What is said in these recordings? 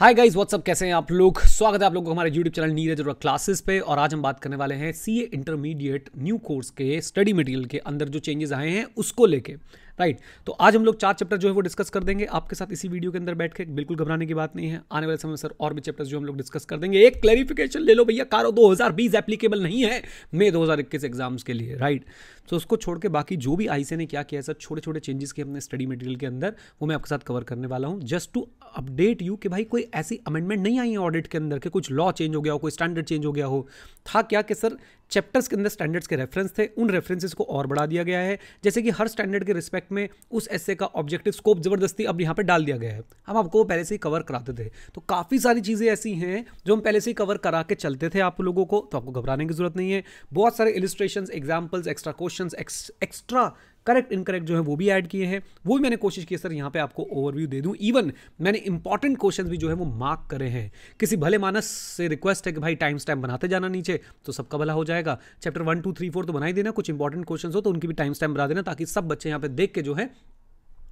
Hi guys what's up कैसे हैं आप लोग स्वागत है आप लोगों को हमारे यूट्यूब चैनल नीरज और क्लासेस पे और आज हम बात करने वाले हैं सीए इंटरमीडिएट न्यू कोर्स के स्टडी मटेरियल के अंदर जो चेंजेस आए हैं उसको लेके राइट तो आज हम लोग चार चैप्टर जो है वो डिस्कस कर देंगे आपके साथ इसी वीडियो के अंदर बैठ के बिल्कुल घबराने की बात नहीं है आने वाले समय सर और भी चैप्टर जो हम लोग डिस्कस कर देंगे एक क्लैरिफिकेशन ले लो भैया कारो 2020 एप्लीकेबल नहीं है मे 2021 एग्जाम्स के लिए राइट तो उसको छोड़ के बाकी जो भी आईसी ने क्या किया है सर छोटे छोटे चेंजेस किए अपने स्टडी मटेरियल के अंदर वो मैं आपके साथ कवर करने वाला हूँ जस्ट टू अपडेट यू कि भाई कोई ऐसी अमेंडमेंट नहीं आई है ऑडिट के अंदर कि कुछ लॉ चेंज हो गया हो कोई स्टैंडर्ड चेंज हो गया हो था क्या कि सर चैप्टर्स के अंदर स्टैंडर्ड्स के रेफरेंस थे उन रेफरेंसेस को और बढ़ा दिया गया है जैसे कि हर स्टैंडर्ड के रिस्पेक्ट में उस ऐसे का ऑब्जेक्टिव स्कोप ज़बरदस्ती अब यहाँ पर डाल दिया गया है हम आपको पहले से ही कवर कराते थे तो काफ़ी सारी चीज़ें ऐसी हैं जो हम पहले से ही कवर करा के चलते थे आप लोगों को तो आपको घबराने की जरूरत नहीं है बहुत सारे illustration examples extra question extra correct incorrect जो है वो भी ऐड किए हैं वो भी मैंने कोशिश की सर यहाँ पे आपको ओवरव्यू दे दूँ इवन मैंने इंपॉर्टेंट क्वेश्चन भी जो है वो मार्क करे हैं किसी भले मानस से रिक्वेस्ट है कि भाई टाइम स्टैम्प बनाते जाना नीचे तो सबका भला हो जाएगा chapter one two three four तो बनाई देना कुछ इंपॉर्टेंट क्वेश्चन हो तो उनकी भी टाइम स्टैम्प बना देना ताकि सब बच्चे यहाँ पे देख के जो है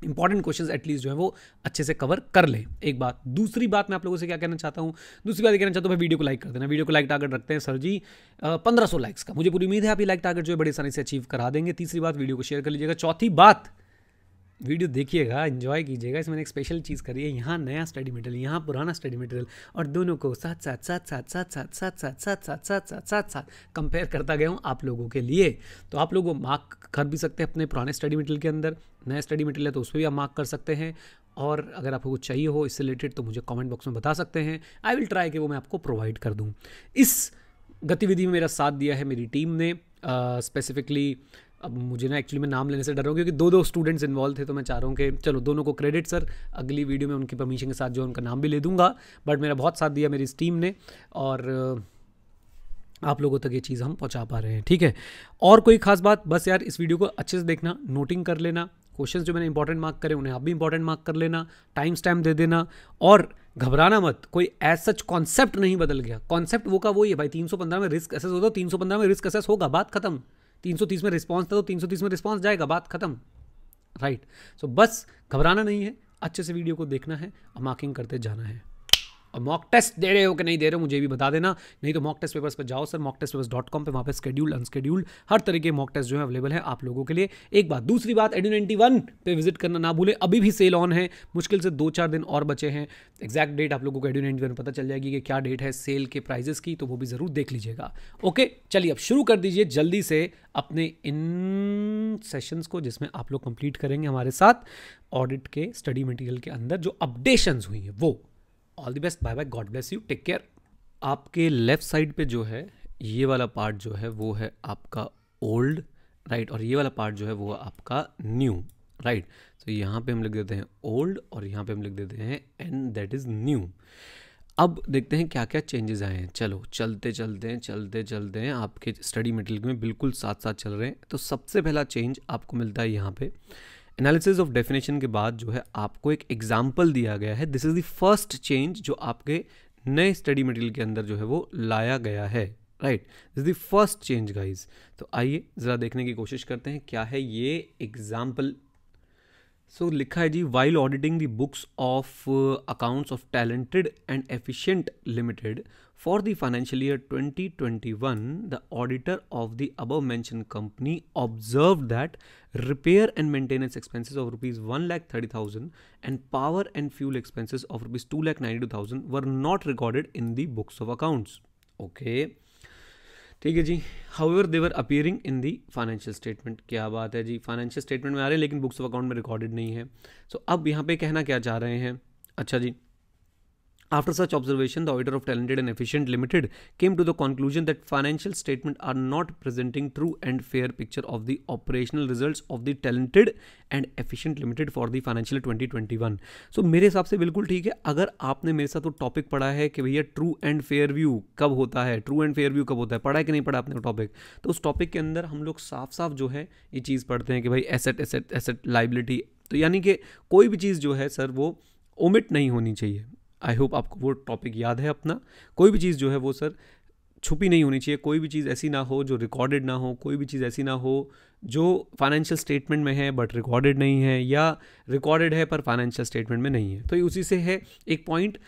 इंपॉर्टेंट क्वेश्चन एटलीस्ट जो है वो अच्छे से कवर कर ले एक बात दूसरी बात मैं आप लोगों से क्या कहना चाहता हूँ दूसरी बात कहना चाहता हूँ वीडियो को लाइक कर देना वीडियो को लाइक टारगेट रखते हैं सर जी पंद्रह लाइक्स का मुझे पूरी उम्मीद है आप ये लाइक टारगेट जो है बड़ी आसानी से अचीव करा देंगे तीसरी बात वीडियो को शेयर कर लीजिएगा चौथी बात वीडियो देखिएगा इन्जॉय कीजिएगा इसमें एक स्पेशल चीज़ करी है यहाँ नया स्टडी मटेरियल यहाँ पुराना स्टडी मटेरियल और दोनों को साथ साथ साथ साथ साथ साथ साथ साथ साथ साथ साथ साथ साथ साथ कंपेयर करता गया हूँ आप लोगों के लिए तो आप लोग वो मार्क कर भी सकते हैं अपने पुराने स्टडी मटेरियल के अंदर नया स्टडी मटेरियल है तो उस पर भी आप मार्क कर सकते हैं और अगर आपको कुछ चाहिए हो इससे रिलेटेड तो मुझे कॉमेंट बॉक्स में बता सकते हैं आई विल ट्राई कि वो मैं आपको प्रोवाइड कर दूँ इस गतिविधि में मेरा साथ दिया है मेरी टीम ने स्पेसिफिकली uh, अब मुझे ना एक्चुअली मैं नाम लेने से डर रहा हूँ क्योंकि दो दो स्टूडेंट्स इन्वॉल्व थे तो मैं चाह रहा हूँ कि चलो दोनों को क्रेडिट सर अगली वीडियो में उनकी परमिशन के साथ जो उनका नाम भी ले दूंगा बट मेरा बहुत साथ दिया मेरी इस टीम ने और आप लोगों तक ये चीज़ हम पहुँचा पा रहे हैं ठीक है और कोई खास बात बस यार इस वीडियो को अच्छे से देखना नोटिंग कर लेना क्वेश्चन जो मैंने इंपॉर्टेंट मार्क करें उन्हें आप भी इंपॉर्टेंट मार्क कर लेना टाइम स्टैम्प दे देना और घबराना मत कोई एज सच कॉन्सेप्ट नहीं बदल गया कॉन्सेप्ट वो का वही है भाई 315 में रिस्क एसेस होता है सौ में रिस्क एसेस होगा बात खत्म 330 में रिस्पॉन्स था तो 330 में रिस्पॉन्स जाएगा बात खत्म राइट सो बस घबराना नहीं है अच्छे से वीडियो को देखना है और मार्किंग करते जाना है और मॉक टेस्ट दे रहे हो कि नहीं दे रहे हो मुझे भी बता देना नहीं तो मॉक टेस्ट पेपर्स पर जाओ sir mock test papers dot com पर वहाँ पर स्केड्यूल अनस्केड्यूल्ड हर तरीके मॉक टेस्ट जो है अवेलेबल है आप लोगों के लिए एक बात दूसरी बात एडी नाइनटी वन पर विजिट करना ना भूलें अभी भी सेल ऑन है मुश्किल से दो चार दिन और बचे हैं एक्जैक्ट डेट आप लोगों को एडी नाइनटी वन पता चल जाएगी कि क्या डेट है सेल के प्राइजेस की तो वो भी ज़रूर देख लीजिएगा ओके चलिए अब शुरू कर दीजिए जल्दी से अपने इन सेशंस को जिसमें आप लोग कंप्लीट करेंगे हमारे साथ ऑडिट के स्टडी मटेरियल के अंदर जो अपडेशंस हुई हैं वो all the best bye bye God bless you take care आपके लेफ्ट साइड पे जो है ये वाला पार्ट जो है वो है आपका ओल्ड राइट और ये वाला पार्ट जो है वो है आपका न्यू राइट तो यहाँ पे हम लिख देते हैं ओल्ड और यहाँ पे हम लिख देते हैं एंड दैट इज़ न्यू अब देखते हैं क्या क्या चेंजेस आए हैं चलो चलते चलते हैं चलते चलते हैं आपके स्टडी मटेरियल में बिल्कुल साथ साथ चल रहे हैं तो सबसे पहला चेंज आपको मिलता है यहाँ पर एनालिसिस ऑफ डेफिनेशन के बाद जो है आपको एक एग्जाम्पल दिया गया है this is the first change जो आपके नए स्टडी मटेरियल के अंदर जो है वो लाया गया है right this the first change guys तो आइए ज़रा देखने की कोशिश करते हैं क्या है ये एग्जाम्पल सो so, लिखा है जी while auditing the books of accounts of talented and efficient limited for the financial year 2021 the auditor of the above mention company observe that repair and maintenance expenses of rupees one lakh thirty thousand and power and fuel expenses of rupees two lakh ninety two thousand were not recorded in the books of accounts okay ठीक है जी however were appearing in the financial statement क्या बात है जी financial statement में आ रहे हैं लेकिन बुक्स ऑफ अकाउंट में रिकॉर्डेड नहीं है सो so, अब यहाँ पे कहना क्या चाह रहे हैं अच्छा जी After such observation, the Auditor of Talented and Efficient Limited came to the conclusion that financial statements are not presenting true and fair picture of the operational results of the Talented and Efficient Limited for the financial 2021. so, मेरे हिसाब से बिल्कुल ठीक है अगर आपने मेरे साथ वो टॉपिक पढ़ा है कि भैया ट्रू एंड फेयर व्यू कब होता है ट्रू एंड फेयर व्यू कब होता है पढ़ा है कि नहीं पढ़ा आपने वो टॉपिक तो उस टॉपिक के अंदर हम लोग साफ साफ जो है ये चीज़ पढ़ते हैं कि भाई एसेट एसेट एसेट लाइबिलिटी तो यानी कि कोई भी चीज़ जो है सर वो ओमिट नहीं होनी चाहिए आई होप आपको वो टॉपिक याद है अपना कोई भी चीज़ जो है वो सर छुपी नहीं होनी चाहिए कोई भी चीज़ ऐसी ना हो जो रिकॉर्डेड ना हो कोई भी चीज़ ऐसी ना हो जो फाइनेंशियल स्टेटमेंट में है बट रिकॉर्डेड नहीं है या रिकॉर्डेड है पर फाइनेंशियल स्टेटमेंट में नहीं है तो ये उसी से है एक पॉइंट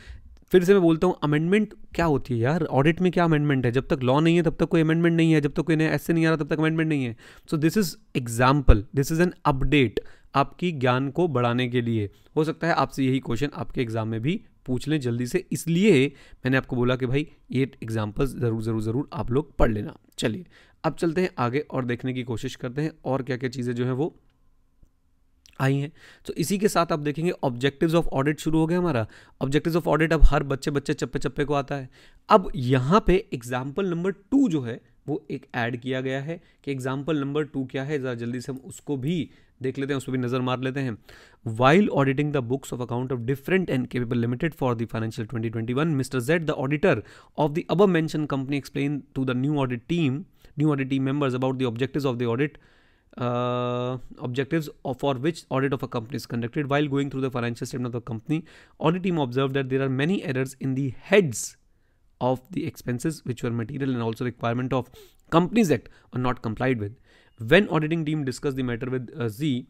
फिर से मैं बोलता हूँ अमेंडमेंट क्या होती है यार ऑडिट में क्या अमेंडमेंट है जब तक लॉ नहीं है तब तक कोई अमेंडमेंट नहीं है जब तक कोई ऐसे नहीं आ रहा तब तक अमेंडमेंट नहीं है so this is example this is an update आपकी ज्ञान को बढ़ाने के लिए हो सकता है आपसे यही क्वेश्चन आपके एग्जाम में भी पूछ लें जल्दी से इसलिए मैंने आपको बोला कि भाई ये एग्जाम्पल्स ज़रूर ज़रूर ज़रूर आप लोग पढ़ लेना चलिए अब चलते हैं आगे और देखने की कोशिश करते हैं और क्या क्या चीज़ें जो हैं वो आई हैं तो इसी के साथ आप देखेंगे ऑब्जेक्टिव्स ऑफ ऑडिट शुरू हो गया हमारा ऑब्जेक्टिव्स ऑफ ऑडिट अब हर बच्चे बच्चे चप्पे चप्पे को आता है अब यहाँ पे एग्जाम्पल नंबर टू जो है वो एक ऐड किया गया है कि एग्जाम्पल नंबर टू क्या है ज़रा जल्दी से हम उसको भी देख लेते हैं उस पर भी नज़र मार लेते हैं while auditing the books of account of different and capable limited for the financial 2021 mister Z the auditor of the above mention company explain to the new audit team new audit team members about the objective of the audit audit objectives uh, for which audit of a company is conducted while going through the financial statement of the company audit team observed that there are many errors in the heads of the expenses which were material and also requirement of companies act are not complied with when auditing team discussed the matter with uh, Z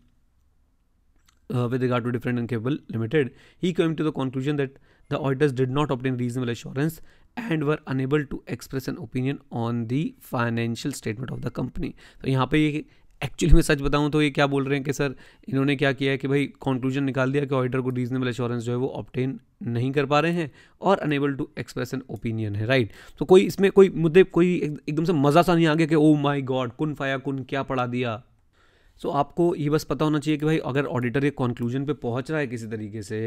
uh, with regard to Different and Cable Limited, he came to the conclusion that the auditors did not obtain reasonable assurance and were unable to express an opinion on the financial statement of the company. तो यहाँ पे ये actually मैं सच बताऊं तो ये क्या बोल रहे हैं कि सर इन्होंने क्या किया है कि भाई कंक्लूजन निकाल दिया कि ऑडिटर को रीजनेबल एश्योरेंस जो है वो ऑप्टेन नहीं कर पा रहे हैं और unable to express an opinion है राइट तो कोई इसमें कोई मुद्दे कोई एकदम से मज़ा सा नहीं आ गया कि ओ माई गॉड कुन फाया कुन क्या पढ़ा दिया सो आपको ये बस पता होना चाहिए कि भाई अगर ऑडिटर ये कंक्लूजन पे पहुंच रहा है किसी तरीके से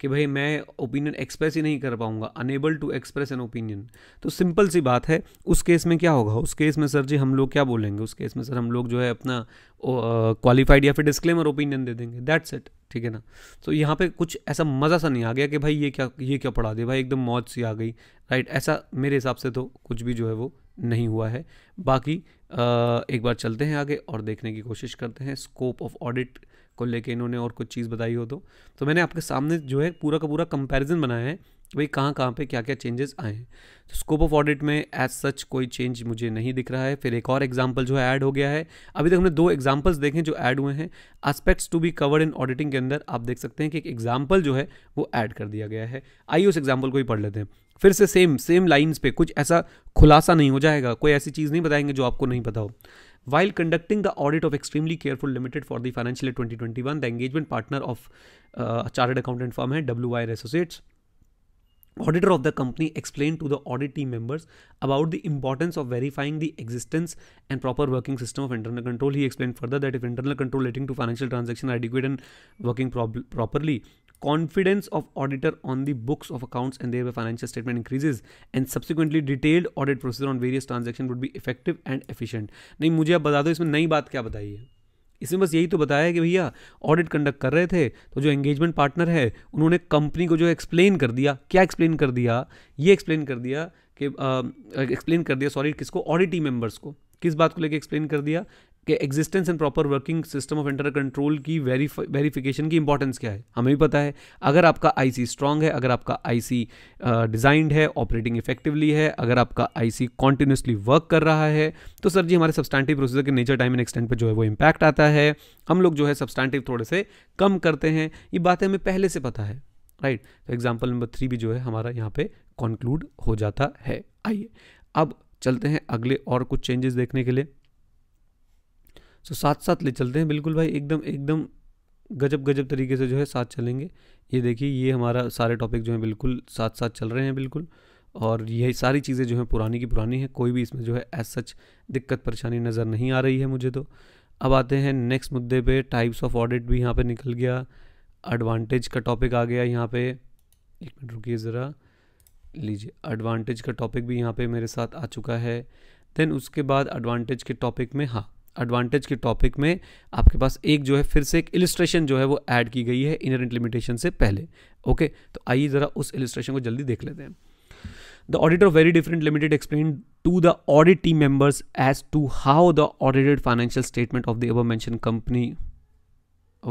कि भाई मैं ओपिनियन एक्सप्रेस ही नहीं कर पाऊंगा unable to express an opinion तो सिंपल सी बात है उस केस में क्या होगा उस केस में सर जी हम लोग क्या बोलेंगे उस केस में सर हम लोग जो है अपना क्वालिफाइड या फिर डिस्क्लेमर ओपिनियन दे देंगे दैट्स इट ठीक है ना तो so, यहाँ पे कुछ ऐसा मज़ा सा नहीं आ गया कि भाई ये क्या ये क्या पढ़ा दे भाई एकदम मौज सी आ गई राइट ऐसा मेरे हिसाब से तो कुछ भी जो है वो नहीं हुआ है बाकी एक बार चलते हैं आगे और देखने की कोशिश करते हैं स्कोप ऑफ ऑडिट को लेके इन्होंने और कुछ चीज़ बताई हो तो तो मैंने आपके सामने जो है पूरा का पूरा कंपैरिजन बनाया है भाई कहाँ कहाँ पे क्या क्या चेंजेस आए हैं तो स्कोप ऑफ ऑडिट में एज सच कोई चेंज मुझे नहीं दिख रहा है फिर एक और एग्जाम्पल जो है ऐड हो गया है अभी तक हमने दो एग्जाम्पल्स देखे जो ऐड हुए हैं aspects to be covered in auditing के अंदर आप देख सकते हैं कि एक एग्जाम्पल जो है वो ऐड कर दिया गया है आइए उस एग्जाम्पल को ही पढ़ लेते हैं फिर से सेम सेम लाइन्स पे कुछ ऐसा खुलासा नहीं हो जाएगा कोई ऐसी चीज़ नहीं बताएंगे जो आपको नहीं पता हो conducting the audit of extremely careful limited for the financial twenty twenty one the engagement partner of uh, accountant firm है firm I WIR associates Auditor of the company explained to the audit team members about the importance of verifying the existence and proper working system of internal control. He explained further that if internal control relating to financial transactions are adequate and working prob- properly, confidence of auditor on the books of accounts and thereby financial statement increases and subsequently detailed audit procedure on various transactions would be effective and efficient. नहीं मुझे आप बता दो इसमें नई बात क्या बताई है इसमें बस यही तो बताया कि भैया ऑडिट कंडक्ट कर रहे थे तो जो एंगेजमेंट पार्टनर है उन्होंने कंपनी को जो एक्सप्लेन कर दिया क्या एक्सप्लेन कर दिया ये एक्सप्लेन कर दिया कि एक्सप्लेन कर दिया सॉरी किसको ऑडिट टीम मेम्बर्स को किस बात को लेकर एक्सप्लेन कर दिया कि existence and proper working system of internal control की वेरीफिकेशन की इंपॉर्टेंस क्या है हमें भी पता है अगर आपका आई सी स्ट्रांग है अगर आपका आई सी डिजाइंड है ऑपरेटिंग इफेक्टिवली है अगर आपका आई सी कॉन्टिन्यूसली वर्क कर रहा है तो सर जी हमारे सब्सटैंटिव प्रोसीजर के नेचर टाइम एंड एक्सटेंट पर जो है वो इम्पैक्ट आता है हम लोग जो है सब्सटैंटिव थोड़े से कम करते हैं ये बातें हमें पहले से पता है राइट तो एग्जाम्पल नंबर थ्री भी जो है हमारा यहाँ पे कॉन्क्लूड हो जाता है आइए अब चलते हैं अगले और कुछ चेंजेस देखने के लिए सो साथ साथ ले चलते हैं बिल्कुल भाई एकदम एकदम गजब गजब तरीके से जो है साथ चलेंगे ये देखिए ये हमारा सारे टॉपिक जो है बिल्कुल साथ साथ चल रहे हैं बिल्कुल और यही सारी चीज़ें जो हैं पुरानी की पुरानी है कोई भी इसमें जो है एज सच दिक्कत परेशानी नज़र नहीं आ रही है मुझे तो अब आते हैं नेक्स्ट मुद्दे पे टाइप्स ऑफ ऑडिट भी यहाँ पे निकल गया एडवांटेज का टॉपिक आ गया यहाँ पे एक मिनट रुकिए ज़रा लीजिए एडवांटेज का टॉपिक भी यहाँ पे मेरे साथ आ चुका है देन उसके बाद एडवांटेज के टॉपिक में हाँ एडवांटेज के टॉपिक में आपके पास एक जो है फिर से एक इलिस्ट्रेशन जो है वो ऐड की गई है इनरेंट लिमिटेशन से पहले ओके तो आइए जरा उस इलिस्ट्रेशन को जल्दी देख लेते हैं the auditor very different limited explain to the audit team members as to how the audited financial statement of the above mention company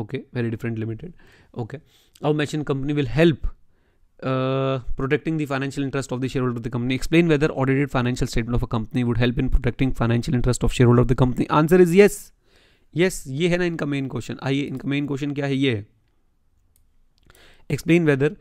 okay very different limited okay above mention company will help protecting the financial interest of the shareholder the company explain whether audited financial statement of a company would help in protecting financial interest of shareholder the company answer is yes yes ये है ना इनका main question आइए इनका main question क्या है ये explain whether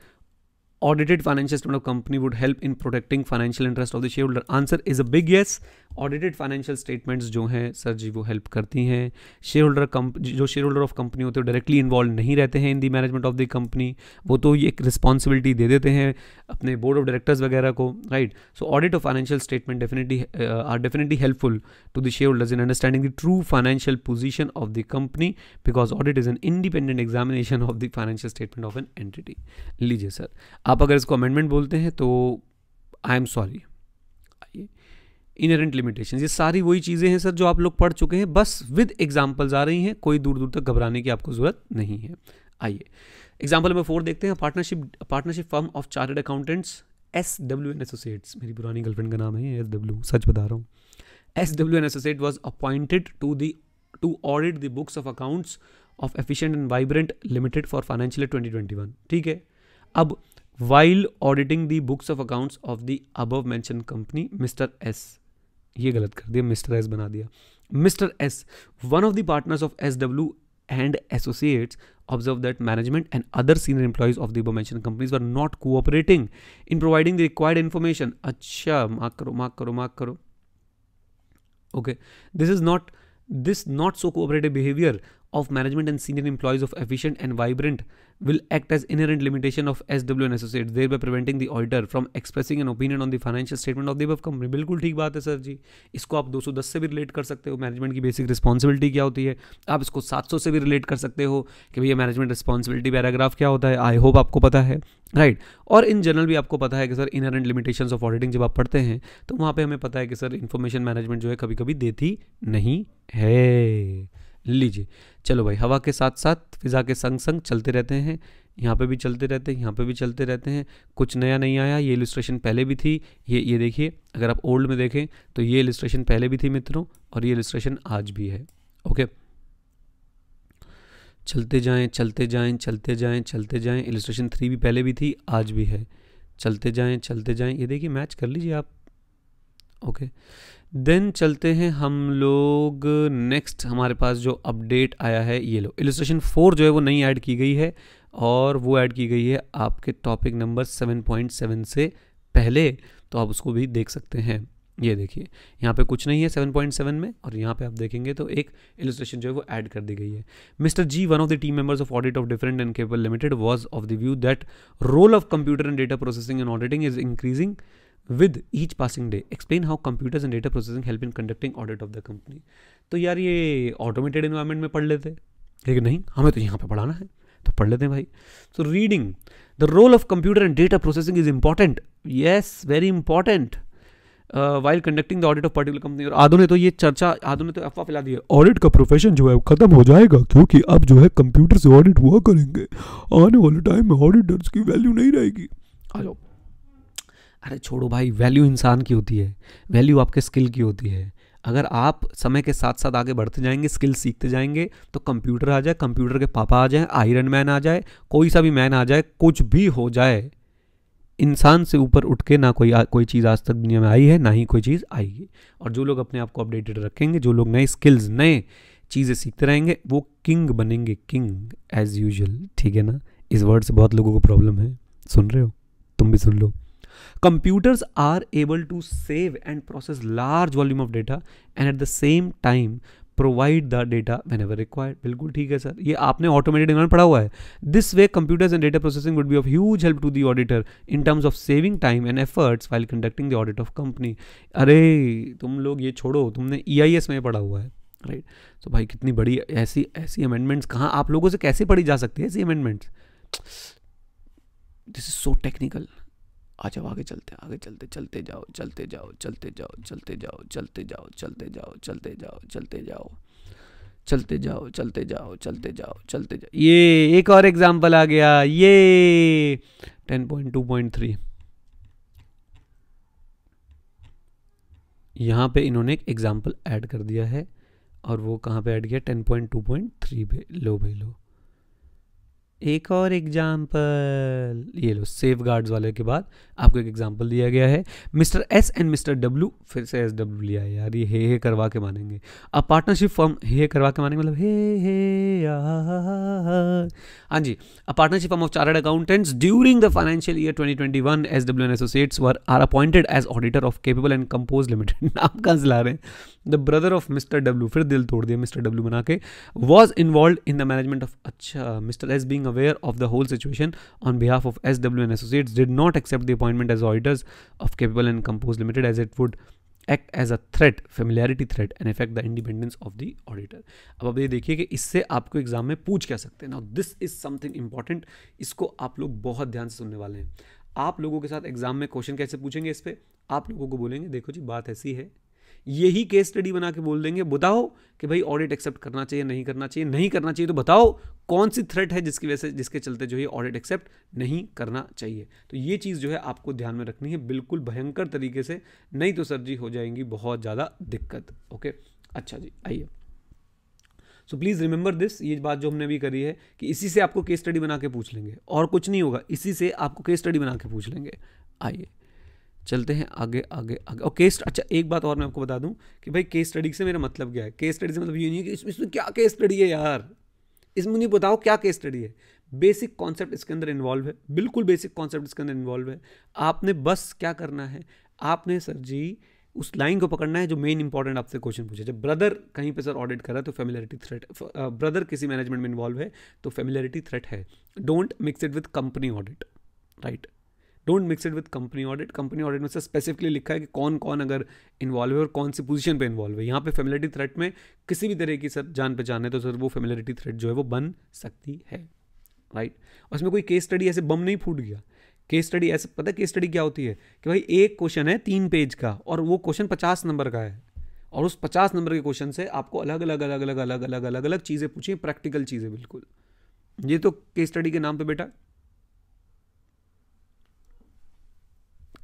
audited financial financial of company would help in protecting financial interest of the shareholder answer is a big yes audited financial statements जो हैं सर जी वो हेल्प करती हैं शेयर होल्डर जो shareholder of company होते हैं directly involve नहीं रहते हैं in the management of the company वो तो ये एक रिस्पॉन्सिबिलिटी दे देते हैं अपने बोर्ड ऑफ डायरेक्टर्स वगैरह को right so audit of financial statement definitely are definitely helpful to the shareholders in understanding the true financial position of the company because audit is an independent examination of the financial statement of an entity लीजिए sir आप अगर इसको amendment बोलते हैं तो I am sorry inherent limitation ये सारी वही चीज़ें हैं सर जो आप लोग पढ़ चुके हैं बस विद एग्जाम्पल्स आ रही हैं कोई दूर दूर तक घबराने की आपको ज़रूरत नहीं है आइए एग्जाम्पल नंबर फोर देखते हैं partnership partnership firm of chartered accountants S W N associates मेरी पुरानी गर्लफ्रेंड का नाम है एस डब्ल्यू सच बता रहा हूँ S W N associate was appointed to the to audit the books of accounts of efficient and vibrant limited for financial twenty twenty one ठीक है अब while auditing the books of accounts of the above mention company mister S ये गलत कर दिया mister S बना दिया mister S one of the partners of S W and associates observe that management and other senior employees of the mention companies are not cooperating in providing the required information अच्छा mark करो mark करो mark करो okay this is not this not so cooperative behaviour of management and senior employees of efficient and vibrant will act as inherent limitation of SW and associates thereby preventing the auditor from expressing an opinion on the financial statement of the above company बिल्कुल ठीक बात है sir जी इसको आप 210 से भी relate कर सकते हो मैनेजमेंट की बेसिक रिस्पॉन्सिबिलिटी क्या होती है आप इसको 700 से भी रिलेट कर सकते हो कि भैया मैनेजमेंट रिस्पॉन्सिबिलिटी पैराग्राफ क्या होता है आई होप आपको पता है राइट right. और इन जनरल भी आपको पता है कि sir inherent limitation of auditing जब आप पढ़ते हैं तो वहाँ पर हमें पता है कि सर इन्फॉर्मेशन मैनेजमेंट जो है कभी कभी देती नहीं है लीजिए चलो भाई हवा के साथ साथ फिज़ा के संग संग चलते रहते हैं यहाँ पे भी चलते रहते हैं यहाँ पे भी चलते रहते हैं कुछ नया नहीं आया ये इलिस्ट्रेशन पहले भी थी ये ये देखिए अगर आप ओल्ड में देखें तो ये इलिस्ट्रेशन पहले भी थी मित्रों और ये इलिस्ट्रेशन आज भी है ओके चलते जाएं चलते जाएं चलते जाएं चलते जाएं इलिस्ट्रेशन थ्री भी पहले भी थी आज भी है चलते जाएं चलते जाएं ये देखिए मैच कर लीजिए आप ओके देन चलते हैं हम लोग नेक्स्ट हमारे पास जो अपडेट आया है ये लो इलस्ट्रेशन फोर जो है वो नई ऐड की गई है और वो ऐड की गई है आपके topic number seven point seven से पहले तो आप उसको भी देख सकते हैं ये देखिए यहाँ पे कुछ नहीं है 7.7 में और यहाँ पे आप देखेंगे तो एक इलस्ट्रेशन जो है वो ऐड कर दी गई है mister G one of the team members of audit of different and capable limited was of the view that role of computer and data processing and auditing is increasing with each passing day explain how computers and data processing help in conducting audit of the company तो यार ये automated environment में पढ़ लेते लेकिन नहीं हमें तो यहाँ पर पढ़ाना है तो पढ़ लेते हैं भाई so reading the role of computer and data processing is important yes very important while conducting the audit of particular company और आधो ने तो ये चर्चा आदो ने तो अफवाह फैला दी है ऑडिट का प्रोफेशन जो है वो खत्म हो जाएगा क्योंकि अब जो है कंप्यूटर से ऑडिट हुआ करेंगे आने वाले टाइम में ऑडिटर्स की वैल्यू नहीं रहेगी आ जाओ अरे छोड़ो भाई वैल्यू इंसान की होती है वैल्यू आपके स्किल की होती है अगर आप समय के साथ साथ आगे बढ़ते जाएंगे स्किल सीखते जाएंगे तो कंप्यूटर आ जाए कंप्यूटर के पापा आ जाए आयरन मैन आ जाए कोई सा भी मैन आ जाए कुछ भी हो जाए इंसान से ऊपर उठ के ना कोई आ, कोई चीज़ आज तक दुनिया में आई है ना ही कोई चीज़ आएगी और जो लोग अपने आप को अपडेटेड रखेंगे जो लोग नए स्किल्स नए चीज़ें सीखते रहेंगे वो किंग बनेंगे किंग एज यूजल ठीक है ना इस वर्ड से बहुत लोगों को प्रॉब्लम है सुन रहे हो तुम भी सुन लो computers are able to save and process large volume of data and at the same time provide the data whenever required बिल्कुल ठीक है सर ये आपने ऑटोमेटेड इन्वायरमेंट पढ़ा हुआ है this way computers and data processing would be of huge help to the auditor in terms of saving time and efforts while conducting the audit of company अरे तुम लोग ये छोड़ो तुमने ई आई एस में पढ़ा हुआ है राइट right? तो so, भाई कितनी बड़ी ऐसी ऐसी अमेंडमेंट्स कहाँ आप लोगों से कैसे पढ़ी जा सकती है ऐसी amendments this is so technical आ जाओ आगे चलते आगे चलते चलते जाओ चलते जाओ चलते जाओ चलते जाओ चलते जाओ चलते जाओ चलते जाओ चलते जाओ चलते जाओ चलते जाओ चलते जाओ चलते जाओ ये एक और एग्जाम्पल आ गया ये ten point two point three यहाँ पे इन्होंने एक एग्जाम्पल ऐड कर दिया है और वो कहाँ पे ऐड किया ten point two point three पे लो भाई लो एक और एग्जाम्पल ये लो सेफ गार्ड्स वाले के बाद आपको एक एग्जाम्पल दिया गया है mister S and mister W फिर से एस डब्ल्यू लिया है यार ये हे हे करवा के मानेंगे अब पार्टनरशिप फॉर्म हे करवा के मानेंगे मतलब हे हे हाँ जी a partnership form of chartered accountants during the financial year 2021 S W and associates were are appointed as auditor of capable and compose limited नाम कहाँ से ला रहे हैं the brother of mister W फिर दिल तोड़ दिया मिस्टर डब्ल्यू बना के was involve in the management of अच्छा mister S being aware of the whole situation on behalf of S W and associates did not accept the appointment as auditors of capable and compose limited as it would act as a threat familiarity threat and affect the independence of the auditor अब अब ये देखिए कि इससे आपको exam में पूछ क्या सकते हैं ना दिस इज समथिंग इंपॉर्टेंट इसको आप लोग बहुत ध्यान से सुनने वाले हैं आप लोगों के साथ एग्जाम में क्वेश्चन कैसे पूछेंगे इस पर आप लोगों को बोलेंगे देखो जी बात ऐसी है यही केस स्टडी बना के बोल देंगे बताओ कि भाई ऑडिट एक्सेप्ट करना चाहिए नहीं करना चाहिए नहीं करना चाहिए तो बताओ कौन सी थ्रेट है जिसकी वजह से जिसके चलते जो है ऑडिट एक्सेप्ट नहीं करना चाहिए तो ये चीज़ जो है आपको ध्यान में रखनी है बिल्कुल भयंकर तरीके से नहीं तो सर जी हो जाएंगी बहुत ज़्यादा दिक्कत ओके अच्छा जी आइए सो प्लीज़ रिमेंबर दिस ये बात जो हमने भी करी है कि इसी से आपको केस स्टडी बना के पूछ लेंगे और कुछ नहीं होगा इसी से आपको केस स्टडी बना के पूछ लेंगे आइए चलते हैं आगे आगे आगे और केस अच्छा एक बात और मैं आपको बता दूं कि भाई केस स्टडी से मेरा मतलब क्या है केस स्टडी से मतलब ये नहीं है कि इसमें इसमें क्या केस स्टडी है यार इसमें नहीं बताओ क्या केस स्टडी है बेसिक कॉन्सेप्ट इसके अंदर इन्वॉल्व है बिल्कुल बेसिक कॉन्सेप्ट इसके अंदर इन्वॉल्व है आपने बस क्या करना है आपने सर जी उस लाइन को पकड़ना है जो मेन इंपॉर्टेंट आपसे क्वेश्चन पूछा जब ब्रदर कहीं पे सर ऑडिट करा तो फेमिलरिटी थ्रेट ब्रदर किसी मैनेजमेंट में इन्वॉल्व है तो फेमिलरिटी थ्रेट है don't mix it with company audit right don't mix it with company audit company audit में से स्पेसिफिकली लिखा है कि कौन कौन अगर इन्वॉल्व है और कौन सी पोजीशन पे इन्वॉल्व है यहाँ पे फेमिलिटी थ्रेट में किसी भी तरह की सर जान पहचान है तो सर वो फेमिलिटी थ्रेट जो है वो बन सकती है राइट और इसमें कोई केस स्टडी ऐसे बम नहीं फूट गया केस स्टडी ऐसे पता केस स्टडी क्या होती है कि भाई एक क्वेश्चन है तीन पेज का और वो क्वेश्चन पचास नंबर का है और उस पचास नंबर के क्वेश्चन से आपको अलग अलग अलग अलग अलग अलग अलग अलग चीज़ें पूछी प्रैक्टिकल चीज़ें बिल्कुल ये तो केस स्टडी के नाम पे बेटा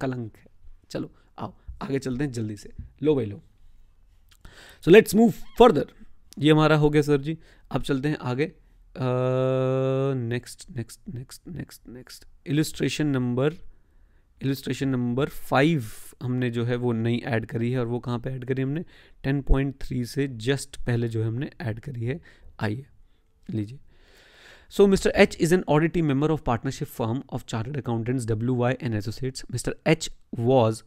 कलंक है चलो आओ आगे चलते हैं जल्दी से लो भाई लो सो लेट्स मूव फर्दर ये हमारा हो गया सर जी अब चलते हैं आगे next next next next next illustration number illustration number five हमने जो है वो नई ऐड करी है और वो कहाँ पे ऐड करी हमने टेन पॉइंट थ्री से जस्ट पहले जो है हमने ऐड करी है आइए लीजिए So Mr. H is an auditee member of partnership firm of chartered accountants WY and Associates. Mr. H was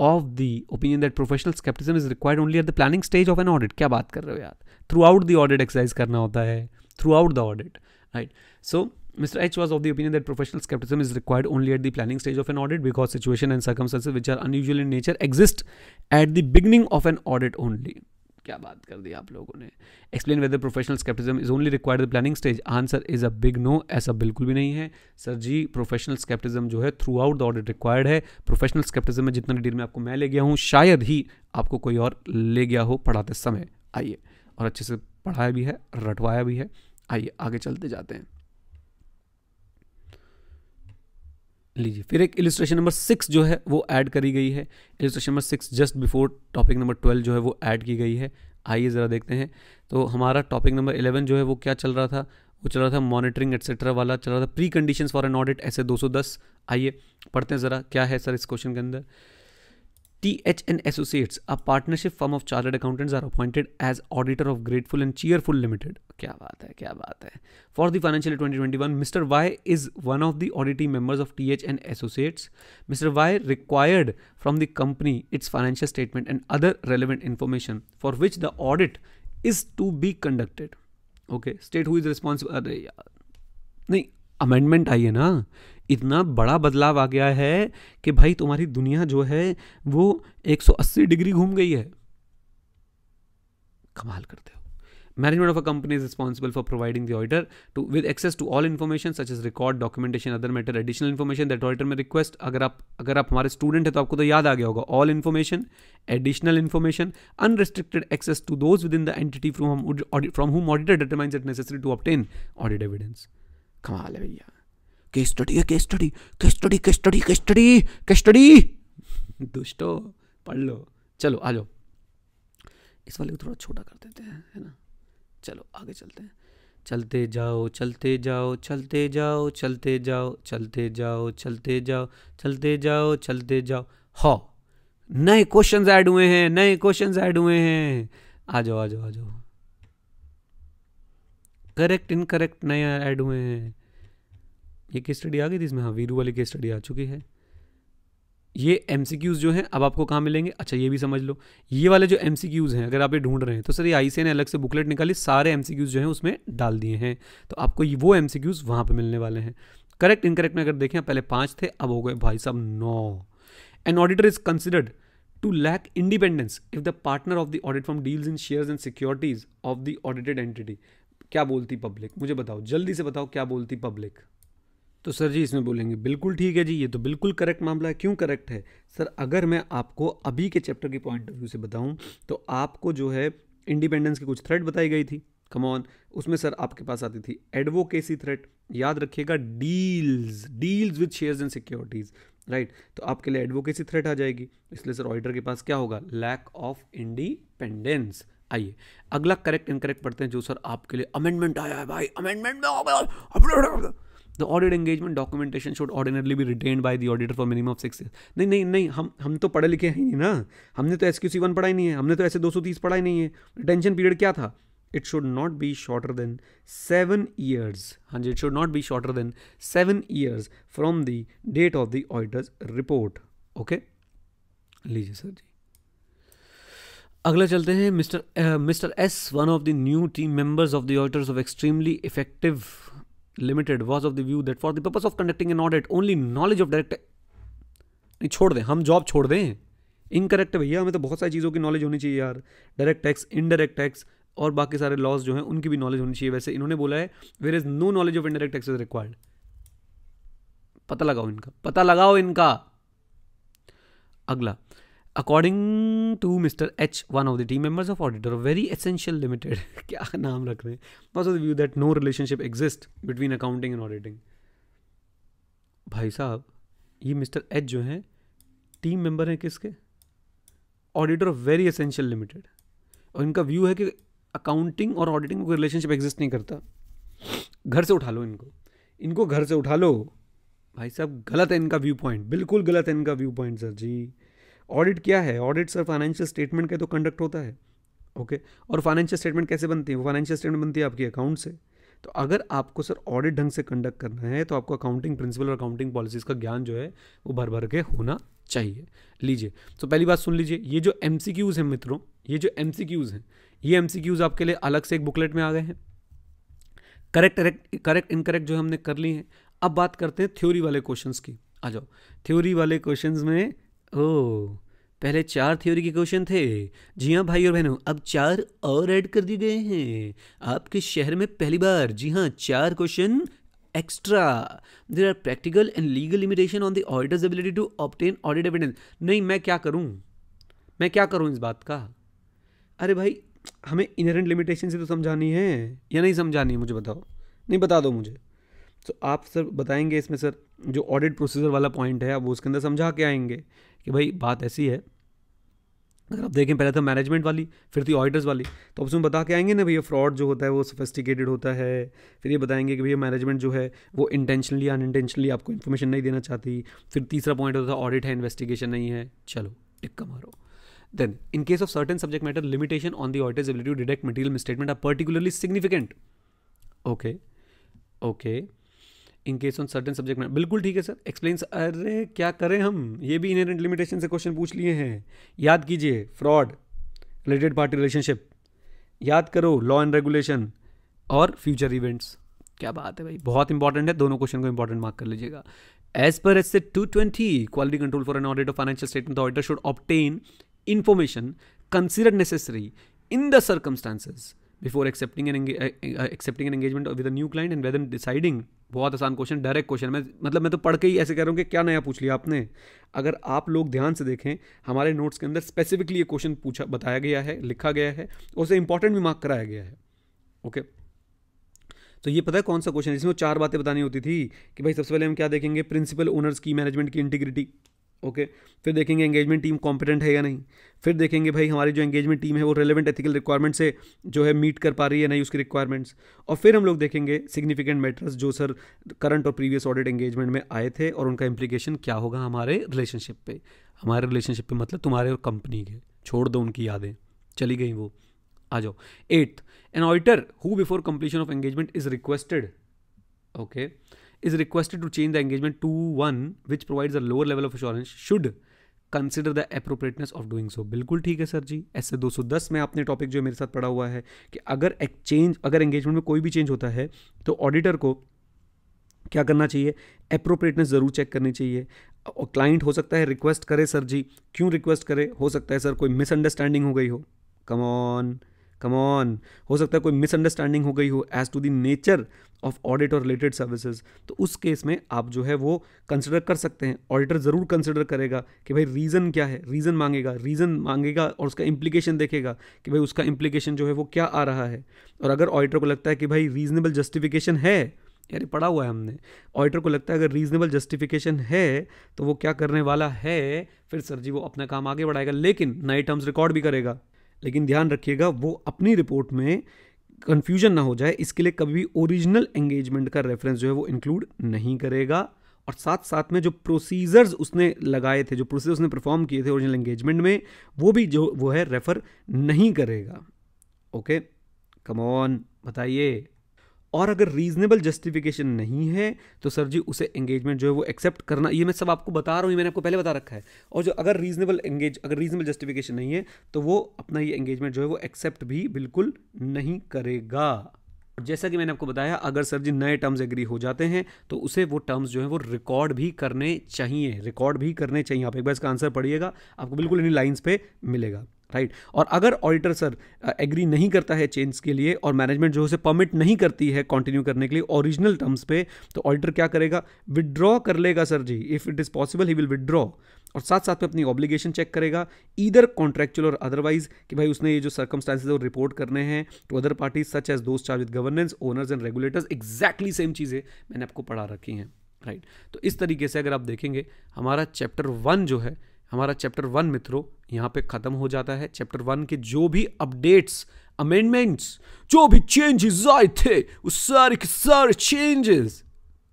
of the opinion that professional skepticism is required only at the planning stage of an audit. क्या बात कर रहे हो यार? Throughout the audit exercise करना होता है. Throughout the audit, right? So Mr. H was of the opinion that professional skepticism is required only at the planning stage of an audit because situation and circumstances which are unusual in nature exist at the beginning of an audit only. क्या बात कर दी आप लोगों ने explain whether professional scepticism is only required the planning stage answer is a big no ऐसा बिल्कुल भी नहीं है सर जी प्रोफेशनल स्केप्टिज्म जो है throughout the audit required है प्रोफेशनल स्केप्टिज्म में जितना डिटेल में आपको मैं ले गया हूँ शायद ही आपको कोई और ले गया हो पढ़ाते समय आइए और अच्छे से पढ़ाया भी है रटवाया भी है आइए आगे चलते जाते हैं लीजिए फिर एक इलिस्ट्रेशन नंबर सिक्स जो है वो ऐड करी गई है illustration number six just before topic number twelve जो है वो ऐड की गई है आइए ज़रा देखते हैं तो हमारा टॉपिक नंबर इलेवन जो है वो क्या चल रहा था वो चल रहा था मॉनिटरिंग एट्सेट्रा वाला चल रहा था precondition for an audit ऐसे दो आइए पढ़ते हैं ज़रा क्या है सर इस क्वेश्चन के अंदर THN Associates, a partnership firm of chartered accountants, are appointed as auditor of Grateful and Cheerful Limited. क्या बात है क्या बात है for the financial 2021 mister Y is one of the auditing members of T H and associates mister Y required from the company its financial statement and other relevant information for which the audit is to be conducted okay state who is responsible अरे यार नहीं amendment आई है ना इतना बड़ा बदलाव आ गया है कि भाई तुम्हारी दुनिया जो है वो 180 डिग्री घूम गई है कमाल करते हो management of a company is responsible for providing the auditor to with access to all information such is record documentation other matter additional information that order may request अगर आप अगर आप हमारे स्टूडेंट हैं तो आपको तो याद आ गया होगा all information additional information unrestricted access to those with within the entity from from हुम auditor determines it necessary to obtain audit evidence कमाल है भैया केस स्टडी है case study case study case study case study case study दुष्टो पढ़ लो चलो आ जाओ इस वाले को थोड़ा छोटा कर देते हैं है ना चलो आगे चलते हैं चलते जाओ चलते जाओ चलते जाओ चलते जाओ चलते जाओ चलते जाओ चलते जाओ चलते जाओ हो नए क्वेश्चन ऐड हुए हैं नए क्वेश्चन ऐड हुए हैं आ जाओ आ जाओ आ जाओ करेक्ट इनकरेक्ट नए ऐड हुए हैं ये केस स्टडी आ गई थी इसमें हाँ वीरू वाली केस स्टडी आ चुकी है ये एम जो हैं अब आपको कहाँ मिलेंगे अच्छा ये भी समझ लो ये वाले जो एम हैं अगर आप ये ढूंढ रहे हैं तो सर ये आई ने अलग से बुकलेट निकाली सारे एम जो हैं उसमें डाल दिए हैं तो आपको वो एम सी क्यूज़ वहाँ पर मिलने वाले हैं करेक्ट इनकरेक्ट में अगर देखें पहले पाँच थे अब हो गए भाई साहब नौ an auditor is considered to lack independence if the partner of the audit firm deals in share and securities of the audited entity क्या बोलती पब्लिक मुझे बताओ जल्दी से बताओ क्या बोलती पब्लिक तो सर जी इसमें बोलेंगे बिल्कुल ठीक है जी ये तो बिल्कुल करेक्ट मामला है क्यों करेक्ट है सर अगर मैं आपको अभी के चैप्टर की पॉइंट ऑफ व्यू से बताऊं तो आपको जो है इंडिपेंडेंस की कुछ थ्रेट बताई गई थी कमॉन उसमें सर आपके पास आती थी एडवोकेसी थ्रेट याद रखिएगा deals deals with shares and securities right तो आपके लिए एडवोकेसी थ्रेट आ जाएगी इसलिए सर ऑडिटर के पास क्या होगा लैक ऑफ इंडिपेंडेंस आइए अगला करेक्ट इनकरेक्ट पढ़ते हैं जो सर आपके लिए अमेंडमेंट आया है भाई अमेंडमेंट में हो गया the audit engagement documentation should ordinarily be retain by the auditor for minimum of six नहीं नहीं नहीं हम हम तो पढ़े लिखे हैं ही ना हमने तो एस क्यू सी वन पढ़ाई नहीं है हमने तो ऐसे दो सौ तीस पढ़ाई नहीं है रिटेंशन पीरियड क्या था it should not be shorter than seven years हाँ जी it should not be shorter than seven years from the date of the auditor's report okay लीजिए सर जी अगला चलते हैं mister mister S one of the new team members of the auditors of extremely effective limited was of the view that for the purpose of conducting an audit only knowledge of direct नहीं छोड़ दें हम job छोड़ दें incorrect भैया हमें तो बहुत सारी चीज़ों की नॉलेज होनी चाहिए यार डायरेक्ट टैक्स इनडायरेक्ट टैक्स और बाकी सारे लॉज जो हैं उनकी भी नॉलेज होनी चाहिए वैसे इन्होंने बोला है where is no knowledge of indirect tax is required पता लगाओ इनका पता लगाओ इनका अगला according to mister H one of the team members of auditor very essential limited क्या नाम रख रहे हैं of view that no relationship exist between accounting and auditing भाई साहब ये मिस्टर एच जो हैं टीम मेंबर हैं किसके auditor of very essential limited और इनका व्यू है कि अकाउंटिंग और ऑडिटिंग में कोई रिलेशनशिप एग्जिस्ट नहीं करता घर से उठा लो इनको इनको घर से उठा लो भाई साहब गलत है इनका व्यू पॉइंट बिल्कुल गलत है इनका व्यू पॉइंट सर जी ऑडिट क्या है ऑडिट सर फाइनेंशियल स्टेटमेंट का तो कंडक्ट होता है ओके okay? और फाइनेंशियल स्टेटमेंट कैसे बनती है फाइनेंशियल स्टेटमेंट बनती है आपकी अकाउंट से तो अगर आपको सर ऑडिट ढंग से कंडक्ट करना है तो आपको अकाउंटिंग प्रिंसिपल और अकाउंटिंग पॉलिसीज़ का ज्ञान जो है वो भर भर के होना चाहिए लीजिए तो पहली बात सुन लीजिए ये जो एम हैं मित्रों ये जो एम हैं ये एम आपके लिए अलग से एक बुकलेट में आ गए हैं करेक्ट करेक्ट करेक्ट इनकरेक्ट जो हमने कर ली है अब बात करते हैं थ्योरी वाले क्वेश्चंस की आ जाओ थ्योरी वाले क्वेश्चंस में ओ पहले चार थ्योरी के क्वेश्चन थे जी हाँ भाई और बहनों अब चार और ऐड कर दिए गए हैं आपके शहर में पहली बार जी हाँ चार question extra there are practical and legal limitation on the auditor's ability to obtain audit evidence नहीं मैं क्या करूँ मैं क्या करूँ इस बात का अरे भाई हमें इनहेरेंट लिमिटेशन से तो समझानी है या नहीं समझानी है मुझे बताओ नहीं बता दो मुझे तो आप सर बताएंगे इसमें सर जो ऑडिट प्रोसीजर वाला पॉइंट है आप वो उसके अंदर समझा के आएंगे कि भाई बात ऐसी है अगर आप देखें पहले तो मैनेजमेंट वाली फिर थी तो ऑडिटर्स वाली तो आप उसमें बता के आएंगे ना भैया फ्रॉड जो होता है वो सोफिस्टिकेटेड होता है फिर ये बताएंगे कि भैया मैनेजमेंट जो है वो इंटेंशनली अनइंटेंशनली आपको इन्फॉर्मेशन नहीं देना चाहती फिर तीसरा पॉइंट होता है ऑडिट है इन्वेस्टिगेशन नहीं है चलो टिक्का मारो then in case of certain subject matter limitation on the auditor's ability to detect material statement are particularly significant okay okay in case on certain subject में बिल्कुल ठीक है सर एक्सप्लेन अरे क्या करें हम ये भी इनहेरेंट लिमिटेशन से क्वेश्चन पूछ लिए हैं याद कीजिए फ्रॉड रिलेटेड पार्टी रिलेशनशिप याद करो लॉ एंड रेगुलेशन और फ्यूचर इवेंट्स क्या बात है भाई बहुत इंपॉर्टेंट है दोनों क्वेश्चन को इंपॉर्टेंट मार्क कर लीजिएगा एज पर एस से two twenty quality control for an audit of financial statement auditor should obtain information consider necessary in the circumstances before accepting an accepting an engagement with new client and whether deciding बहुत आसान question direct question मैं मतलब मैं तो पढ़ के ही ऐसे कह रहा हूँ कि क्या नया पूछ लिया आपने अगर आप लोग ध्यान से देखें हमारे नोट्स के अंदर स्पेसिफिकली ये क्वेश्चन पूछा बताया गया है लिखा गया है और उसे इंपॉर्टेंट भी मार्क कराया गया है ओके तो ये पता है कौन सा क्वेश्चन है इसमें चार बातें बतानी होती थी कि भाई सबसे पहले हम क्या देखेंगे प्रिंसिपल ओनर्स की मैनेजमेंट की इंटीग्रिटी ओके फिर देखेंगे एंगेजमेंट टीम कॉम्पिटेंट है या नहीं फिर देखेंगे भाई हमारी जो एंगेजमेंट टीम है वो रेलेवेंट एथिकल रिक्वायरमेंट से जो है मीट कर पा रही है नहीं उसकी रिक्वायरमेंट्स और फिर हम लोग देखेंगे सिग्निफिकेंट मैटर्स जो सर करंट और प्रीवियस ऑडिट एंगेजमेंट में आए थे और उनका इम्प्लीकेशन क्या होगा हमारे रिलेशनशिप पे हमारे रिलेशनशिप पे मतलब तुम्हारे और कंपनी के छोड़ दो उनकी यादें चली गई वो आ जाओ eighth an auditor who before completion of engagement is requested okay okay. is requested to change the engagement to one which provides a lower level of assurance should consider the appropriateness of doing so बिल्कुल ठीक है sir जी ऐसे 210 में आपने topic जो मेरे साथ पढ़ा हुआ है कि अगर एक्सचेंज अगर एंगेजमेंट में कोई भी चेंज होता है तो ऑडिटर को क्या करना चाहिए अप्रोप्रिएटनेस ज़रूर चेक करनी चाहिए और क्लाइंट हो सकता है रिक्वेस्ट करे सर जी क्यों रिक्वेस्ट करे हो सकता है सर कोई मिसअंडरस्टैंडिंग हो गई हो कम ऑन कम ऑन हो सकता है कोई मिसअंडरस्टैंडिंग हो गई हो as to the nature of audit और रिलेटेड सर्विसेज तो उस केस में आप जो है वो कंसिडर कर सकते हैं ऑडिटर ज़रूर कंसिडर करेगा कि भाई रीज़न क्या है रीज़न मांगेगा रीज़न मांगेगा और उसका इम्प्लीकेशन देखेगा कि भाई उसका इम्प्लीकेशन जो है वो क्या आ रहा है और अगर ऑडिटर को लगता है कि भाई रीज़नेबल जस्टिफिकेशन है यानी पढ़ा हुआ है हमने ऑडिटर को लगता है अगर रीजनेबल जस्टिफिकेशन है तो वो क्या करने वाला है फिर सर जी वो अपना काम आगे बढ़ाएगा लेकिन नए टर्म्स रिकॉर्ड भी करेगा लेकिन ध्यान रखिएगा वो अपनी रिपोर्ट में कन्फ्यूजन ना हो जाए इसके लिए कभी भी ओरिजिनल एंगेजमेंट का रेफरेंस जो है वो इंक्लूड नहीं करेगा और साथ साथ में जो प्रोसीजर्स उसने लगाए थे जो प्रोसीजर उसने परफॉर्म किए थे ओरिजिनल एंगेजमेंट में वो भी जो वो है रेफ़र नहीं करेगा ओके कम ऑन बताइए और अगर रीजनेबल जस्टिफिकेशन नहीं है तो सर जी उसे एंगेजमेंट जो है वो एक्सेप्ट करना ये मैं सब आपको बता रहा हूँ मैंने आपको पहले बता रखा है और जो अगर रीजनेबल एंगेज अगर रीजनेबल जस्टिफिकेशन नहीं है तो वो अपना ये एंगेजमेंट जो है वो एक्सेप्ट भी बिल्कुल नहीं करेगा जैसा कि मैंने आपको बताया अगर सर जी नए टर्म्स एग्री हो जाते हैं तो उसे वो टर्म्स जो है वो रिकॉर्ड भी करने चाहिए रिकॉर्ड भी करने चाहिए आप एक बार इसका आंसर पढ़िएगा आपको बिल्कुल इन्हीं लाइंस पे मिलेगा राइट और अगर ऑडिटर सर एग्री नहीं करता है चेंज के लिए और मैनेजमेंट जो है उसे परमिट नहीं करती है कंटिन्यू करने के लिए ओरिजिनल टर्म्स पे तो ऑडिटर क्या करेगा विदड्रॉ कर लेगा सर जी if it is possible he will withdraw और साथ साथ में अपनी ऑब्लिगेशन चेक करेगा इधर कॉन्ट्रेक्चुअल और अदरवाइज कि भाई उसने ये जो सर्कमस्टांसिस वो रिपोर्ट करने हैं to other parties such as दोस्त charge with governance owners and regulators exactly same चीज़ें मैंने आपको पढ़ा रखी हैं राइट तो इस तरीके से अगर आप देखेंगे हमारा चैप्टर वन जो है हमारा चैप्टर वन मित्रों यहां पे ख़त्म हो जाता है चैप्टर वन के जो भी अपडेट्स अमेंडमेंट्स जो भी चेंजेस आए थे उस सारे के सारे चेंजेस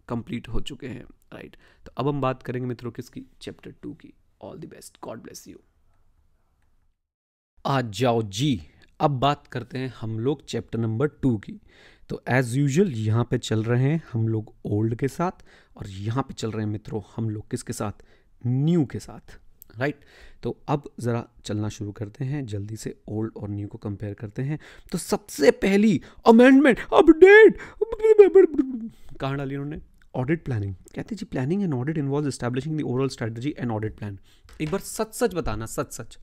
कंप्लीट हो चुके हैं राइट right? तो अब हम बात करेंगे मित्रों किसकी चैप्टर टू की all the best God bless you आ जाओ जी अब बात करते हैं हम लोग चैप्टर नंबर टू की तो एज़ यूजल यहाँ पे चल रहे हैं हम लोग ओल्ड के साथ और यहाँ पे चल रहे हैं मित्रों हम लोग किसके साथ न्यू के साथ राइट right? तो अब ज़रा चलना शुरू करते हैं जल्दी से ओल्ड और न्यू को कंपेयर करते हैं तो सबसे पहली अमेंडमेंट अपडेट कहाँ डाली उन्होंने ऑडिट प्लानिंग कहते जी planning and audit involve establishing the overall strategy and audit plan एक बार सच सच बताना सच सच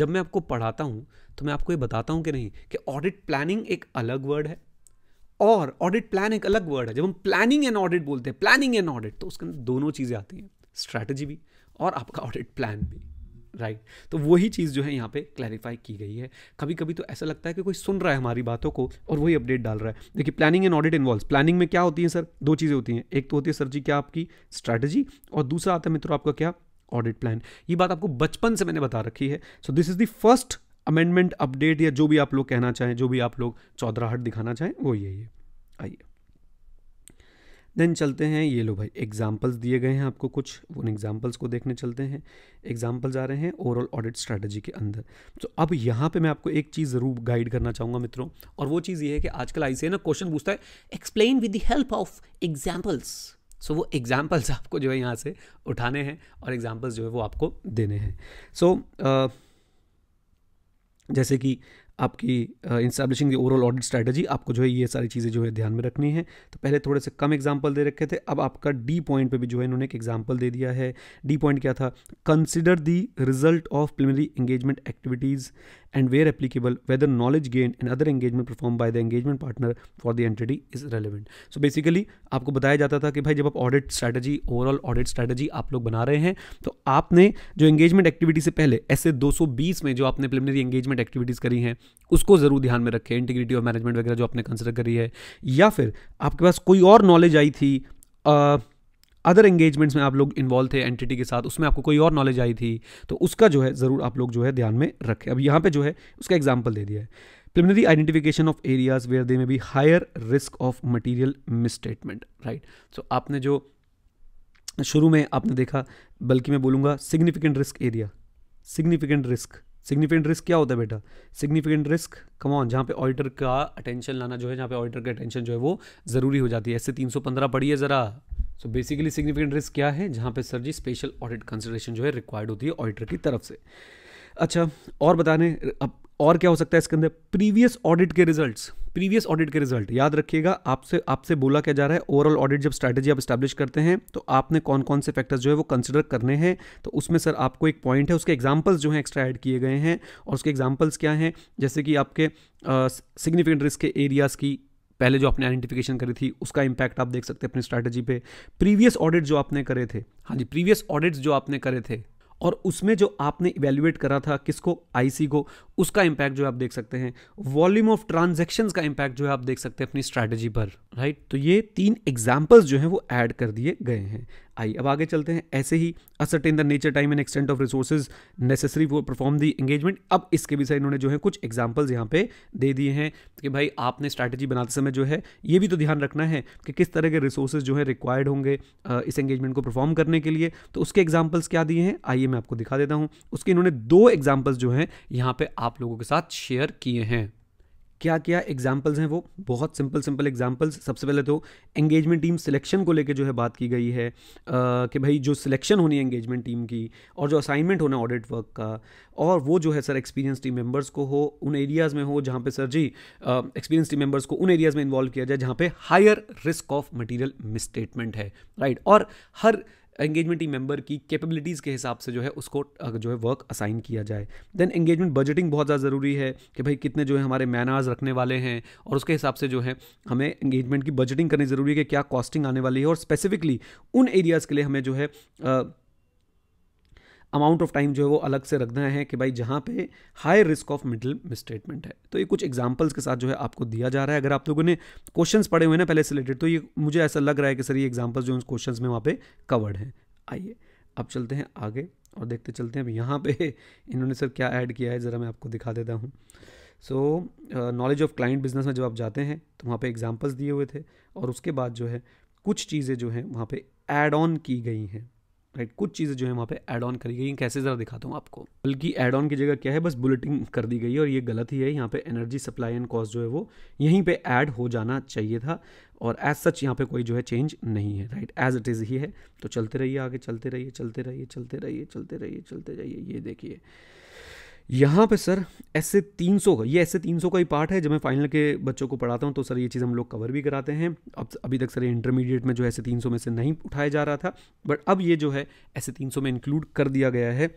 जब मैं आपको पढ़ाता हूँ तो मैं आपको ये बताता हूँ कि नहीं कि ऑडिट प्लानिंग एक अलग वर्ड है और ऑडिट प्लान एक अलग वर्ड है जब हम प्लानिंग एंड ऑडिट बोलते हैं प्लानिंग एंड ऑडिट तो उसके अंदर दोनों चीज़ें आती हैं स्ट्रैटेजी भी और आपका ऑडिट प्लान भी राइट right. तो वही चीज़ जो है यहाँ पे क्लैरिफाई की गई है कभी कभी तो ऐसा लगता है कि कोई सुन रहा है हमारी बातों को और वही अपडेट डाल रहा है देखिए planning and audit involve planning में क्या होती है सर दो चीज़ें होती हैं एक तो होती है सर जी क्या आपकी स्ट्रैटेजी और दूसरा आता है मित्रों आपका क्या ऑडिट प्लान ये बात आपको बचपन से मैंने बता रखी है so this is the first amendment update या जो भी आप लोग कहना चाहें जो भी आप लोग चौधराहट दिखाना चाहें वो यही है आइए देन चलते हैं ये लो भाई एग्जाम्पल्स दिए गए हैं आपको कुछ उन एग्जाम्पल्स को देखने चलते हैं एग्जाम्पल्स आ रहे हैं ओवरऑल ऑडिट स्ट्रैटेजी के अंदर तो अब यहाँ पे मैं आपको एक चीज़ ज़रूर गाइड करना चाहूँगा मित्रों और वो चीज़ ये है कि आजकल आई ना क्वेश्चन पूछता है explain with the help of examples so वो एग्जाम्पल्स आपको जो है यहाँ से उठाने हैं और एग्जाम्पल्स जो है वो आपको देने हैं सो so, uh, जैसे कि आपकी establishing the overall audit strategy आपको जो है ये सारी चीज़ें जो है ध्यान में रखनी है तो पहले थोड़े से कम एग्जाम्पल दे रखे थे अब आपका डी पॉइंट पे भी जो है इन्होंने एक एग्जाम्पल दे दिया है डी पॉइंट क्या था consider the result of preliminary engagement activities and where applicable whether knowledge gained and other engagement performed by the engagement partner for the entity is relevant so basically आपको बताया जाता था कि भाई जब आप audit strategy overall audit strategy आप लोग बना रहे हैं तो आपने जो एंगेजमेंट एक्टिविटी से पहले ऐसे 220 में जो आपने प्रिलिमिनरी एंगेजमेंट एक्टिविटीज़ करी हैं उसको ज़रूर ध्यान में रखें इंटीग्रिटी और मैनेजमेंट वगैरह जो आपने कंसिडर करी है या फिर आपके पास कोई और नॉलेज आई थी अदर एंगेजमेंट्स में आप लोग इन्वॉल्व थे एंटिटी के साथ उसमें आपको कोई और नॉलेज आई थी तो उसका जो है ज़रूर आप लोग जो है ध्यान में रखें अब यहाँ पे जो है उसका एग्जाम्पल दे दिया है preliminary identification of areas where they may be higher risk of material misstatement right so आपने जो शुरू में आपने देखा बल्कि मैं बोलूँगा significant risk area significant risk significant risk क्या होता है बेटा सिग्निफिकेंट रिस्क कमॉन जहाँ पे ऑडिटर का अटेंशन लाना जो है जहाँ पे ऑडिटर का अटेंशन जो है वो ज़रूरी हो जाती है ऐसे 315 पढ़िए ज़रा सो बेसिकली सिग्निफिकेंट रिस्क क्या है जहाँ पे सर जी स्पेशल ऑडिट कंसिडरेशन जो है रिक्वायर्ड होती है ऑडिटर की तरफ से अच्छा और बताने अब और क्या हो सकता है इसके अंदर प्रीवियस ऑडिट के रिजल्ट्स प्रीवियस ऑडिट के रिजल्ट याद रखिएगा आपसे आपसे बोला क्या जा रहा है ओवरऑल ऑडिट जब स्ट्रैटेजी आप स्टैब्लिश करते हैं तो आपने कौन कौन से फैक्टर्स जो है वो कंसिडर करने हैं तो उसमें सर आपको एक पॉइंट है उसके एग्जाम्पल्स जो हैं एक्स्ट्रा ऐड किए गए हैं और उसके एग्जाम्पल्स क्या हैं जैसे कि आपके सिग्निफिकेंट रिस्क के एरियाज़ की पहले जो आपने आइडेंटिफिकेशन करी थी उसका इंपैक्ट आप देख सकते हैं अपनी स्ट्रैटेजी पे प्रीवियस ऑडिट जो आपने करे थे हाँ जी प्रीवियस ऑडिट्स जो आपने करे थे और उसमें जो आपने इवेल्युएट करा था किसको आईसी को उसका इंपैक्ट जो है आप देख सकते हैं वॉल्यूम ऑफ ट्रांजेक्शन का इंपैक्ट जो है आप देख सकते हैं अपनी स्ट्रैटेजी पर राइट तो ये तीन एग्जाम्पल्स जो है वो ऐड कर दिए गए हैं आई अब आगे चलते हैं ऐसे ही in the nature time and extent of resources necessary for perform the engagement अब इसके भी सर इन्होंने जो है कुछ एग्जाम्पल्स यहाँ पे दे दिए हैं कि भाई आपने स्ट्रैटेजी बनाते समय जो है ये भी तो ध्यान रखना है कि किस तरह के रिसोर्सेज जो है रिक्वायर्ड होंगे इस एंगेजमेंट को परफॉर्म करने के लिए तो उसके एग्जाम्पल्स क्या दिए हैं आइए मैं आपको दिखा देता हूँ उसके इन्होंने दो एग्जाम्पल्स जो हैं यहाँ पर आप लोगों के साथ शेयर किए हैं क्या क्या एग्जाम्पल्स हैं वो बहुत सिंपल सिंपल एग्जाम्पल्स सबसे पहले तो एंगेजमेंट टीम सिलेक्शन को लेके जो है बात की गई है आ, कि भाई जो सिलेक्शन होनी है एंगेजमेंट टीम की और जो असाइनमेंट होना ऑडिट वर्क का और वो जो है सर एक्सपीरियंस टीम मेंबर्स को हो उन एरियाज़ में हो जहाँ पे सर जी एक्सपीरियंस टीम मेंबर्स को उन एरियाज़ में इन्वॉल्व किया जाए जहाँ पे higher risk of material misstatement है राइट और हर एंगेजमेंट टीम मेंबर की कैपेबिलिटीज़ के हिसाब से जो है उसको जो है वर्क असाइन किया जाए देन एंगेजमेंट बजटिंग बहुत ज़्यादा ज़रूरी है कि भाई कितने जो है हमारे मैनार्स रखने वाले हैं और उसके हिसाब से जो है हमें एंगेजमेंट की बजटिंग करनी ज़रूरी है कि क्या कॉस्टिंग आने वाली है और स्पेसिफिकली उन एरियाज़ के लिए हमें जो है अमाउंट ऑफ टाइम जो है वो अलग से रखना है कि भाई जहाँ पे high risk of middle misstatement है तो ये कुछ एग्जाम्पल्स के साथ जो है आपको दिया जा रहा है अगर आप लोगों ने क्वेश्चन पढ़े हुए ना पहले से रिलेटेड तो ये मुझे ऐसा लग रहा है कि सर ये एग्जाम्पल्स जो उन क्वेश्चन में वहाँ पर कवर्ड हैं आइए अब चलते हैं आगे और देखते चलते हैं अब यहाँ पे इन्होंने सर क्या ऐड किया है ज़रा मैं आपको दिखा देता हूँ so knowledge of client business में जब आप जाते हैं तो वहाँ पे एग्ज़ाम्पल्स दिए हुए थे और उसके बाद जो है कुछ चीज़ें जो हैं वहाँ पे ऐड ऑन की गई हैं राइट right, कुछ चीज़ें जो है वहाँ पे ऐड ऑन करी गई हैं कैसे ज़रा दिखाता हूँ आपको बल्कि ऐड ऑन की जगह क्या है बस बुलेटिंग कर दी गई है और ये गलत ही है यहाँ पे एनर्जी सप्लाई एंड कॉस्ट जो है वो यहीं पे ऐड हो जाना चाहिए था और एज सच यहाँ पे कोई जो है चेंज नहीं है राइट एज इट इज़ ही है तो चलते रहिए आगे चलते रहिए चलते रहिए चलते रहिए चलते रहिए चलते रहिए चलते जाइए ये देखिए यहाँ पे सर ऐसे 300 का ये ऐसे 300 का ही पार्ट है जब मैं फाइनल के बच्चों को पढ़ाता हूँ तो सर ये चीज़ हम लोग कवर भी कराते हैं अब अभी तक सर इंटरमीडिएट में जो ऐसे 300 में से नहीं उठाया जा रहा था बट अब ये जो है ऐसे 300 में इंक्लूड कर दिया गया है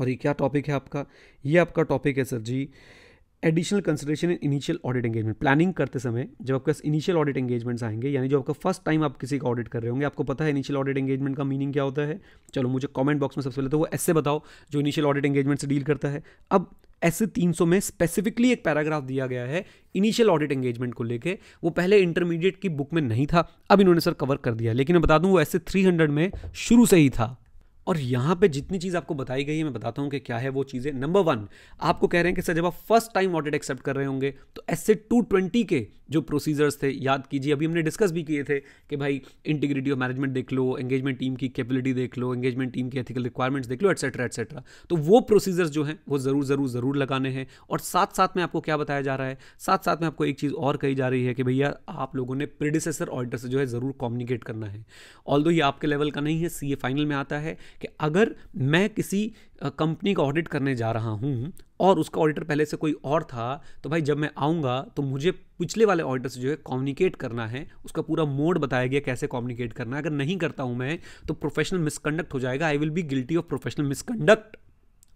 और ये क्या टॉपिक है आपका ये आपका टॉपिक है सर जी additional consideration in initial audit engagement planning करते समय जब आपके पास इनिशियल ऑडिट एंगेजमेंट्स आएंगे यानी जो आपका फर्स्ट टाइम आप किसी का ऑडिट कर रहे होंगे आपको पता है इनिशियल ऑडिट एंगेजमेंट का मीनिंग क्या होता है चलो मुझे कमेंट बॉक्स में सबसे पहले तो वो ऐसे बताओ जो इनिशियल ऑडिट एंगेजमेंट से डील करता है अब ऐसे 300 में स्पेसिफिकली एक पैराग्राफ दिया गया है इनिशियल ऑडिट एंगेजमेंट को लेके वो पहले इंटरमीडिएट की बुक में नहीं था अब इन्होंने सर कवर कर दिया लेकिन मैं बता दूं वो ऐसे 300 में शुरू से ही था और यहाँ पे जितनी चीज़ आपको बताई गई है मैं बताता हूँ कि क्या है वो चीज़ें नंबर वन आपको कह रहे हैं कि सर जब आप फर्स्ट टाइम ऑडिट एक्सेप्ट कर रहे होंगे तो एस टू ट्वेंटी के जो प्रोसीजर्स थे याद कीजिए अभी हमने डिस्कस भी किए थे कि भाई इंटीग्रिटी ऑफ मैनेजमेंट देख लो एंगेजमेंट टीम की कैपेबिलिटी देख लो एंगेजमेंट टीम की एथिकल रिक्वायरमेंट्स देख लो एट्सेट्रा एट्सेट्रा तो वो प्रोसीजर्स जो हैं वो ज़रूर ज़रूर ज़रूर लगाने हैं और साथ साथ में आपको क्या बताया जा रहा है साथ साथ में आपको एक चीज़ और कही जा रही है कि भैया आप लोगों ने प्रिडिसेसर ऑडिटर से जो है ज़रूर कम्युनिकेट करना है ऑल ये आपके लेवल का नहीं है सी फाइनल में आता है कि अगर मैं किसी कंपनी का ऑडिट करने जा रहा हूँ और उसका ऑडिटर पहले से कोई और था तो भाई जब मैं आऊँगा तो मुझे पिछले वाले ऑडिटर से जो है कम्युनिकेट करना है उसका पूरा मोड बताया गया कैसे कम्युनिकेट करना है अगर नहीं करता हूँ मैं तो प्रोफेशनल मिसकंडक्ट हो जाएगा I will be guilty of professional misconduct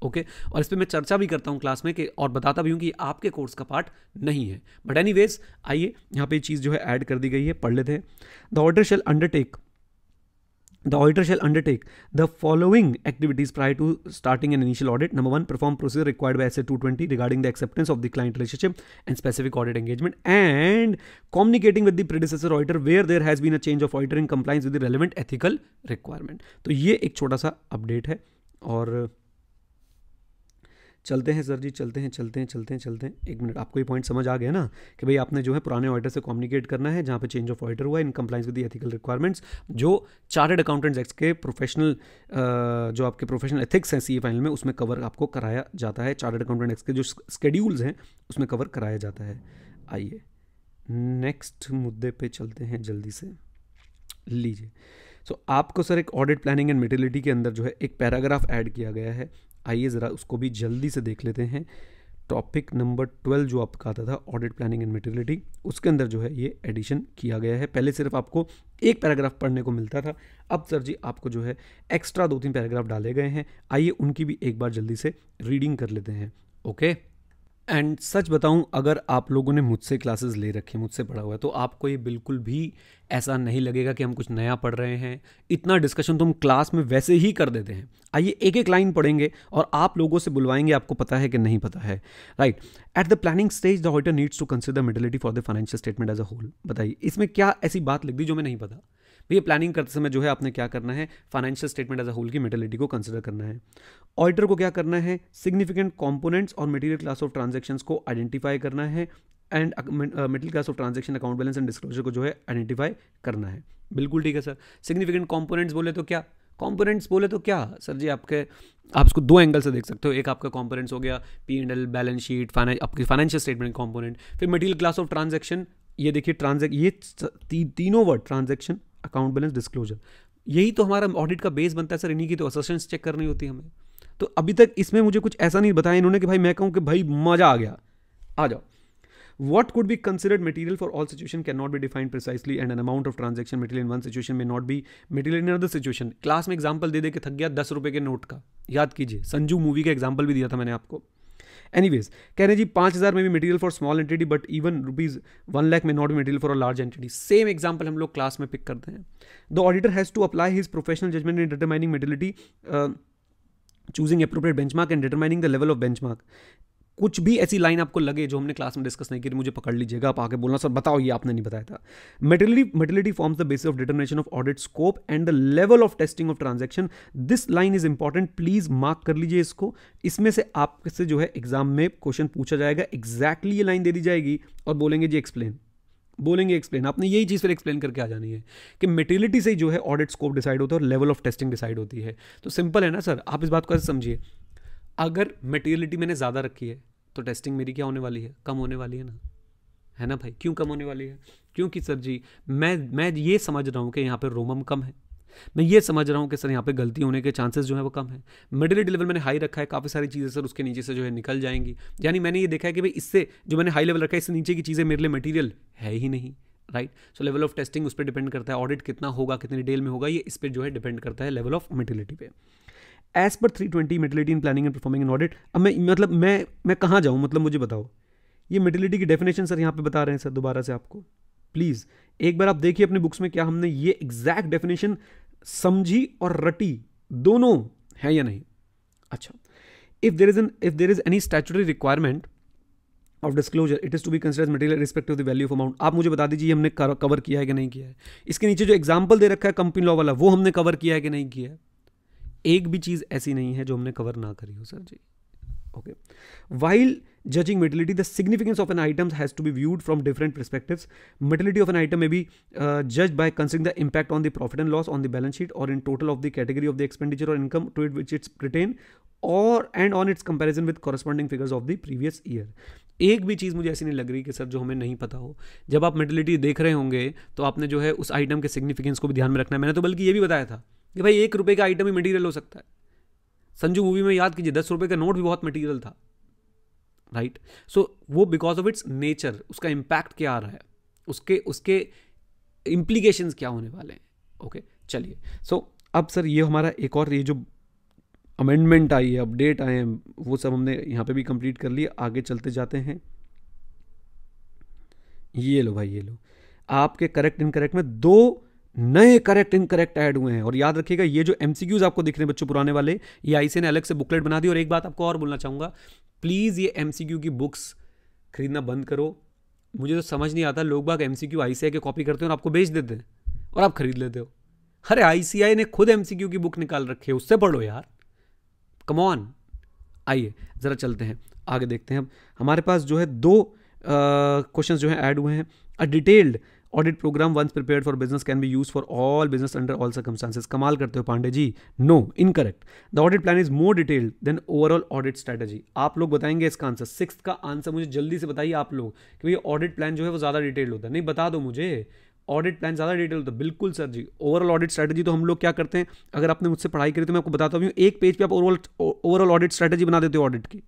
okay okay? और इस पर मैं चर्चा भी करता हूँ क्लास में कि और बताता भी हूँ कि आपके कोर्स का पार्ट नहीं है बट एनी आइए यहाँ पे चीज़ जो है ऐड कर दी गई है पढ़ लेते हैं the order shall undertake the auditor shall undertake the following activities prior to starting an initial audit. Number one, perform procedure required by SA 220 regarding the acceptance of the client relationship and specific audit engagement, and communicating with the predecessor auditor where there has been a change of auditor in compliance with the relevant ethical requirement. So, ये एक छोटा सा update है और चलते हैं sir जी चलते हैं चलते हैं चलते हैं चलते हैं एक मिनट आपको ये पॉइंट समझ आ गया ना कि भाई आपने जो है पुराने ऑर्डर से कम्युनिकेट करना है जहाँ पे चेंज ऑफ ऑर्डर हुआ है in compliance with ethical requirements जो चार्टेड अकाउंटेंट्स एक्ट के प्रोफेशनल जो आपके प्रोफेशनल एथिक्स हैं सी फाइनल में उसमें कवर आपको कराया जाता है चार्टेड अकाउंटेंट एक्ट के जो स्केड्यूल्स हैं उसमें कवर कराया जाता है आइए नेक्स्ट मुद्दे पर चलते हैं जल्दी से लीजिए सो so, आपको सर एक ऑडिट प्लानिंग एंड मेटिलिटी के अंदर जो है एक पैराग्राफ ऐड किया गया है आइए ज़रा उसको भी जल्दी से देख लेते हैं टॉपिक नंबर ट्वेल्व जो आपका आता था ऑडिट प्लानिंग एंड मेटेरियलिटी उसके अंदर जो है ये एडिशन किया गया है पहले सिर्फ आपको एक पैराग्राफ पढ़ने को मिलता था अब सर जी आपको जो है एक्स्ट्रा दो तीन पैराग्राफ डाले गए हैं आइए उनकी भी एक बार जल्दी से रीडिंग कर लेते हैं ओके okay? एंड सच बताऊं अगर आप लोगों ने मुझसे क्लासेस ले रखी मुझसे पढ़ा हुआ है तो आपको ये बिल्कुल भी ऐसा नहीं लगेगा कि हम कुछ नया पढ़ रहे हैं इतना डिस्कशन तो हम क्लास में वैसे ही कर देते हैं आइए एक एक लाइन पढ़ेंगे और आप लोगों से बुलवाएंगे आपको पता है कि नहीं पता है right at the planning stage the auditor needs to consider materiality for the financial statement as a whole बताइए इसमें क्या ऐसी बात लिख दी जो मैं नहीं पता भैया तो प्लानिंग करते समय जो है आपने क्या करना है financial statement as a whole की मेटेलिटी को कंसिडर करना है ऑडिटर को क्या करना है सिग्निफिकेंट कॉम्पोनेंट्स और मेटीरियल क्लास ऑफ ट्रांजेक्शन को आइडेंटिफाई करना है and middle class of transaction account balance and disclosure को जो है आइडेंटिफाई करना है बिल्कुल ठीक है सर सिग्निफिकेंट कॉम्पोनेंट्स बोले तो क्या कॉम्पोनेंट्स बोले तो क्या सर जी आपके आप उसको दो एंगल से देख सकते हो एक आपका कॉम्पोनेंट्स हो गया P and L balance sheet आपकी फाइनेंशियल स्टेटमेंट कॉम्पोनेंट फिर मटेरियल क्लास ऑफ ट्रांजेक्शन ये देखिए ट्रांजेक्ट ये ती, तीनों word transaction account balance disclosure यही तो हमारा ऑडिट का बेस बनता है सर इन्हीं की तो असेंस चेक करनी होती है हमें तो अभी तक इसमें मुझे कुछ ऐसा नहीं बताया इन्होंने कि भाई मैं कहूँ कि भाई मजा आ गया आ जाओ what could be considered material for all situation can not भी defined precisely and an amount of transaction material one situation में नॉट भी material in other situation class में एग्जाम्पल दे दे के थक गया दस रुपए के नोट का याद कीजिए संजू मूवी का एग्जाम्पल भी दिया था मैंने आपको एनी वेज कह रहे हैं जी पाँच हज़ार में भी material for small entity but even rupees one lakh में not material for a large entity same example हम लोग क्लास में पिक करते हैं the auditor has to apply his professional judgement in determining materiality benchmark and determining the level of benchmark कुछ भी ऐसी line आपको लगे जो हमने क्लास में डिस्कस नहीं की तो मुझे पकड़ लीजिएगा आप आगे बोलना सर बताओ ये आपने नहीं बताया था materiality materiality forms the basis of determination of audit scope and the level of testing of transaction this line is important please mark कर लीजिए इसको इसमें से आपसे जो है एग्जाम में क्वेश्चन पूछा जाएगा एग्जैक्टली ये लाइन दे दी जाएगी और बोलेंगे जी एक्सप्लेन बोलेंगे एक्सप्लेन आपने यही चीज़ फिर एक्सप्लेन करके आ जानी है कि मेटेलिटी से जो है ऑडिट स्कोप डिसाइड होता है और लेवल ऑफ टेस्टिंग डिसाइड होती है तो सिंपल है ना सर आप इस बात को ऐसे समझिए अगर मेटेरियलिटी मैंने ज़्यादा रखी है तो टेस्टिंग मेरी क्या होने वाली है कम होने वाली है ना है ना भाई क्यों कम होने वाली है क्योंकि सर जी मैं मैं ये समझ रहा हूँ कि यहाँ पर रोमम कम है मैं ये समझ रहा हूँ कि सर यहाँ पे गलती होने के चांसेस जो है वो कम है मिडिलिटी लेवल मैंने हाई रखा है काफ़ी सारी चीज़ें सर उसके नीचे से जो है निकल जाएंगी यानी मैंने ये देखा है कि भाई इससे जो मैंने हाई लेवल रखा है इससे नीचे की चीज़ें मेरे लिए मटीरियल है ही नहीं right so level of testing उस पर डिपेंड करता है ऑडिट कितना होगा कितनी डिटेल में होगा ये इस पर जो है डिपेंड करता है लेवल ऑफ मटीरियलिटी पर as per three twenty materiality in planning and performing an audit अब मैं मतलब मैं मैं कहाँ जाऊँ मतलब मुझे बताओ ये मेटिलिटी की डेफिनेशन सर यहाँ पे बता रहे हैं सर दोबारा से आपको प्लीज़ एक बार आप देखिए अपने बुक्स में क्या हमने ये एग्जैक्ट डेफिनेशन समझी और रटी दोनों है या नहीं अच्छा if there is an if there is any statutory requirement of disclosure it is to be consider material respect of the value of amount आप मुझे बता दीजिए हमने कवर किया है कि नहीं किया है इसके नीचे जो एग्जाम्पल दे रखा है कंपनी लॉ वाला वो हमने कवर किया है कि नहीं किया है एक भी चीज ऐसी नहीं है जो हमने कवर ना करी हो sir ji okay while judging materiality the significance of an item has to be viewed from different perspective materiality of an item में भी जज by considering the impact on the profit and loss on the balance sheet और in total of the category of the expenditure और income to it which it's written और and on its comparison with corresponding figures of the previous year एक भी चीज़ मुझे ऐसी नहीं लग रही कि सर जो हमें नहीं पता हो जब आप मेटिलिटी देख रहे होंगे तो आपने जो है उस आइटम के सिग्निफिकेंस को भी ध्यान में रखना है मैंने तो बल्कि ये भी बताया था कि भाई एक रुपये का आइटम ही मटीरियल हो सकता है संजू मूवी में याद कीजिए दस रुपये का नोट भी बहुत मटीरियल था राइट right? सो so, वो बिकॉज ऑफ इट्स नेचर उसका इम्पैक्ट क्या आ रहा है उसके उसके इम्प्लीकेशन क्या होने वाले हैं ओके चलिए सो अब सर ये हमारा एक और ये जो अमेंडमेंट आई है अपडेट आए हैं वो सब हमने यहाँ पे भी कंप्लीट कर लिए आगे चलते जाते हैं ये लो भाई ये लो आपके करेक्ट इनकरेक्ट में दो नए करेक्ट इनकरेक्ट ऐड हुए हैं और याद रखिएगा ये जो एमसीक्यूज आपको दिख रहे हैं बच्चों पुराने वाले ये आई ने अलग से बुकलेट बना दी और एक बात आपको और बोलना चाहूंगा प्लीज़ ये एम की बुक्स खरीदना बंद करो मुझे तो समझ नहीं आता लोग बाग M C Q I C आई के कॉपी करते हैं और आपको बेच देते हैं और आप खरीद लेते हो अरे आई सी आई ने खुद एम सी क्यू की बुक निकाल रखी है उससे पढ़ो यार कमॉन आइए ज़रा चलते हैं आगे देखते हैं हम हमारे पास जो है दो क्वेश्चन जो है ऐड हुए हैं a detailed audit programme once prepare for business can be use for all business under all circumstances कमाल करते हो Pandey ji no incorrect the audit plan is more detailed than overall audit strategy आप लोग बताएंगे इसका आंसर सिक्स का answer मुझे जल्दी से बताइए आप लोग कि भाई ऑडिट प्लान जो है वो ज़्यादा डिटेल्ड होता है नहीं बता दो मुझे ऑडिट प्लान ज़्यादा डिटेल होता है बिल्कुल sir ji overall audit strategy तो हम लोग क्या करते हैं अगर आपने मुझसे पढ़ाई करी तो मैं आपको बताता हूँ एक पेज पर आप ओवरऑल ओवरऑल ऑडिट स्ट्रेटजी बना देते हो ऑडिट की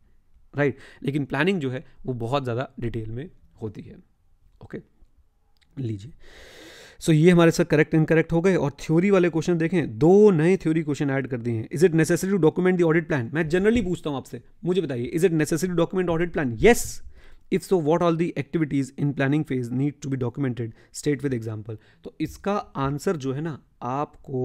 राइट लेकिन प्लानिंग जो है वो बहुत ज़्यादा डिटेल में होती है ओके okay? लीजिए सो so, ये हमारे साथ करेक्ट इनकरेक्ट हो गए और थ्योरी वाले क्वेश्चन देखें दो नए थ्योरी क्वेश्चन ऐड कर दिए हैं is it necessary to document the audit plan मैं जनरली पूछता हूँ आपसे मुझे बताइए is it necessary to document audit plan yes if so what all the activities in planning phase need to be documented state with example तो इसका answer जो है ना आपको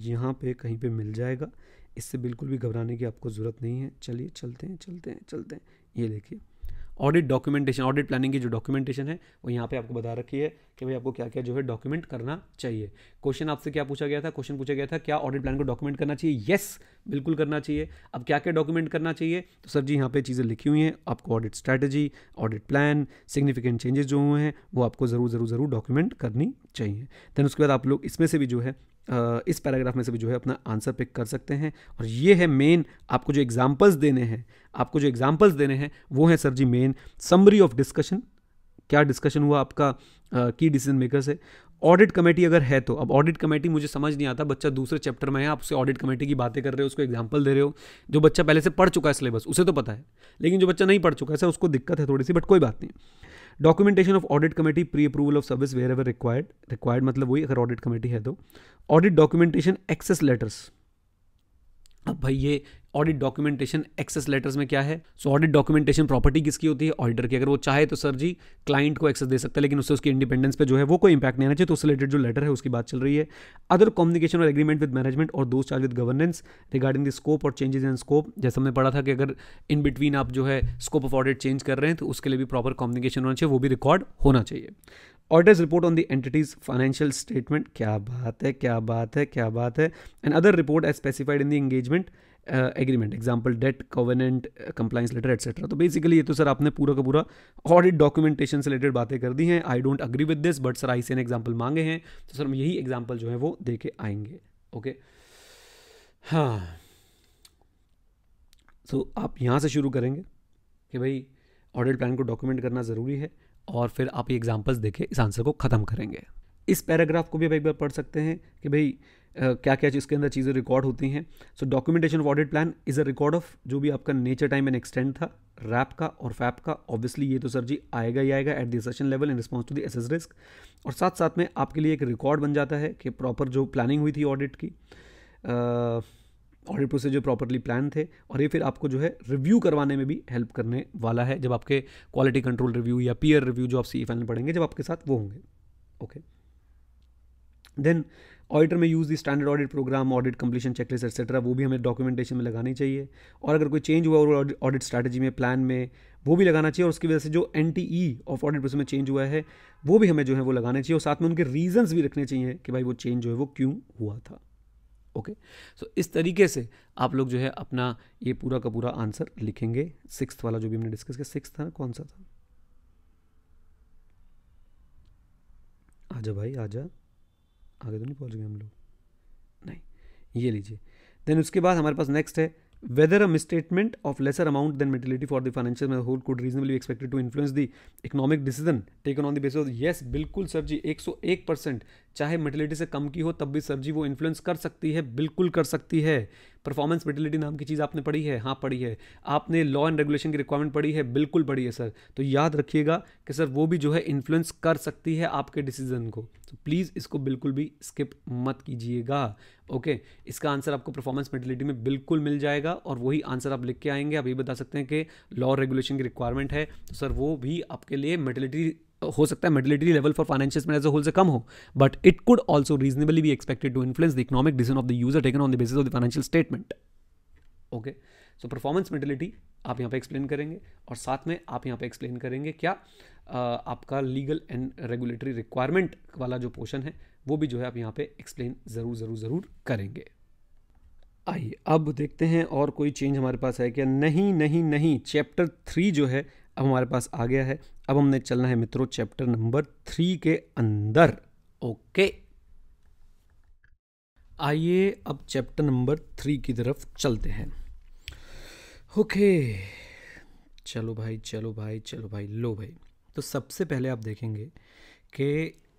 यहाँ पे कहीं पे मिल जाएगा इससे बिल्कुल भी घबराने की आपको ज़रूरत नहीं है चलिए चलते हैं चलते हैं चलते हैं ये देखिए ऑडिट डॉक्यूमेंटेशन ऑडिट प्लानिंग की जो डॉक्यूमेंटेशन है वो यहाँ पे आपको बता रखी है कि भाई आपको क्या क्या जो है डॉक्यूमेंट करना चाहिए क्वेश्चन आपसे क्या पूछा गया था क्वेश्चन पूछा गया था क्या ऑडिट प्लान को डॉक्यूमेंट करना चाहिए yes, बिल्कुल करना चाहिए अब क्या क्या डॉक्यूमेंट करना चाहिए तो सर जी यहाँ पे चीज़ें लिखी हुई हैं आपको audit strategy audit plan significant changes जो हुए हैं वो आपको ज़रूर ज़रूर ज़रूर डॉक्यूमेंट करनी चाहिए देन उसके बाद आप लोग इसमें से भी जो है इस पैराग्राफ में से भी जो है अपना आंसर पिक कर सकते हैं और ये है मेन आपको जो एग्जाम्पल्स देने हैं आपको जो एग्जाम्पल्स देने हैं वो है sir ji main summary of discussion क्या डिस्कशन हुआ आपका की डिसीजन मेकर से ऑडिट कमेटी अगर है तो अब ऑडिट कमेटी मुझे समझ नहीं आता बच्चा दूसरे चैप्टर में है आप उसे ऑडिट कमेटी की बातें कर रहे हो उसको एग्जाम्पल दे रहे हो जो बच्चा पहले से पढ़ चुका है सिलेबस उसे तो पता है लेकिन जो बच्चा नहीं पढ़ चुका है सर उसको दिक्कत है थोड़ी सी बट कोई बात नहीं documentation of audit committee pre approval of service wherever required required मतलब वही अगर ऑडिट कमेटी है तो ऑडिट डॉक्यूमेंटेशन एक्सेस लेटर्स अब भाई ये ऑडिट डॉक्यूमेंटेशन एक्सेस लेटर्स में क्या है सो ऑडिट डॉक्यूमेंटेशन प्रॉपर्टी किसकी होती है ऑडिटर की अगर वो चाहे तो सर जी क्लाइंट को एक्सेस दे सकता है लेकिन उससे उसकी इंडिपेंडेंस पे जो है वो कोई इंपैक्ट नहीं आना चाहिए तो उससे रिलेटेड जो लेटर है उसकी बात चल रही है अदर कम्युनिकेशन और एग्रीमेंट विद मैनेजमेंट और दोस्त charge with governance regarding the scope और चेंजेस इन स्कोप जैसे हमने पढ़ा था कि अगर इन बिटवीन आप जो है स्कोप ऑफ ऑडिट चेंज कर रहे हैं तो उसके लिए भी प्रॉपर कम्युनिकेशन होना चाहिए वो भी रिकॉर्ड होना चाहिए auditor's report on the entity's financial statement क्या बात है क्या बात है क्या बात है and other report as specified in the engagement agreement example debt covenant compliance letter etcetera तो बेसिकली ये तो सर आपने पूरा का पूरा ऑडिट डॉक्यूमेंटेशन से रिलेटेड बातें कर दी हैं I don't agree with this but sir I C an example मांगे हैं तो सर हम यही एग्जाम्पल जो है वो दे के आएंगे ओके okay? हाँ सो so, आप यहाँ से शुरू करेंगे कि भाई ऑडिट प्लान को डॉक्यूमेंट करना ज़रूरी है और फिर आप ये एग्जाम्पल्स देके इस आंसर को ख़त्म करेंगे इस पैराग्राफ को भी आप एक बार पढ़ सकते हैं कि भाई Uh, क्या क्या इसके अंदर चीज़ें रिकॉर्ड होती हैं so documentation of audit plan is a record of जो भी आपका नेचर टाइम एंड एक्सटेंड था रैप का और फैप का ऑब्वियसली ये तो सर जी आएगा ही आएगा at the session level in response to the S risk और साथ साथ में आपके लिए एक रिकॉर्ड बन जाता है कि प्रॉपर जो प्लानिंग हुई थी ऑडिट की uh, ऑडिट प्रोसेस जो प्रॉपरली प्लान थे और ये फिर आपको जो है रिव्यू करवाने में भी हेल्प करने वाला है जब आपके क्वालिटी कंट्रोल रिव्यू या पीयर रिव्यू जो आप सी फाइनल e पढ़ेंगे जब आपके साथ वो होंगे ओके देन ऑडिटर में use the standard audit programme audit completion checklist etcetera वो भी हमें डॉक्यूमेंटेशन में लगानी चाहिए और अगर कोई चेंज हुआ और ऑडिट स्ट्रैटेजी में प्लान में वो भी लगाना चाहिए और उसकी वजह से जो N T E of audit process में चेंज हुआ है वो भी हमें जो है वो लगाना चाहिए और साथ में उनके रीजन्स भी रखने चाहिए कि भाई वो चेंज जो है वो क्यों हुआ था ओके सो इस तरीके से आप लोग जो है अपना ये पूरा का पूरा आंसर लिखेंगे सिक्स वाला जो भी हमने डिस्कस किया सिक्स था ना कौन सा था आजा भाई आजा आगे तो नहीं पहुंच गए हम लोग नहीं ये लीजिए देन उसके बाद हमारे पास नेक्स्ट है whether a misstatement of lesser amount than materiality for the financials as a whole could reasonably be expected to influence the economic decision taken on the basis of yes बिल्कुल sir ji 101 percent चाहे materiality से कम की हो तब भी sir ji वो influence कर सकती है बिल्कुल कर सकती है परफॉर्मेंस फिटिलिटी नाम की चीज़ आपने पढ़ी है हाँ पढ़ी है आपने लॉ एंड रेगुलेशन की रिक्वायरमेंट पढ़ी है बिल्कुल पढ़ी है सर तो याद रखिएगा कि सर वो भी जो है इन्फ्लुएंस कर सकती है आपके डिसीजन को तो प्लीज़ इसको बिल्कुल भी स्किप मत कीजिएगा ओके इसका आंसर आपको परफॉर्मेंस मेंटिलिटी में बिल्कुल मिल जाएगा और वही आंसर आप लिख के आएंगे आप ये बता सकते हैं कि लॉ रेगुलेशन की रिक्वायरमेंट है तो सर वो भी आपके लिए मेटिलिटी हो सकता है materiality level for financial man as whole से कम हो but it could also reasonably be expected to influence the economic decision of the user taken on the basis of the financial statement okay so performance materiality आप यहाँ पे explain करेंगे और साथ में आप यहाँ पे एक्सप्लेन करेंगे क्या uh, आपका लीगल एंड रेगुलेटरी रिक्वायरमेंट वाला जो पोर्शन है वो भी जो है आप यहाँ पे एक्सप्लेन ज़रूर ज़रूर ज़रूर करेंगे आइए अब देखते हैं और कोई चेंज हमारे पास है क्या नहीं नहीं नहीं चैप्टर थ्री जो है अब हमारे पास आ गया है अब हमने चलना है मित्रों चैप्टर नंबर थ्री के अंदर ओके आइए अब चैप्टर नंबर थ्री की तरफ चलते हैं ओके चलो भाई चलो भाई चलो भाई लो भाई तो सबसे पहले आप देखेंगे कि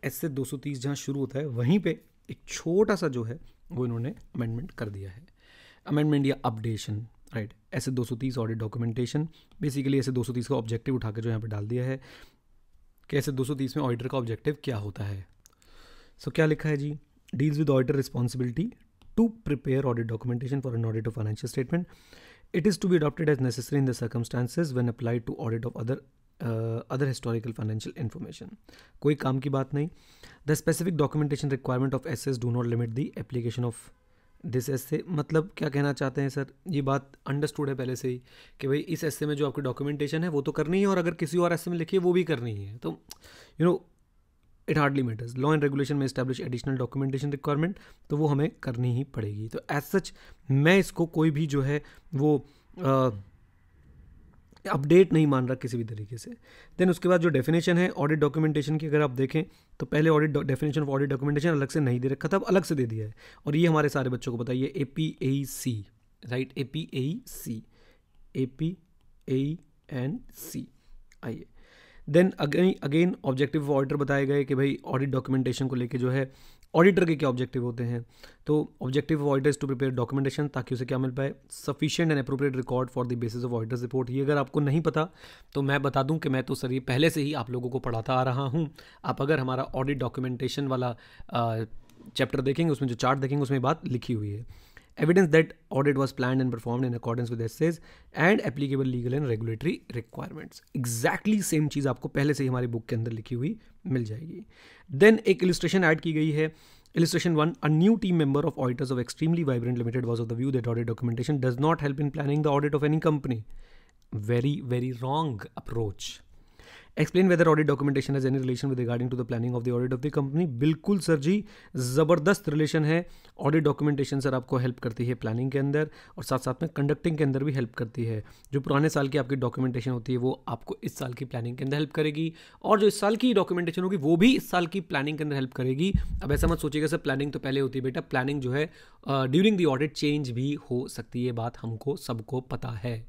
ऐसे 230 सौ जहाँ शुरू होता है वहीं पे एक छोटा सा जो है वो इन्होंने अमेंडमेंट कर दिया है अमेंडमेंट या अपडेशन राइट एस ए दो सौ तीस ऑडिट डॉक्यूमेंटेशन बेसिकली ऐसे दो सौ तीस का ऑब्जेक्टिव उठा के जो यहाँ पर डाल दिया है कि ऐसे दो सौ तीस में ऑडिटर का ऑब्जेक्टिव क्या होता है सो so, क्या लिखा है जी deals with auditor responsibility to prepare audit documentation for an audit of financial statement it is to be adopted as necessary in the circumstances when applied to audit of other other historical financial information कोई काम की बात नहीं the specific documentation requirement of S S do not limit the application of this ऐसे मतलब क्या कहना चाहते हैं सर ये बात अंडरस्टूड है पहले से ही कि भाई इस ऐसे में जो आपकी डॉक्यूमेंटेशन है वो तो करनी है और अगर किसी और ऐसे में लिखिए वो भी करनी है तो you know it hardly matters law and regulation में स्टैब्लिश एडिशनल डॉक्यूमेंटेशन रिक्वायरमेंट तो वो हमें करनी ही पड़ेगी तो एज सच मैं इसको कोई भी जो है वो uh, अपडेट नहीं मान रहा किसी भी तरीके से देन उसके बाद जो डेफिनेशन है ऑडिट डॉक्यूमेंटेशन की अगर आप देखें तो पहले audit definition of audit documentation अलग से नहीं दे रखा था अब अलग से दे दिया है और ये हमारे सारे बच्चों को बताइए A P A C right A P A C A P A and C आइए then again again objective auditor बताए गए कि भाई ऑडिट डॉक्यूमेंटेशन को लेके जो है ऑडिटर के क्या ऑब्जेक्टिव होते हैं तो objective of auditors is to prepare documentation ताकि उसे क्या मिल पाए sufficient and appropriate record for the basis of auditor's report ये अगर आपको नहीं पता तो मैं बता दूं कि मैं तो सर ये पहले से ही आप लोगों को पढ़ाता आ रहा हूँ आप अगर हमारा ऑडिट डॉक्यूमेंटेशन वाला चैप्टर देखेंगे उसमें जो चार्ट देखेंगे उसमें बात लिखी हुई है evidence that audit was plan and perform in accordance with SAs and applicable legal and regulatory requirements exactly same चीज़ आपको पहले से ही हमारी बुक के अंदर लिखी हुई मिल जाएगी देन एक इलिस्ट्रेशन ऐड की गई है illustration one a new team member of auditors of extremely vibrant limited was of the view that audit documentation does not help in planning the audit of any company very very wrong approach explain whether audit documentation has any relation with regarding to the planning of the audit of the company बिल्कुल sir ji ज़बरदस्त relation है audit documentation sir आपको help करती है planning के अंदर और साथ साथ में कंडक्टिंग के अंदर भी हेल्प करती है जो पुराने साल की आपकी डॉक्यूमेंटेशन होती है वो आपको इस साल की प्लानिंग के अंदर हेल्प करेगी और जो इस साल की डॉक्यूमेंटेशन होगी वो भी इस साल की प्लानिंग के अंदर हेल्प करेगी अब ऐसा मत सोचिएगा सर प्लानिंग तो पहले होती है बेटा प्लानिंग जो है ड्यूरिंग द ऑडिट चेंज भी हो सकती है बात हमको सबको पता है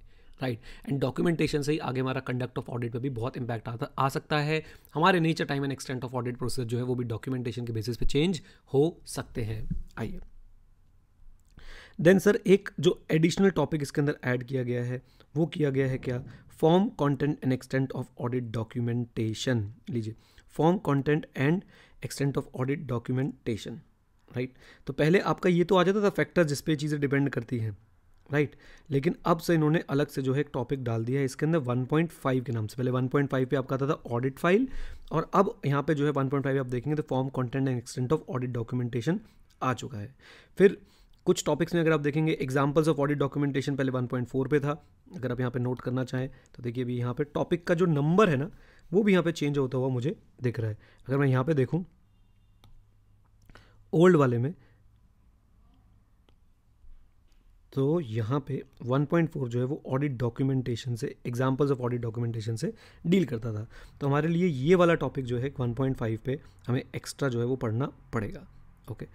राइट एंड डॉक्यूमेंटेशन से ही आगे हमारा कंडक्ट ऑफ ऑडिट पे भी बहुत इंपैक्ट आता आ सकता है हमारे nature time and extent of audit process जो है वो भी डॉक्यूमेंटेशन के बेसिस पे चेंज हो सकते हैं आइए देन सर एक जो एडिशनल टॉपिक इसके अंदर ऐड किया गया है वो किया गया है क्या form content and extent of audit documentation लीजिए form content and extent of audit documentation right तो पहले आपका ये तो आ जाता था फैक्टर जिसपे चीज़ें डिपेंड करती हैं राइट लेकिन अब से इन्होंने अलग से जो है एक टॉपिक डाल दिया है इसके अंदर 1.5 के नाम से पहले 1.5 पे आपका आता था ऑडिट फाइल और अब यहाँ पे जो है 1.5 पॉइंट आप देखेंगे तो form content and extent of audit documentation आ चुका है फिर कुछ टॉपिक्स में अगर आप देखेंगे एग्जाम्पल्स ऑफ ऑडिट डॉक्यूमेंटेशन पहले 1.4 पे था अगर आप यहाँ पे नोट करना चाहें तो देखिए अभी यहाँ पे टॉपिक का जो नंबर है ना वो भी यहाँ पे चेंज होता हुआ मुझे दिख रहा है अगर मैं यहाँ पे देखूँ ओल्ड वाले में तो यहाँ पे 1.4 जो है वो ऑडिट डॉक्यूमेंटेशन से एग्जांपल्स ऑफ ऑडिट डॉक्यूमेंटेशन से डील करता था तो हमारे लिए ये वाला टॉपिक जो है 1.5 पे हमें एक्स्ट्रा जो है वो पढ़ना पड़ेगा ओके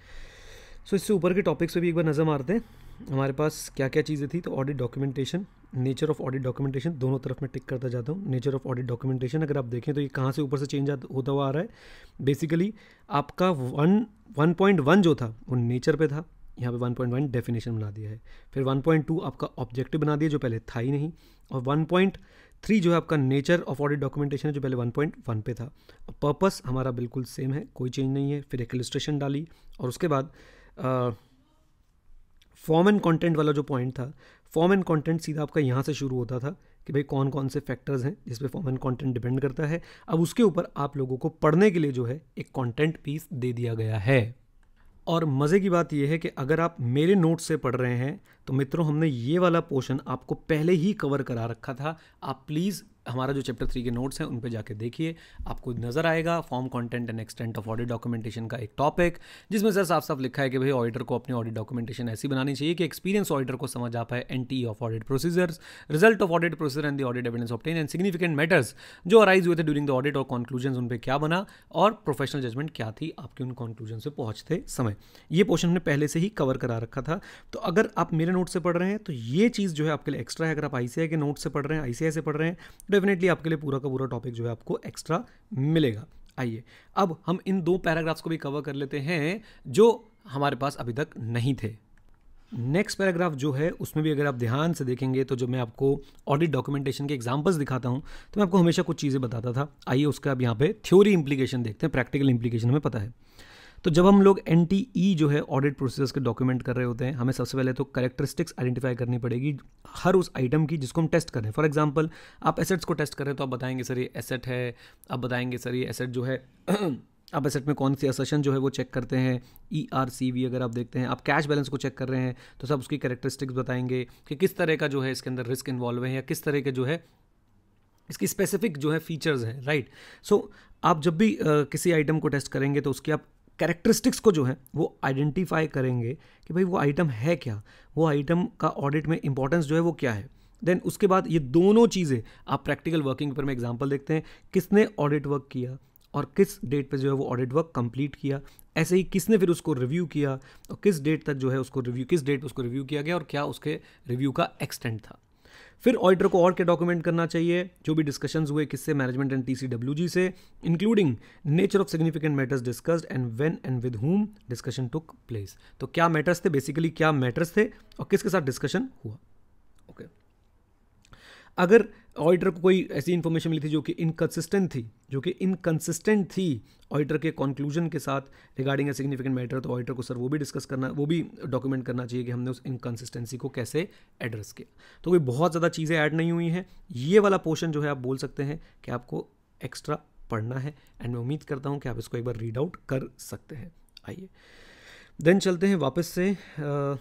सो इससे ऊपर के टॉपिक्स पे भी एक बार नज़र मारते हैं हमारे पास क्या क्या चीज़ें थी तो audit documentation nature of audit documentation दोनों तरफ मैं टिक करता जाता हूँ नेचर ऑफ ऑडिट डॉक्यूमेंटेशन अगर आप देखें तो ये कहाँ से ऊपर से चेंज होता हुआ आ रहा है बेसिकली आपका वन वन पॉइंट वन जो था वो नेचर पर था यहाँ पे 1.1 डेफिनेशन बना दिया है फिर 1.2 आपका ऑब्जेक्टिव बना दिया जो पहले था ही नहीं और 1.3 जो है आपका नेचर ऑफ ऑडिट डॉक्यूमेंटेशन है जो पहले 1.1 पे था पर्पस हमारा बिल्कुल सेम है कोई चेंज नहीं है फिर एक इलिस्ट्रेशन डाली और उसके बाद फॉर्म एंड कॉन्टेंट वाला जो पॉइंट था फॉर्म एंड कॉन्टेंट सीधा आपका यहाँ से शुरू होता था कि भाई कौन कौन से फैक्टर्स हैं जिस पर फॉर्म एंड कॉन्टेंट डिपेंड करता है अब उसके ऊपर आप लोगों को पढ़ने के लिए जो है एक कॉन्टेंट पीस दे दिया गया है और मज़े की बात यह है कि अगर आप मेरे नोट से पढ़ रहे हैं तो मित्रों हमने ये वाला पोर्शन आपको पहले ही कवर करा रखा था आप प्लीज़ हमारा जो चैप्टर थ्री के नोट्स हैं उन पर जाकर देखिए आपको नज़र आएगा form content and extent of audit documentation का एक टॉपिक जिसमें सर साफ साफ लिखा है कि भाई ऑडिटर को अपनी ऑडिट डॉक्यूमेंटेशन ऐसी बनानी चाहिए कि एक्सपीरियंस ऑडिटर को समझ आ पाए N T of audit procedures result of audit procedure and the audit evidence obtained and significant matters जो अराइज हुए थे ड्यूरिंग द ऑडिट और कंक्लूजन उन पर क्या बना और प्रोफेशनल जजमेंट क्या थी आपके उन कॉन्क्लूजन से पहुंचते समय ये पोर्शन हमने पहले से ही कवर करा रखा था तो अगर आप मेरे नोट से पढ़ रहे हैं तो ये चीज़ जो है आपके लिए एक्स्ट्रा है अगर आप आईसीआई के नोट से पढ़ रहे हैं आईसीआई से पढ़ रहे हैं तो डेफिनेटली आपके लिए पूरा का पूरा टॉपिक जो है आपको एक्स्ट्रा मिलेगा आइए अब हम इन दो पैराग्राफ्स को भी कवर कर लेते हैं जो हमारे पास अभी तक नहीं थे नेक्स्ट पैराग्राफ जो है उसमें भी अगर आप ध्यान से देखेंगे तो जब मैं आपको ऑडिट डॉक्यूमेंटेशन के एग्जांपल्स दिखाता हूँ तो मैं आपको हमेशा कुछ चीज़ें बताता था आइए उसका अब यहाँ पे थ्योरी इम्प्लीकेशन देखते हैं प्रैक्टिकल इम्प्लीकेशन हमें पता है तो जब हम लोग एन टी ई जो है ऑडिट प्रोसीजर्स के डॉक्यूमेंट कर रहे होते हैं हमें सबसे पहले तो करेक्टरिस्टिक्स आइडेंटिफाई करनी पड़ेगी हर उस आइटम की जिसको हम टेस्ट करें फॉर एग्जाम्पल आप एसेट्स को टेस्ट करें तो आप बताएंगे सर ये एसेट है आप बताएंगे सर ये एसेट जो है आप एसेट में कौन सी असेशन जो है वो चेक करते हैं ई आर सी वी अगर आप देखते हैं आप कैश बैलेंस को चेक कर रहे हैं तो सब उसकी करेक्टरिस्टिक्स बताएंगे कि किस तरह का जो है इसके अंदर रिस्क इन्वॉल्व है या किस तरह के जो है इसकी स्पेसिफिक जो है फीचर्स है राइट सो आप जब भी आ, किसी आइटम को टेस्ट करेंगे तो उसकी आप कैरेक्टरिस्टिक्स को जो है वो आइडेंटिफाई करेंगे कि भाई वो आइटम है क्या वो आइटम का ऑडिट में इंपॉर्टेंस जो है वो क्या है देन उसके बाद ये दोनों चीज़ें आप प्रैक्टिकल वर्किंग पर मैं एग्जाम्पल देखते हैं किसने ऑडिट वर्क किया और किस डेट पे जो है वो ऑडिट वर्क कंप्लीट किया ऐसे ही किसने फिर उसको रिव्यू किया और किस डेट तक जो है उसको रिव्यू किस डेट उसको रिव्यू किया गया और क्या उसके रिव्यू का एक्सटेंड था फिर ऑडिटर को और क्या डॉक्यूमेंट करना चाहिए जो भी डिस्कशन हुए किससे मैनेजमेंट एंड टी से including nature of significant matters discussed and when and with whom discussion took place तो क्या मैटर्स थे बेसिकली क्या मैटर्स थे और किसके साथ डिस्कशन हुआ ओके okay. अगर ऑडिटर को कोई ऐसी इन्फॉर्मेशन मिली थी जो कि इनकन्सिस्टेंट थी जो कि इनकन्सिस्टेंट थी ऑडिटर के कंक्लूजन के साथ रिगार्डिंग ए सिग्निफिकेंट मैटर तो ऑडिटर को सर वो भी डिस्कस करना वो भी डॉक्यूमेंट करना चाहिए कि हमने उस इनकन्सिस्टेंसी को कैसे एड्रेस किया तो कोई बहुत ज़्यादा चीज़ें ऐड नहीं हुई हैं ये वाला पोर्शन जो है आप बोल सकते हैं कि आपको एक्स्ट्रा पढ़ना है एंड मैं उम्मीद करता हूँ कि आप इसको एक बार रीड आउट कर सकते हैं आइए देन चलते हैं वापस से आ,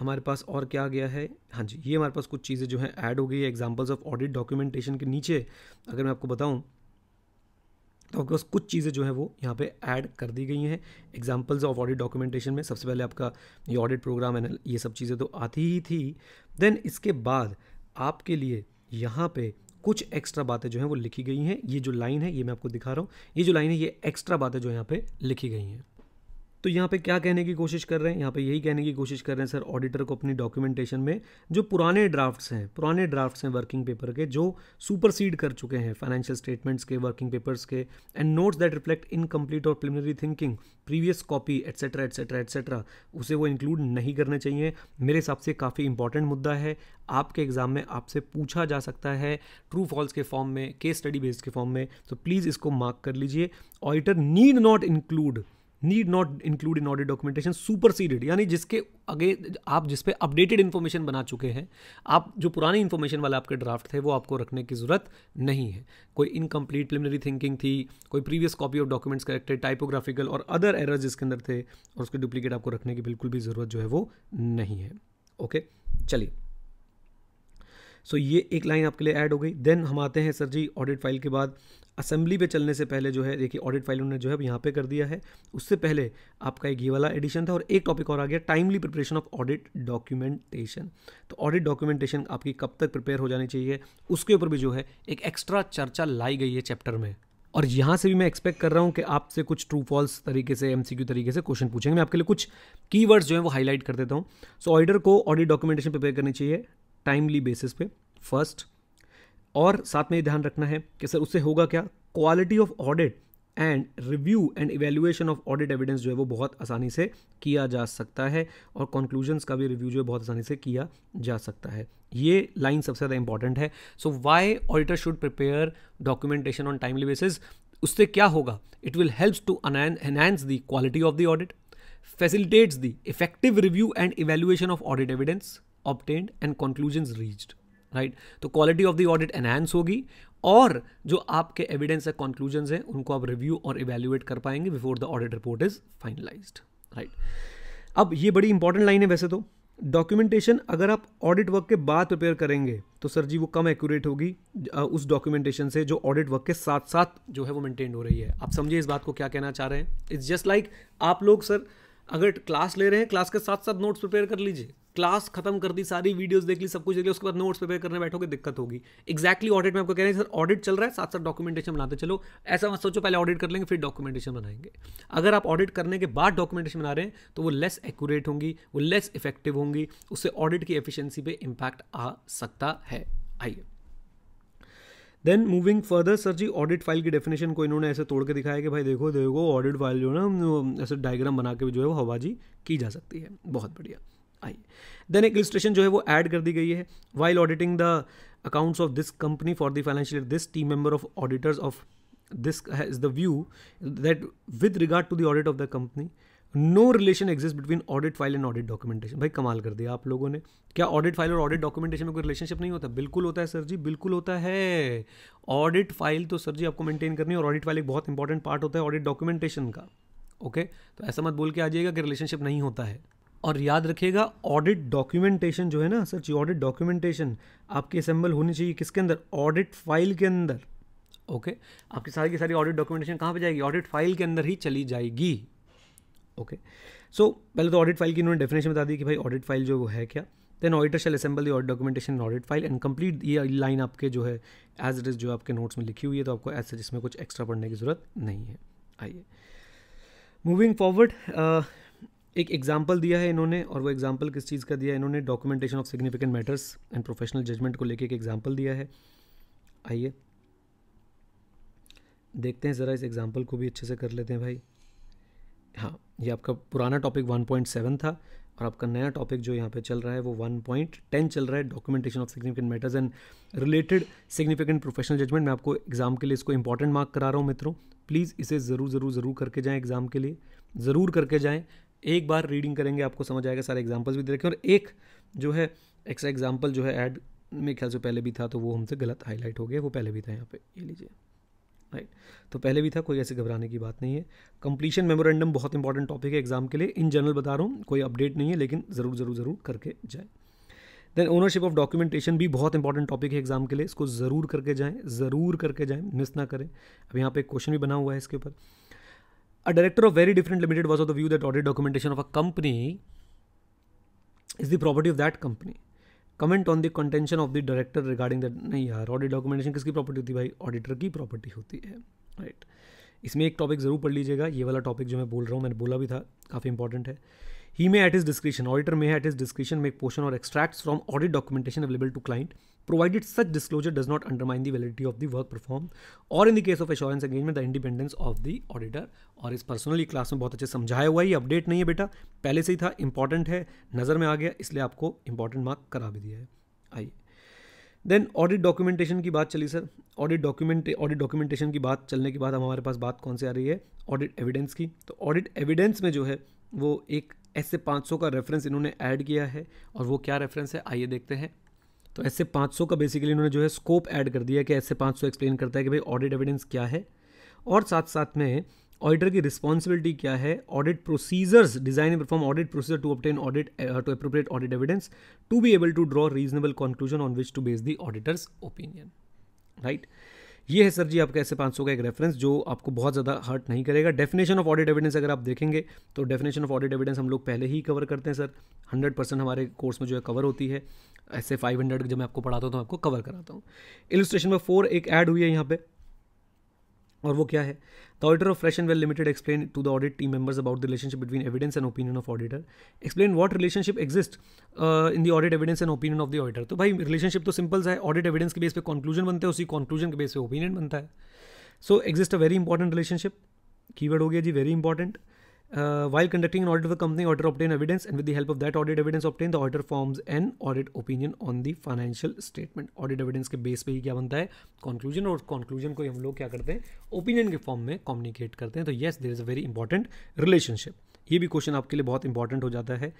हमारे पास और क्या गया है हाँ जी ये हमारे पास कुछ चीज़ें जो हैं ऐड हो गई है एग्ज़ाम्पल्स ऑफ ऑडिट डॉक्यूमेंटेशन के नीचे अगर मैं आपको बताऊँ तो आपके पास कुछ चीज़ें जो है वो यहाँ पे ऐड कर दी गई हैं एग्ज़ाम्पल्स ऑफ ऑडिट डॉक्यूमेंटेशन में सबसे पहले आपका ये ऑडिट प्रोग्राम एन ये सब चीज़ें तो आती ही थी देन इसके बाद आपके लिए यहाँ पर कुछ एक्स्ट्रा बातें जो हैं वो लिखी गई हैं ये जो लाइन है ये मैं आपको दिखा रहा हूँ ये जो लाइन है ये एक्स्ट्रा बातें जो यहाँ पर लिखी गई हैं तो यहाँ पे क्या कहने की कोशिश कर रहे हैं यहाँ पे यही कहने की कोशिश कर रहे हैं सर ऑडिटर को अपनी डॉक्यूमेंटेशन में जो पुराने ड्राफ्ट्स हैं पुराने ड्राफ्ट्स हैं वर्किंग पेपर के जो सुपरसीड कर चुके हैं फाइनेंशियल स्टेटमेंट्स के वर्किंग पेपर्स के and notes that reflect incomplete और preliminary thinking previous copy etcetera etcetera etcetera उसे वो इंक्लूड नहीं करने चाहिए मेरे हिसाब से काफ़ी इंपॉर्टेंट मुद्दा है आपके एग्ज़ाम में आपसे पूछा जा सकता है ट्रू फॉल्स के फॉर्म में केस स्टडी बेस्ड के फॉर्म में तो प्लीज़ इसको मार्क कर लीजिए auditor need not include need not include in audit documentation superseded यानी जिसके आगे आप जिस पे अपडेटेड इन्फॉर्मेशन बना चुके हैं आप जो पुरानी इन्फॉर्मेशन वाले आपके ड्राफ्ट थे वो आपको रखने की ज़रूरत नहीं है कोई इनकम्प्लीट प्रिलिमिनरी थिंकिंग थी कोई previous copy of documents corrected typographical और अदर एरर्स जिसके अंदर थे और उसके डुप्लीकेट आपको रखने की बिल्कुल भी ज़रूरत जो है वो नहीं है ओके चलिए सो so, ये एक लाइन आपके लिए ऐड हो गई देन हम आते हैं सर जी ऑडिट फाइल के बाद असेंबली पे चलने से पहले जो है देखिए ऑडिट फाइल उन्होंने जो है यहाँ पे कर दिया है उससे पहले आपका एक ये वाला एडिशन था और एक टॉपिक और आ गया timely preparation of audit documentation तो ऑडिट डॉक्यूमेंटेशन आपकी कब तक प्रिपेयर हो जानी चाहिए उसके ऊपर भी जो है एक एक्स्ट्रा चर्चा लाई गई है चैप्टर में और यहाँ से भी मैं एक्सपेक्ट कर रहा हूँ कि आपसे कुछ ट्रू फॉल्स तरीके से एम तरीके से क्वेश्चन पूछेंगे मैं आपके लिए कुछ की जो है वो हाईलाइट कर देता हूँ सो ऑडिटर ऑर्डर को ऑडिट डॉक्यूमेंटेशन प्रिपेयर करनी चाहिए टाइमली बेसिस पे फर्स्ट और साथ में ये ध्यान रखना है कि सर उससे होगा क्या quality of audit and review and evaluation of audit evidence जो है वो बहुत आसानी से किया जा सकता है और कंक्लूजन्स का भी रिव्यू जो है बहुत आसानी से किया जा सकता है ये लाइन सबसे ज़्यादा इंपॉर्टेंट है so why auditor should prepare documentation on timely basis उससे क्या होगा it will helps to enhance the quality of the audit facilitates the effective review and evaluation of audit evidence obtained and conclusions reached right तो quality of the audit enhance होगी और जो आपके evidence या conclusion हैं उनको आप review और इवेल्युएट कर पाएंगे before the audit report is finalize right अब ये बड़ी इंपॉर्टेंट लाइन है वैसे तो डॉक्यूमेंटेशन अगर आप ऑडिट वर्क के बाद प्रिपेयर करेंगे तो सर जी वो कम एक्यूरेट होगी उस डॉक्यूमेंटेशन से जो ऑडिट वर्क के साथ साथ जो है वो मेंटेन हो रही है आप समझिए इस बात को क्या कहना चाह रहे हैं इट्स जस्ट लाइक आप लोग सर अगर क्लास ले रहे हैं क्लास के साथ साथ नोट्स प्रिपेयर कर लीजिए क्लास खत्म कर दी सारी वीडियोस देख ली सब कुछ देख लिया उसके बाद नोट्स प्रिपेयर करने बैठोगे दिक्कत होगी एक्जैक्टली ऑडिट में आपको कह रहे हैं सर ऑडिट चल रहा है साथ साथ डॉक्यूमेंटेशन बनाते चलो ऐसा मत सोचो पहले ऑडिट कर लेंगे फिर डॉक्यूमेंटेशन बनाएंगे अगर आप ऑडिट करने के बाद डॉक्यूमेंटेशन बना रहे हैं तो वो लेस एक्यूरेट होंगी वो लेस इफेक्टिव होंगी उससे ऑडिट की एफिशिएंसी पे इम्पैक्ट आ सकता है आइए देन मूविंग फर्दर सर जी ऑडिट फाइल की डेफिनेशन को इन्होंने ऐसे तोड़ के दिखाया कि भाई देखो देखो ऑडिट फाइल जो है ना ऐसे डायग्राम बना के जो है वो हवाजी की जा सकती है बहुत बढ़िया आइए देन एक इलिस्ट्रेशन जो है वो ऐड कर दी गई है while auditing the accounts of this company for the financial this team member of auditors of this has the view that with regard to the audit of the company no relation exist between audit file and audit documentation भाई कमाल कर दिया आप लोगों ने क्या audit file और audit documentation में कोई रिलेशनशिप नहीं होता बिल्कुल होता है सर जी बिल्कुल होता है ऑडिट फाइल तो सर जी आपको मेंटेन करनी है और ऑडिट फाइल एक बहुत इंपॉर्टेंट पार्ट होता है ऑडिट डॉक्यूमेंटेशन का ओके तो ऐसा मत बोल के आ जाइएगा कि रिलेशनशिप नहीं होता है और याद रखिएगा ऑडिट डॉक्यूमेंटेशन जो है ना सर जी ऑडिट डॉक्यूमेंटेशन आपकी असेंबल होनी चाहिए किसके अंदर ऑडिट फाइल के अंदर ओके okay? आपकी सारी की सारी ऑडिट डॉक्यूमेंटेशन कहाँ पे जाएगी ऑडिट फाइल के अंदर ही चली जाएगी ओके सो पहले तो ऑडिट फाइल की इन्होंने डेफिनेशन बता दी कि भाई ऑडिट फाइल जो वो है क्या then auditor shall assemble the documentation audit file and complete ये लाइन आपके जो है एज इट इज़ जो आपके नोट्स में लिखी हुई है तो आपको एज सच इसमें कुछ एक्स्ट्रा पढ़ने की ज़रूरत नहीं है आइए मूविंग फॉरवर्ड एक एग्जाम्पल दिया है इन्होंने और वो एग्जाम्पल किस चीज़ का दिया है इन्होंने documentation of significant matters and professional judgement को लेकर एक एग्जाम्पल दिया है आइए देखते हैं ज़रा इस एग्जाम्पल को भी अच्छे से कर लेते हैं भाई हाँ ये आपका पुराना टॉपिक 1.7 था और आपका नया टॉपिक जो यहाँ पे चल रहा है वो 1.10 चल रहा है documentation of significant matters and related significant professional judgement मैं आपको एग्जाम के लिए इसको इंपॉर्टेंट मार्क करा रहा हूँ मित्रों प्लीज़ इसे ज़रूर ज़रूर ज़रूर करके जाएँ एग्ज़ाम के लिए ज़रूर करके जाएँ एक बार रीडिंग करेंगे आपको समझ आएगा सारे एग्जाम्पल्स भी दे रखें और एक जो है एक्स्ट्रा एग्जाम्पल जो है एड मेरे ख्याल से पहले भी था तो वो हमसे गलत हाईलाइट हो गया वो पहले भी था यहाँ पे ये लीजिए राइट तो पहले भी था कोई ऐसे घबराने की बात नहीं है कंप्लीशन मेमोरेंडम बहुत इंपॉर्टेंट टॉपिक है एग्जाम के लिए इन जनरल बता रहा हूँ कोई अपडेट नहीं है लेकिन ज़रूर ज़रूर ज़रूर करके जाए देन ओनरशिप ऑफ डॉक्यूमेंटेशन भी बहुत इंपॉर्टेंट टॉपिक है एग्जाम के लिए इसको ज़रूर करके जाएँ ज़रूर करके जाएँ मिस ना करें अब यहाँ पे एक क्वेश्चन भी बना हुआ है इसके ऊपर a director of very different limited was of the view that audit documentation of a company is the property of that company comment on the contention of the director regarding that नहीं यार audit documentation किसकी property होती है भाई auditor की property होती है right right. इसमें एक टॉपिक ज़रूर पढ़ लीजिएगा ये वाला टॉपिक जो मैं बोल रहा हूँ मैंने बोला भी था काफ़ी इंपॉर्टेंट है he may at his discretion auditor may at his discretion make portion और extracts from audit documentation available to client provided such disclosure does not undermine the validity of the work performed और in the case of assurance engagement the independence of the auditor और इस personally class में बहुत अच्छे समझाया हुआ है update नहीं है बेटा पहले से ही था इंपॉर्टेंट है नज़र में आ गया इसलिए आपको इंपॉर्टेंट मार्क करा भी दिया है आइए देन ऑडिट डॉक्यूमेंटेशन की बात चली sir audit document audit documentation की बात चलने के बाद हमारे पास बात कौन सी आ रही है ऑडिट एविडेंस की तो ऑडिट एविडेंस में जो है वो एक ऐसे 500 का रेफरेंस इन्होंने ऐड किया है और वो क्या रेफरेंस है आइए देखते हैं तो ऐसे 500 का बेसिकली इन्होंने जो है स्कोप ऐड कर दिया कि ऐसे 500 एक्सप्लेन करता है कि भाई ऑडिट एविडेंस क्या है और साथ साथ में ऑडिटर की रिस्पॉन्सिबिलिटी क्या है audit procedures design and perform audit procedure to obtain audit to appropriate audit evidence to be able to draw reasonable conclusion on which to base the auditors opinion right ये है sir जी आपका ऐसे पाँच का एक reference जो आपको बहुत ज़्यादा हर्ट नहीं करेगा डेफिनेशन ऑफ ऑडिट एविडेंस अगर आप देखेंगे तो डेफिनेशन ऑफ ऑडिट एविडेंस हम लोग पहले ही कवर करते हैं सर हंड्रेड परसेंट हमारे कोर्स में जो है कवर होती है ऐसे फाइव हंड्रेड जब मैं आपको पढ़ाता हूँ तो आपको कवर कराता हूँ इलस्ट्रेशन में फोर एक ऐड हुई है यहाँ पर और वो क्या है the auditor of fresh and well limited explain to the audit team members about the relationship between evidence and opinion of auditor explain what relationship exist in the audit evidence and opinion of the auditor तो भाई relationship तो simple सा है audit evidence के base पे conclusion बनते हैं उसी कंक्लूजन के बेस पे ओपिनियन बनता है so exist a very important relationship keyword हो गया जी very important Uh, while conducting an audit of the company, auditor obtain evidence, and with the help of that audit evidence obtained, the auditor forms an audit opinion on the financial statement. Audit evidence के base पे ही क्या बनता है conclusion और conclusion को हम लोग क्या करते हैं ओपिनियन के फॉर्म में कम्युनिकेट करते हैं तो yes there is a very important relationship ये भी क्वेश्चन आपके लिए बहुत इंपॉर्टेंट हो जाता है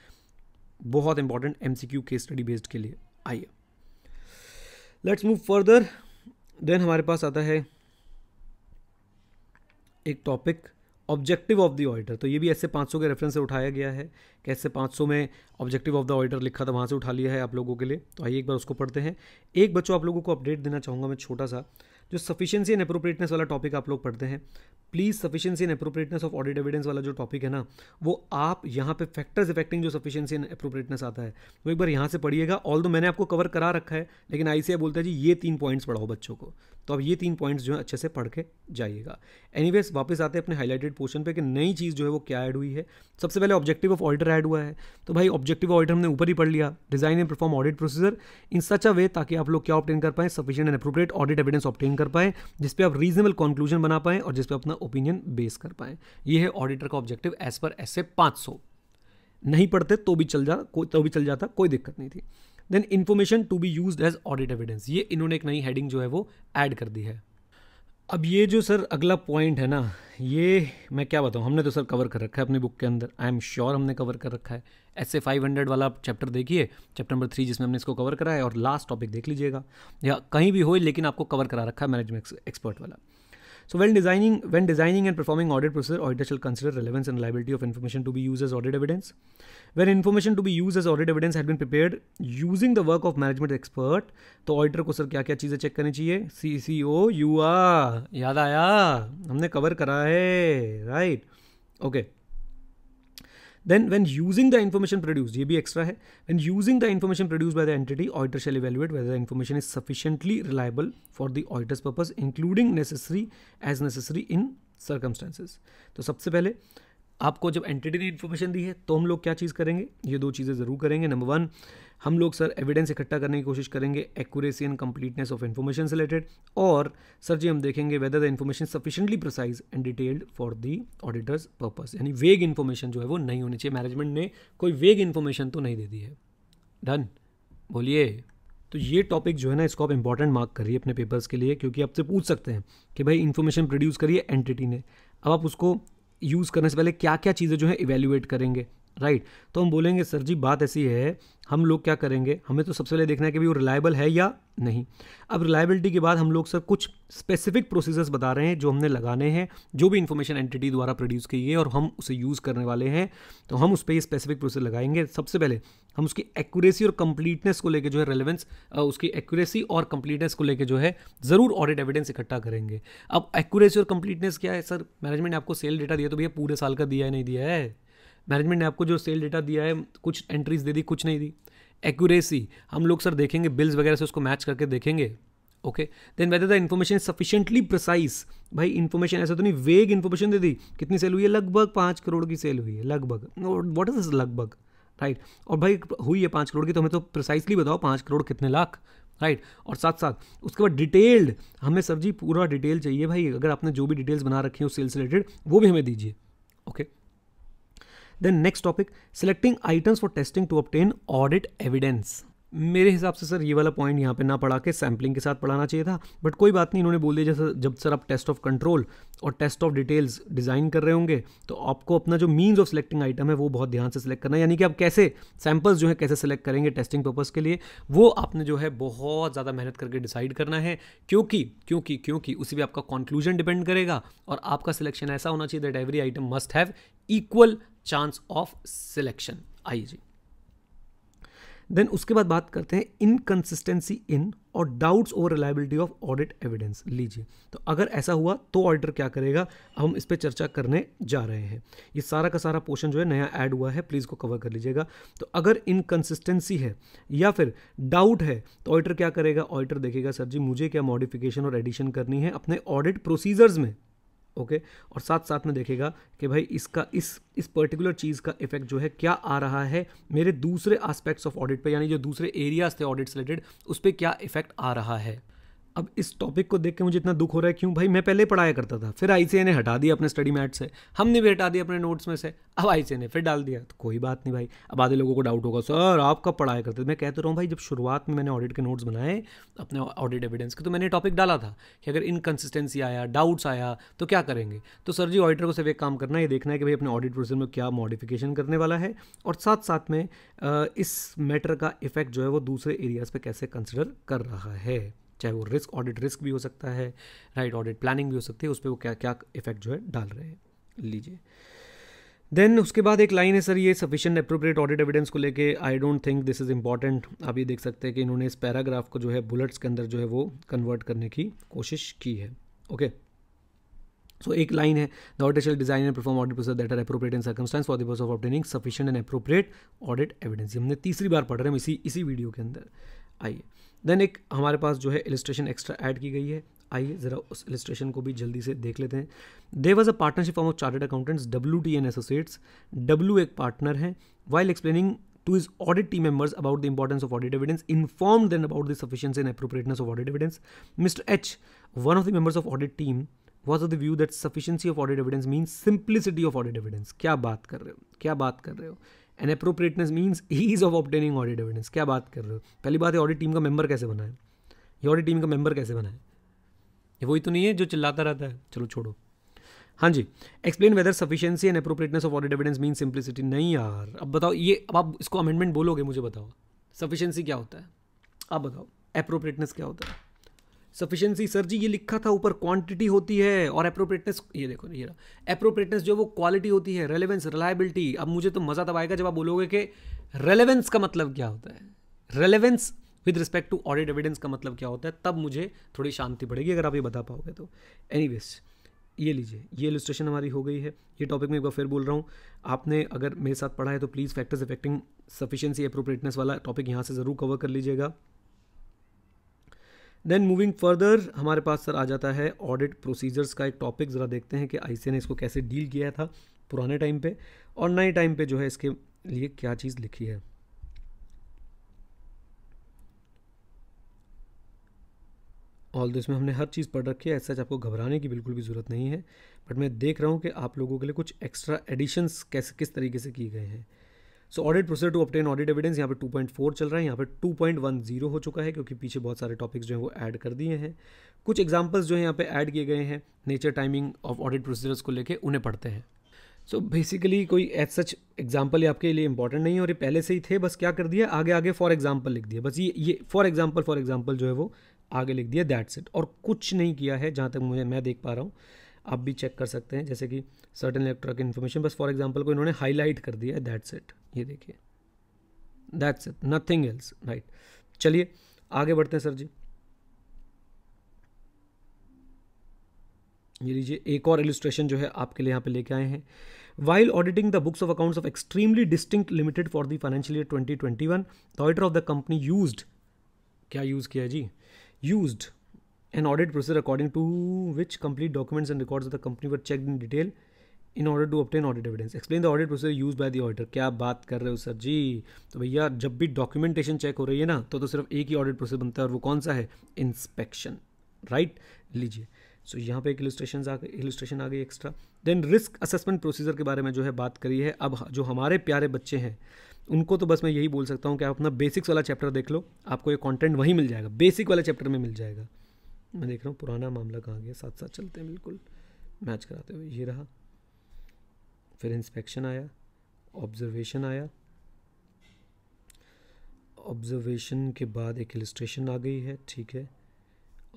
बहुत important M C Q case study based के लिए आइए लेट्स मूव फर्दर देन हमारे पास आता है एक topic objective of the auditor तो ये भी ऐसे 500 के रेफरेंस से उठाया गया है कैसे 500 में ऑब्जेक्टिव ऑफ द ऑडिटर लिखा था वहाँ से उठा लिया है आप लोगों के लिए तो आइए एक बार उसको पढ़ते हैं एक बच्चों आप लोगों को अपडेट देना चाहूँगा मैं छोटा सा जो सफिशियंसी एंड अप्रोप्रिएटनेस वाला टॉपिक आप लोग पढ़ते हैं please sufficiency and appropriateness of audit evidence वाला जो टॉपिक है ना वो आप यहाँ पे फैक्टर्स इफेक्टिंग जो सफिशियंसी एंड अप्रोप्रिएटनेस आता है वो एक बार यहाँ से पढ़िएगा ऑल मैंने आपको कवर करा रखा है लेकिन आई बोलता है जी ये तीन पॉइंट्स पढ़ाओ बच्चों को तो अब ये तीन पॉइंट्स जो है अच्छे से पढ़ के जाइएगा एनी वापस आते हैं अपने हाईलाइटेड पोर्शन पर कि नई चीज़ जो है वो क्या ऐड हुई है सबसे पहले ऑब्जेक्टिव ऑफ ऑडिटर ऐड हुआ है तो भाई ऑब्जेक्टिव ऑडिटर हमने ऊपर ही पढ़ लिया design and perform audit procedure in such a way ताकि आप लोग क्या ऑप्टेन कर पाए sufficient and appropriate audit evidence obtain कर पाएँ जिस आप रीजनेबल कंक्लूजन बना पाएँ और जिस अपना ओपिनियन बेस कर पाएँ ये है ऑडिटर का objective as per S A नहीं पढ़ते तो भी चल जा कोई तो भी चल जाता कोई दिक्कत नहीं थी then information to be use as audit evidence ये इन्होंने एक नई हेडिंग जो है वो ऐड कर दी है अब ये जो सर अगला पॉइंट है ना ये मैं क्या बताऊँ हमने तो सर कवर कर रखा है अपनी बुक के अंदर आई एम श्योर हमने कवर कर रखा है एस ए फाइव हंड्रेड वाला आप चैप्टर देखिए चैप्टर नंबर थ्री जिसमें हमने इसको कवर करा है और लास्ट टॉपिक देख लीजिएगा या कहीं भी हो लेकिन आपको कवर करा रखा है मैनेजमेंट एक्सपर्ट वाला So when designing, when designing and performing audit procedure, auditor shall consider relevance and reliability of information to be used as audit evidence. When information to be used as audit evidence had been prepared using the work of management expert, तो auditor को sir क्या क्या चीज़ें check करनी चाहिए सी सी ओ you are याद आया हमने कवर करा है right right? Okay okay. Then when using the information produce ये भी एक्स्ट्रा है when using the information produce by the entity auditor shall evaluate whether the information is sufficiently reliable for the auditors purpose including necessary as necessary in circumstances तो सबसे पहले आपको जब entity ने information दी है तो हम लोग क्या चीज़ करेंगे ये दो चीज़ें जरूर करेंगे नंबर वन हम लोग सर एविडेंस इकट्ठा करने की कोशिश करेंगे accuracy and completeness of information से रिलेटेड और सर जी हम देखेंगे whether the information sufficiently precise and detailed for the auditors purpose यानी वेग इन्फॉर्मेशन जो है वो नहीं होनी चाहिए मैनेजमेंट ने कोई वेग इन्फॉर्मेशन तो नहीं दे दी है डन बोलिए तो ये टॉपिक जो है ना इसको आप इंपॉर्टेंट मार्क करिए अपने पेपर्स के लिए क्योंकि आपसे पूछ सकते हैं कि भाई इन्फॉर्मेशन प्रोड्यूस करिए एंटिटी ने अब आप उसको यूज़ करने से पहले क्या क्या चीज़ें जो है इवेल्यूएट करेंगे राइट तो हम बोलेंगे सर जी बात ऐसी है हम लोग क्या करेंगे हमें तो सबसे पहले देखना है कि वो रिलायबल है या नहीं अब रिलायबिलिटी के बाद हम लोग सर कुछ स्पेसिफिक प्रोसीजर्स बता रहे हैं जो हमने लगाने हैं जो भी इन्फॉर्मेशन एंटिटी द्वारा प्रोड्यूस की है और हम उसे यूज़ करने वाले हैं तो हम उस पर ये स्पेसिफिक प्रोसेस लगाएंगे सबसे पहले हम उसकी एक्यूरेसी और कंप्लीटनेस को लेकर जो है रेलिवेंस उसकी एक्यूरेसी और कंप्लीटनेस को लेकर जो है ज़रूर ऑडिट एविडेंस इकट्ठा करेंगे अब एक्यूरेसी और कंप्लीटनेस क्या है सर मैनेजमेंट ने आपको सेल डेटा दिया तो भैया पूरे साल का दिया है नहीं दिया है मैनेजमेंट ने आपको जो सेल डेटा दिया है कुछ एंट्रीज दे दी कुछ नहीं दी एक्यूरेसी हम लोग सर देखेंगे बिल्स वगैरह से उसको मैच करके देखेंगे okay then whether the information is sufficiently precise भाई इन्फॉर्मेशन ऐसा तो नहीं वेग इन्फॉर्मेशन दे दी कितनी सेल हुई है लगभग पाँच करोड़ की सेल हुई है लगभग वॉट इज दिस लगभग राइट और भाई हुई है पाँच करोड़ की तो हमें तो प्रिसाइसली बताओ पाँच करोड़ कितने लाख राइट और साथ साथ उसके बाद डिटेल्ड हमें सर जी पूरा डिटेल चाहिए भाई अगर आपने जो भी डिटेल्स बना रखी हो सेल्स रिलेटेड वो भी हमें दीजिए okay okay? Then next topic, selecting items for testing to obtain audit evidence. मेरे हिसाब से सर ये वाला पॉइंट यहाँ पे ना पढ़ा के सैम्पलिंग के साथ पढ़ाना चाहिए था बट कोई बात नहीं इन्होंने बोल दिया जैसे जब सर आप टेस्ट ऑफ कंट्रोल और टेस्ट ऑफ डिटेल्स डिज़ाइन कर रहे होंगे तो आपको अपना जो मीन्स ऑफ सेलेक्टिंग आइटम है वो बहुत ध्यान से सिलेक्ट करना है यानी कि आप कैसे सैम्पल्स जो है कैसे सेलेक्ट करेंगे टेस्टिंग पर्पज़ के लिए वो आपने जो है बहुत ज़्यादा मेहनत करके डिसाइड करना है क्योंकि क्योंकि क्योंकि उसी भी आपका कॉन्क्लूजन डिपेंड करेगा और आपका सिलेक्शन ऐसा होना चाहिए that every item must have equal chance of selection आइए जी देन उसके बाद बात करते हैं इनकन्सिस्टेंसी इन और doubts over reliability of audit evidence लीजिए तो अगर ऐसा हुआ तो ऑडिटर क्या करेगा अब हम इस पर चर्चा करने जा रहे हैं ये सारा का सारा पोर्शन जो है नया ऐड हुआ है प्लीज़ को कवर कर लीजिएगा तो अगर इनकन्सिस्टेंसी है या फिर डाउट है तो ऑडिटर क्या करेगा ऑडिटर देखेगा सर जी मुझे क्या मॉडिफिकेशन और एडिशन करनी है अपने ऑडिट प्रोसीजर्स में ओके और साथ साथ में देखेगा कि भाई इसका इस इस पर्टिकुलर चीज़ का इफेक्ट जो है क्या आ रहा है मेरे दूसरे आस्पेक्ट्स ऑफ ऑडिट पे यानी जो दूसरे एरियाज थे ऑडिट रिलेटेड उस पर क्या इफेक्ट आ रहा है अब इस टॉपिक को देख के मुझे इतना दुख हो रहा है क्यों भाई मैं पहले पढ़ाया करता था फिर आई ने हटा दिया अपने स्टडी मैट से हमने भी हटा दिया अपने नोट्स में से अब आई ने फिर डाल दिया तो कोई बात नहीं भाई अब आधे लोगों को डाउट होगा सर आप कब पढ़ाया करते मैं कहते रहा भाई जब शुरुआत में मैंने ऑडिट के नोट्स बनाए अपने ऑडिट एविडेंस के तो मैंने टॉपिक डाला था कि अगर इनकन्सिस्टेंसी आया डाउट्स आया तो क्या करेंगे तो सर जी ऑडिटर को सिर्फ एक काम करना है ये देखना है कि भाई अपने ऑडिट प्रोसेस में क्या मॉडिफिकेशन करने वाला है और साथ साथ में इस मैटर का इफेक्ट जो है वो दूसरे एरियाज़ पर कैसे कंसिडर कर रहा है चाहे वो रिस्क ऑडिट रिस्क भी हो सकता है राइट ऑडिट प्लानिंग भी हो सकती है उस पर वो क्या क्या इफेक्ट जो है डाल रहे हैं लीजिए देन उसके बाद एक लाइन है सर ये सफिशेंट अप्रोप्रिएट ऑडिट एविडेंस को लेके I don't think this is important आप ये देख सकते हैं कि इन्होंने इस पैराग्राफ को जो है बुलेट्स के अंदर जो है वो कन्वर्ट करने की कोशिश की है ओके okay. सो एक लाइन है the audit shall design and perform audit process that are appropriate in circumstance for the purpose of obtaining sufficient and appropriate audit evidence हमने तीसरी बार पढ़ रहे हैं इसी इसी वीडियो के अंदर आइए देन एक हमारे पास जो है इलस्ट्रेशन एक्स्ट्रा ऐड की गई है आइए ज़रा उस इलिस्ट्रेशन को भी जल्दी से देख लेते हैं there was a partnership form of chartered accountants W T N associates W एक पार्टनर है while explaining to his audit team members about the importance of audit evidence inform them about the sufficiency and appropriateness of audit evidence mister H one of the members of audit team was of the view that sufficiency of audit evidence mean simplicity of audit evidence क्या बात कर रहे हो क्या बात कर रहे हो and appropriateness means ease of obtaining audit evidence क्या बात कर रहे हो पहली बात है ऑडिट टीम का मेंबर कैसे बनाए ये ऑडिट टीम का मेंबर कैसे बनाए ये वही तो नहीं है जो चिल्लाता रहता है चलो छोड़ो हाँ जी explain whether sufficiency and appropriateness of audit evidence mean simplicity नहीं यार अब बताओ ये अब आप इसको अमेंडमेंट बोलोगे मुझे बताओ सफिशियंसी क्या होता है आप बताओ अप्रोप्रिएटनेस क्या होता है सफिशेंसी सर जी ये लिखा था ऊपर क्वांटिटी होती है और अप्रोप्रिएटनेस ये देखो ये अप्रोप्रिएटनेस जो वो क्वालिटी होती है रेलेवेंस रिलायबिलिटी अब मुझे तो मज़ा तब आएगा जब आप बोलोगे कि रेलेवेंस का मतलब क्या होता है relevance with respect to audit evidence का मतलब क्या होता है तब मुझे थोड़ी शांति पड़ेगी अगर आप ये बता पाओगे तो एनी ये लीजिए ये इलस्ट्रेशन हमारी हो गई है ये टॉपिक मैं एक बार फिर बोल रहा हूँ आपने अगर मेरे साथ पढ़ा है तो please factors affecting sufficiency appropriateness वाला टॉपिक यहाँ से ज़रूर कवर कर लीजिएगा देन मूविंग फर्दर हमारे पास सर आ जाता है ऑडिट प्रोसीजर्स का एक टॉपिक ज़रा देखते हैं कि आईसीए ने इसको कैसे डील किया था पुराने टाइम पे और नए टाइम पे जो है इसके लिए क्या चीज़ लिखी है ऑल दो इसमें हमने हर चीज़ पढ़ रखी है ऐसा आपको घबराने की बिल्कुल भी ज़रूरत नहीं है बट मैं देख रहा हूँ कि आप लोगों के लिए कुछ एक्स्ट्रा एडिशंस कैसे किस तरीके से किए गए हैं so audit procedure to obtain audit evidence यहाँ पे 2.4 चल रहा है यहाँ पे 2.10 हो चुका है क्योंकि पीछे बहुत सारे टॉपिक्स जो हैं वो ऐड कर दिए हैं कुछ एग्जांपल्स जो हैं यहाँ पे ऐड किए गए हैं nature timing of audit procedures को लेके उन्हें पढ़ते हैं सो so बेसिकली कोई एज सच एग्जाम्पल आपके लिए इंपॉर्टेंट नहीं है और ये पहले से ही थे बस क्या कर दिया आगे आगे फॉर एग्जाम्पल लिख दिया बस ये ये फॉर एग्जाम्पल फॉर एग्जाम्पल जो है वो आगे लिख दिया दैट्स इट और कुछ नहीं किया है जहाँ तक मुझे मैं देख पा रहा हूँ आप भी चेक कर सकते हैं जैसे कि सर्टन इलेक्ट्रॉनिक इन्फॉर्मेशन बस फॉर एग्जाम्पल को इन्होंने हाईलाइट कर दिया है दैट्स इट ये देखिए that's it nothing else right चलिए आगे बढ़ते हैं सर जी ये लीजिए एक और इलिस्ट्रेशन जो है आपके लिए यहाँ पे लेके आए हैं while auditing the books of accounts of extremely distinct limited for the financial twenty 2021 the auditor of the company used क्या यूज़ किया जी used An audit procedure according to which complete documents and records of the company were checked in detail in order to obtain audit evidence explain the audit process use by the auditor क्या बात कर रहे हो sir जी तो भैया जब भी documentation check हो रही है ना तो तो सिर्फ एक ही ऑडिट प्रोसेस बनता है और वो कौन सा है इंस्पेक्शन राइट लीजिए सो यहाँ पे एक इलस्ट्रेशन आ गई इलस्ट्रेशन आ गई extra then risk assessment procedure के बारे में जो है बात करी है अब जो हमारे प्यारे बच्चे हैं उनको तो बस मैं यही बोल सकता हूँ कि आप अपना बेसिक्स वाला चैप्टर देख लो आपको ये कॉन्टेंट वहीं मिल जाएगा बेसिक वाला चैप्टर में मिल जाएगा मैं देख रहा हूँ पुराना मामला कहाँ गया साथ साथ चलते हैं बिल्कुल मैच कराते हुए ये रहा फिर इंस्पेक्शन आया ऑब्जर्वेशन आया ऑब्जर्वेशन के बाद एक इलस्ट्रेशन आ गई है ठीक है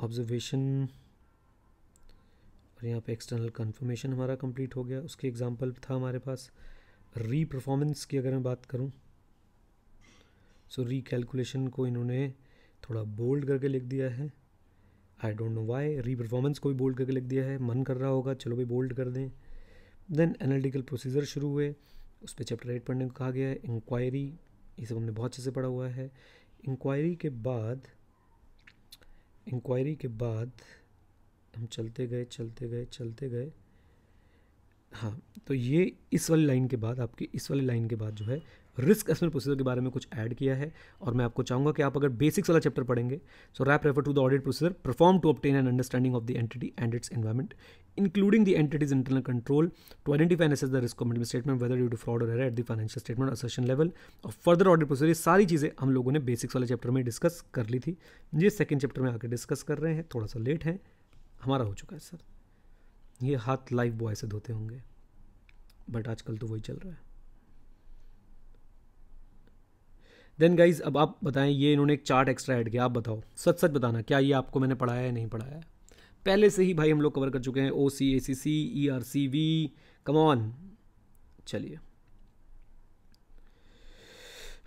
ऑब्जर्वेशन और यहाँ पे एक्सटर्नल कंफर्मेशन हमारा कंप्लीट हो गया उसके एग्जांपल था हमारे पास री परफॉर्मेंस की अगर मैं बात करूँ सो री कैलकुलेशन को इन्होंने थोड़ा बोल्ड करके लिख दिया है I don't know why reperformance को भी बोल्ड करके लिख दिया है मन कर रहा होगा चलो भाई बोल्ड कर दें देन एनालिटिकल प्रोसीजर शुरू हुए उस पर चैप्टर एट पढ़ने को कहा गया है इंक्वायरी ये सब हमने बहुत अच्छे से पढ़ा हुआ है इंक्वायरी के बाद इंक्वायरी के बाद हम चलते गए चलते गए चलते गए हाँ तो ये इस वाली लाइन के बाद आपकी इस वाली लाइन के बाद जो है रिस्क एसमेंट प्रोसीजर के बारे में कुछ ऐड किया है और मैं आपको चाहूँगा कि आप अगर बेसिक्स वाला चैप्टर पढ़ेंगे सो रैप refer to the audit procedure perform to obtain an understanding of the entity and its environment including the entity's internal control to identify assess the risk risk statement whether you do fraud to fraud or error at the और further audit procedure ये सारी चीज़ें हम लोगों ने basics वाले chapter में discuss कर ली थी ये सेकेंड चैप्टर में आकर डिस्कस कर रहे हैं थोड़ा सा लेट है हमारा हो चुका है सर ये हाथ लाइव बॉय से धोते होंगे बट आजकल तो वही चल रहा है देन गाइज अब आप बताएं ये इन्होंने एक चार्ट एक्स्ट्रा ऐड किया आप बताओ सच सच बताना क्या ये आपको मैंने पढ़ाया है नहीं पढ़ाया है पहले से ही भाई हम लोग कवर कर चुके हैं O C A C C E R C V come on चलिए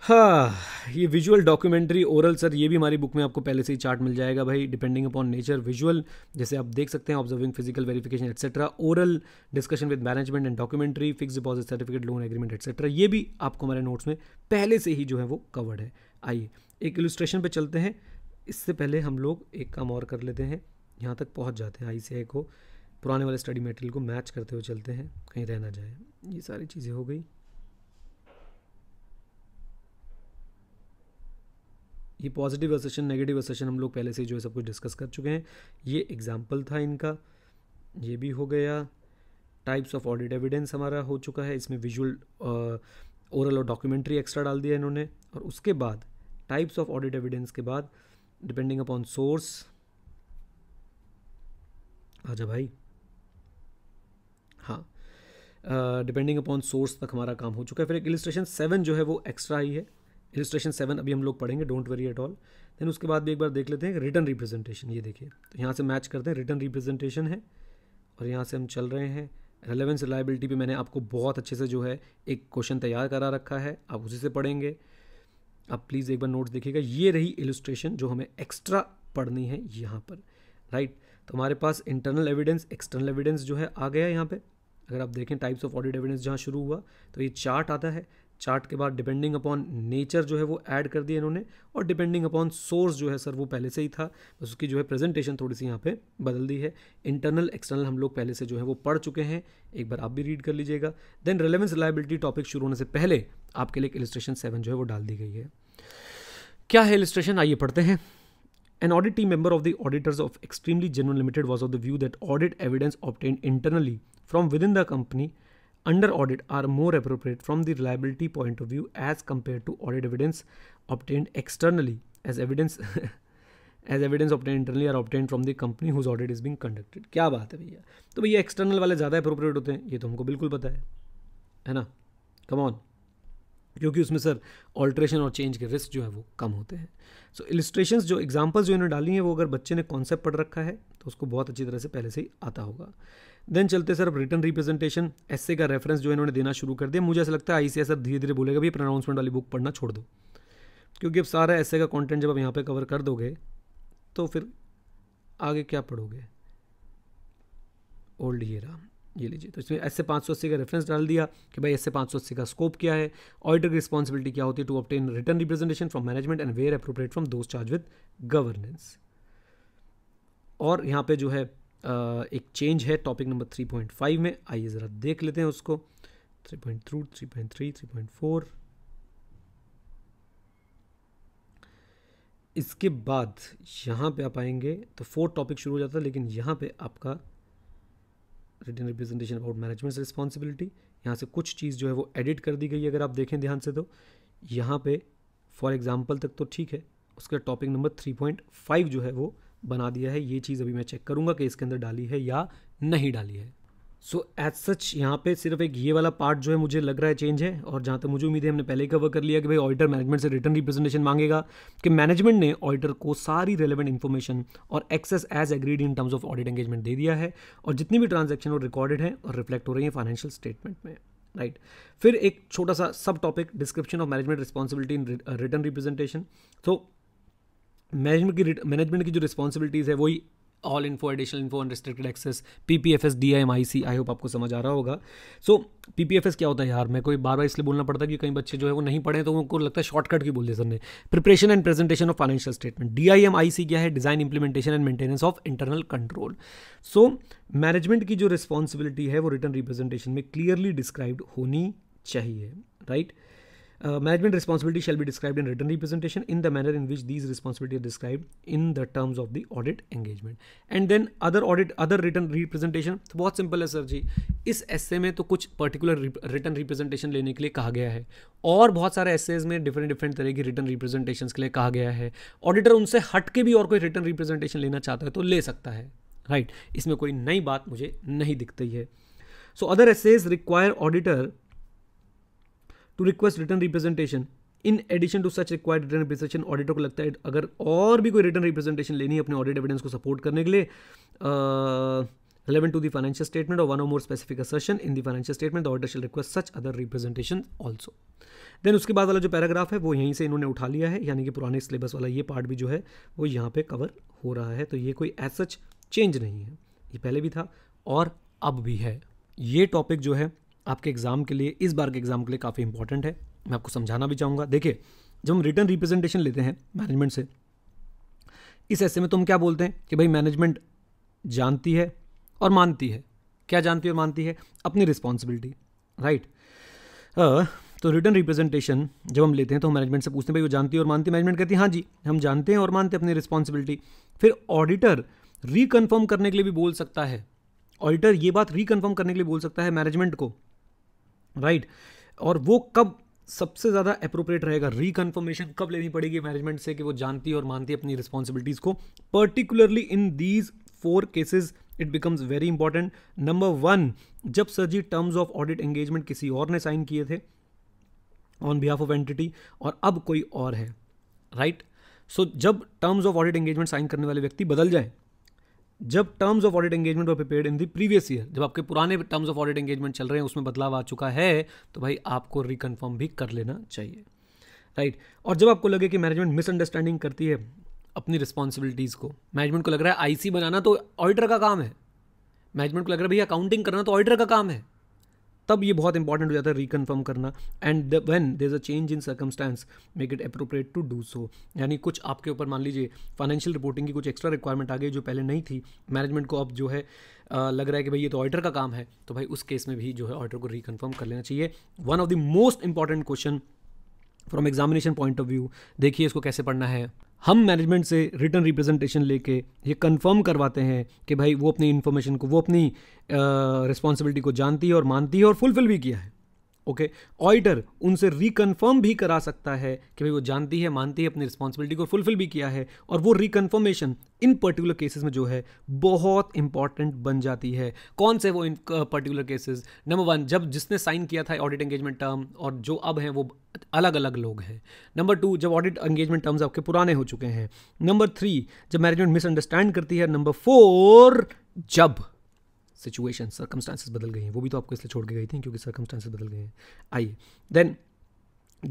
हाँ ये विजुअल डॉक्यूमेंट्री ओरल सर ये भी हमारी बुक में आपको पहले से ही चार्ट मिल जाएगा भाई डिपेंडिंग अपॉन नेचर विजुअल जैसे आप देख सकते हैं observing physical verification etcetera oral discussion with management and documentary fix deposit certificate loan agreement etcetera ये भी आपको हमारे नोट्स में पहले से ही जो है वो कवर्ड है आइए एक इलिस्ट्रेशन पर चलते हैं इससे पहले हम लोग एक काम और कर लेते हैं यहाँ तक पहुँच जाते हैं आई को पुराने वाले स्टडी मटेरियल को मैच करते हुए चलते हैं कहीं रहना जाए ये सारी चीज़ें हो गई ये पॉजिटिव असेशन नेगेटिव असेशन हम लोग पहले से जो है सब कुछ डिस्कस कर चुके हैं ये एग्जाम्पल था इनका ये भी हो गया टाइप्स ऑफ ऑडिट एविडेंस हमारा हो चुका है इसमें विजुअल ओरल और डॉक्यूमेंट्री एक्स्ट्रा डाल दिया इन्होंने और उसके बाद टाइप्स ऑफ ऑडिट एविडेंस के बाद डिपेंडिंग अपॉन सोर्स आजा भाई हाँ डिपेंडिंग अपॉन सोर्स तक हमारा काम हो चुका है फिर एक इलिस्ट्रेशन सेवन जो है वो एक्स्ट्रा ही है इलिस्ट्रेशन सेवन अभी हम लोग पढ़ेंगे don't worry at all then उसके बाद भी एक बार देख लेते हैं रिटर्न रिप्रेजेंटेशन ये देखिए तो यहाँ से मैच करते हैं रिटर्न रिप्रेजेंटेशन है और यहाँ से हम चल रहे हैं रिलेवेंस रिलायबिलिटी पे मैंने आपको बहुत अच्छे से जो है एक क्वेश्चन तैयार करा रखा है आप उसी से पढ़ेंगे आप प्लीज़ एक बार नोट्स देखिएगा ये रही इलस्ट्रेशन जो हमें एक्स्ट्रा पढ़नी है यहाँ पर राइट तो हमारे पास इंटरनल एविडेंस एक्सटर्नल एविडेंस जो है आ गया यहाँ पर अगर आप देखें टाइप्स ऑफ ऑडिट एविडेंस जहाँ शुरू हुआ तो ये चार्ट आता है चार्ट के बाद डिपेंडिंग अपॉन नेचर जो है वो ऐड कर दिया इन्होंने और डिपेंडिंग अपॉन सोर्स जो है सर वो पहले से ही था बस उसकी जो है प्रेजेंटेशन थोड़ी सी यहाँ पे बदल दी है इंटरनल एक्सटर्नल हम लोग पहले से जो है वो पढ़ चुके हैं एक बार आप भी रीड कर लीजिएगा देन रिलेवेंस रिलायबिलिटी टॉपिक शुरू होने से पहले आपके लिए इलिस्ट्रेशन सेवन जो है वो डाल दी गई है क्या है इलिस्ट्रेशन आइए पढ़ते हैं an audit team member of the auditors of extremely general limited was of the view that audit evidence obtain internally from within the company under audit are more appropriate from the reliability point of view as compared to audit evidence obtained externally as evidence as evidence obtain internally are obtain from the company whose audit is being conducted क्या बात है भैया तो भैया external वाले ज़्यादा appropriate होते हैं ये तो हमको बिल्कुल पता है है ना कम ऑन क्योंकि उसमें सर ऑल्ट्रेशन और चेंज के रिस्क जो है वो कम होते हैं सो so, इलिस्ट्रेशन जो एग्जाम्पल्स जो इन्होंने डाली हैं वो अगर बच्चे ने कॉन्सेप्ट पढ़ रखा है तो उसको बहुत अच्छी तरह से पहले से ही आता होगा देन चलते सर अब रिटर्न रिप्रेजेंटेशन एस का रेफरेंस जो इन्होंने देना शुरू कर दिया मुझे ऐसा लगता है आई सर धीरे धीरे बोलेगा भी प्रनाउंसमेंट वाली बुक पढ़ना छोड़ दो क्योंकि अब सारा ऐसे का कंटेंट जब आप यहाँ पे कवर कर दोगे तो फिर आगे क्या पढ़ोगे ओल्ड ये रहा ये लीजिए तो इसमें एस से पाँच सौ अस्सी का रेफरेंस डाल दिया कि भाई एस से पाँच सौ अस्सी का स्कोप क्या है ऑडिटर की रिस्पॉन्सिबिलिटी क्या होती है to obtain written representation from management and where appropriate from those charge with governance और यहाँ पे जो है एक चेंज है topic number three point five में आइए ज़रा देख लेते हैं उसको three point through three point three three point four इसके बाद यहाँ पे आप आएंगे तो फोर टॉपिक शुरू हो जाता है लेकिन यहाँ पे आपका written representation about management responsibility यहाँ से कुछ चीज़ जो है वो एडिट कर दी गई है अगर आप देखें ध्यान से तो यहाँ पे फॉर एग्ज़ाम्पल तक तो ठीक है उसका topic number three point five जो है वो बना दिया है ये चीज़ अभी मैं चेक करूँगा कि इसके अंदर डाली है या नहीं डाली है सो एज सच यहाँ पे सिर्फ एक ये वाला पार्ट जो है मुझे लग रहा है चेंज है और जहाँ तक मुझे उम्मीद है हमने पहले ही कवर कर लिया कि भाई ऑडिटर मैनेजमेंट से रिटर्न रिप्रेजेंटेशन मांगेगा कि मैनेजमेंट ने ऑडिटर को सारी रेलेवेंट इन्फॉर्मेशन और access as agreed in terms of audit engagement दे दिया है और जितनी भी ट्रांजेक्शन और रिकॉर्डेड है और रिफ्लेक्ट हो रही है फाइनेंशियल स्टेटमेंट में राइट right. फिर एक छोटा सा subtopic description of management responsibility in written representation तो मैनेजमेंट की मैनेजमेंट की जो रिस्पॉन्सिबिलिटीज़ है वही all info additional info unrestricted access P P F S D I M I C I hope आपको समझ आ रहा होगा so P P F S क्या होता है यार मैं कोई बार बार इसलिए बोलना पड़ता है कि कई बच्चे जो है वो नहीं पढ़े तो उनको लगता है शॉर्टकट की बोल दिया सर ने preparation and presentation of financial statement D I M I C क्या है design implementation and maintenance of internal control so management की जो रिस्पॉन्सिबिलिटी है वो रिटर्न रिप्रेजेंटेशन में क्लियरली डिस्क्राइब्ड होनी चाहिए right right? Management responsibility shall be describe in written representation in the manner in which these responsibility describe in the terms of the audit engagement and then other audit other written representation तो बहुत simple है sir जी इस एसे में तो कुछ particular written representation लेने के लिए कहा गया है और बहुत सारे एस एज में डिफरेंट डिफरेंट तरह की रिटर्न रिप्रेजेंटेशन के लिए कहा गया है ऑडिटर उनसे हट के भी और कोई रिटर्न रिप्रेजेंटेशन लेना चाहता है तो ले सकता है राइट right. इसमें कोई नई बात मुझे नहीं दिखती है so other SAs require auditor to request written representation in addition to such required written representation auditor को लगता है अगर और भी कोई रिटर्न रिप्रेजेंटेशन लेनी है अपने ऑडिट एविडेंस को सपोर्ट करने के लिए uh, relevant to the financial statement और one or more specific assertion in the financial statement the auditor shall request such other representation also then उसके बाद वाला जो पैराग्राफ है वो यहीं से इन्होंने उठा लिया है यानी कि पुराने सिलेबस वाला ये पार्ट भी जो है वो यहाँ पे कवर हो रहा है तो ये कोई एज सच चेंज नहीं है ये पहले भी था और अब भी है ये टॉपिक जो है आपके एग्ज़ाम के लिए इस बार के एग्ज़ाम के लिए काफ़ी इंपॉर्टेंट है मैं आपको समझाना भी चाहूँगा देखिए जब हम रिटर्न रिप्रेजेंटेशन लेते हैं मैनेजमेंट से इस ऐसे में तो हम क्या बोलते हैं कि भाई मैनेजमेंट जानती है और मानती है क्या जानती है और मानती है अपनी रिस्पॉन्सिबिलिटी राइट तो रिटर्न रिप्रेजेंटेशन जब हम लेते हैं तो हम मैनेजमेंट से पूछते हैं भाई वो जानती है और मानती है मैनेजमेंट कहती है हाँ जी हम जानते हैं और मानते हैं अपनी रिस्पॉन्सिबिलिटी फिर ऑडिटर रिकन्फर्म करने के लिए भी बोल सकता है ऑडिटर ये बात रिकन्फर्म करने के लिए बोल सकता है मैनेजमेंट को राइट और वो कब सबसे ज़्यादा अप्रोप्रिएट रहेगा रिकन्फर्मेशन कब लेनी पड़ेगी मैनेजमेंट से कि वो जानती और मानती अपनी रिस्पॉन्सिबिलिटीज़ को particularly in these four cases it becomes very important number one जब सर जी टर्म्स ऑफ ऑडिट एंगेजमेंट किसी और ने साइन किए थे ऑन बिहाफ ऑफ एंटिटी और अब कोई और है राइट right? सो so, जब terms of audit engagement sign करने वाले व्यक्ति बदल जाए जब टर्म्स ऑफ ऑडिट एंगेजमेंट वो prepared in the previous year जब आपके पुराने टर्म्स ऑफ ऑडिट एंगेजमेंट चल रहे हैं उसमें बदलाव आ चुका है तो भाई आपको रिकन्फर्म भी कर लेना चाहिए राइट right? और जब आपको लगे कि मैनेजमेंट मिसअंडरस्टैंडिंग करती है अपनी रिस्पॉन्सिबिलिटीज़ को मैनेजमेंट को लग रहा है आईसी बनाना तो ऑडिटर का काम है मैनेजमेंट को लग रहा है भैया अकाउंटिंग करना तो ऑडिटर का काम है तब ये बहुत इंपॉर्टेंट हो जाता है रिकन्फर्म करना and when there a change in circumstance make it appropriate to do so यानी कुछ आपके ऊपर मान लीजिए फाइनेंशियल रिपोर्टिंग की कुछ एक्स्ट्रा रिक्वायरमेंट आ गई जो पहले नहीं थी मैनेजमेंट को अब जो है लग रहा है कि भाई ये तो ऑर्डर का काम है तो भाई उस केस में भी जो है ऑर्डर को रिकन्फर्म कर लेना चाहिए one of the most important question from examination point of view देखिए इसको कैसे पढ़ना है हम मैनेजमेंट से रिटर्न रिप्रेजेंटेशन लेके ये कंफर्म करवाते हैं कि भाई वो अपनी इन्फॉर्मेशन को वो अपनी रिस्पॉन्सिबिलिटी को जानती है और मानती है और फुलफिल भी किया है ओके ऑडिटर उनसे रिकन्फर्म भी करा सकता है कि भाई वो जानती है मानती है अपनी रिस्पॉन्सिबिलिटी को फुलफिल भी किया है और वो रिकन्फर्मेशन इन पर्टिकुलर केसेस में जो है बहुत इंपॉर्टेंट बन जाती है कौन से वो in particular cases number one जब जिसने साइन किया था ऑडिट एंगेजमेंट टर्म और जो अब हैं वो अलग अलग लोग हैं नंबर टू जब ऑडिट एंगेजमेंट टर्म्स आपके पुराने हो चुके हैं नंबर थ्री जब मैनेजमेंट मिसअंडरस्टैंड करती है नंबर फोर जब सिचुएशन सर्कमस्टांसिस बदल गई हैं वो भी तो आपको इसलिए छोड़ के गई थी क्योंकि सर्कमस्टांसिस बदल गए हैं आइए then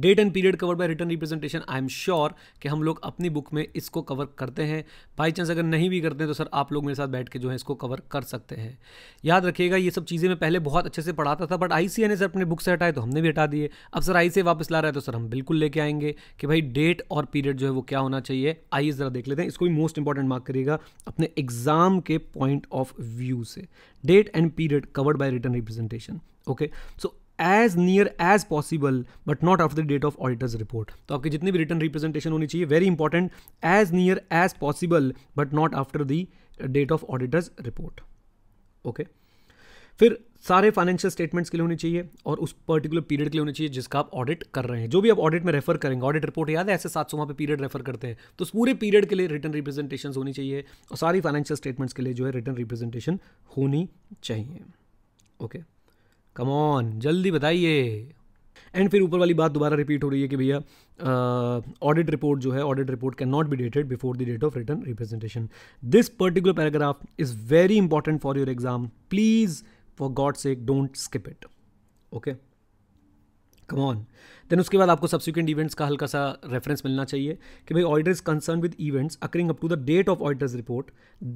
date and period cover by written representation I am sure कि हम लोग अपनी बुक में इसको कवर करते हैं बाई चांस अगर नहीं भी करते हैं तो सर आप लोग मेरे साथ बैठ के जो है इसको कवर कर सकते हैं याद रखिएगा ये सब चीज़ें मैं पहले बहुत अच्छे से पढ़ाता था बट आई सी ने सर अपने बुक से हटाए तो हमने भी हटा दिए अब सर आई सी वापस ला रहा है तो सर हम बिल्कुल लेके आएंगे कि भाई डेट और पीरियड जो है वो क्या होना चाहिए आइए ज़रा देख लेते हैं इसको भी मोस्ट इंपॉर्टेंट मार्क करिएगा अपने एग्जाम के पॉइंट ऑफ व्यू से date and period covered by written representation okay so as near as possible but not after the date of auditor's report तो आपकी जितनी भी रिटर्न रिप्रेजेंटेशन होनी चाहिए very important as near as possible but not after the date of auditor's report okay फिर सारे financial statements के लिए होनी चाहिए और उस पर्टिकुलर पीरियड के लिए होनी चाहिए जिसका आप ऑडिट कर रहे हैं जो भी आप ऑडिट में रेफर करेंगे ऑडिट रिपोर्ट याद है ऐसे सात सौ पे पीरियड रेफर करते हैं तो उस पूरे पीरियड के लिए रिटर्न रिप्रेजेंटेशन होनी चाहिए और सारी फाइनेंशियल स्टेटमेंट्स के लिए जो है रिटर्न रिप्रेजेंटेशन होनी चाहिए ओके okay. कम ऑन जल्दी बताइए एंड फिर ऊपर वाली बात दोबारा रिपीट हो रही है कि भैया ऑडिट रिपोर्ट जो है audit report cannot be dated before the date of written representation this particular paragraph is very important for your exam please for God sake don't skip it okay come on then उसके बाद आपको subsequent events का हल्का सा reference मिलना चाहिए कि भाई auditor is concern with events occurring up to the date of auditor's report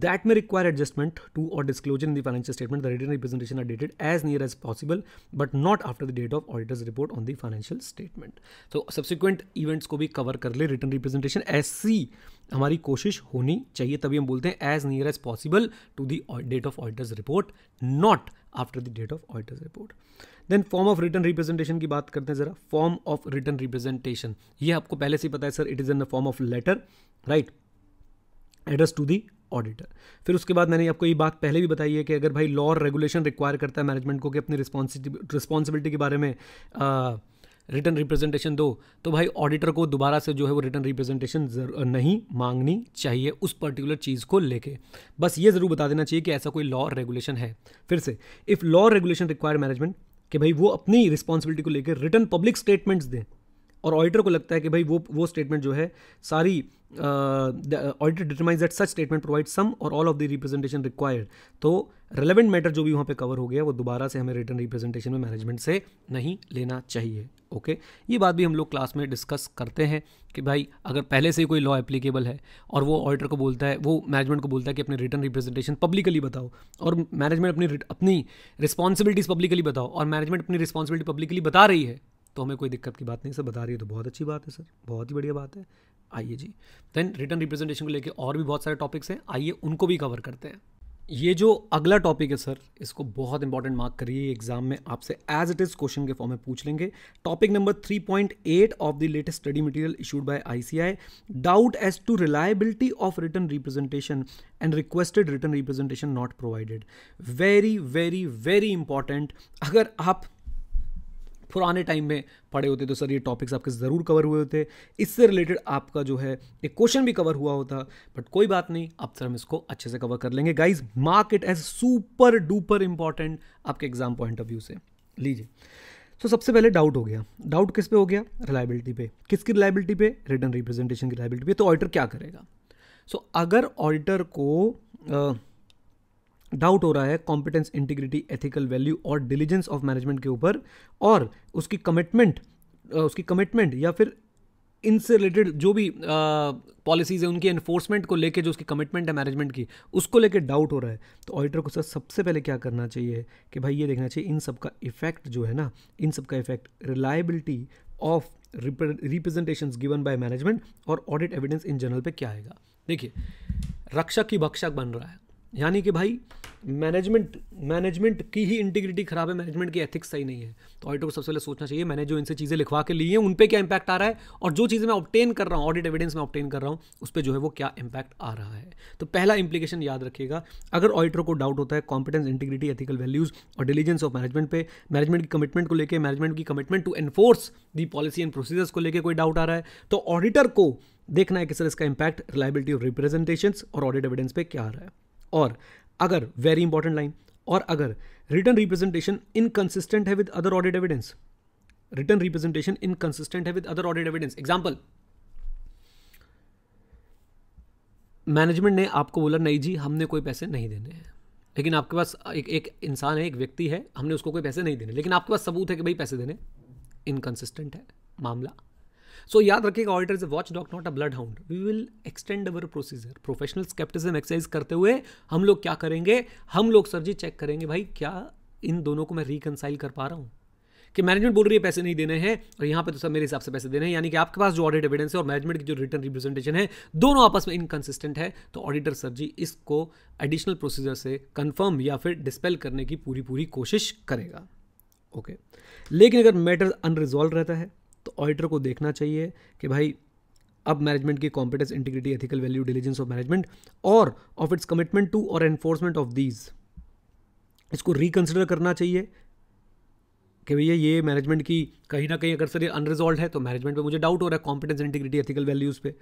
that may require adjustment to और disclosure in the financial statement the written representation are dated as near as possible but not after the date of auditor's report on the financial statement तो subsequent events को भी cover कर ले written representation ऐसी हमारी कोशिश होनी चाहिए तभी हम बोलते हैं as near as possible to the date of auditor's report not after the date of auditor's report then form of written representation की बात करते हैं ज़रा फॉर्म ऑफ रिटर्न रिप्रेजेंटेशन ये आपको पहले से पता है sir it is in the form of letter right address to the auditor फिर उसके बाद मैंने आपको ये बात पहले भी बताई है कि अगर भाई लॉ और रेगुलेशन रिक्वायर करता है मैनेजमेंट को कि अपनी रिस्पॉन्सिबिलिटी के बारे में रिटर्न uh, रिप्रेजेंटेशन दो तो भाई ऑडिटर को दोबारा से जो है वो रिटर्न रिप्रेजेंटेशन नहीं मांगनी चाहिए उस पर्टिकुलर चीज़ को लेके बस ये ज़रूर बता देना चाहिए कि ऐसा कोई लॉ रेगुलेशन है फिर से if law regulation require management कि भाई वो अपनी रिस्पॉन्सिबिलिटी को लेकर रिटर्न पब्लिक स्टेटमेंट्स दें और ऑडिटर को लगता है कि भाई वो वो स्टेटमेंट जो है सारी auditor determine that such statement provide some और all of the representation required तो रेलिवेंट मैटर जो भी वहाँ पे कवर हो गया वो दोबारा से हमें रिटर्न रिप्रेजेंटेशन में मैनेजमेंट से नहीं लेना चाहिए ओके ये बात भी हम लोग क्लास में डिस्कस करते हैं कि भाई अगर पहले से ही कोई लॉ एप्लीकेबल है और वो ऑडिटर को बोलता है वो मैनेजमेंट को बोलता है कि अपने रिटर्न रिप्रेजेंटेशन पब्लिकली बताओ और मैनेजमेंट अपनी अपनी रिस्पॉन्सिबिलिटीज़ पब्लिकली बताओ और मैनेजमेंट अपनी रिस्पॉन्सिबिलिटी पब्लिकली बता रही है तो हमें कोई दिक्कत की बात नहीं सर बता रही है तो बहुत अच्छी बात है सर बहुत ही बढ़िया बात है आइए जी देन रिटर्न रिप्रेजेंटेशन को लेकर और भी बहुत सारे टॉपिक्स हैं आइए उनको भी कवर करते हैं ये जो अगला टॉपिक है सर इसको बहुत इंपॉर्टेंट मार्क करिए एग्जाम में आपसे एज इट इज क्वेश्चन के फॉर्म में पूछ लेंगे topic number 3.8 of the latest study material issued by ICI doubt as to reliability of written representation and requested written representation not provided very very very important अगर आप पुराने time में पढ़े होते तो सर ये टॉपिक्स आपके ज़रूर कवर हुए होते इससे रिलेटेड आपका जो है एक क्वेश्चन भी कवर हुआ होता बट कोई बात नहीं अब सर हम इसको अच्छे से कवर कर लेंगे guys mark it as super duper important आपके एग्जाम पॉइंट ऑफ व्यू से लीजिए तो so, सबसे पहले डाउट हो गया डाउट किस पे हो गया रिलायबिलिटी पे किसकी रिलायबिलिटी पे रिटर्न रिप्रेजेंटेशन की रिलायबिलिटी पे तो ऑडिटर क्या करेगा सो so, अगर ऑडिटर को डाउट हो रहा है कॉम्पिटेंस इंटीग्रिटी एथिकल वैल्यू और डिलीजेंस ऑफ मैनेजमेंट के ऊपर और उसकी कमिटमेंट उसकी कमिटमेंट या फिर इनसे रिलेटेड जो भी पॉलिसीज़ है उनकी एनफोर्समेंट को लेके जो उसकी कमिटमेंट है मैनेजमेंट की उसको लेके डाउट हो रहा है तो ऑडिटर को सर सबसे पहले क्या करना चाहिए कि भाई ये देखना चाहिए इन सब का इफेक्ट जो है ना इन सब का effect reliability of representation given by management और ऑडिट एविडेंस इन जनरल पे क्या आएगा देखिए रक्षक की भक्षक बन रहा है यानी कि भाई मैनेजमेंट मैनेजमेंट की ही इंटीग्रिटी खराब है मैनेजमेंट की एथिक्स सही नहीं है तो ऑडिटर को सबसे पहले सोचना चाहिए मैंने जो इनसे चीज़ें लिखवा के ली हैं उन पर क्या इंपैक्ट आ रहा है और जो चीज़ें मैं ऑप्टेन कर रहा हूँ ऑडिट एविडेंस में ऑप्टेन कर रहा हूँ उस पर जो है वो क्या इंपैक्ट आ रहा है तो पहला इंप्लीकेशन याद रखिएगा अगर ऑडिटर को डाउट होता है कॉम्पिटेंस इंटीग्रिटी एथिकल वैल्यूज़ और डिलीजेंस ऑफ मैनेजमेंट पे मैनेजमेंट की कमिटमेंट को लेकर मैनेजमेंट की commitment to enforce the policy and procedures को लेकर कोई डाउट आ रहा है तो ऑडिटर को देखना है कि सर इसका इंपैक्ट रिलायबिलिटी ऑफ रिप्रेजेंटेशन और ऑडिट एविडेंस पे क्या आ रहा है और अगर वेरी इंपॉर्टेंट लाइन और अगर रिटर्न रिप्रेजेंटेशन इनकंसिस्टेंट है with other audit evidence written representation inconsistent है with other audit evidence example management ने आपको बोला नहीं जी हमने कोई पैसे नहीं देने हैं लेकिन आपके पास एक एक इंसान है एक व्यक्ति है हमने उसको कोई पैसे नहीं देने लेकिन आपके पास सबूत है कि भाई पैसे देने इनकंसिस्टेंट है मामला सो याद रखिएगा auditor is watchdog not a bloodhound we will extend our procedure professional scepticism exercise करते हुए हम लोग क्या करेंगे हम लोग सर जी चेक करेंगे भाई क्या इन दोनों को मैं रिकनसाइल कर पा रहा हूँ कि मैनेजमेंट बोल रही है पैसे नहीं देने हैं और यहाँ पे तो सब मेरे हिसाब से पैसे देने हैं यानी कि आपके पास जो ऑडिट एविडेंस है और मैनेजमेंट की जो रिटर्न रिप्रेजेंटेशन है दोनों आपस में इनकन्सिस्टेंट है तो ऑडिटर सर जी इसको एडिशनल प्रोसीजर से कन्फर्म या फिर डिस्पेल करने की पूरी पूरी कोशिश करेगा ओके लेकिन अगर मैटर अनरिजॉल्व रहता है तो ऑडिटर को देखना चाहिए कि भाई अब मैनेजमेंट की competence integrity ethical value diligence of management और ऑफ इट्स कमिटमेंट टू और एनफोर्समेंट ऑफ दीज इसको रिकन्सिडर करना चाहिए कि भैया ये मैनेजमेंट की कहीं ना कहीं अगर सर ये अनरिजॉल्व है तो मैनेजमेंट पे मुझे डाउट हो रहा है कॉम्पिटेंस इंटीग्रिटी एथिकल वैल्यूज़ पे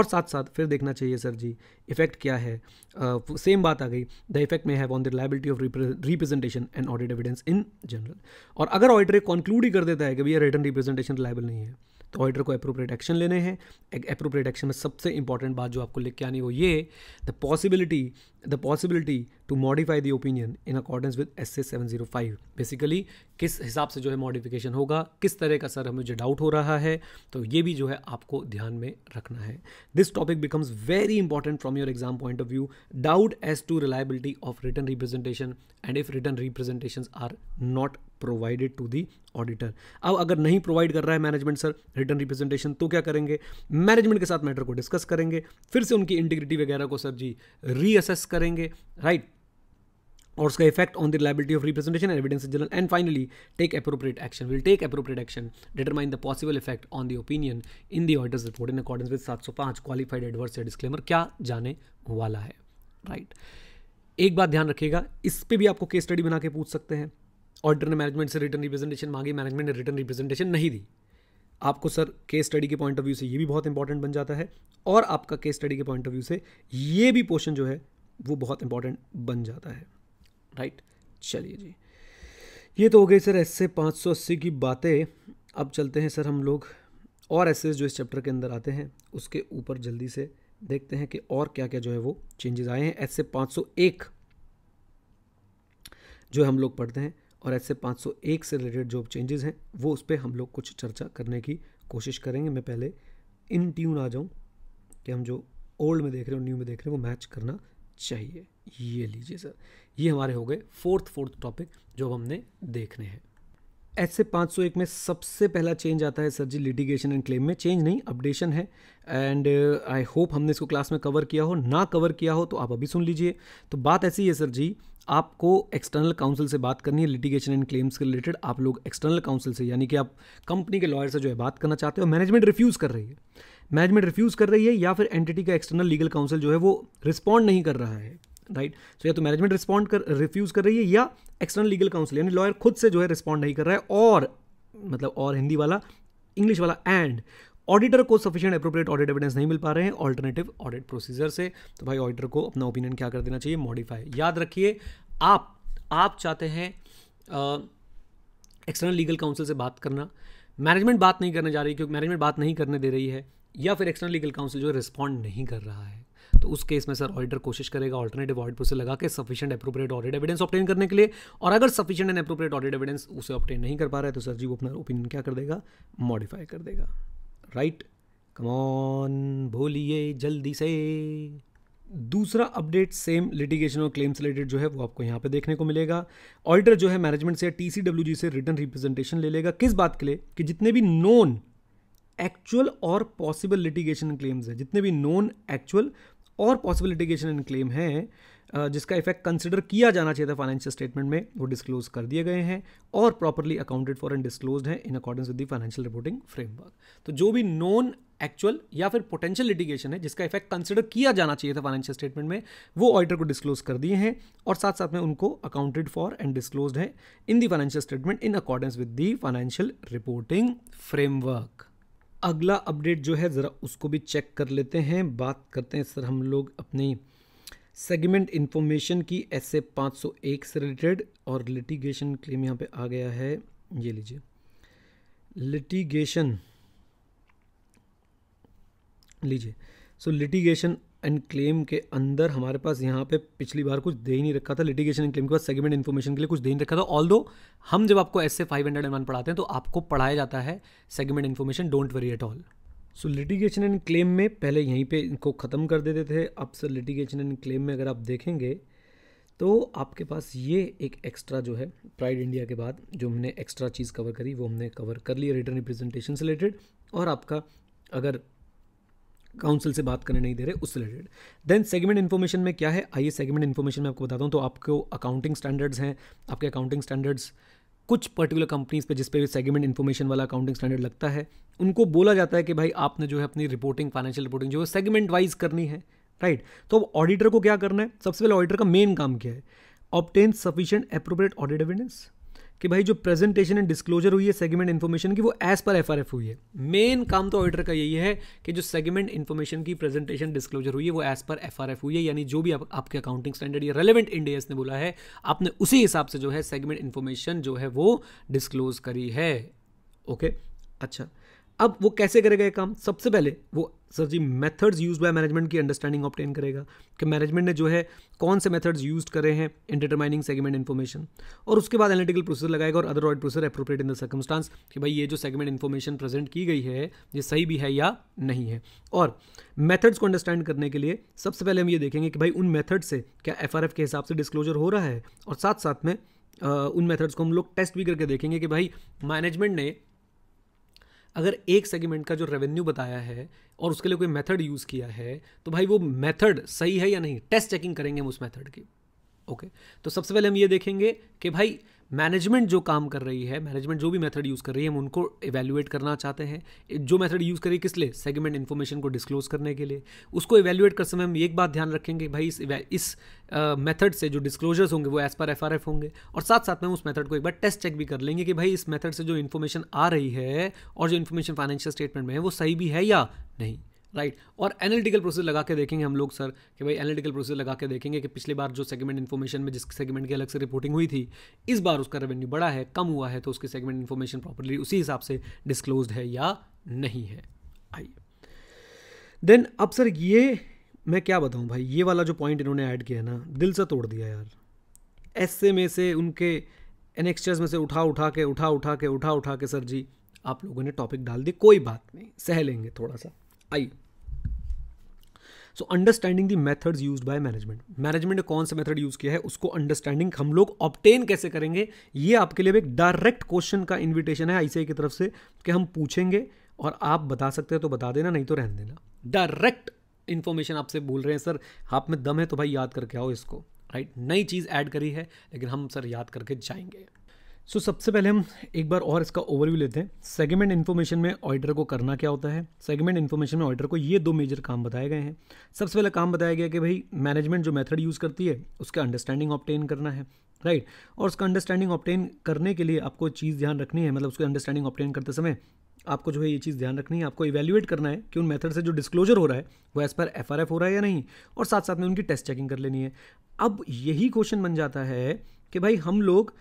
और साथ साथ फिर देखना चाहिए सर जी इफेक्ट क्या है सेम uh, बात आ गई the effect may have on the reliability of representation and audit evidence in general और अगर ऑडिटर कंक्लूड ही कर देता है कि भैया रिटर्न रिप्रेजेंटेशन रिलायबल नहीं है तो ऑडिटर को अप्रोप्रिएट एक्शन लेने हैं एक अप्रोप्रिएट एक्शन में सबसे इंपॉर्टेंट बात जो आपको लिख के आनी हो ये the possibility the possibility to modify the opinion in accordance with S A seven zero five basically किस हिसाब से जो है मॉडिफिकेशन होगा किस तरह का सर हमें जो डाउट हो रहा है तो ये भी जो है आपको ध्यान में रखना है this topic becomes very important from your exam point of view doubt as to reliability of written representation and if written representation are not provided to the auditor अब अगर नहीं प्रोवाइड कर रहा है मैनेजमेंट सर रिटर्न रिप्रेजेंटेशन तो क्या करेंगे management के साथ मैटर को डिस्कस करेंगे फिर से उनकी इंटीग्रिटी वगैरह को सर जी रीअसेस करेंगे राइट right? और उसका effect on the liability of representation and evidence general and finally take appropriate action will take appropriate action determine the possible effect on the opinion in the auditor's report in accordance with 705 qualified adverse disclaimer क्या जाने वाला है right right. एक बात ध्यान रखिएगा इस पर भी आपको केस स्टडी बना के पूछ सकते हैं ऑर्डर ने मैनेजमेंट से रिटर्न रिप्रेजेंटेशन मांगी मैनेजमेंट ने रिटर्न रिप्रेजेंटेशन नहीं दी आपको सर केस स्टडी के पॉइंट ऑफ व्यू से ये भी बहुत इंपॉर्टेंट बन जाता है और आपका केस स्टडी के पॉइंट ऑफ व्यू से ये भी पोर्शन जो है वो बहुत इंपॉर्टेंट बन जाता है राइट चलिए जी ये तो हो गई सर ऐसे पाँच सौ अस्सी की बातें अब चलते हैं सर हम लोग और ऐसे जो इस चैप्टर के अंदर आते हैं उसके ऊपर जल्दी से देखते हैं कि और क्या क्या जो है वो चेंजेस आए हैं ऐसे पाँच सौ एक जो हम लोग पढ़ते हैं और ऐसे पाँच सौ एक से रिलेटेड जो चेंजेस हैं वो उस पर हम लोग कुछ चर्चा करने की कोशिश करेंगे मैं पहले इन ट्यून आ जाऊँ कि हम जो ओल्ड में देख रहे हैं और न्यू में देख रहे हैं वो मैच करना चाहिए ये लीजिए सर ये हमारे हो गए फोर्थ फोर्थ टॉपिक जो हमने देखने हैं एच से पाँच में सबसे पहला चेंज आता है sir ji litigation and claim में चेंज नहीं अपडेशन है एंड आई होप हमने इसको क्लास में कवर किया हो ना कवर किया हो तो आप अभी सुन लीजिए तो बात ऐसी है सर जी आपको एक्सटर्नल काउंसिल से बात करनी है लिटिगेशन एंड क्लेम्स के रिलेटेड आप लोग एक्सटर्नल काउंसिल से यानी कि आप कंपनी के लॉयर से जो है बात करना चाहते हो मैनेजमेंट रिफ्यूज़ कर रही है मैनेजमेंट रिफ्यूज़ कर रही है या फिर एंटिटी का एक्सटर्नल लीगल काउंसिल जो है वो रिस्पॉन्ड नहीं कर रहा है राइट सो या तो मैनेजमेंट रिस्पॉन्ड कर रिफ्यूज कर रही है या एक्सटर्नल लीगल काउंसिल यानी लॉयर खुद से जो है रिस्पॉन्ड नहीं कर रहा है और मतलब और हिंदी वाला इंग्लिश वाला एंड ऑडिटर को सफिशियंट अप्रोप्रिएट ऑडिट एविडेंस नहीं मिल पा रहे हैं ऑल्टरनेटिव ऑडिट प्रोसीजर से तो भाई ऑडिटर को अपना ओपिनियन क्या कर देना चाहिए मॉडिफाई याद रखिए आप आप चाहते हैं एक्सटर्नल लीगल काउंसिल से बात करना मैनेजमेंट बात नहीं करने जा रही क्योंकि मैनेजमेंट बात नहीं करने दे रही है या फिर एक्सटर्नल लीगल काउंसिल जो है रिस्पॉन्ड नहीं कर रहा है तो उस केस में सर ऑडिटर कोशिश करेगा ऑल्टरनेटिव ऑडिट प्रोसेस लगा के sufficient appropriate audit evidence obtain करने के लिए और अगर sufficient and appropriate audit evidence उसे ऑप्टेन नहीं कर पा रहा है तो सर जी वो अपना ओपिनियन क्या कर देगा मॉडिफाई कर देगा राइट कमॉन बोलिए जल्दी से दूसरा अपडेट सेम लिटिगेशन और क्लेम्स रिलेटेड जो है वो आपको यहाँ पे देखने को मिलेगा ऑडिटर जो है मैनेजमेंट से टी से रिटर्न रिप्रेजेंटेशन ले लेगा किस बात के लिए कि जितने भी नॉन एक्चुअल और पॉसिबल लिटिगेशन क्लेम्स हैं जितने भी नॉन एक्चुअल और पॉसिबल लिटिगेशन एंड क्लेम है जिसका इफेक्ट कंसिडर किया जाना चाहिए था फाइनेंशियल स्टेटमेंट में वो डिस्क्लोज कर दिए गए हैं और properly accounted for and disclose हैं in according with the financial reporting framework तो जो भी नॉन एक्चुअल या फिर पोटेंशियल लिटिगेशन है जिसका इफेक्ट कंसिडर किया जाना चाहिए था फाइनेंशियल स्टेटमेंट में वो ऑडिटर को डिस्क्लोज कर दिए हैं और साथ साथ में उनको अकाउंटेड फॉर एंड डिस्क्लोज है in the financial statement in accordance with the financial reporting framework अगला अपडेट जो है ज़रा उसको भी चेक कर लेते हैं बात करते हैं सर हम लोग अपनी सेगमेंट इन्फॉर्मेशन की एस ए पाँच सौ एक से रिलेटेड और लिटिगेशन क्लेम यहाँ पे आ गया है ये लीजिए लिटिगेशन लीजिए सो लिटिगेशन एंड क्लेम के अंदर हमारे पास यहाँ पे पिछली बार कुछ दे ही नहीं रखा था लिटिगेशन एंड क्लेम के बाद सेगमेंट इन्फॉर्मेशन के लिए कुछ दे नहीं रखा था ऑल दो हम जब आपको एस से फाइव हंड्रेड एंड वन पढ़ाते हैं तो आपको पढ़ाया जाता है segment information don't worry at all so litigation and claim में पहले यहीं पे इनको ख़त्म कर देते थे अब सर लिटिगेशन एंड क्लेम में अगर आप देखेंगे तो आपके पास ये एक एक्स्ट्रा जो है प्राइड इंडिया के बाद जो हमने एक्स्ट्रा चीज़ कवर करी वो हमने कवर कर लिया रिटर्न रिप्रेजेंटेशन से रिलेटेड और आपका अगर काउंसिल से बात करने नहीं दे रहे उस रिलेटेड देन सेगमेंट इन्फॉर्मेशन में क्या है आइए सेगमेंट इन्फॉर्मेशन में आपको बताता हूँ तो आपको अकाउंटिंग स्टैंडर्ड्स हैं आपके अकाउंटिंग स्टैंडर्ड्स कुछ पर्टिकुलर कंपनीज पे जिस पे सेगमेंट इन्फॉर्मेशन वाला अकाउंटिंग स्टैंडर्ड लगता है उनको बोला जाता है कि भाई आपने जो है अपनी रिपोर्टिंग फाइनेंशियल रिपोर्टिंग जो है सेगमेंट वाइज करनी है राइट right. तो ऑडिटर को क्या करना है सबसे पहले ऑडिटर का मेन काम क्या है obtain sufficient appropriate audit evidence कि भाई जो प्रेजेंटेशन एंड डिस्क्लोजर हुई है सेगमेंट इन्फॉर्मेशन की वो एज पर एफ हुई है मेन काम तो ऑडिटर का यही है कि जो सेगमेंट इन्फॉर्मेशन की प्रेजेंटेशन डिस्क्लोजर हुई है वो एज पर एफ हुई है यानी जो भी आप, आपके अकाउंटिंग स्टैंडर्ड या रेलिवेंट इंडियस ने बोला है आपने उसी हिसाब से जो है सेगमेंट इन्फॉर्मेशन जो है वो डिस्क्लोज करी है ओके okay? अच्छा अब वो कैसे करेगा ये काम सबसे पहले वो sir ji methods use by management की अंडरस्टैंडिंग ऑप्टेन करेगा कि मैनेजमेंट ने जो है कौन से मेथड्स यूज करे हैं इन डिटरमाइनिंग सेगमेंट इन्फॉर्मेशन और उसके बाद एनालिटिकल प्रोसेस लगाएगा और other audit process appropriate in the circumstances कि भाई ये जो सेगमेंट इन्फॉर्मेशन प्रेजेंट की गई है ये सही भी है या नहीं है और मेथड्स को अंडरस्टैंड करने के लिए सबसे पहले हम ये देखेंगे कि भाई उन मेथड से क्या एफ के हिसाब से डिस्क्लोजर हो रहा है और साथ साथ में उन मेथड्स को हम लोग टेस्ट भी करके देखेंगे कि भाई मैनेजमेंट ने अगर एक सेगमेंट का जो रेवेन्यू बताया है और उसके लिए कोई मेथड यूज़ किया है तो भाई वो मेथड सही है या नहीं टेस्ट चेकिंग करेंगे हम उस मेथड की ओके okay. तो सबसे पहले हम ये देखेंगे कि भाई मैनेजमेंट जो काम कर रही है मैनेजमेंट जो भी मेथड यूज़ कर रही है हम उनको इवेल्युएट करना चाहते हैं जो मेथड यूज़ करिए किस लिए सेगमेंट इन्फॉर्मेशन को डिस्क्लोज करने के लिए उसको इवेल्युएट करते समय हम एक बात ध्यान रखेंगे भाई इस इस मेथड uh, से जो डिस्क्लोजर्स होंगे वो एज़ पर एफ होंगे और साथ साथ में उस मेथड को एक बार टेस्ट चेक भी कर लेंगे कि भाई इस मेथड से जो इन्फॉर्मेशन आ रही है और जो इन्फॉर्मेशन फाइनेंशियल स्टेटमेंट में है वो सही भी है या नहीं राइट और एनालिटिकल प्रोसेस लगा के देखेंगे हम लोग सर कि भाई एनालिटिकल प्रोसेस लगा के देखेंगे कि पिछली बार जो सेगमेंट इन्फॉर्मेशन में जिस सेगमेंट की अलग से रिपोर्टिंग हुई थी इस बार उसका रेवेन्यू बड़ा है कम हुआ है तो उसकी सेगमेंट इन्फॉर्मेशन प्रॉपरली उसी हिसाब से डिस्क्लोज है या नहीं है आइए देन अब सर ये मैं क्या बताऊँ भाई ये वाला जो पॉइंट इन्होंने ऐड किया है ना दिल से तोड़ दिया यार ऐसे में से उनके एनेक्स्चर्स में से उठा उठा के उठा उठा के उठा उठा के सर जी आप लोगों ने टॉपिक डाल दी कोई बात नहीं सह लेंगे थोड़ा सा आइए so understanding the methods used by management management ने कौन सा मेथड यूज़ किया है उसको अंडरस्टैंडिंग हम लोग ऑप्टेन कैसे करेंगे ये आपके लिए एक डायरेक्ट क्वेश्चन का इन्विटेशन है आई की तरफ से कि हम पूछेंगे और आप बता सकते हैं तो बता देना नहीं तो रहने देना डायरेक्ट इन्फॉर्मेशन आपसे बोल रहे हैं सर आप में दम है तो भाई याद करके आओ इसको राइट नई चीज़ ऐड करी है लेकिन हम सर याद करके जाएंगे सो so, सबसे पहले हम एक बार और इसका ओवरव्यू लेते हैं सेगमेंट इन्फॉर्मेशन में ऑडिटर को करना क्या होता है सेगमेंट इन्फॉर्मेशन में ऑडिटर को ये दो मेजर काम बताए गए हैं सबसे पहले काम बताया गया कि भाई मैनेजमेंट जो मेथड यूज़ करती है उसका अंडरस्टैंडिंग ऑप्टेन करना है राइट right? और उसका अंडरस्टैंडिंग ऑप्टेन करने के लिए आपको चीज़ ध्यान रखनी है मतलब उसके अंडरस्टैंडिंग ऑप्टेन करते समय आपको जो है ये चीज़ ध्यान रखनी है आपको इवेल्युएट करना है कि उन मेथड से जो डिस्क्लोजर हो रहा है वो एज़ पर एफ हो रहा है या नहीं और साथ साथ में उनकी टेस्ट चेकिंग कर लेनी है अब यही क्वेश्चन बन जाता है कि भाई हम लोग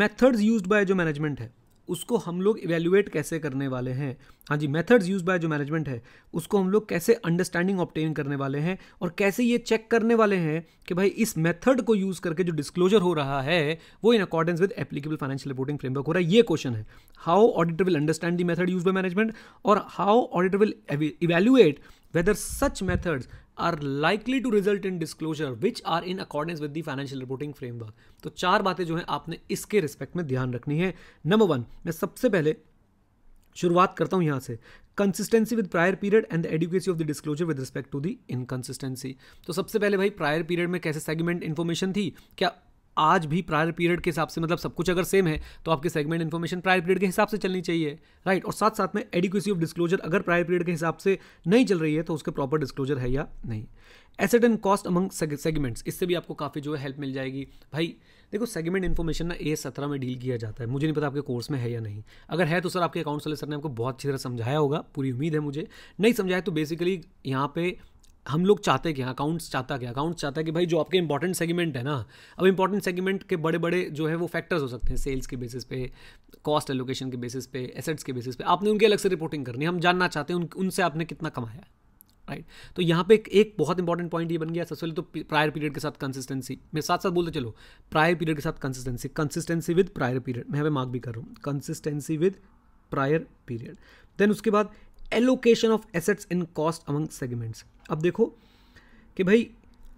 मेथड्स यूज बाय जो मैनेजमेंट है उसको हम लोग इवेल्युएट कैसे करने वाले हैं हाँ जी मेथड्स यूज बाय जो मैनेजमेंट है उसको हम लोग कैसे अंडरस्टैंडिंग ऑप्टेन करने वाले हैं और कैसे ये चेक करने वाले हैं कि भाई इस मेथड को यूज़ करके जो डिस्क्लोजर हो रहा है वो in accordance with applicable financial reporting framework हो रहा है ये क्वेश्चन है how auditor will understand the method use by management और how auditor will evaluate whether such methods are likely to result in disclosure which are in accordance with the financial reporting framework तो चार बातें जो है आपने इसके respect में ध्यान रखनी है नंबर वन मैं सबसे पहले शुरुआत करता हूं यहां से consistency with prior period and the adequacy of the disclosure with respect to the inconsistency तो सबसे पहले भाई प्रायर पीरियड में कैसे सेगमेंट इन्फॉर्मेशन थी क्या आज भी प्रायर पीरियड के हिसाब से मतलब सब कुछ अगर सेम है तो आपके सेगमेंट इन्फॉर्मेशन प्रायर पीरियड के हिसाब से चलनी चाहिए राइट और साथ साथ में एडिक्वेसी ऑफ डिस्क्लोजर अगर प्रायर पीरियड के हिसाब से नहीं चल रही है तो उसके प्रॉपर डिस्क्लोजर है या नहीं asset and cost among segments इससे भी आपको काफ़ी जो है हेल्प मिल जाएगी भाई देखो सेगमेंट इन्फॉर्मेशन ना ए सत्रह में डील किया जाता है मुझे नहीं पता आपके कोर्स में है या नहीं अगर है तो सर आपके अकाउंट वाले सर ने आपको बहुत अच्छी तरह समझाया होगा पूरी उम्मीद है मुझे नहीं समझाया तो बेसिकली यहाँ पे हम लोग चाहते क्या अकाउंट्स चाहता क्या अकाउंट्स चाहता है कि भाई जो आपके इंपॉर्टेंट सेगमेंट है ना अब इंपॉर्टेंट सेगमेंट के बड़े बड़े जो है वो फैक्टर्स हो सकते हैं सेल्स के बेसिस पे कॉस्ट एलोकेशन के बेसिस पे एसेट्स के बेसिस पे आपने उनकी अलग से रिपोर्टिंग करनी हम जानना चाहते हैं उन, उनसे आपने कितना कमाया राइट तो यहाँ पे एक बहुत इंपॉर्टेंट पॉइंट ये बन गया सबसे पहले तो प्रायर पीरियड के साथ कंसिस्टेंसी मैं साथ साथ बोलते चलो प्रायर पीरियड के साथ consistency consistency with prior period मैं हमें मार्क भी कर रहा हूँ consistency with prior period then उसके बाद allocation of assets in cost among segments अब देखो कि भाई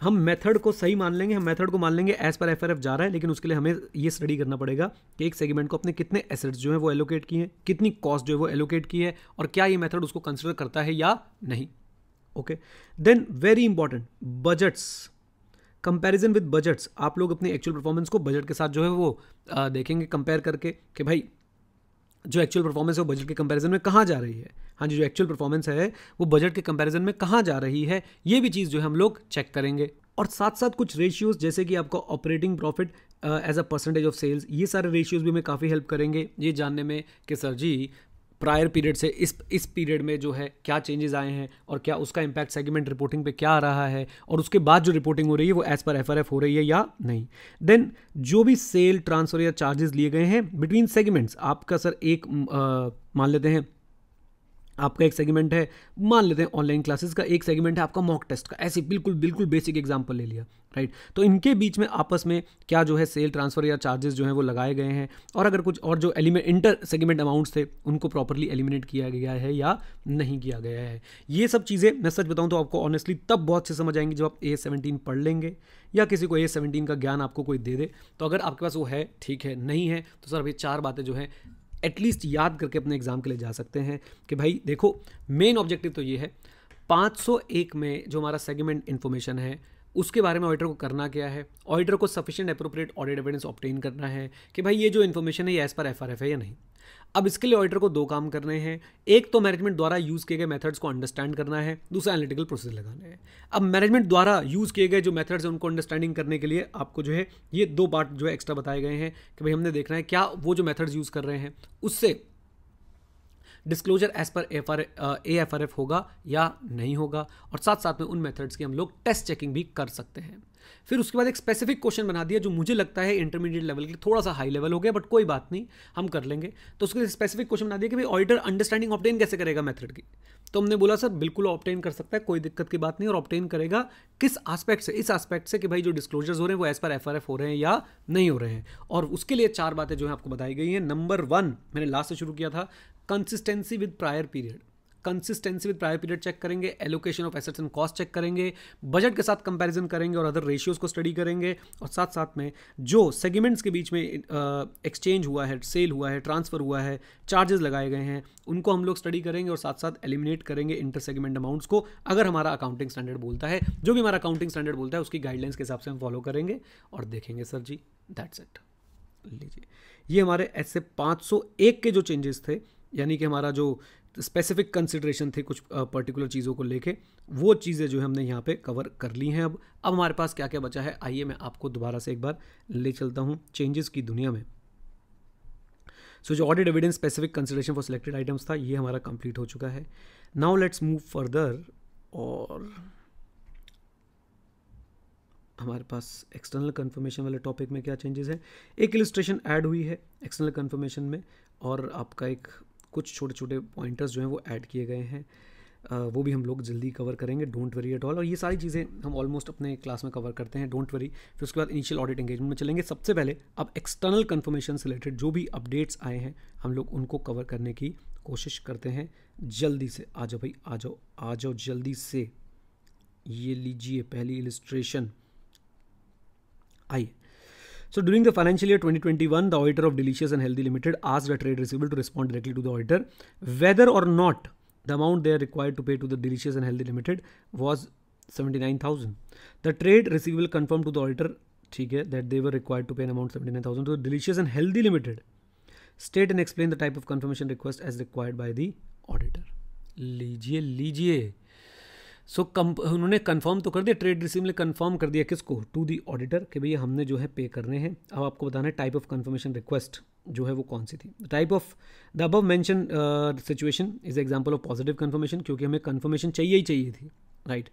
हम मेथड को सही मान लेंगे हम मेथड को मान लेंगे एज पर एफ जा रहा है लेकिन उसके लिए हमें ये स्टडी करना पड़ेगा कि एक सेगमेंट को अपने कितने एसेट्स जो है वो एलोकेट किए हैं कितनी कॉस्ट जो है वो एलोकेट की है और क्या ये मेथड उसको कंसिडर करता है या नहीं okay then very important budgets comparison with budgets आप लोग अपने एक्चुअल परफॉर्मेंस को बजट के साथ जो है वो आ, देखेंगे कंपेयर करके कि भाई जो एक्चुअल परफॉर्मेंस है वो बजट के कंपैरिजन में कहाँ जा रही है हाँ जी जो एक्चुअल परफॉर्मेंस है वो बजट के कंपैरिजन में कहाँ जा रही है ये भी चीज़ जो है हम लोग चेक करेंगे और साथ साथ कुछ रेशियोज़ जैसे कि आपका operating profit as a percentage of sales ये सारे रेशियोज़ भी हमें काफ़ी हेल्प करेंगे ये जानने में कि सर जी प्रायर पीरियड से इस इस पीरियड में जो है क्या चेंजेस आए हैं और क्या उसका इम्पैक्ट सेगमेंट रिपोर्टिंग पे क्या आ रहा है और उसके बाद जो रिपोर्टिंग हो रही है वो एज पर एफ हो रही है या नहीं देन जो भी सेल ट्रांसफर या चार्जेस लिए गए हैं बिटवीन सेगमेंट्स आपका सर एक मान लेते हैं आपका एक सेगमेंट है मान लेते हैं ऑनलाइन क्लासेस का एक सेगमेंट है आपका मॉक टेस्ट का ऐसे बिल्कुल बिल्कुल बेसिक एग्जाम्पल ले लिया राइट तो इनके बीच में आपस में क्या जो है सेल ट्रांसफर या चार्जेस जो हैं वो लगाए गए हैं और अगर कुछ और जो एलिमेंट इंटर सेगमेंट अमाउंट्स थे उनको प्रॉपरली एलिमिनेट किया गया है या नहीं किया गया है ये सब चीज़ें मैं सच बताऊँ तो आपको ऑनेस्टली तब बहुत से समझ आएंगी जब आप ए सेवनटीन पढ़ लेंगे या किसी को ए सेवनटीन का ज्ञान आपको कोई दे दे तो अगर आपके पास वो है ठीक है नहीं है तो सर अभी चार बातें जो है एटलीस्ट याद करके अपने एग्ज़ाम के लिए जा सकते हैं कि भाई देखो मेन ऑब्जेक्टिव तो ये है 501 में जो हमारा सेगमेंट इन्फॉर्मेशन है उसके बारे में ऑडिटर को करना क्या है ऑडिटर को sufficient appropriate audit evidence obtain करना है कि भाई ये जो इन्फॉर्मेशन है ये एज़ पर एफ है या नहीं अब इसके लिए ऑडिटर को दो काम करने हैं एक तो मैनेजमेंट द्वारा यूज़ किए गए मेथड्स को अंडरस्टैंड करना है दूसरा एनालिटिकल प्रोसेस लगाना है अब मैनेजमेंट द्वारा यूज़ किए गए जो मेथड्स हैं उनको अंडरस्टैंडिंग करने के लिए आपको जो है ये दो पार्ट जो है एक्स्ट्रा बताए गए हैं कि भाई हमने देखना है क्या वो जो मैथड्स यूज़ कर रहे हैं उससे disclosure as per F R A F R F होगा या नहीं होगा और साथ साथ में उन मेथड्स की हम लोग टेस्ट चेकिंग भी कर सकते हैं फिर उसके बाद एक स्पेसिफिक क्वेश्चन बना दिया जो मुझे लगता है इंटरमीडिएट लेवल के थोड़ा सा हाई लेवल हो गया बट कोई बात नहीं हम कर लेंगे तो उसके लिए स्पेसिफिक क्वेश्चन बना दिया कि भाई ऑडिटर अंडरस्टैंडिंग ऑप्टेन कैसे करेगा मेथड की तो हमने बोला सर बिल्कुल ऑप्टेन कर सकता है कोई दिक्कत की बात नहीं और ऑप्टेन करेगा किस आस्पेक्ट से इस आस्पेक्ट से कि भाई जो डिस्क्लोजर्स हो रहे हैं वो एज पर एफ हो रहे हैं या नहीं हो रहे हैं और उसके लिए चार बातें जो है आपको बताई गई हैं नंबर वन मैंने लास्ट से शुरू किया था consistency with prior period consistency with prior period check करेंगे allocation of assets and cost check करेंगे बजट के साथ कंपैरिजन करेंगे और अदर रेशियोज को स्टडी करेंगे और साथ साथ में जो सेगमेंट्स के बीच में एक्सचेंज हुआ है सेल हुआ है ट्रांसफ़र हुआ है चार्जेस लगाए गए हैं उनको हम लोग स्टडी करेंगे और साथ साथ एलिमिनेट करेंगे इंटर सेगमेंट अमाउंट्स को अगर हमारा अकाउंटिंग स्टैंडर्ड बोलता है जो भी हमारा अकाउंटिंग स्टैंडर्ड बोलता है उसकी गाइडलाइंस के हिसाब से हम फॉलो करेंगे और देखेंगे सर जी दैट्स इट लीजिए ये हमारे ऐसे 501 के जो चेंजेस थे यानी कि हमारा जो स्पेसिफिक कंसिड्रेशन थे कुछ पर्टिकुलर चीज़ों को लेके वो चीज़ें जो है हमने यहाँ पे कवर कर ली हैं अब अब हमारे पास क्या क्या बचा है आइए मैं आपको दोबारा से एक बार ले चलता हूँ चेंजेस की दुनिया में सो so, जो audit evidence specific consideration for selected items था ये हमारा कंप्लीट हो चुका है नाउ लेट्स मूव फर्दर और हमारे पास एक्सटर्नल कन्फर्मेशन वाले टॉपिक में क्या चेंजेस हैं एक इलिस्ट्रेशन ऐड हुई है एक्सटर्नल कन्फर्मेशन में और आपका एक कुछ छोटे छोटे पॉइंटर्स जो हैं वो ऐड किए गए हैं वो भी हम लोग जल्दी कवर करेंगे डोंट वरी एट ऑल और ये सारी चीज़ें हम ऑलमोस्ट अपने क्लास में कवर करते हैं डोंट वरी फिर उसके बाद इनिशियल ऑडिट एंगेजमेंट में चलेंगे सबसे पहले अब एक्सटर्नल कन्फर्मेशन से रिलेटेड जो भी अपडेट्स आए हैं हम लोग उनको कवर करने की कोशिश करते हैं जल्दी से आ जाओ भाई आ जाओ आ जाओ जल्दी से ये लीजिए पहली इलिस्ट्रेशन आइए So during the financial year 2021, the auditor of Delicious and Healthy Limited asked the trade receivable to respond directly to the auditor whether or not the amount they are required to pay to the Delicious and Healthy Limited was 79,000. The trade receivable confirmed to the auditor that they were required to pay an amount 79,000 to Delicious and Healthy Limited. State and explain the type of confirmation request as required by the auditor. लीजिए लीजिए सो कम उन्होंने confirm तो कर दिया trade receive ने confirm कर दिया किसको टू दी ऑडिटर कि भैया हमने जो है पे करने हैं अब आपको बताना है टाइप ऑफ कंफर्मेशन रिक्वेस्ट जो है वो कौन सी थी type of the above mention situation is example of positive confirmation क्योंकि हमें कन्फर्मेशन चाहिए ही चाहिए थी right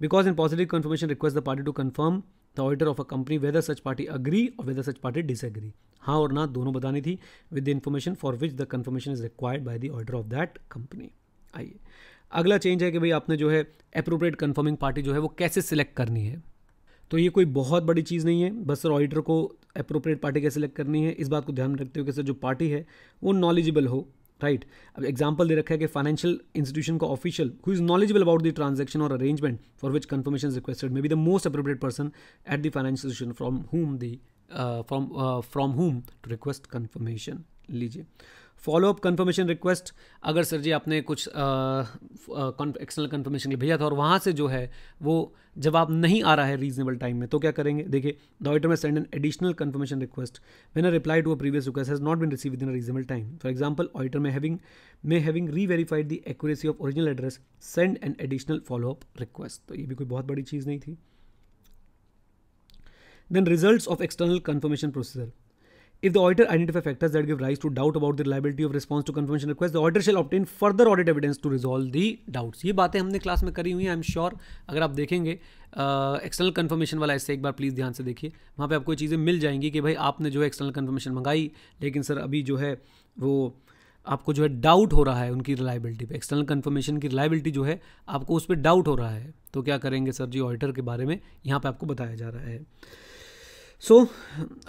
because in positive confirmation request the party to confirm the auditor of a company whether such party agree और whether such party disagree हाँ और ना दोनों बतानी थी with the information for which the confirmation is required by the auditor of that company आइए अगला change है कि भाई आपने जो है अप्रोप्रिएट कन्फर्मिंग पार्टी जो है वो कैसे सिलेक्ट करनी है तो ये कोई बहुत बड़ी चीज़ नहीं है बस सर ऑडिटर को अप्रोप्रिएट पार्टी कैसे सिलेक्ट करनी है इस बात को ध्यान रखते हुए कि सर जो पार्टी है वो नॉलेजेबल हो राइट right. अब एग्जाम्पल दे रखा है कि फाइनेंशियल इंस्टीट्यूशन का official who is knowledgeable about the transaction और arrangement for which confirmation requested may be the most appropriate person at the financial institution from whom the from from whom to request confirmation लीजिए follow up confirmation request अगर sir ji आपने कुछ external conformation के भेजा था और वहाँ से जो है वो जवाब नहीं आ रहा है रीजनेबल टाइम में तो क्या करेंगे देखिए the auditor may send an additional confirmation request when a reply to a previous request has not been received in a reasonable time for example auditor may having may having reverified the accuracy of original address send an additional follow up request तो ये भी कोई बहुत बड़ी चीज़ नहीं थी then result of external confirmation procedure If the auditor identify factors that give rise to doubt about the reliability of response to confirmation request, the auditor shall obtain further audit evidence to resolve the doubts. ये बातें हमने class में करी हुई हैं आई am sure अगर आप देखेंगे एक्सटर्नल कन्फर्मेशन वाला ऐसे एक बार प्लीज़ ध्यान से देखिए वहाँ पे आपको चीज़ें मिल जाएंगी कि भाई आपने जो है एक्सटर्नल कन्फर्मेशन मंगाई लेकिन सर अभी जो है वो आपको जो है डाउट हो रहा है उनकी रिलायबिलिटी पे एक्सटर्नल कन्फर्मेशन की रिलायबिलिटी जो है आपको उस पर डाउट हो रहा है तो क्या करेंगे सर जी ऑडिटर के बारे में यहाँ पर आपको बताया जा रहा है सो so,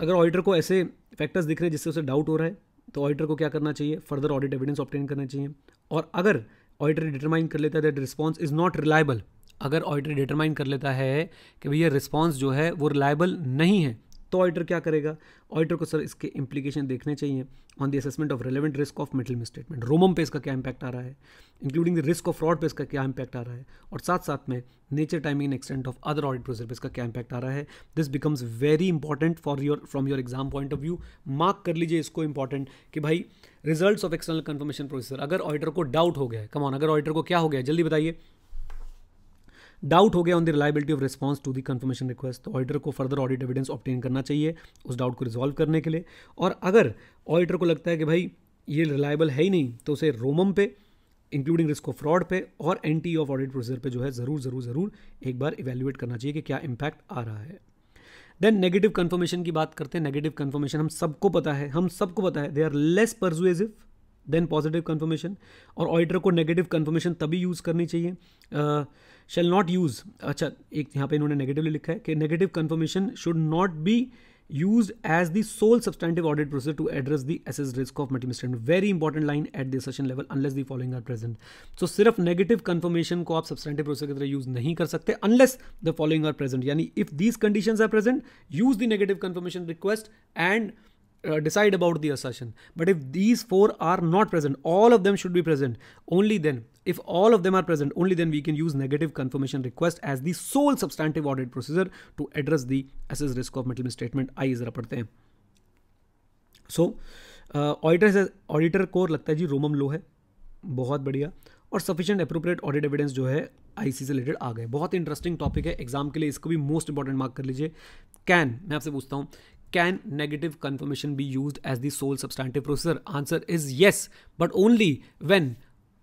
अगर ऑडिटर को ऐसे फैक्टर्स दिख रहे हैं जिससे उसे डाउट हो रहा है तो ऑडिटर को क्या करना चाहिए फर्दर ऑडिट एविडेंस ऑप्टेन करना चाहिए और अगर ऑडिटर डिटरमाइन कर लेता है that response is not reliable अगर ऑडिटर डिटरमाइन कर लेता है कि भैया रिस्पॉन्स जो है वो रिलायबल नहीं है तो ऑडिटर क्या करेगा ऑडिटर को सर इसके इंप्लीकेशन देखने चाहिए on the assessment of relevant risk of material misstatement ROMM पे इसका क्या इंपैक्ट आ रहा है including the risk of fraud पे इसका क्या इंपैक्ट आ रहा है और साथ साथ में nature timing extent of other audit procedure पे इसका क्या इंपैक्ट आ रहा है this becomes very important for your from your exam point of view mark कर लीजिए इसको इंपॉर्टेंट कि भाई result of external confirmation procedure अगर ऑडिटर को डाउट हो गया है कमॉन अगर ऑडिटर को क्या हो गया जल्दी बताइए डाउट हो गया on the reliability of response to the confirmation request तो ऑडिटर को फर्दर ऑडिट एविडेंस ऑप्टेन करना चाहिए उस डाउट को रिजॉल्व करने के लिए और अगर ऑडिटर को लगता है कि भाई ये रिलायबल है ही नहीं तो उसे रोमम पे इंक्लूडिंग रिस्क ऑफ फ्रॉड पे और N T of audit procedure पे जो है ज़रूर ज़रूर ज़रूर एक बार इवेल्युएट करना चाहिए कि क्या इम्पैक्ट आ रहा है देन नेगेटिव कन्फर्मेशन की बात करते हैं नेगेटिव कन्फर्मेशन हम सबको पता है हम सबको पता है they are less persuasive than positive confirmation और ऑडिटर को नेगेटिव कन्फर्मेशन तभी यूज़ करनी चाहिए uh, शेल नॉट यूज अच्छा एक यहाँ पे इन्होंने नेगेटिवली लिखा है कि negative confirmation should not be use as the sole substantive audit process to address the assessed risk of मल्टी misstatement very important line at the level unless the following are present so सिर्फ negative confirmation को आप substantive process की तरह use नहीं कर सकते unless the following are present यानी if these condition are present use the negative confirmation request and uh, decide about the assertion. But if these four are not present, all of them should be present. Only then, if all of them are present, only then we can use negative confirmation request as the sole substantive audit procedure to address the assess risk of metal misstatement. I is पढ़ते hai. So, auditor से auditor को लगता है जी रोमम लो है बहुत बढ़िया और sufficient appropriate audit evidence जो है आईसी से रिलेटेड आ गए बहुत इंटरेस्टिंग टॉपिक है एग्जाम के लिए इसको भी मोस्ट इंपॉर्टेंट मार्क कर लीजिए कैन मैं आपसे पूछता हूँ can negative confirmation be use as the sole substantive procedure answer is yes but only when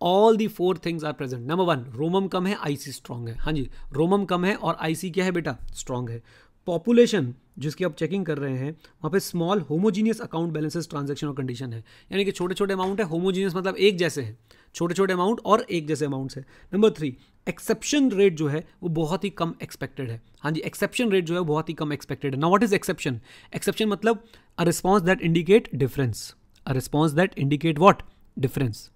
all the four things are present number one ROMM कम है आईसी स्ट्रांग है हाँ जी रोमम कम है और आईसी क्या है बेटा स्ट्रांग है पॉपुलेशन जिसकी आप चेकिंग कर रहे हैं वहाँ पे small homogeneous account balances transaction और कंडीशन है यानी कि छोटे छोटे अमाउंट है होमोजीनियस मतलब एक जैसे हैं छोटे छोटे अमाउंट और एक जैसे अमाउंट है नंबर थ्री एक्सेप्शन रेट जो है वो बहुत ही कम एक्सपेक्टेड है हाँ जी एक्सेप्शन रेट जो है बहुत ही कम एक्सपेक्टेड है ना वॉट इज एक्सेप्शन एक्सेप्शन मतलब a response that indicate difference a response that indicate what difference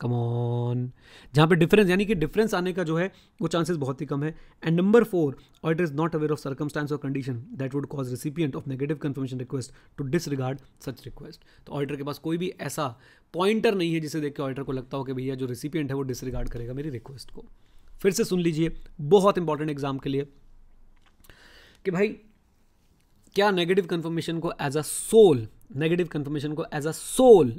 come on जहाँ पे डिफरेंस यानी कि डिफरेंस आने का जो है वो चांसेस बहुत ही कम है and number four it is not aware of circumstance और condition that would cause recipient of negative confirmation request to disregard such request तो ऑर्डर के पास कोई भी ऐसा पॉइंटर नहीं है जिसे देख के ऑर्डर को लगता हो कि भैया जो रिसिपियंट है वो डिसरिगार्ड करेगा मेरी रिक्वेस्ट को फिर से सुन लीजिए बहुत इंपॉर्टेंट एग्जाम के लिए कि भाई क्या नेगेटिव कन्फर्मेशन को as a sole negative confirmation को as a sole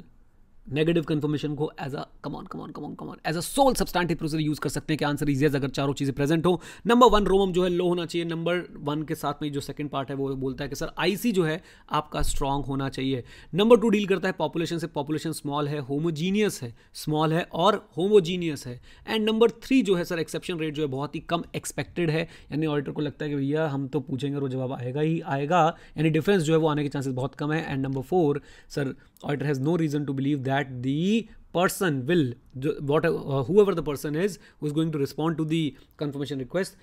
negative confirmation को as a common come on come on common as a sole substantive procedure use कर सकते हैं कि आंसर इज अगर चारों चीज़ें प्रेजेंट हो नंबर वन रोमम जो है लो होना चाहिए नंबर वन के साथ में जो सेकंड पार्ट है वो बोलता है कि सर आईसी जो है आपका स्ट्रांग होना चाहिए नंबर टू डील करता है पॉपुलेशन से पॉपुलेशन स्मॉल है होमोजीनियस है स्मॉल है और होमोजीनियस है एंड नंबर थ्री जो है सर एक्सेप्शन रेट जो है बहुत ही कम एक्सपेक्टेड है यानी ऑडिटर को लगता है कि भैया हम तो पूछेंगे और जवाब आएगा ही आएगा यानी डिफरेंस जो है वो आने के चांसेस बहुत कम है and number four sir or it has no reason to believe that the person will whatever uh, whoever the person is who is going to respond to the confirmation request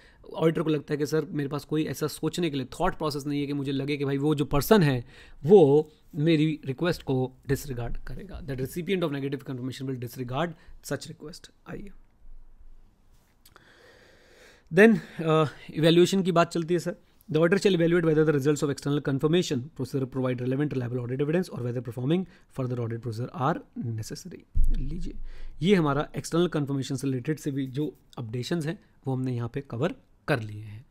auditor को लगता है कि sir मेरे पास कोई ऐसा सोचने के लिए थॉट प्रोसेस नहीं है कि मुझे लगे कि भाई वो जो पर्सन है वो मेरी रिक्वेस्ट को डिसरिगार्ड करेगा that recipient of negative confirmation will disregard such request आइए देन इवेल्यूएशन uh, की बात चलती है sir The auditor shall evaluate whether the results of external confirmation procedure provide relevant reliable audit evidence or whether performing further audit procedure are necessary. लीजिए ये हमारा external confirmation से related से भी जो updations हैं वो हमने यहाँ पे cover कर लिए हैं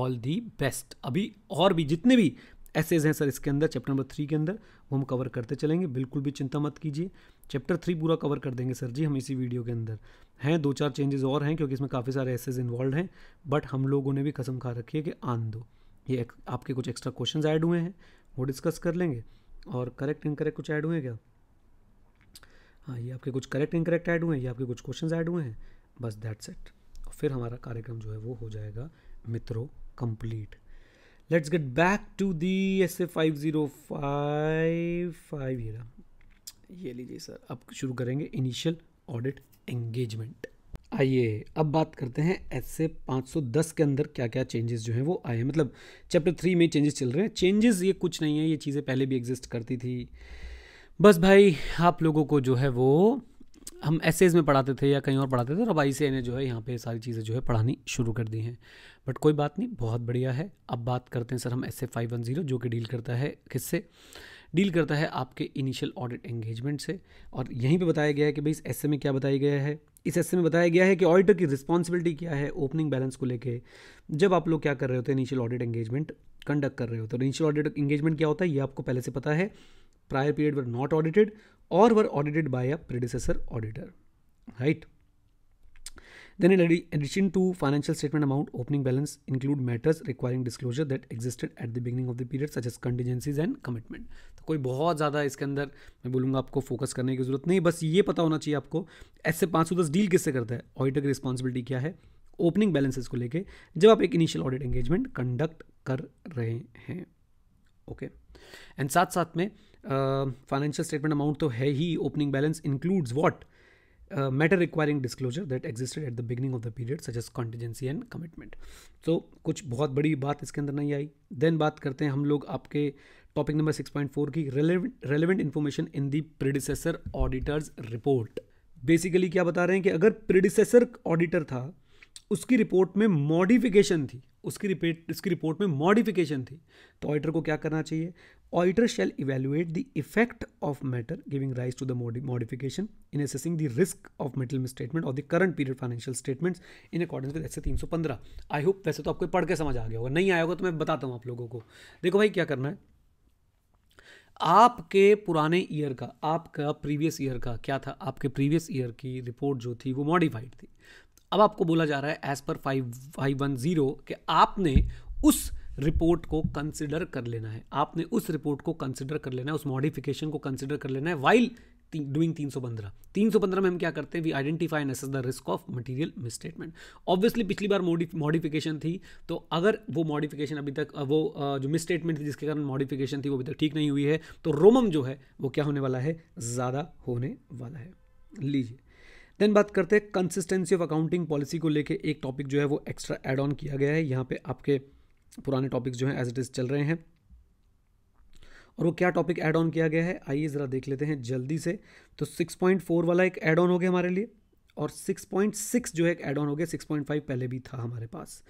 All the best. अभी और भी जितने भी essays हैं सर इसके अंदर chapter number थ्री के अंदर वो हम cover करते चलेंगे बिल्कुल भी चिंता मत कीजिए चैप्टर थ्री पूरा कवर कर देंगे सर जी हम इसी वीडियो के अंदर हैं दो चार चेंजेस और हैं क्योंकि इसमें काफ़ी सारे एसेज इन्वॉल्व हैं बट हम लोगों ने भी कसम खा रखी है कि आन दो ये आपके कुछ एक्स्ट्रा क्वेश्चन ऐड हुए हैं वो डिस्कस कर लेंगे और करेक्ट इनकरेक्ट कुछ ऐड हुए हैं क्या हाँ ये आपके कुछ करेक्ट इनकरेक्ट ऐड हुए हैं ये आपके कुछ क्वेश्चन ऐड हुए हैं बस दैट्स और फिर हमारा कार्यक्रम जो है वो हो जाएगा मित्रों complete let's get back to the S A five zero five five ये लीजिए सर अब शुरू करेंगे इनिशियल ऑडिट एंगेजमेंट आइए अब बात करते हैं एच से 510 के अंदर क्या क्या चेंजेस जो हैं वो आए हैं मतलब चैप्टर थ्री में चेंजेस चल रहे हैं चेंजेस ये कुछ नहीं है ये चीज़ें पहले भी एग्जिस्ट करती थी बस भाई आप लोगों को जो है वो हम एसेज में पढ़ाते थे या कहीं और पढ़ाते थे और अब आई ने जो है यहाँ पे सारी चीज़ें जो है पढ़ानी शुरू कर दी हैं बट कोई बात नहीं बहुत बढ़िया है अब बात करते हैं सर हम S A five one zero जो कि डील करता है किससे डील करता है आपके इनिशियल ऑडिट एंगेजमेंट से और यहीं पे बताया गया है कि भाई इस एस में क्या बताया गया है इस हिस्से में बताया गया है कि ऑडिटर की रिस्पॉन्सिबिलिटी क्या है ओपनिंग बैलेंस को लेकर जब आप लोग क्या कर रहे होते हैं इनिशियल ऑडिट एंगेजमेंट कंडक्ट कर रहे होते हैं इनिशियल ऑडिट एंगेजमेंट क्या होता है ये आपको पहले से पता है prior period were not audited और were audited by a predecessor auditor right Then in addition to financial statement amount, opening balance include matters requiring disclosure that existed at the beginning of the period such as contingencies and commitment. तो कोई बहुत ज़्यादा इसके अंदर मैं बोलूँगा आपको focus करने की जरूरत नहीं बस ये पता होना चाहिए आपको ऐसे पाँच सौ दस डील किससे करता है ऑडिटर की रिस्पॉन्सिबिलिटी क्या है ओपनिंग बैलेंसेस को लेके जब आप एक इनिशियल ऑडिट एंगेजमेंट कंडक्ट कर रहे हैं ओके एंड साथ साथ में फाइनेंशियल स्टेटमेंट अमाउंट तो है ही opening balance includes what matter requiring disclosure that existed at the beginning of the period such such contingency and commitment तो कुछ बहुत बड़ी बात इसके अंदर नहीं आई देन बात करते हैं हम लोग आपके topic number six point four की relevant relevant information in the predecessor auditor's report basically क्या बता रहे हैं कि अगर प्रिडिसेसर ऑडिटर था उसकी रिपोर्ट में मॉडिफिकेशन थी उसकी रिपोर्ट उसकी रिपोर्ट में मॉडिफिकेशन थी तो ऑडिटर को क्या करना चाहिए auditor shall evaluate the effect of matter giving rise to the modification in assessing the risk of metal statement और the current period financial statements in according with S तीन सौ पंद्रह आई होप वैसे तो आपको पढ़ के समझ आ गया होगा नहीं आएगा तो मैं बताता हूँ आप लोगों को देखो भाई क्या करना है आपके पुराने ईयर का आपका प्रीवियस ईयर का क्या था आपके प्रीवियस ईयर की रिपोर्ट जो थी वो मॉडिफाइड थी अब आपको बोला जा रहा है as per five five one zero कि आपने उस रिपोर्ट को कंसिडर कर लेना है आपने उस रिपोर्ट को कंसिडर कर लेना है उस मॉडिफिकेशन को कंसिडर कर लेना है वाइल डूइंग तीन सौ पंद्रह तीन सौ पंद्रह में हम क्या करते हैं we identify and assess the risk of miss misstatement obviously पिछली बार मॉडिफिकेशन थी तो अगर वो मॉडिफिकेशन अभी तक वो जो मिसस्टेटमेंट थी जिसके कारण मॉडिफिकेशन थी वो अभी तक ठीक नहीं हुई है तो रोमम जो है वो क्या होने वाला है ज़्यादा होने वाला है लीजिए देन बात करते हैं कंसिस्टेंसी ऑफ अकाउंटिंग पॉलिसी को लेके एक टॉपिक जो है वो एक्स्ट्रा एड ऑन किया गया है यहाँ पे आपके पुराने टॉपिक्स जो हैं एज इट इज़ चल रहे हैं और वो क्या टॉपिक ऐड ऑन किया गया है आइए ज़रा देख लेते हैं जल्दी से तो 6.4 वाला एक ऐड ऑन हो गया हमारे लिए और 6.6 जो है एक ऐड ऑन हो गया 6.5 पहले भी था हमारे पास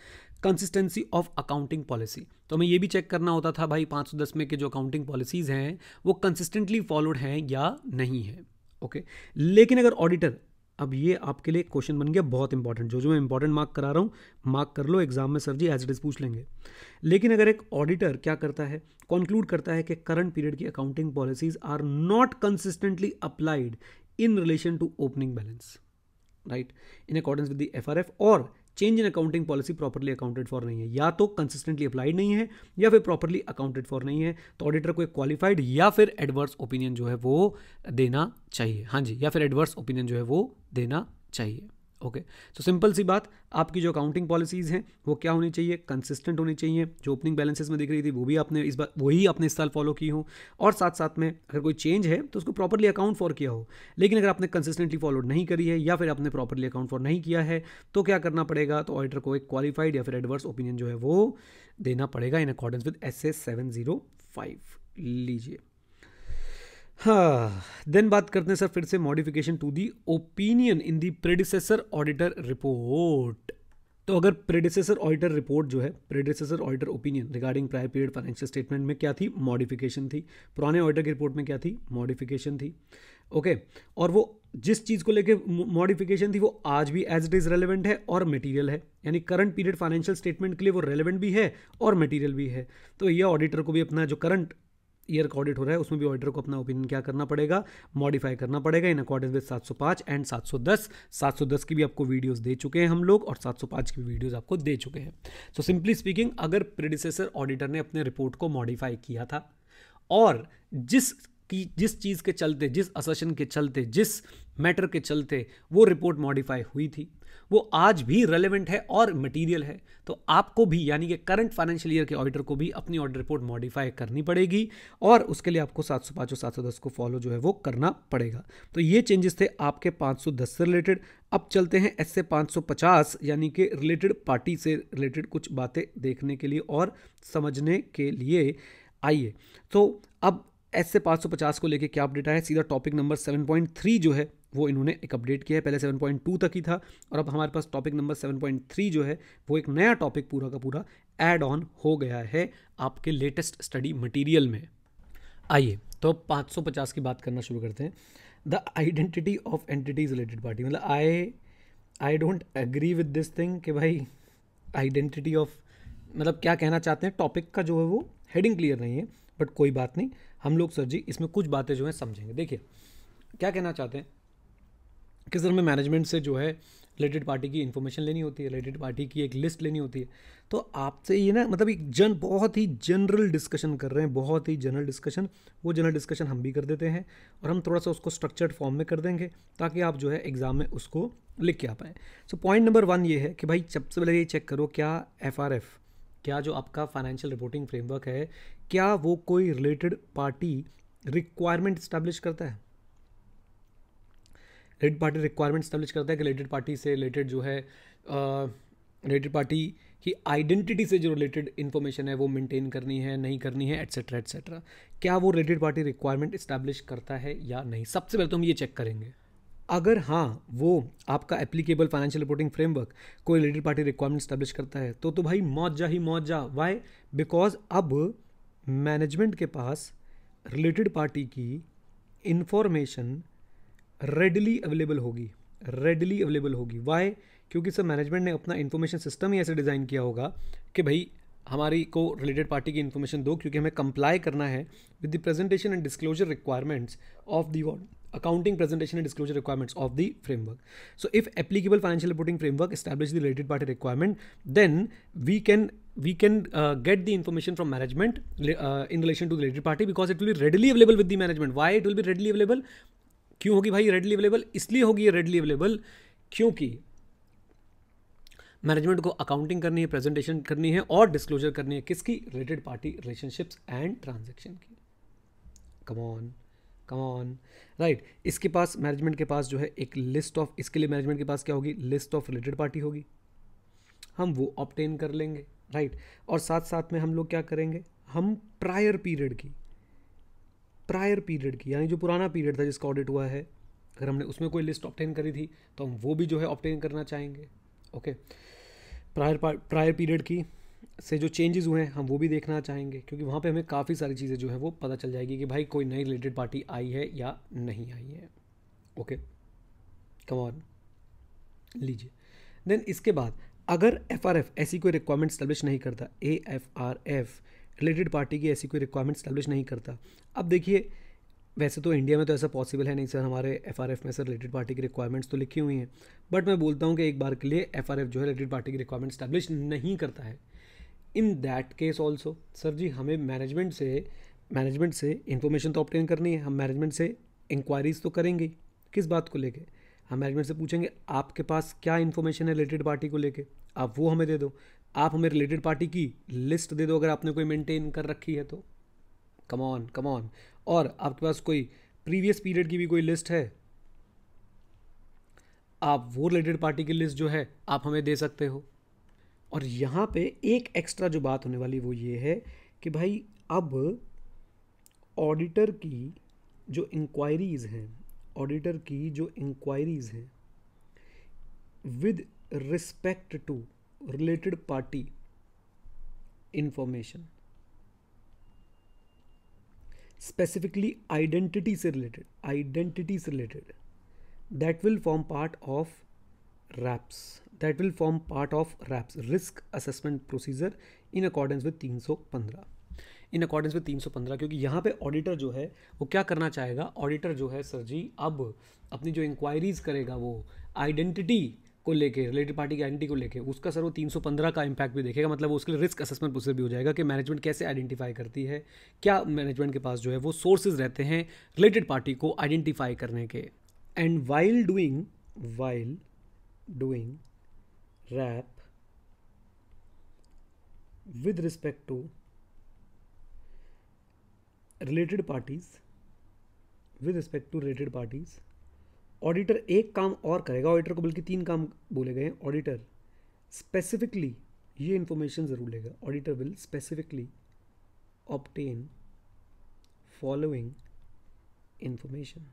कंसिस्टेंसी ऑफ अकाउंटिंग पॉलिसी तो हमें ये भी चेक करना होता था भाई 510 में के जो अकाउंटिंग पॉलिसीज़ हैं वो कंसिस्टेंटली फॉलोड हैं या नहीं है ओके okay. लेकिन अगर ऑडिटर अब ये आपके लिए क्वेश्चन बन गया बहुत इंपॉर्टेंट जो जो मैं इंपॉर्टेंट मार्क करा रहा हूँ मार्क कर लो एग्जाम में sir ji as it is पूछ लेंगे लेकिन अगर एक ऑडिटर क्या करता है कंक्लूड करता है कि करंट पीरियड की accounting policies are not consistently applied in relation to opening balance right in accordance with the F और change in accounting policy properly accounted for नहीं है या तो कंसिस्टेंटली अप्लाइड नहीं है या फिर प्रॉपरली अकाउंटेड फॉर नहीं है तो ऑडिटर को एक क्वालिफाइड या फिर एडवर्स ओपिनियन जो है वो देना चाहिए हाँ जी या फिर एडवर्स ओपिनियन जो है वो देना चाहिए ओके सो सिंपल सी बात आपकी जो अकाउंटिंग पॉलिसीज़ हैं वो क्या होनी चाहिए कंसिस्टेंट होनी चाहिए जो ओपनिंग बैलेंसेस में दिख रही थी वो भी आपने इस बार वही आपने इस साल फॉलो की हो और साथ साथ में अगर कोई चेंज है तो उसको प्रॉपरली अकाउंट फॉर किया हो लेकिन अगर आपने कंसिस्टेंटली फॉलो नहीं करी है या फिर आपने प्रॉपरली अकाउंट फॉर नहीं किया है तो क्या करना पड़ेगा तो ऑडिटर को एक क्वालिफाइड या फिर एडवर्स ओपिनियन जो है वो देना पड़ेगा in accordance with S S seven zero five लीजिए हाँ देन बात करते हैं सर फिर से modification to the opinion in the predecessor auditor report तो अगर प्रेडिसेसर ऑडिटर रिपोर्ट जो है predecessor auditor opinion regarding prior period financial statement में क्या थी मॉडिफिकेशन थी पुराने ऑडिटर की रिपोर्ट में क्या थी मॉडिफिकेशन थी ओके okay. और वो जिस चीज़ को लेके मॉडिफिकेशन थी वो आज भी एज इट इज़ रेलिवेंट है और मटेरियल है यानी करंट पीरियड फाइनेंशियल स्टेटमेंट के लिए वो रेलिवेंट भी है और मटेरियल भी है तो यह ऑडिटर को भी अपना जो करंट ईयर का ऑडिट हो रहा है उसमें भी ऑडिटर को अपना ओपिनियन क्या करना पड़ेगा मॉडिफाई करना पड़ेगा इन अकॉर्डिंग विद 705 एंड 710 710 की भी आपको वीडियोस दे चुके हैं हम लोग और 705 की भी वीडियोस आपको दे चुके हैं सो सिंपली स्पीकिंग अगर प्रिडिसेसर ऑडिटर ने अपने रिपोर्ट को मॉडिफाई किया था और जिस की जिस चीज़ के चलते जिस असेशन के चलते जिस मैटर के चलते वो रिपोर्ट मॉडिफाई हुई थी वो आज भी रेलिवेंट है और मटीरियल है तो आपको भी यानी कि करंट फाइनेंशियल ईयर के ऑडिटर को भी अपनी ऑडिट रिपोर्ट मॉडिफाई करनी पड़ेगी और उसके लिए आपको सात सौ पाँच सात सौ दस को फॉलो जो है वो करना पड़ेगा तो ये चेंजेस थे आपके पाँच सौ दस से रिलेटेड अब चलते हैं एस से पाँच सौ पचास यानी कि रिलेटेड पार्टी से रिलेटेड कुछ बातें देखने के लिए और समझने के लिए आइए तो अब एस से पचास को लेकर क्या अपडेट आया सीधा topic number seven point three जो है वो इन्होंने एक अपडेट किया है पहले सेवन पॉइंट टू तक ही था और अब हमारे पास topic number seven point three जो है वो एक नया टॉपिक पूरा का पूरा एड ऑन हो गया है आपके लेटेस्ट स्टडी मटीरियल में आइए तो अब पचास की बात करना शुरू करते हैं the identity of entities related party मतलब I I don't agree with this thing कि भाई आइडेंटिटी ऑफ मतलब क्या कहना चाहते हैं टॉपिक का जो है वो हेडिंग क्लियर नहीं है बट कोई बात नहीं हम लोग सर जी इसमें कुछ बातें जो हैं समझेंगे देखिए क्या कहना चाहते हैं कि सर हमें मैनेजमेंट से जो है रिलेटेड पार्टी की इन्फॉर्मेशन लेनी होती है रिलेटेड पार्टी की एक लिस्ट लेनी होती है तो आपसे ये ना मतलब एक जन बहुत ही जनरल डिस्कशन कर रहे हैं बहुत ही जनरल डिस्कशन वो जनरल डिस्कशन हम भी कर देते हैं और हम थोड़ा सा उसको स्ट्रक्चर्ड फॉर्म में कर देंगे ताकि आप जो है एग्ज़ाम में उसको लिख के आ पाएँ सो पॉइंट नंबर वन ये है कि भाई सबसे पहले ये चेक करो क्या एफ आर एफ़ क्या जो आपका फाइनेंशियल रिपोर्टिंग फ्रेमवर्क है क्या वो कोई रिलेटेड पार्टी रिक्वायरमेंट इस्टेब्लिश करता है रिलेटेड पार्टी रिक्वायरमेंट इस्टेब्लिश करता है कि रिलेटेड पार्टी से रिलेटेड जो है रिलेटेड पार्टी की आइडेंटिटी से जो रिलेटेड इन्फॉर्मेशन है वो मेंटेन करनी है नहीं करनी है एट्सेट्रा एट्सेट्रा क्या वो रिलेटेड पार्टी रिक्वायरमेंट इस्टेब्लिश करता है या नहीं सबसे पहले तो हम ये चेक करेंगे अगर हाँ वो आपका एप्लीकेबल फाइनेंशियल रिपोर्टिंग फ्रेमवर्क कोई रिलेटेड पार्टी रिक्वायरमेंट स्टैब्लिश करता है तो तो भाई मौत जा ही मौत जा वाई बिकॉज अब मैनेजमेंट के पास रिलेटेड पार्टी की इन्फॉर्मेशन रेडली अवेलेबल होगी रेडली अवेलेबल होगी वाई क्योंकि सर मैनेजमेंट ने अपना इन्फॉर्मेशन सिस्टम ही ऐसे डिज़ाइन किया होगा कि भाई हमारी को रिलेटेड पार्टी की इन्फॉर्मेशन दो क्योंकि हमें कंप्लाई करना है with the presentation and disclosure requirements of the accounting presentation and disclosure requirements of the framework so if applicable financial reporting framework establish the related party requirement then we can we can get the information from management in relation to related party because it will readily available with the management why it will भी readily available क्यों होगी भाई readily available इसलिए होगी ये readily available क्योंकि management को accounting करनी है प्रेजेंटेशन करनी है और डिस्क्लोजर करनी है किसकी related party relationships and transaction की कमॉन कम ऑन राइट इसके पास मैनेजमेंट के पास जो है एक लिस्ट ऑफ इसके लिए मैनेजमेंट के पास क्या होगी लिस्ट ऑफ रिलेटेड पार्टी होगी हम वो ऑप्टेन कर लेंगे राइट right. और साथ साथ में हम लोग क्या करेंगे हम प्रायर पीरियड की प्रायर पीरियड की यानी जो पुराना पीरियड था जिसका ऑडिट हुआ है अगर हमने उसमें कोई लिस्ट ऑप्टेन करी थी तो हम वो भी जो है ऑप्टेन करना चाहेंगे ओके प्रायर प्रायर पीरियड की से जो चेंजेस हुए हैं हम वो भी देखना चाहेंगे क्योंकि वहाँ पे हमें काफ़ी सारी चीज़ें जो है वो पता चल जाएगी कि भाई कोई नई रिलेटेड पार्टी आई है या नहीं आई है ओके ऑन लीजिए देन इसके बाद अगर एफ आर एफ ऐसी कोई रिक्वायरमेंट स्टैब्लिश नहीं करता A F R F related party की ऐसी कोई रिक्वायरमेंट स्टैब्लिश नहीं करता अब देखिए वैसे तो इंडिया में तो ऐसा पॉसिबल है नहीं सर हमारे एफ आर एफ में सर रिलेटेड पार्टी की रिक्वायरमेंट्स तो लिखी हुई हैं बट मैं बोलता हूँ कि एक बार के लिए एफ आर एफ जो है रिलेटेड पार्टी की रिक्वायरमेंट स्टैब्लिश नहीं करता है in that case also sir ji हमें मैनेजमेंट से मैनेजमेंट से इन्फॉर्मेशन तो ऑप्टेन करनी है हम मैनेजमेंट से इंक्वायरीज तो करेंगे किस बात को लेके हम मैनेजमेंट से पूछेंगे आपके पास क्या इन्फॉर्मेशन है रिलेटेड पार्टी को लेके आप वो हमें दे दो आप हमें रिलेटेड पार्टी की लिस्ट दे दो अगर आपने कोई मेंटेन कर रखी है तो कम ऑन कम ऑन और आपके पास कोई प्रीवियस पीरियड की भी कोई लिस्ट है आप वो रिलेटेड पार्टी की लिस्ट जो है आप हमें दे सकते हो और यहाँ पे एक एक्स्ट्रा जो बात होने वाली वो ये है कि भाई अब ऑडिटर की जो इंक्वायरीज़ हैं ऑडिटर की जो इंक्वायरीज़ हैं with respect to related party information specifically identity से रिलेटेड आइडेंटिटी से related that will form part of raps that will form part of RAPS risk assessment procedure in accordance with 315 in accordance with पंद्रह क्योंकि यहाँ पे auditor जो है वो क्या करना चाहेगा ऑडिटर जो है सर जी अब अपनी जो इंक्वायरीज करेगा वो आइडेंटिटी को लेके रिलेटेड पार्टी की आइडेंटिटी को लेके उसका सर वो तीन सौ पंद्रह का इम्पैक्ट भी देखेगा मतलब उसके लिए रिस्क असेसमेंट प्रोसेस भी हो जाएगा कि मैनेजमेंट कैसे आइडेंटिफाई करती है क्या मैनेजमेंट के पास जो है वो सोर्सेज रहते हैं रिलेटेड पार्टी को आइडेंटिफाई करने के and while doing while doing wrap with respect to related parties with respect to related parties auditor एक काम और करेगा ऑडिटर को बल्कि तीन काम बोले गए हैं ऑडिटर स्पेसिफिकली ये इंफॉर्मेशन ज़रूर लेगा auditor will specifically obtain following information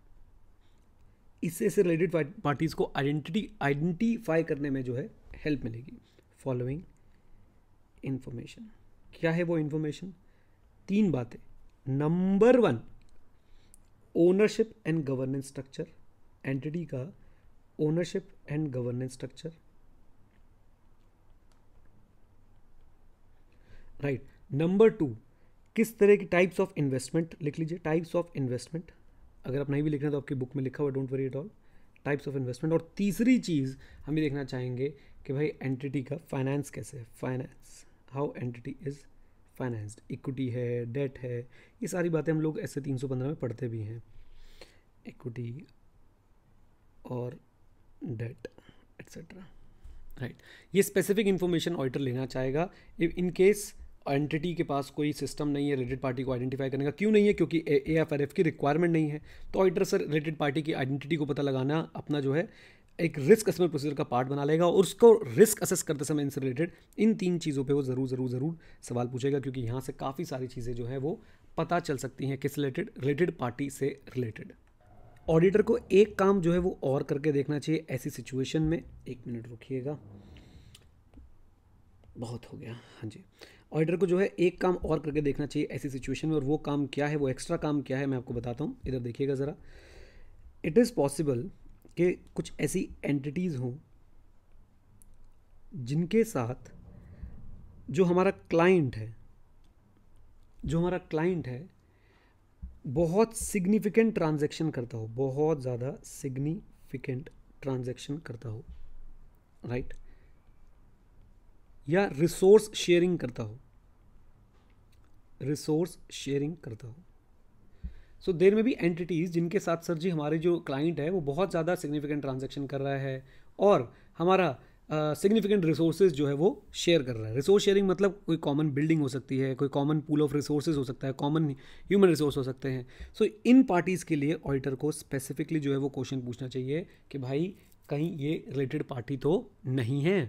इससे रिलेटेड पार्टीज़ को आइडेंटिटी आइडेंटिफाई करने में जो है हेल्प मिलेगी फॉलोइंग इन्फॉर्मेशन क्या है वो इन्फॉर्मेशन तीन बातें number one ownership and governance structure entity का ownership and governance structure right number two किस तरह की टाइप्स ऑफ इन्वेस्टमेंट लिख लीजिए टाइप्स ऑफ इन्वेस्टमेंट अगर आप नहीं भी लिख रहे हैं तो आपकी बुक में लिखा हुआ don't worry at all types of investment और तीसरी चीज़ हम ये देखना चाहेंगे कि भाई एंटिटी का फाइनेंस कैसे है finance how entity is financed equity है डेट है ये सारी बातें हम लोग ऐसे तीन सौ पंद्रह में पढ़ते भी हैं इक्विटी और डेट एट्सेट्रा राइट ये स्पेसिफिक इन्फॉर्मेशन ऑडिटर लेना चाहेगा इन केस एंटिटी के पास कोई सिस्टम नहीं है रिलेटेड पार्टी को आइडेंटिफाई करने का क्यों नहीं है क्योंकि ए एफ आर एफ की रिक्वायरमेंट नहीं है तो ऑडिटर सर रिलेटेड पार्टी की आइडेंटिटी को पता लगाना अपना जो है एक रिस्क असमेंट प्रोसीजर का पार्ट बना लेगा और उसको रिस्क असेस करते समय इनसे रिलेटेड इन तीन चीज़ों पे वो ज़रूर ज़रूर ज़रूर सवाल पूछेगा क्योंकि यहाँ से काफ़ी सारी चीज़ें जो हैं वो पता चल सकती हैं किस रिलेटेड रिलेटेड पार्टी से रिलेटेड ऑडिटर को एक काम जो है वो और करके देखना चाहिए ऐसी सिचुएशन में एक मिनट रुकिएगा बहुत हो गया हाँ जी ऑडिटर को जो है एक काम और करके देखना चाहिए ऐसी सिचुएशन में और वो काम क्या है वो एक्स्ट्रा काम क्या है मैं आपको बताता हूँ इधर देखिएगा ज़रा इट इज़ पॉसिबल कि कुछ ऐसी एंटिटीज़ हों जिनके साथ जो हमारा क्लाइंट है जो हमारा क्लाइंट है बहुत सिग्निफिकेंट ट्रांजैक्शन करता हो बहुत ज़्यादा सिग्निफिकेंट ट्रांजैक्शन करता हो राइट right? या रिसोर्स शेयरिंग करता हो रिसोर्स शेयरिंग करता हो सो देर में भी एंटिटीज़ जिनके साथ सर जी हमारे जो क्लाइंट है वो बहुत ज़्यादा सिग्निफिकेंट ट्रांजेक्शन कर रहा है और हमारा सिग्निफिकेंट uh, रिसोर्सेज जो है वो शेयर कर रहा है रिसोर्स शेयरिंग मतलब कोई कॉमन बिल्डिंग हो सकती है कोई कॉमन पूल ऑफ रिसोर्सेज हो सकता है कॉमन ह्यूमन रिसोर्स हो सकते हैं सो so, इन पार्टीज़ के लिए ऑडिटर को स्पेसिफिकली जो है वो क्वेश्चन पूछना चाहिए कि भाई कहीं ये रिलेटेड पार्टी तो नहीं है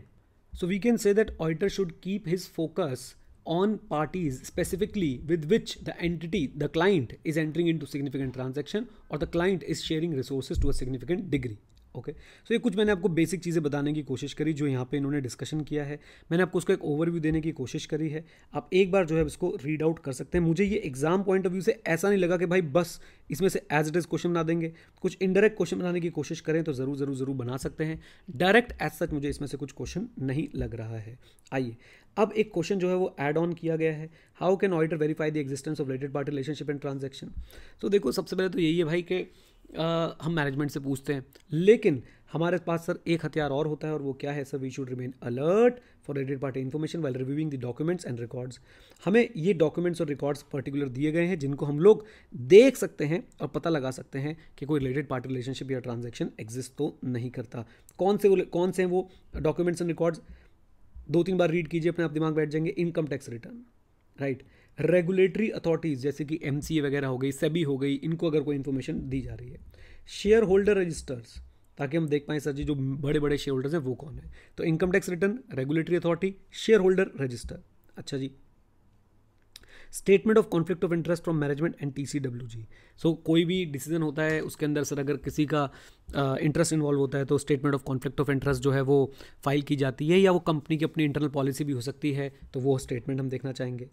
so we can say that auditor should keep his focus on parties specifically with which the entity, the client, is entering into significant transaction or the client is sharing resources to a significant degree. Okay so ये कुछ मैंने आपको basic चीज़ें बताने की कोशिश करी जो यहाँ पे इन्होंने डिस्कशन किया है मैंने आपको उसका एक ओवरव्यू देने की कोशिश करी है आप एक बार जो है इसको रीड आउट कर सकते हैं मुझे ये एग्जाम पॉइंट ऑफ व्यू से ऐसा नहीं लगा कि भाई बस इसमें से एज इट इज़ क्वेश्चन बना देंगे कुछ इनडायरेक्ट क्वेश्चन बनाने की कोशिश करें तो ज़रूर ज़रूर ज़रूर बना सकते हैं डायरेक्ट एज सच मुझे इसमें से कुछ क्वेश्चन नहीं लग रहा है आइए अब एक क्वेश्चन जो है वो एड ऑन किया गया है how can auditor verify the existence of related party relationship and transaction तो देखो सबसे पहले तो यही है भाई कि हम मैनेजमेंट से पूछते हैं लेकिन हमारे पास सर एक हथियार और होता है और वो क्या है sir we should remain alert for added party information well reviewing the documents and records हमें ये डॉक्यूमेंट्स और रिकॉर्ड्स पर्टिकुलर दिए गए हैं जिनको हम लोग देख सकते हैं और पता लगा सकते हैं कि कोई रिलेटेड पार्टी रिलेशनशिप या ट्रांजेक्शन एग्जिस्ट तो नहीं करता कौन से वो कौन से हैं वो डॉक्यूमेंट्स एंड रिकॉर्ड्स दो तीन बार रीड कीजिए अपने आप दिमाग बैठ जाएंगे income tax return right right? Regulatory authorities जैसे कि एम वगैरह हो गई सेबी e हो गई इनको अगर कोई इन्फॉर्मेशन दी जा रही है शेयर होल्डर रजिस्टर्स ताकि हम देख पाएँ सर जी जो बड़े बड़े शेयर होल्डर्स हैं वो कौन है तो income tax return regulatory authority shareholder register अच्छा जी statement of conflict of interest from management and T C W G so कोई भी डिसीजन होता है उसके अंदर सर अगर किसी का इंटरेस्ट uh, इन्वॉल्व होता है तो statement of conflict of interest जो है वो फाइल की जाती है या वो कंपनी की अपनी इंटरनल पॉलिसी भी हो सकती है तो वो स्टेटमेंट हम देखना चाहेंगे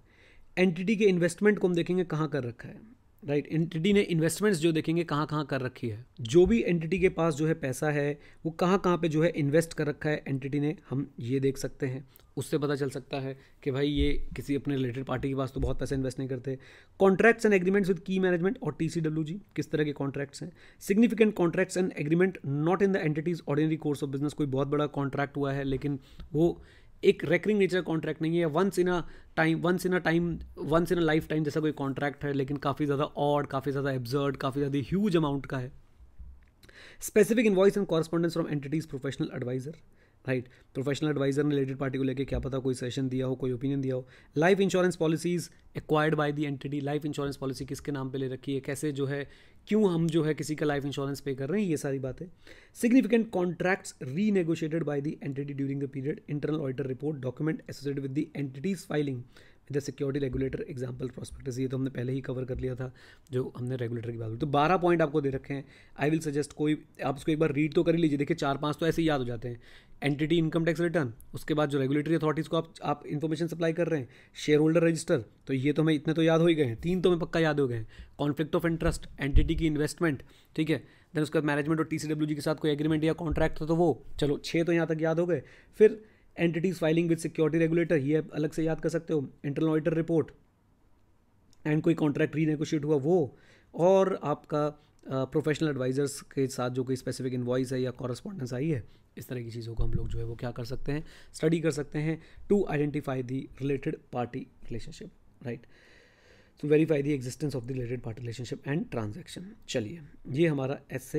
एंटिटी के इन्वेस्टमेंट को हम देखेंगे कहाँ कर रखा है राइट right? एंटिटी ने इन्वेस्टमेंट्स जो देखेंगे कहाँ कहाँ कर रखी है जो भी एंटिटी के पास जो है पैसा है वो कहाँ कहाँ पे जो है इन्वेस्ट कर रखा है एंटिटी ने हम ये देख सकते हैं उससे पता चल सकता है कि भाई ये किसी अपने रिलेटेड पार्टी के पास तो बहुत पैसा इन्वेस्ट नहीं करते contracts and agreements with key management और टी जी किस तरह के कॉन्ट्रैक्ट्स हैं significant contracts and agreement not in the entity's ordinary course of business कोई बहुत बड़ा कॉन्ट्रैक्ट हुआ है लेकिन वो एक रेकरिंग नेचर कॉन्ट्रैक्ट नहीं है once in a time once in a time once in a lifetime जैसा कोई कॉन्ट्रैक्ट है लेकिन काफ़ी ज़्यादा ऑड काफ़ी ज़्यादा एब्जर्ड काफ़ी ज़्यादा ह्यूज अमाउंट का है specific invoice and correspondence from entity's professional adviser right professional adviser ने रिलेटेड पार्टी को लेकर क्या पता कोई सेशन दिया हो कोई ओपिनियन दिया हो life insurance policies acquired by the entity life insurance policy किसके नाम पे ले रखी है कैसे जो है क्यों हम जो है किसी का लाइफ इंश्योरेंस पे कर रहे हैं ये सारी बातें significant contracts renegotiated by the entity during the period internal auditor report document associated with the entity's filing the security regulator example prospectus ये तो हमने पहले ही कवर कर लिया था जो हमने रेगुलेटर की बात हुई तो बारह पॉइंट आपको दे रखे हैं आई विल सजेस्ट कोई आप उसको एक बार रीड तो कर ही लीजिए देखिए चार पाँच तो ऐसे ही याद हो जाते हैं एंटिटी इनकम टैक्स रिटर्न उसके बाद जो रेगुलेटरी अथॉरिटीज़ को आप आप इन्फॉर्मेशन सप्लाई कर रहे हैं शेयर होल्डर रजिस्टर तो ये तो हमें इतने तो याद हो ही गए हैं तीन तो हमें पक्का याद हो गए हैं कॉन्फ्लिक्ट ऑफ इंटरेस्ट एंटिटी की इन्वेस्टमेंट ठीक है देन उसके बाद मैनेजमेंट और टी के साथ कोई एग्रीमेंट या कॉन्ट्रैक्ट था तो वो चलो छः तो यहाँ तक याद हो गए फिर entities filing with security regulator ये अलग से याद कर सकते हो इंटरनल ऑडिटर रिपोर्ट एंड कोई कॉन्ट्रैक्ट रीनेगोशिएट हुआ वो और आपका प्रोफेशनल uh, एडवाइजर्स के साथ जो कोई स्पेसिफिक इन्वाइस है या कॉरस्पॉन्डेंस आई है इस तरह की चीज़ों को हम लोग जो है वो क्या कर सकते हैं स्टडी कर सकते हैं to identify the related party relationship right to verify the existence of the related party relationship and transaction चलिए ये हमारा एस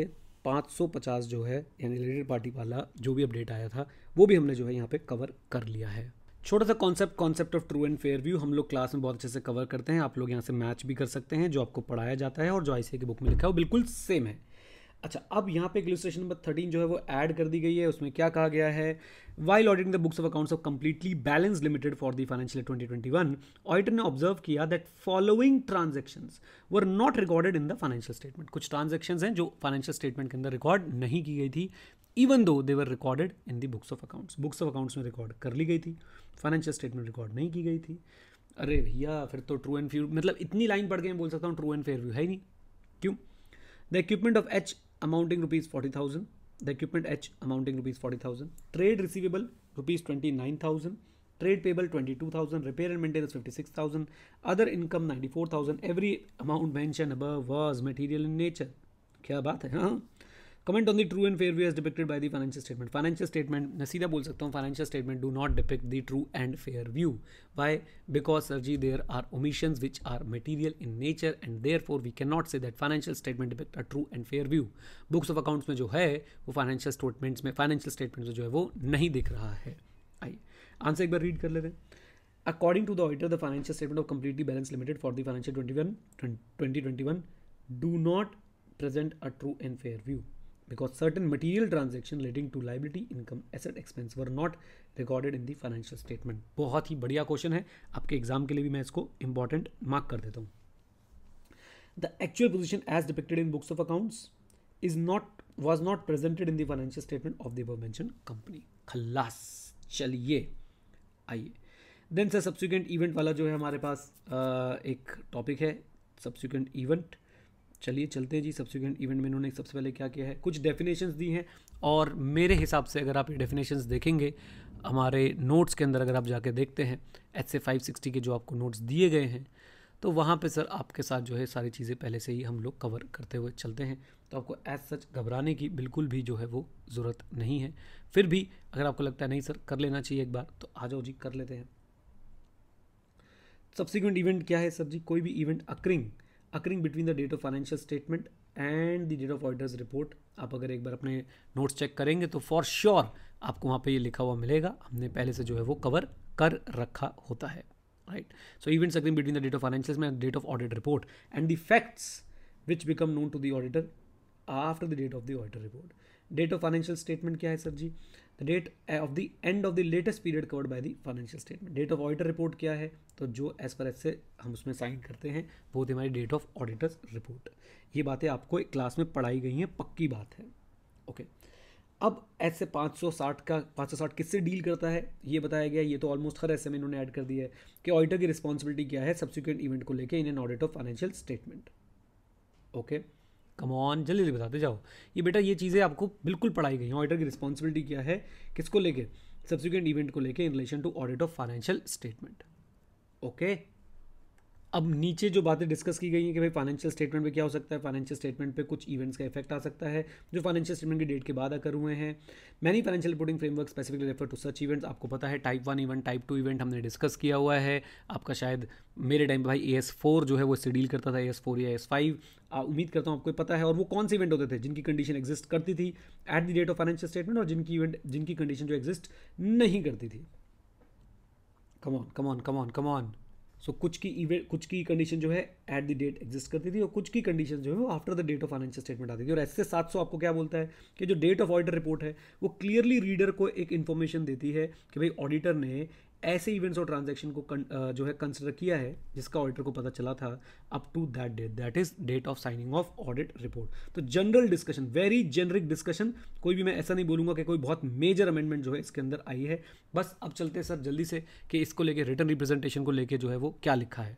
550 जो है यानी रिलेटेड पार्टी वाला जो भी अपडेट आया था वो भी हमने जो है यहाँ पे कवर कर लिया है छोटा सा concept concept of true and fair view हम लोग क्लास में बहुत अच्छे से कवर करते हैं आप लोग यहाँ से मैच भी कर सकते हैं जो आपको पढ़ाया जाता है और जो आईसीए की बुक में लिखा है वो बिल्कुल सेम है अच्छा अब यहाँ पे इलस्ट्रेशन नंबर थर्टीन जो है वो ऐड कर दी गई है उसमें क्या कहा गया है while auditing the books of accounts of completely balance limited for the financial 2021 auditor ने ऑब्जर्व किया that following transaction were not recorded in the financial statement कुछ ट्रांजेक्शन हैं जो फाइनेंशियल स्टेटमेंट के अंदर रिकॉर्ड नहीं की गई थी even though they were recorded in the books of accounts books of accounts में रिकॉर्ड कर ली गई थी फाइनेंशियल स्टेटमेंट रिकॉर्ड नहीं की गई थी अरे भैया फिर तो ट्रू एंड फेयर मतलब इतनी लाइन पढ़ के मैं बोल सकता हूँ ट्रू एंड फेयर व्यू है ही नहीं क्यों the equipment of H amounting rupees forty thousand the equipment H amounting rupees forty thousand trade receivable rupees twenty nine thousand trade payable 22000 repair and maintenance 56000 other income 94000 every amount mentioned above was material in nature क्या बात है हाँ comment on the true and fair view as depicted by the financial statement financial statement मैं सीधा बोल सकता हूँ financial statement do not depict the true and fair view why because sir ji there are omission which are material in nature and therefore we can not say that financial statement depict a true and fair view books of accounts में जो है वो financial statements में financial statements में जो है वो नहीं दिख रहा है आइए आंसर एक बार रीड कर लेते हैं the to the financial statement financial balance limited for balanced limited twenty the twenty twenty one do not present a true and fair view because certain material transaction relating to liability income asset expense were not recorded in the financial statement बहुत ही बढ़िया question है आपके exam के लिए भी मैं इसको इंपॉर्टेंट मार्क कर देता हूँ the actual position as depicted in books of accounts is not was not presented in the financial statement of the mention company खल्लास चलिए आइए देन सर सब्सिक्वेंट इवेंट वाला जो है हमारे पास एक टॉपिक है सब्सिक्वेंट इवेंट चलिए चलते हैं जी सब्सिक्वेंट इवेंट में इन्होंने सबसे पहले क्या किया है कुछ डेफिनेशंस दी हैं और मेरे हिसाब से अगर आप ये डेफिनेशंस देखेंगे हमारे नोट्स के अंदर अगर आप जाके देखते हैं एच से फाइव सिक्सटी के जो आपको नोट्स दिए गए हैं तो वहाँ पे सर आपके साथ जो है सारी चीज़ें पहले से ही हम लोग कवर करते हुए चलते हैं तो आपको एज सच घबराने की बिल्कुल भी जो है वो ज़रूरत नहीं है फिर भी अगर आपको लगता है नहीं सर कर लेना चाहिए एक बार तो आ जाओ जी कर लेते हैं सब्सिक्वेंट इवेंट क्या है सर जी कोई भी event occurring occurring between the date of financial statement and the date of auditor's report आप अगर एक बार अपने नोट्स चेक करेंगे तो फॉर श्योर sure आपको वहाँ पे ये लिखा हुआ मिलेगा हमने पहले से जो है वो कवर कर रखा होता है right so events occurring between the date of financial and date of audit report and the facts which become known to the auditor after the date of the auditor report date of financial statement क्या है sir ji the date of the end of the latest period covered by the financial statement date of auditor report क्या है तो जो as per S से हम उसमें sign करते हैं वो होती हमारी डेट ऑफ ऑडिटर्स रिपोर्ट ये बातें आपको एक क्लास में पढ़ाई गई हैं पक्की बात है ओके okay. अब ऐसे साठ का पाँच सौ साठ किससे डील करता है ये बताया गया ये तो ऑलमोस्ट हर ऐसे में इन्होंने ऐड कर दिया है कि ऑडिटर की रिस्पॉन्सिबिलिटी क्या है सब्सिक्वेंट इवेंट को लेकर in an audit of financial statement okay okay. Come on जल्दी जल्दी बताते जाओ ये बेटा ये चीज़ें आपको बिल्कुल पढ़ाई गई हैं ऑडिटर की रिस्पॉन्सिबिलिटी क्या है किसको लेके सब्सिक्वेंट इवेंट को लेके in relation to audit of financial statement okay अब नीचे जो बातें डिस्कस की गई हैं कि भाई फाइनेंशियल स्टेटमेंट पे क्या हो सकता है फाइनेंशियल स्टेटमेंट पे कुछ इवेंट्स का इफेक्ट आ सकता है जो फाइनेंशियल स्टेटमेंट की डेट के बाद आकर हुए हैं many financial reporting framework specifically refer to such events आपको पता है type one event type two event हमने डिस्कस किया हुआ है आपका शायद मेरे टाइम पर भाई ए एस फोर जो है वो डील करता था ए एस फोर या एस फाइव उम्मीद करता हूँ आपको पता है और वो कौन से इवेंट होते थे जिनकी कंडीशन एग्जिस्ट करती थी at the date of financial statement और जिनकी इवेंट जिनकी कंडीशन जो एग्जिस्ट नहीं करती थी come on come on come on come on so so, कुछ की इवेंट कुछ की कंडीशन जो है एट द डेट एग्जिस्ट करती थी और कुछ की कंडीशन जो है वो after the date of financial statement आती थी और ऐसे सात सौ आपको क्या बोलता है कि जो डेट ऑफ ऑडिटर रिपोर्ट है वो क्लियरली रीडर को एक इन्फॉर्मेशन देती है कि भाई ऑडिटर ने ऐसे इवेंट्स और ट्रांजेक्शन को जो है कंसिडर किया है जिसका ऑडिटर को पता चला था up to that date that is date of signing of audit report तो general discussion very generic discussion कोई भी मैं ऐसा नहीं बोलूंगा कि कोई बहुत मेजर अमेंडमेंट जो है इसके अंदर आई है बस अब चलते हैं सर जल्दी से कि इसको लेके रिटर्न रिप्रेजेंटेशन को लेके जो है वो क्या लिखा है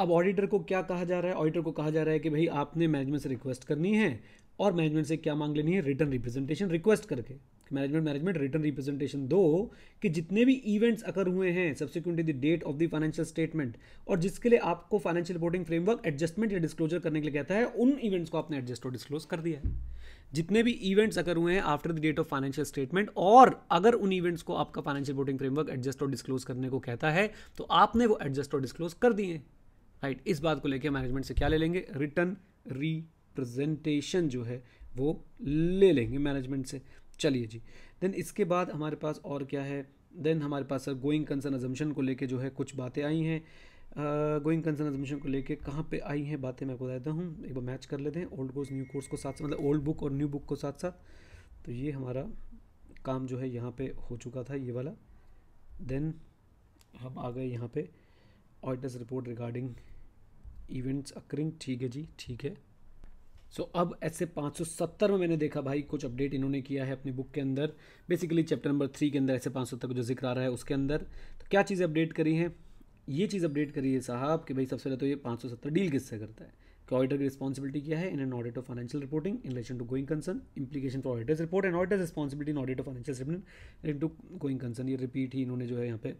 अब ऑडिटर को क्या कहा जा रहा है ऑडिटर को कहा जा रहा है कि भाई आपने मैनेजमेंट से रिक्वेस्ट करनी है और मैनेजमेंट से क्या मांग लेनी है रिटर्न रिप्रेजेंटेशन रिक्वेस्ट करके मैनेजमेंट मैनेजमेंट रिटर्न रिप्रेजेंटेशन दो कि जितने भी इवेंट्स अकर हुए हैं subsequently the date of the financial statement और जिसके लिए आपको फाइनेंशियल रिपोर्टिंग फ्रेमवर्क एडजस्टमेंट या डिस्क्लोजर करने के लिए कहता है उन इवेंट्स को आपने एडजस्ट और डिस्क्लोज कर दिया है जितने भी इवेंट्स अगर हुए हैं after the date of financial statement और अगर उन इवेंट्स को आपका फाइनेंशियल रिपोर्टिंग फ्रेमवर्क एडजस्ट और डिस्क्लोज करने को कहता है तो आपने वो एडजस्ट और डिस्क्लोज कर दिए राइट right, इस बात को लेकर मैनेजमेंट से क्या ले लेंगे रिटर्न रिप्रेजेंटेशन जो है वो ले लेंगे मैनेजमेंट से चलिए जी देन इसके बाद हमारे पास और क्या है देन हमारे पास सर गोइंग कंसर्न अजम्पन को लेके जो है कुछ बातें आई हैं गोइंग कंसर्न एजम्पन को लेके कहाँ पे आई हैं बातें मैं बता देता हूँ एक बार मैच कर लेते हैं ओल्ड कोर्स न्यू कोर्स को साथ मतलब ओल्ड बुक और न्यू बुक को साथ साथ तो ये हमारा काम जो है यहाँ पे हो चुका था ये वाला देन हम आ गए यहाँ पे auditor's report regarding events occurring ठीक है जी ठीक है सो so, अब ऐसे 570 में मैंने देखा भाई कुछ अपडेट इन्होंने किया है अपनी बुक के अंदर बेसिकली चैप्टर नंबर थ्री के अंदर ऐसे 570 का जो जिक्र आ रहा है उसके अंदर तो क्या चीज़ें अपडेट करी हैं ये चीज़ अपडेट करी है साहब कि भाई सबसे पहले तो ये 570 डील किससे करता है कि ऑडिटर की रिस्पॉसिबिलिटी क्या है in an audit of financial reporting in relation to going concern implication for auditor's report and auditor's responsibility in audit of financial statement to going concern ये रिपीट ही इन्होंने जो है यहाँ पे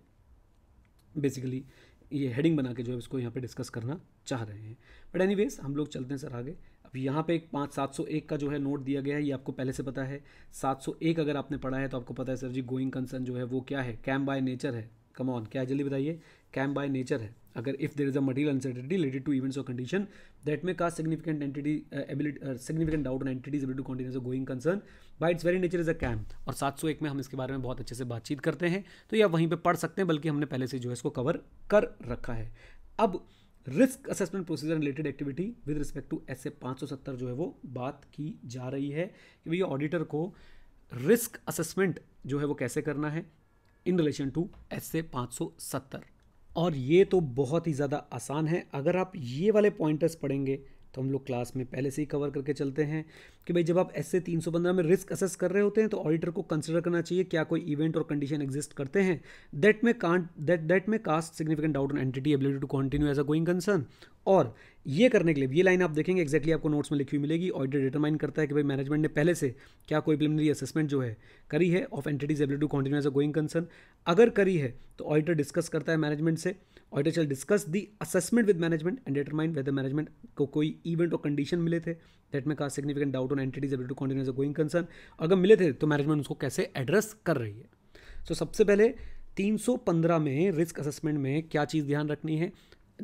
बेसिकली ये हेडिंग बना के जो है इसको यहाँ पे डिस्कस करना चाह रहे हैं बट एनीवेज हम लोग चलते हैं सर आगे अब यहाँ पे एक पाँच सात सौ एक का जो है नोट दिया गया है ये आपको पहले से पता है सात सौ एक अगर आपने पढ़ा है तो आपको पता है सर जी गोइंग कंसर्न जो है वो क्या है कैम बाय नेचर है कम ऑन क्या जल्दी बताइए कैम बाय नेचर है अगर if there is a material uncertainty related to events और कंडीशन दैट में का significant entity ability significant doubt and entity's ability continues going concern by its very nature is a कैम और 701 में हम इसके बारे में बहुत अच्छे से बातचीत करते हैं तो यह वहीं पर पढ़ सकते हैं बल्कि हमने पहले से जो है इसको कवर कर रखा है अब risk assessment procedure related activity with respect to S A जो है वो बात की जा रही है कि भैया ऑडिटर को रिस्क असेसमेंट जो है वो कैसे करना है in relation to S A और ये तो बहुत ही ज़्यादा आसान है अगर आप ये वाले पॉइंटर्स पढ़ेंगे तो हम लोग क्लास में पहले से ही कवर करके चलते हैं कि भाई जब आप एस से में रिस्क असेस कर रहे होते हैं तो ऑडिटर को कंसिडर करना चाहिए क्या कोई इवेंट और कंडीशन एग्जिस्ट करते हैं that may can't that that may cast significant doubt on entity ability to continue as a going concern और ये करने के लिए ये लाइन आप देखेंगे एक्जैक्टली आपको नोट्स में लिखी हुई मिलेगी ऑडिटर डिटरमाइन करता है कि भाई मैनेजमेंट ने पहले से क्या कोई प्रिलिमिनरी असेसमेंट जो है करी है of entity's ability to continue as a going concern अगर करी है तो ऑडिटर डिस्कस करता है मैनेजमेंट से auditor shall discuss the assessment with management and determine whether management को कोई इवेंट और कंडीशन मिले थे दैट में का significant doubt on entity's ability to continue as a going concern अगर मिले थे तो मैनेजमेंट उसको कैसे एड्रेस कर रही है सो so, सबसे पहले 315 में रिस्क असेसमेंट में क्या चीज़ ध्यान रखनी है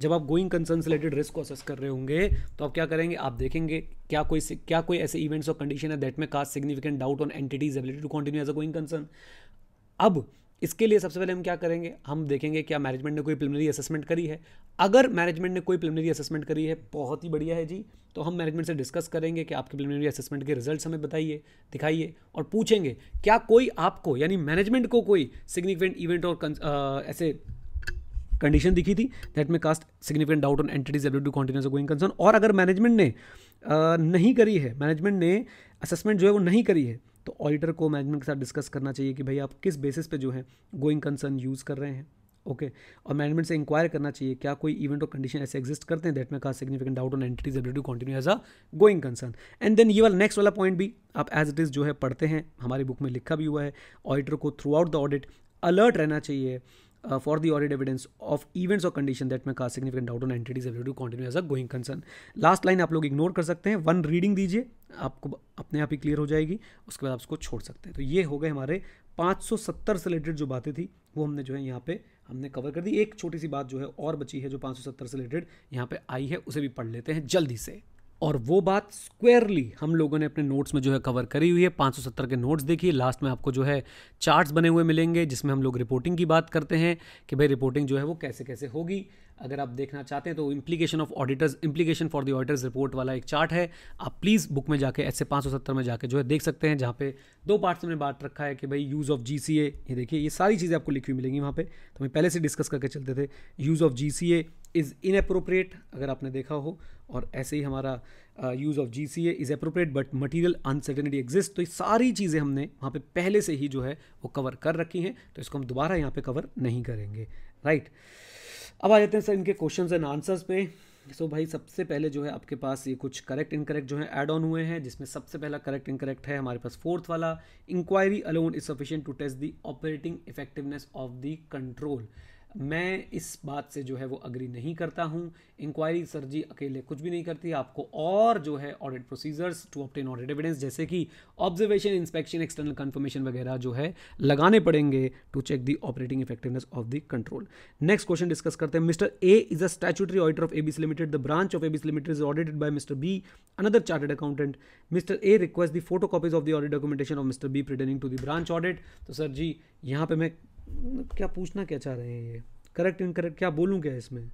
जब आप गोइंग कंसर्न रिलेटेड रिस्क को असेस कर रहे होंगे तो आप क्या करेंगे आप देखेंगे क्या कोई क्या कोई ऐसे इवेंट्स और कंडीशन है that may cast significant doubt on entity's ability to continue as a going concern अब इसके लिए सबसे पहले हम क्या करेंगे हम देखेंगे क्या मैनेजमेंट ने कोई प्रिलिमिनरी असेसमेंट करी है अगर मैनेजमेंट ने कोई प्रिलिमिनरी असेसमेंट करी है बहुत ही बढ़िया है जी तो हम मैनेजमेंट से डिस्कस करेंगे कि आपके प्रिलिमिनरी असेसमेंट के रिजल्ट हमें बताइए दिखाइए और पूछेंगे क्या कोई आपको यानी मैनेजमेंट को कोई सिग्निफिकेंट इवेंट और आ, ऐसे कंडीशन दिखी थी that may cast significant doubt on entity's ability to continues going concern और अगर मैनेजमेंट ने आ, नहीं करी है मैनेजमेंट ने असेसमेंट जो है वो नहीं करी है तो ऑडिटर को मैनेजमेंट के साथ डिस्कस करना चाहिए कि भाई आप किस बेसिस पे जो है गोइंग कंसर्न यूज़ कर रहे हैं ओके okay. और मैनेजमेंट से इंक्वायर करना चाहिए क्या कोई इवेंट और कंडीशन ऐसे एग्जिस्ट करते हैं that may cast significant doubt on entity's ability continue as a going concern and then ये वाला नेक्स्ट वाला पॉइंट भी आप एज इट इज़ जो है पढ़ते हैं हमारी बुक में लिखा भी हुआ है ऑडिटर को throughout the audit alert रहना चाहिए uh, for the audit evidence of events or condition that may cause significant doubt on entities ability to continue as a going concern last line आप लोग ignore कर सकते हैं one reading दीजिए आपको अपने आप ही क्लियर हो जाएगी उसके बाद आप उसको छोड़ सकते हैं तो ये हो गए हमारे 570 से रिलेटेड जो बातें थी वो हमने जो है यहाँ पे हमने कवर कर दी एक छोटी सी बात जो है और बची है जो 570 से रिलेटेड यहाँ पे आई है उसे भी पढ़ लेते हैं जल्दी से और वो बात स्क्वायरली हम लोगों ने अपने नोट्स में जो है कवर करी हुई है 570 के नोट्स देखिए लास्ट में आपको जो है चार्ट्स बने हुए मिलेंगे जिसमें हम लोग रिपोर्टिंग की बात करते हैं कि भाई रिपोर्टिंग जो है वो कैसे कैसे होगी अगर आप देखना चाहते हैं तो implication of auditor's implication for the auditor's report वाला एक चार्ट है आप प्लीज़ बुक में जाके एस ए पाँच सौ सत्तर में जाके जो है देख सकते हैं जहाँ पे दो पार्ट्स में बात रखा है कि भाई यूज़ ऑफ जी सी ए ये देखिए ये सारी चीज़ें आपको लिखी हुई मिलेंगी वहाँ पे तो हमें पहले से डिस्कस करके चलते थे use of G C A is inappropriate अगर आपने देखा हो और ऐसे ही हमारा use of G C A is appropriate but material uncertainty exist तो ये सारी चीज़ें हमने वहाँ पे पहले से ही जो है वो कवर कर रखी हैं तो इसको हम दोबारा यहाँ पे कवर नहीं करेंगे राइट right? अब आ जाते हैं सर इनके क्वेश्चन एंड आंसर्स पे सो so भाई सबसे पहले जो है आपके पास ये कुछ करेक्ट इनकरेक्ट जो है ऐड ऑन हुए हैं जिसमें सबसे पहला करेक्ट इनकरेक्ट है हमारे पास फोर्थ वाला inquiry alone is sufficient to test the operating effectiveness of the control मैं इस बात से जो है वो अग्री नहीं करता हूँ इंक्वायरी सर जी अकेले कुछ भी नहीं करती आपको और जो है audit procedures to obtain audit evidence जैसे कि ऑब्जर्वेशन इंस्पेक्शन एक्सटर्नल कंफर्मेशन वगैरह जो है लगाने पड़ेंगे to check the operating effectiveness of the control next question discuss करते हैं mister A is a statutory auditor of ABC limited the branch of ABC limited is audited by mister B another chartered accountant mister A request the photo copies of the audit documentation of mister B pertaining to the branch audit तो sir ji यहाँ पे मैं क्या पूछना क्या चाह रहे हैं ये करेक्ट इनकरेक्ट क्या बोलूँ क्या इसमें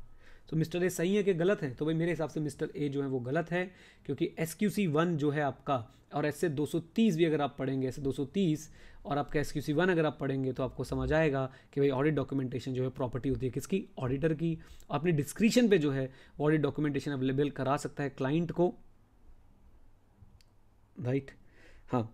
तो मिस्टर ए सही है कि गलत है तो भाई मेरे हिसाब से मिस्टर ए जो है वो गलत है क्योंकि एस क्यू सी वन जो है आपका और ऐसे तीस भी अगर आप पढ़ेंगे ऐसे दो सौ तीस और आपका एस क्यू सी वन अगर आप पढ़ेंगे तो आपको समझ आएगा कि भाई ऑडिट डॉक्यूमेंटेशन जो है प्रॉपर्टी होती है किसकी ऑडिटर की अपने डिस्क्रिप्शन पे जो है ऑडिट डॉक्यूमेंटेशन अवेलेबल करा सकता है क्लाइंट को राइट हाँ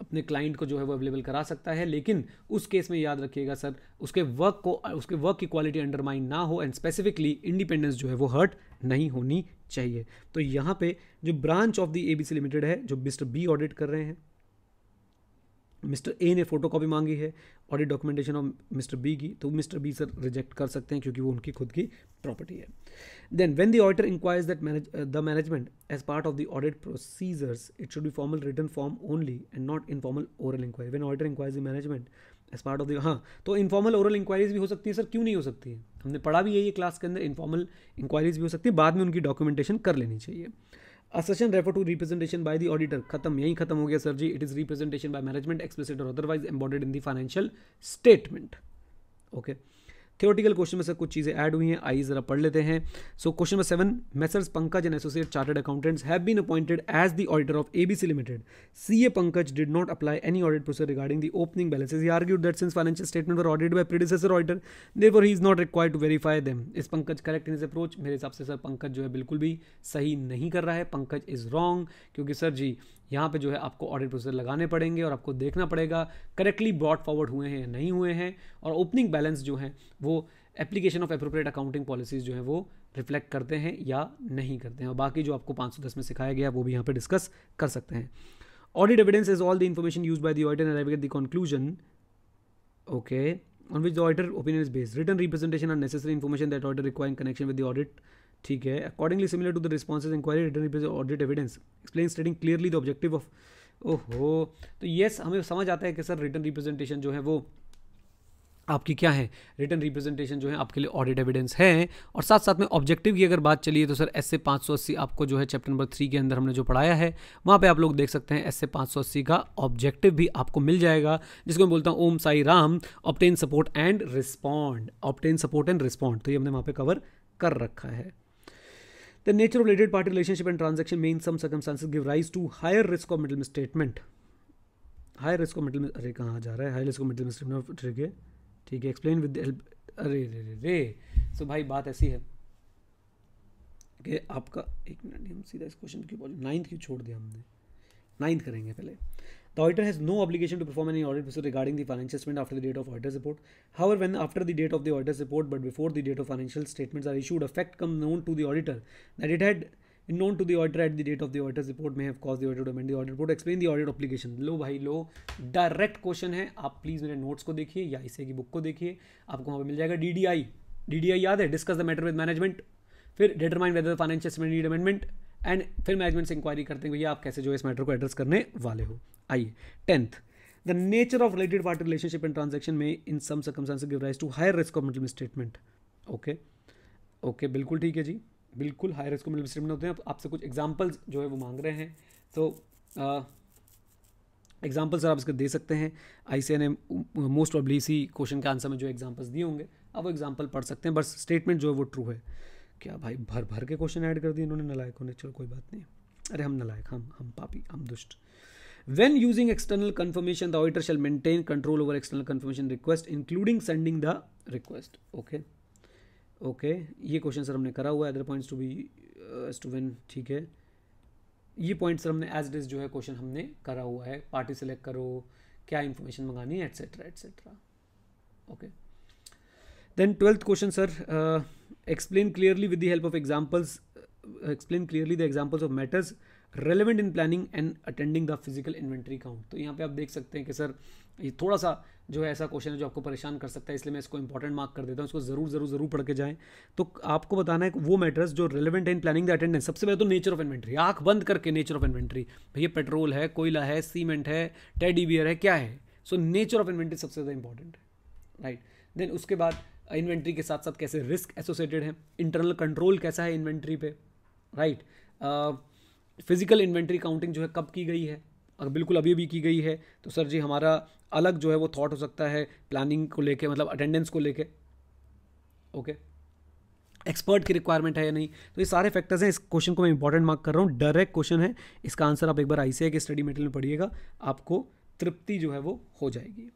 अपने क्लाइंट को जो है वो अवेलेबल करा सकता है लेकिन उस केस में याद रखिएगा सर उसके वर्क को उसके वर्क की क्वालिटी अंडरमाइन ना हो एंड स्पेसिफिकली इंडिपेंडेंस जो है वो हर्ट नहीं होनी चाहिए तो यहाँ पे जो branch of the ABC limited है जो मिस्टर बी ऑडिट कर रहे हैं मिस्टर ए ने फोटो कॉपी मांगी है audit documentation of mister B की तो मिस्टर बी सर रिजेक्ट कर सकते हैं क्योंकि वो उनकी खुद की प्रॉपर्टी है then when the auditor inquires that manage the management as part of the audit procedures it should be formal written form only and not informal oral inquiry when auditor inquires the management as part of the हाँ तो informal oral inquiries भी हो सकती है sir क्यों नहीं हो सकती है हमने पढ़ा भी है क्लास के अंदर इनफॉर्मल इंक्वायरीज भी हो सकती है बाद में उनकी डॉक्यूमेंटेशन कर लेनी चाहिए assertion refer to representation by the auditor खत्म यही खत्म हो गया sir ji it is representation by management expressed or otherwise embodied in the financial statement okay theoretical question में से कुछ चीज़ें ऐड हुई हैं आई ज़रा पढ़ लेते हैं so question number seven Messrs Pankaj and associate chartered accountants have been appointed as the auditor of A B C limited C A Pankaj did not apply any audit process regarding the opening balance he argue that since financial statement और audit by predecessor auditor they were he is not require to verify them is Pankaj correct in his approach मेरे हिसाब से sir Pankaj जो है बिल्कुल भी सही नहीं कर रहा है पंकज इज रॉन्ग क्योंकि सर जी यहाँ पे जो है आपको ऑडिट प्रोसीजर लगाने पड़ेंगे और आपको देखना पड़ेगा करेक्टली ब्रॉड फॉरवर्ड हुए हैं या नहीं हुए हैं और ओपनिंग बैलेंस जो है वो application of appropriate accounting policies जो है वो रिफ्लेक्ट करते हैं या नहीं करते हैं और बाकी जो आपको 510 में सिखाया गया वो भी यहाँ पर डिस्कस कर सकते हैं audit evidence is all the information use by the and at the conclusion okay on which the auditor opinion is based written representation are necessary information that order requiring connection with the audit ठीक है accordingly similar to the responses inquiry written audit evidence explain stating clearly the objective of ओहो तो yes हमें समझ आता है कि sir written representation जो है वो आपकी क्या है रिटर्न रिप्रेजेंटेशन जो है आपके लिए ऑडिट एविडेंस है और साथ साथ में ऑब्जेक्टिव की अगर बात चलिए तो सर एस ए पाँच सौ अस्सी आपको जो है चैप्टर नंबर थ्री के अंदर हमने जो पढ़ाया है वहाँ पे आप लोग देख सकते हैं एस ए पाँच सौ अस्सी का ऑब्जेक्टिव भी आपको मिल जाएगा जिसको मैं बोलता हूँ Om Sai Ram obtain support and respond obtain support and respond तो ये हमने वहाँ पर कवर कर रखा है The nature of related party relationship and transaction may in some circumstances give rise to higher risk of middle misstatement. High risk को middle अरे कहाँ जा रहा है हाई रिस्क को मिडिल मिस्टेक ठीक है ठीक है एक्सप्लेन विद हेल्प अरे रे रे रे सो भाई बात ऐसी है कि आपका एक मिनट हम सीधा इस क्वेश्चन की नाइन्थ क्यों छोड़ दिया हमने नाइन्थ करेंगे पहले The auditor has no obligation to perform any audit regarding the financial statement after the date of auditor's report. However, when after the date of the auditor's report but before the date of financial statements are issued, a fact come known to the auditor that it had known to the auditor at the date of the auditor's report may have caused the auditor to amend the audit report explain the audit obligation Lo bhai lo, direct question hai. Aap please mere notes ko dekhiye ya isse ki book ko dekhiye. Aapko wahan pe mil jayega DDI. DDI yaad hai? Discuss the matter with management. The matter with management फिर determine whether financial statement amendment and फिर management से inquiry करते हैं भैया आप कैसे जो इस मैटर को एड्रेस करने वाले हो आइए tenth the nature of related party relationship and transaction में in some circumstances give rise to higher risk of middle statement okay okay बिल्कुल ठीक है जी बिल्कुल हायर रिस्क मिडिल स्टेटमेंट होते हैं आपसे कुछ एग्जाम्पल्स जो है वो मांग रहे हैं तो एग्जाम्पल्स आप इसके दे सकते हैं I C N M most ऑब्ली इसी क्वेश्चन के आंसर में जो एग्जाम्पल्स दिए होंगे आप वो एग्जाम्पल पढ़ सकते हैं बस स्टेटमेंट जो है वो ट्रू है क्या भाई भर भर के क्वेश्चन ऐड कर दिए इन्होंने नलायकों ने चलो कोई बात नहीं अरे हम नलायक हम हम पापी हम दुष्ट when using external confirmation the auditor shall maintain control over external confirmation request including sending the request okay okay ये क्वेश्चन सर हमने करा हुआ है other points to be to when ठीक है ये पॉइंट सर हमने एज इट इज जो है क्वेश्चन हमने करा हुआ है पार्टी सेलेक्ट करो क्या इन्फॉर्मेशन मंगानी है etcetera etcetera okay okay. Then twelfth question sir explain clearly with the help of examples explain clearly the examples of matters relevant in planning and attending the physical inventory count तो यहाँ पे आप देख सकते हैं कि सर ये थोड़ा सा जो है ऐसा क्वेश्चन है जो आपको परेशान कर सकता है इसलिए मैं इसको इंपॉर्टेंट मार्क कर देता हूँ इसको ज़रूर ज़रूर ज़रूर पढ़ के जाएं तो आपको बताना है वो मैटर्स जो रेलिवेंट है इन प्लानिंग द अटेंडेंस सबसे पहले तो नेचर ऑफ इन्वेंट्री आंख बंद करके नेचर ऑफ इन्वेंट्री भैया पेट्रोल है कोयला है सीमेंट है टेडी बियर है क्या है सो नेचर ऑफ इन्वेंट्री सबसे ज़्यादा इंपॉर्टेंट है राइट देन उसके बाद इन्वेंट्री के साथ साथ कैसे रिस्क एसोसिएटेड है इंटरनल कंट्रोल कैसा है इन्वेंट्री पे राइट फिजिकल इन्वेंट्री काउंटिंग जो है कब की गई है अगर बिल्कुल अभी भी की गई है तो सर जी हमारा अलग जो है वो थॉट हो सकता है प्लानिंग को लेके मतलब अटेंडेंस को लेके ओके एक्सपर्ट की रिक्वायरमेंट है या नहीं तो ये सारे फैक्टर्स हैं इस क्वेश्चन को मैं इंपॉर्टेंट मार्क कर रहा हूँ डायरेक्ट क्वेश्चन है इसका आंसर आप एक बार आई के स्टडी मेटेरियल में पढ़िएगा आपको तृप्ति जो है वो हो जाएगी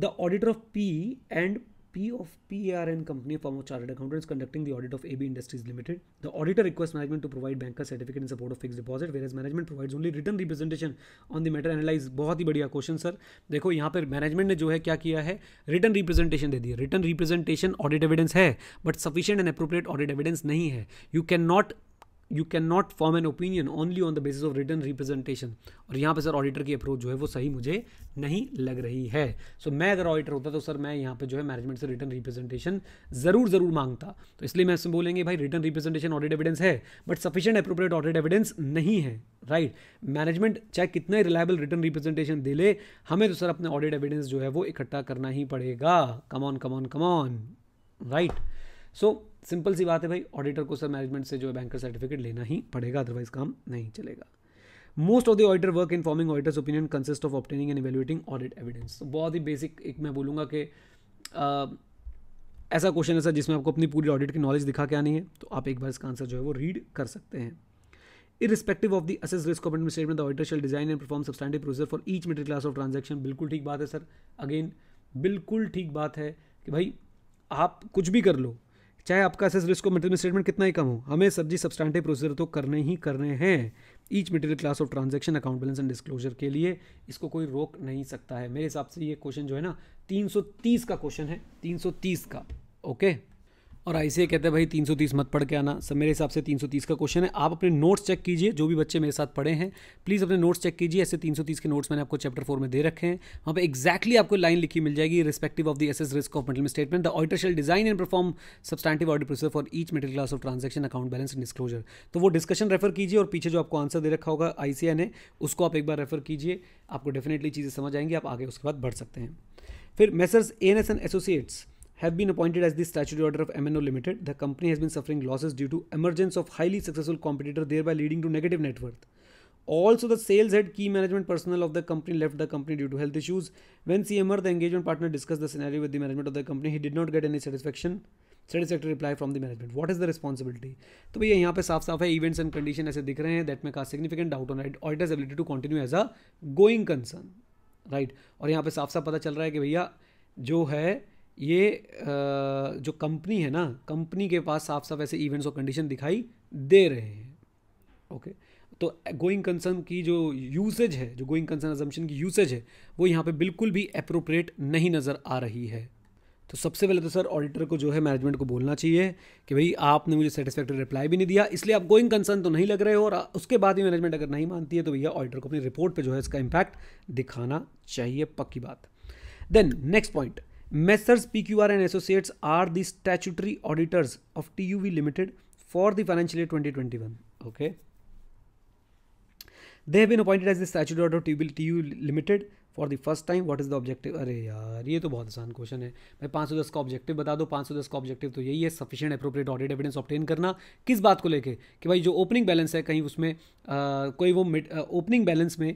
the auditor of P and P of P R N company firm of chart accountants conducting the audit of A B industries limited the auditor request management to provide bank का certificate in support of fix deposit whereas management provides only written representation on the matter analyse बहुत ही बढ़िया question sir देखो यहाँ पर management ने जो है क्या किया है रिटर्न रिप्रेजेंटेशन दे दिया रिटर्न रिप्रेजेंटेशन ऑडिट एविडेंस है but sufficient and appropriate audit evidence नहीं है you can not you can not form an opinion only on the basis of written representation और यहाँ पर सर ऑडिटर की अप्रोच जो है वो सही मुझे नहीं लग रही है सो so, मैं अगर ऑडिटर होता तो सर मैं यहाँ पर जो है मैनेजमेंट से रिटर्न रिप्रेजेंटेशन ज़रूर ज़रूर मांगता तो इसलिए मैं इसमें बोलेंगे भाई रिटर्न रिप्रेजेंटेशन ऑडिट एविडेंस है but sufficient appropriate audit evidence नहीं है राइट मैनेजमेंट चाहे कितना ही रिलायबल रिटर्न रिप्रेजेंटेशन दे ले हमें तो सर अपने ऑडिट एविडेंस जो है वो इकट्ठा करना ही पड़ेगा come on come on come on right right. So simple सी बात है भाई ऑडिटर को सर मैनेजमेंट से जो है बैंकर सर्टिफिकेट लेना ही पड़ेगा अदरवाइज काम नहीं चलेगा most of the auditor work in forming auditor's opinion consist of obtaining and evaluating audit evidence बहुत ही बेसिक एक मैं बोलूंगा कि ऐसा क्वेश्चन है सर जिसमें आपको अपनी पूरी ऑडिट की नॉलेज दिखा के आनी है तो आप एक बार इसका आंसर जो है वो रीड कर सकते हैं irrespective of the assess risk of statement the auditor shall design and perform substantive procedure for each material class of transaction बिल्कुल ठीक बात है सर अगेन बिल्कुल ठीक बात है कि भाई आप कुछ भी कर लो चाहे आपका असेस रिस्क और मटेरियल स्टेटमेंट कितना ही कम हो हमें सब्जी सब्सटैंडिव प्रोसीजर तो करने ही करने हैं each material class of transaction account balance and disclosure के लिए इसको कोई रोक नहीं सकता है मेरे हिसाब से ये क्वेश्चन जो है ना 330 का क्वेश्चन है 330 का ओके okay? और ऐसे कहते हैं भाई 330 मत पढ़ के आना सब मेरे हिसाब से 330 का क्वेश्चन है आप अपने नोट्स चेक कीजिए जो भी बच्चे मेरे साथ पढ़े हैं प्लीज़ अपने नोट्स चेक कीजिए ऐसे 330 के नोट्स मैंने आपको चैप्टर फोर में दे रखे हैं वहाँ पर एक्जैक्टली आपको लाइन लिखी मिल जाएगी respective of the S risk of metal statement the auditor shall design and perform substantive audit process for each material class of transaction account balance and disclosure तो वो डिस्कशन रेफर कीजिए और पीछे जो आपको आंसर दे रखा होगा आई ने उसको आप एक बार रेफर कीजिए आपको डेफिनेटली चीज़ें समझ आएंगी आप आगे उसके बाद बढ़ सकते हैं फिर Messrs N S and associates have been appointed as the statutory order of MNO Limited, the company has been suffering losses due to emergence of highly successful competitor, thereby leading to negative net worth. Also, the sales head, key management personnel of the company left the company due to health issues. When CMR, the engagement partner, discussed the scenario with the management of the company, he did not get any satisfaction satisfactory reply from the management what is the responsibility तो भैया यहाँ पे साफ साफ है events and condition ऐसे दिख रहे हैं दैट में का significant doubt on its ability to continue as a going concern right और यहाँ पे साफ साफ पता चल रहा है कि भैया जो है ये जो कंपनी है ना कंपनी के पास साफ साफ ऐसे इवेंट्स और कंडीशन दिखाई दे रहे हैं ओके तो गोइंग कंसर्न की जो यूसेज है जो गोइंग कंसर्न एजम्पन की यूसेज है वो यहाँ पे बिल्कुल भी अप्रोप्रिएट नहीं नज़र आ रही है तो सबसे पहले तो सर ऑडिटर को जो है मैनेजमेंट को बोलना चाहिए कि भाई आपने मुझे सेटिस्फैक्ट्री रिप्लाई भी नहीं दिया इसलिए आप गोइंग कंसर्न तो नहीं लग रहे हो और उसके बाद ही मैनेजमेंट अगर नहीं मानती है तो भैया ऑडिटर को अपनी रिपोर्ट पर जो है इसका इम्पैक्ट दिखाना चाहिए पक्की बात then next point Messrs PQR and Associates are the statutory auditors of TUV Limited for the twenty year 2021. Okay. They have been appointed as the statutory auditor of T U limited for the first time what is the objective अरे यार ये तो बहुत आसान question है भाई पाँच सौ दस का ऑब्जेक्टिव बता दो पाँच सौ दस का ऑब्जेक्टिव तो यही है sufficient appropriate audit evidence obtain करना किस बात को लेके कि भाई जो ओपनिंग बैलेंस है कहीं उसमें आ, कोई वो मिड ओपनिंग बैलेंस में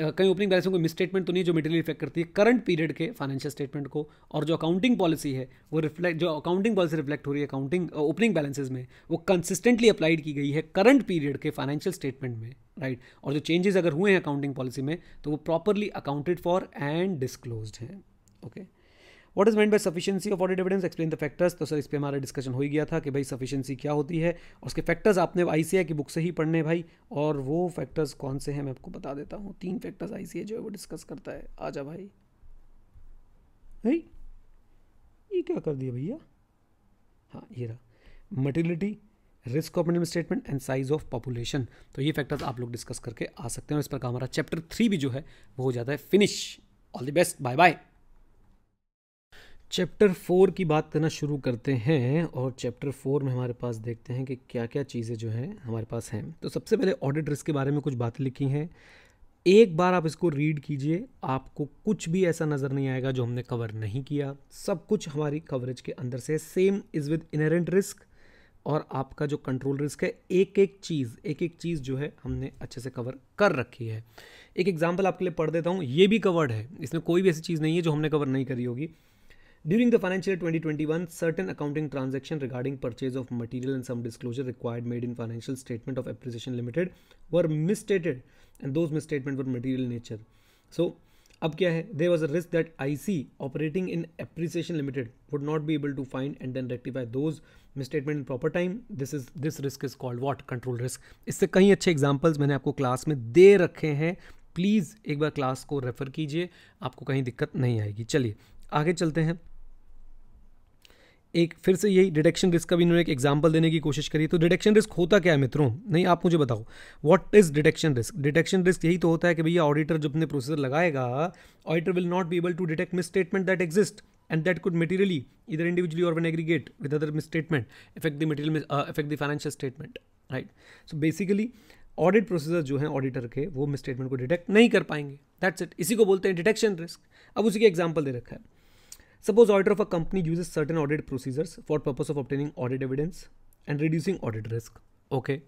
कहीं ओपनिंग बैलेंस में कोई मिसस्टेटमेंट तो नहीं जो मेटेरियल इफेक्ट करती है करंट पीरियड के फाइनेंशियल स्टेटमेंट को और जो अकाउंटिंग पॉलिसी है वो रिफ्लेक्ट जो अकाउंटिंग पॉलिसी रिफ्लेक्ट हो रही है अकाउंटिंग ओपनिंग बैलेंसेज में वो कंसिस्टेंटली अप्लाइड की गई है करंट पीरियड के फाइनेंशियल स्टेटमेंट में राइट right? और जो चेंजेस अगर हुए हैं अकाउंटिंग पॉलिसी में तो वो properly accounted for and disclose हैं okay okay? What is meant by sufficiency of audit evidence explain the factors तो सर इस पर हमारा डिस्कशन हो ही गया था कि भाई सफिशियंसी क्या होती है उसके फैक्टर्स आपने आई की बुक से ही पढ़ने भाई और वो फैक्टर्स कौन से हैं मैं आपको बता देता हूँ तीन फैक्टर्स आई जो है वो डिस्कस करता है जा भाई भाई ये क्या कर दिया भैया हाँ ये रहा materiality risk of minimum statement and size of population तो ये फैक्टर्स आप लोग डिस्कस करके आ सकते हैं और इस पर का हमारा चैप्टर थ्री भी जो है वो हो जाता है finish all the best bye bye chapter four की बात करना शुरू करते हैं और चैप्टर फोर में हमारे पास देखते हैं कि क्या क्या चीज़ें जो हैं हमारे पास हैं तो सबसे पहले ऑडिट रिस्क के बारे में कुछ बातें लिखी हैं एक बार आप इसको रीड कीजिए आपको कुछ भी ऐसा नज़र नहीं आएगा जो हमने कवर नहीं किया सब कुछ हमारी कवरेज के अंदर से same is with inherent risk और आपका जो कंट्रोल रिस्क है एक एक चीज़ एक एक चीज़ जो है हमने अच्छे से कवर कर रखी है एक एग्जाम्पल आपके लिए पढ़ देता हूँ ये भी कवर्ड है इसमें कोई भी ऐसी चीज़ नहीं है जो हमने कवर नहीं करी होगी During the financial year 2021, certain accounting transaction regarding purchase of material and some disclosure required made in financial statement of Appreciation Limited were misstated and those misstatements were material in nature. So, अब क्या है there was a risk that I C operating in appreciation limited would not be able to find and then rectify those misstatement in proper time this is this risk is called what control risk इससे कई अच्छे examples मैंने आपको class में दे रखे हैं please एक बार class को रेफ़र कीजिए आपको कहीं दिक्कत नहीं आएगी चलिए आगे चलते हैं एक फिर से यही डिडक्शन रिस्क का भी इन्होंने एक एग्जाम्पल देने की कोशिश करी तो डिडक्शन रिस्क होता क्या है मित्रों नहीं आप मुझे बताओ what is deduction risk deduction risk यही तो होता है कि भैया ऑडिटर जब अपने प्रोसेसर लगाएगा auditor will not be able to detect misstatement that exist and that could materially either individually और one aggregate with other misstatement effect the uh, effect the financial statement right so basically audit procedure जो है auditor के वो miss statement को detect नहीं कर पाएंगे that's it इसी को बोलते हैं डिटेक्शन रिस्क अब उसी के एग्जाम्पल दे रखा है Suppose auditor of a company uses certain audit procedures for purpose of obtaining audit evidence and reducing audit risk. Okay.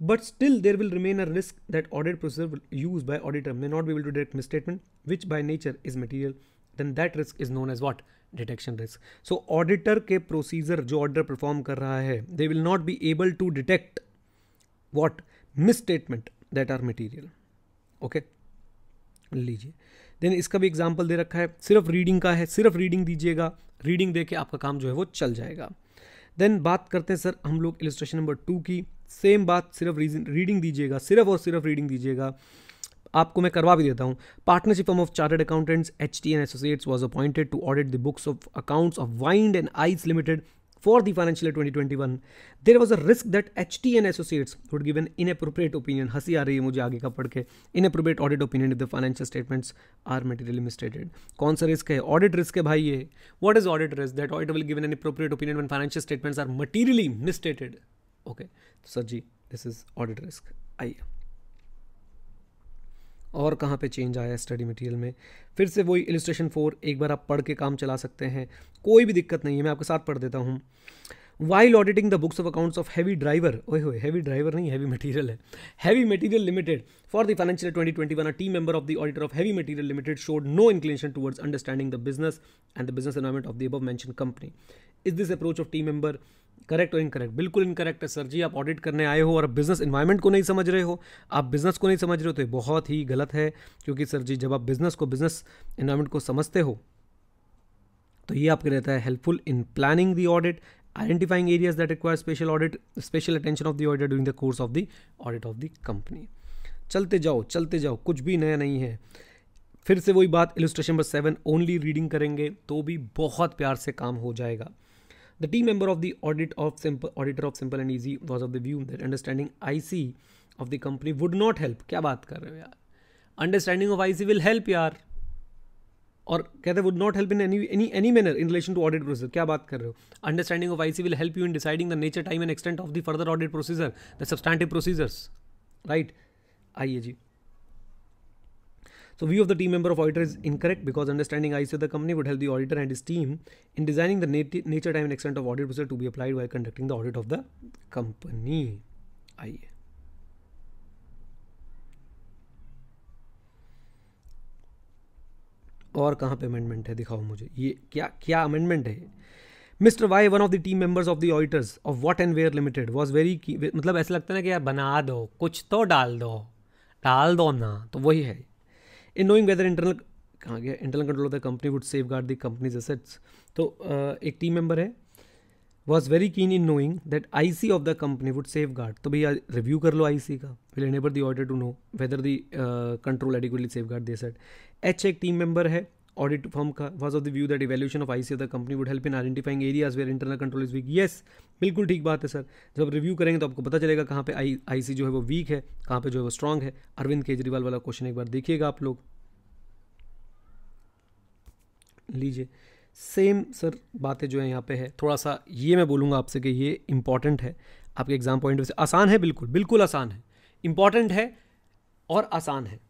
But still there will remain a risk that audit procedure used by auditor may not be able to detect misstatement, which by nature is material. Then that risk is known as what? Detection risk. So auditor ke procedure जो auditor perform कर they will not be able to detect what misstatement that are material. Okay. लीजिए then इसका भी example दे रखा है सिर्फ reading का है सिर्फ रीडिंग दीजिएगा रीडिंग दे के आपका काम जो है वो चल जाएगा देन बात करते हैं सर हम लोग इलस्ट्रेशन नंबर टू की सेम बात सिर्फ रीडिंग दीजिएगा सिर्फ और सिर्फ रीडिंग दीजिएगा आपको मैं करवा भी देता हूँ partnership form of chartered accountants H T N associates was appointed to audit the books of accounts of wind and eyes limited for the financial year 2021 there was a risk that HT and associates would give an inappropriate opinion hasi aa rahi hai mujhe aage ka padh ke inappropriate audit opinion if the financial statements are materially misstated kaun sa risk hai audit risk hai bhai ye what is audit risk that audit will give an inappropriate opinion when financial statements are materially misstated okay so ji this is audit risk आइए और कहाँ पे change आया study material में फिर से वही illustration four एक बार आप पढ़ के काम चला सकते हैं कोई भी दिक्कत नहीं है मैं आपके साथ पढ़ देता हूँ while auditing the books of accounts of heavy driver ओए होए हैवी ड्राइवर नहीं हैवी मटेरियल है heavy material limited for the financial twenty twenty one team member of the auditor of heavy material limited showed no inclination towards understanding the business and the business environment of the above मैं company is this approach of team member correct और incorrect बिल्कुल incorrect है sir ji आप audit करने आए हो और business environment को नहीं समझ रहे हो आप बिजनेस को नहीं समझ रहे हो तो ये बहुत ही गलत है क्योंकि सर जी जब आप बिजनेस को बिजनेस इन्वायरमेंट को समझते हो तो ये आपके रहता है helpful in planning the audit identifying areas that require special audit special attention of the auditor during the course of the audit of the company चलते जाओ चलते जाओ कुछ भी नया नहीं है फिर से वही बात illustration number seven only reading करेंगे तो भी बहुत प्यार से काम हो जाएगा the team member of the audit of simple auditor of simple and easy was of the view that understanding I C of the company would not help क्या बात कर रहे हो यार understanding of I C will help यार और कहते would not help in any any any manner in relation to audit procedure क्या बात कर रहे हो understanding of IC will help you in deciding the nature time and extent of the further audit procedure the substantive procedures right आइए जी so view of the team member of auditor is incorrect because understanding I C the company would help the auditor and his team in designing the nature time and extent of audit procedure to be applied Y conducting the audit of the company आइए और कहाँ पे amendment है दिखाओ मुझे ये क्या क्या अमेंडमेंट है mister Y one of the team members of the auditors of what and where limited was very मतलब ऐसा लगता है ना कि यार बना दो कुछ तो डाल दो डाल दो ना तो वही है इन नोइंग वेदर इंटरनल कहाँ गया internal control of the company would सेव गार्ड द कंपनीज असेट्स तो एक टीम मेंबर है was very keen in knowing that I C of the company would सेव गार्ड तो भैया रिव्यू कर लो आई सी का will enable the auditor to know whether the control adequately सेव गार्ड दी सेट एच एक टीम मेंबर है ऑडिट फॉर्म का of the view view that of I C of the company would help in identifying areas where internal control is weak yes बिल्कुल ठीक बात है sir जब रिव्यू करेंगे तो आपको पता चलेगा कहाँ पे आई आई सी जो है वो वीक है कहाँ पे जो है वो स्ट्रांग है अरविंद केजरीवाल वाला क्वेश्चन एक बार देखिएगा आप लोग लीजिए सेम सर बातें जो है यहाँ पे है थोड़ा सा ये मैं बोलूँगा आपसे कि ये इंपॉर्टेंट है आपके एग्जाम पॉइंट ऑफ से आसान है बिल्कुल बिल्कुल आसान है इंपॉर्टेंट है और आसान है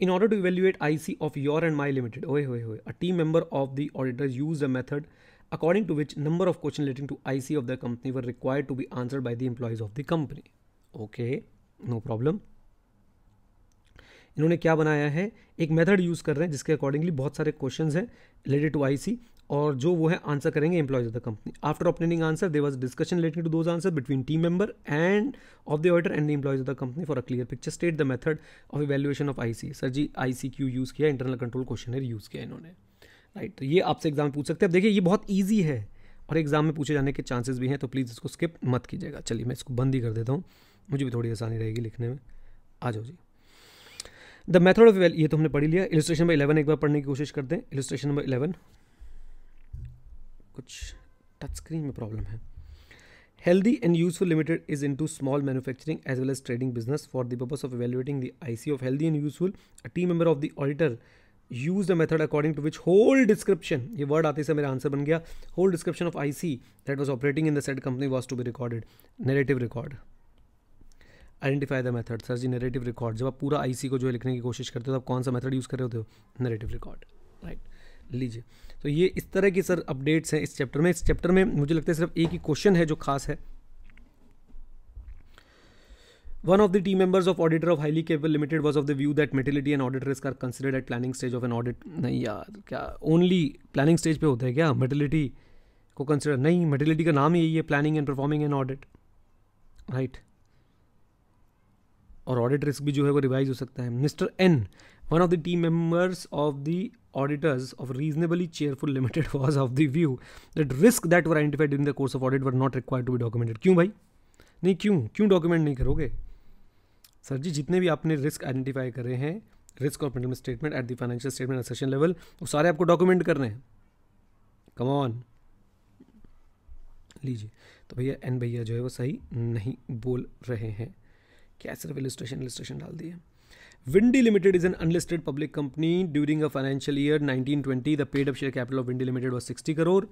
In order to evaluate IC of your and my limited, oh, oh, oh, a team member of the auditors used a method according to which number of questions relating to IC of the company were required to be answered by the employees of the company. Okay, no problem. इन्होंने क्या बनाया है एक method use कर रहे हैं जिसके accordingly बहुत सारे क्वेश्चंस हैं रिलेटेड टू आईसी और जो वो है आंसर करेंगे employees of the company after obtaining answer they was discussion related to those answer between team member and of the auditor and the employees of the company for a clear picture state the method of evaluation of IC sir ji IC Q use किया internal control question use किया इन्होंने right right, तो ये आपसे exam पूछ सकते हैं अब देखिए ये बहुत ईजी है और एग्जाम में पूछे जाने के चांसेस भी हैं तो प्लीज़ इसको स्किप मत कीजिएगा चलिए मैं इसको बंद ही कर देता हूँ मुझे भी थोड़ी आसानी रहेगी लिखने में आ जाओ जी द मेथड ऑफ ये तो हमने पढ़ी लिया इलिस्ट्रेशन नंबर इलेवन एक बार पढ़ने की कोशिश करते हैं इलिस्ट्रेशन नंबर इलेवन कुछ टच स्क्रीन में प्रॉब्लम है healthy and useful limited is into small manufacturing as well as trading business for the purpose of evaluating the I C of healthy and useful a team member of the auditor use the method according to which whole description ये word आते से मेरा answer बन गया whole description of I C that was operating in the set company was to be recorded narrative record identify the method sir ji narrative record जब आप पूरा आई सी को जो है लिखने की कोशिश करते हो तो आप कौन सा मेथड यूज़ कर रहे होते हो नेरेटिव रिकॉर्ड राइट लीजिए तो ये इस तरह की सर अपडेट्स हैं इस चैप्टर में इस चैप्टर में मुझे लगता है सिर्फ एक ही क्वेश्चन है जो खास है one of the team members of auditor of highly cable limited was of the view that materiality and auditor is are considered at planning stage of an audit नहीं यार क्या ओनली प्लानिंग स्टेज पे होता है क्या मेटिलिटी को consider नहीं मेटिलिटी का नाम ही यही है planning and performing an audit right और ऑडिट रिस्क भी जो है वो रिवाइज हो सकता है mister N one of the team members of the auditors of reasonably cheerful limited was of the view that risk that were identified in the course of audit were not required to be documented क्यों भाई नहीं क्यों क्यों document नहीं करोगे sir जी जितने भी आपने रिस्क आइडेंटिफाई करे हैं risk of minimum statement at the financial statement session level वो सारे आपको डॉक्यूमेंट करने हैं कम ऑन लीजिए तो भैया एन भैया जो है वो सही नहीं बोल रहे हैं क्या सिर्फ इलिस्ट्रेशन इलिस्ट्रेशन डाल दिए Windy Limited is an unlisted public company. During a financial year 1920, the paid up share capital of Windy Limited was 60 crore.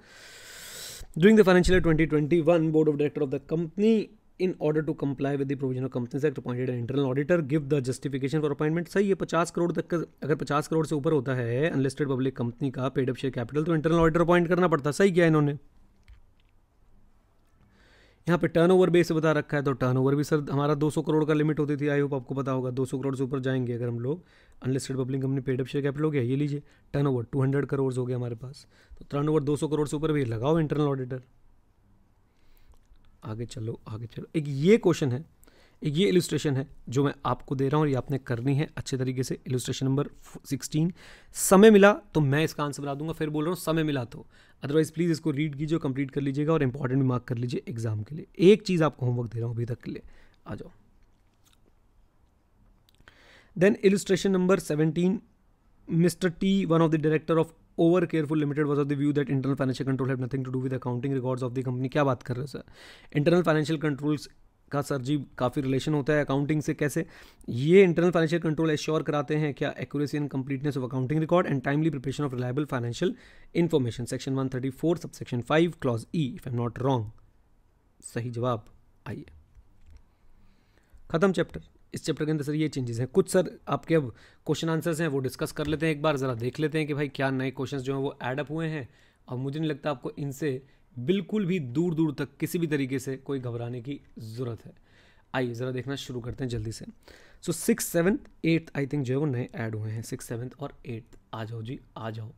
During the financial year 2021, board of director of the company in order to comply with the provision of companies act appointed an internal auditor give the justification for appointment सही है 50 करोड़ तक अगर 50 करोड़ से ऊपर होता है unlisted public company का paid-up share capital तो internal auditor appoint करना पड़ता सही किया इन्होंने यहाँ पे ओवर बेस बता रखा है तो टर्न ओवर भी सर हमारा 200 करोड़ का लिमिट होती थी आई होप आपको पता होगा 200 करोड़ से ऊपर जाएंगे अगर हम लोग unlisted public company paid up share capital हो गया ये लीजिए टर्न टू हंड्रेड करोड़ हो गया हमारे पास तो टर्न दो सौ करोड़ से ऊपर भी लगाओ इंटरनल ऑडिटर आगे चलो आगे चलो एक ये क्वेश्चन है एक ये इलिस्ट्रेशन है जो मैं आपको दे रहा हूँ और ये आपने करनी है अच्छे तरीके से इलिस्ट्रेशन नंबर सिक्सटीन समय मिला तो मैं इसका आंसर बना दूंगा फिर बोल रहा हूँ समय मिला तो अदरवाइज़ प्लीज़ इसको रीड कीजिए कंप्लीट कर लीजिएगा और इंपॉर्टेंट भी मार्क कर लीजिए एग्जाम के लिए एक चीज़ आपको होमवर्क दे रहा हूँ अभी तक के लिए आ जाओ then illustration number seventeen mister T one of the director of over careful limited was of the view that internal financial control have nothing to do with accounting records of the company क्या बात कर रहे हो sir internal financial controls का sir ji काफ़ी relation होता है accounting से कैसे ये इंटरनल फाइनेंशियल कंट्रोल एश्योर कराते हैं क्या accuracy and completeness of accounting record and timely preparation of reliable financial information section one thirty four sub section five clause E if I am not wrong सही जवाब आइए ख़त्म chapter इस chapter के अंदर सर ये चेंजेस हैं कुछ सर आपके अब क्वेश्चन आंसर्स हैं वो डिस्कस कर लेते हैं एक बार ज़रा देख लेते हैं कि भाई क्या नए क्वेश्चन जो हैं वो एडअप हुए हैं और मुझे नहीं लगता आपको इनसे बिल्कुल भी दूर दूर तक किसी भी तरीके से कोई घबराने की ज़रूरत है आइए ज़रा देखना शुरू करते हैं जल्दी से so six seventh eighth I think जो है वो नए ऐड हुए हैं सिक्स सेवन्थ और एट्थ आ जाओ जी आ जाओ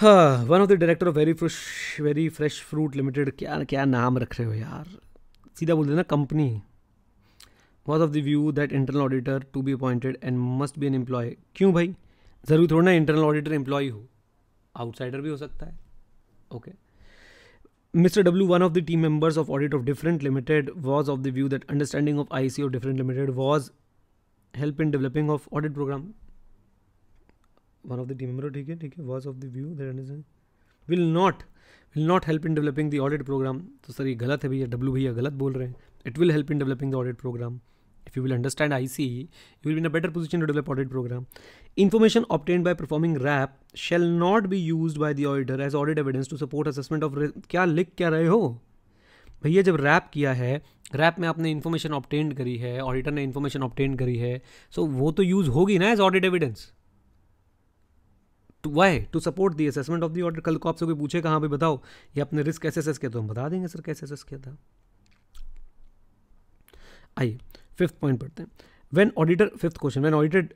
हाँ one of the director of very fresh very fresh fruit limited क्या क्या नाम रख रहे हो यार सीधा बोल देना company was of the view that internal auditor to be appointed and must be an employee क्यों भाई जरूरी थोड़ा ना इंटरनल ऑडिटर एम्प्लॉय हो आउटसाइडर भी हो सकता है okay okay. Mr. W, one of the team members of Audit of Different Limited, was of the view that understanding of IEC of Different Limited was help in developing of audit program. One of the team members, ठीक है ठीक है, was of the view that understand will not will not help in developing the audit program. तो sir ये गलत है भैया W भैया गलत बोल रहे हैं. It will help in developing the audit program. If you will understand ICE, you will be in a better position to develop audit program. Information obtained by performing RAP shall not be used by the auditor as audit evidence to support assessment of क्या लिख क्या रहे हो भैया जब rap किया है rap में आपने इन्फॉर्मेशन ऑप्टेंड करी है ऑडिटर ने इन्फॉर्मेशन ऑप्टेंड करी है सो so वो तो यूज़ होगी ना as audit evidence to why to support the assessment of the auditor कल को आपसे कोई पूछे कहाँ पे बताओ ये आपने रिस्क कैसे असेस किया तो हम बता देंगे सर कैसे असेस किया था आइए फिफ्थ पॉइंट पढ़ते हैं when auditor fifth question when audited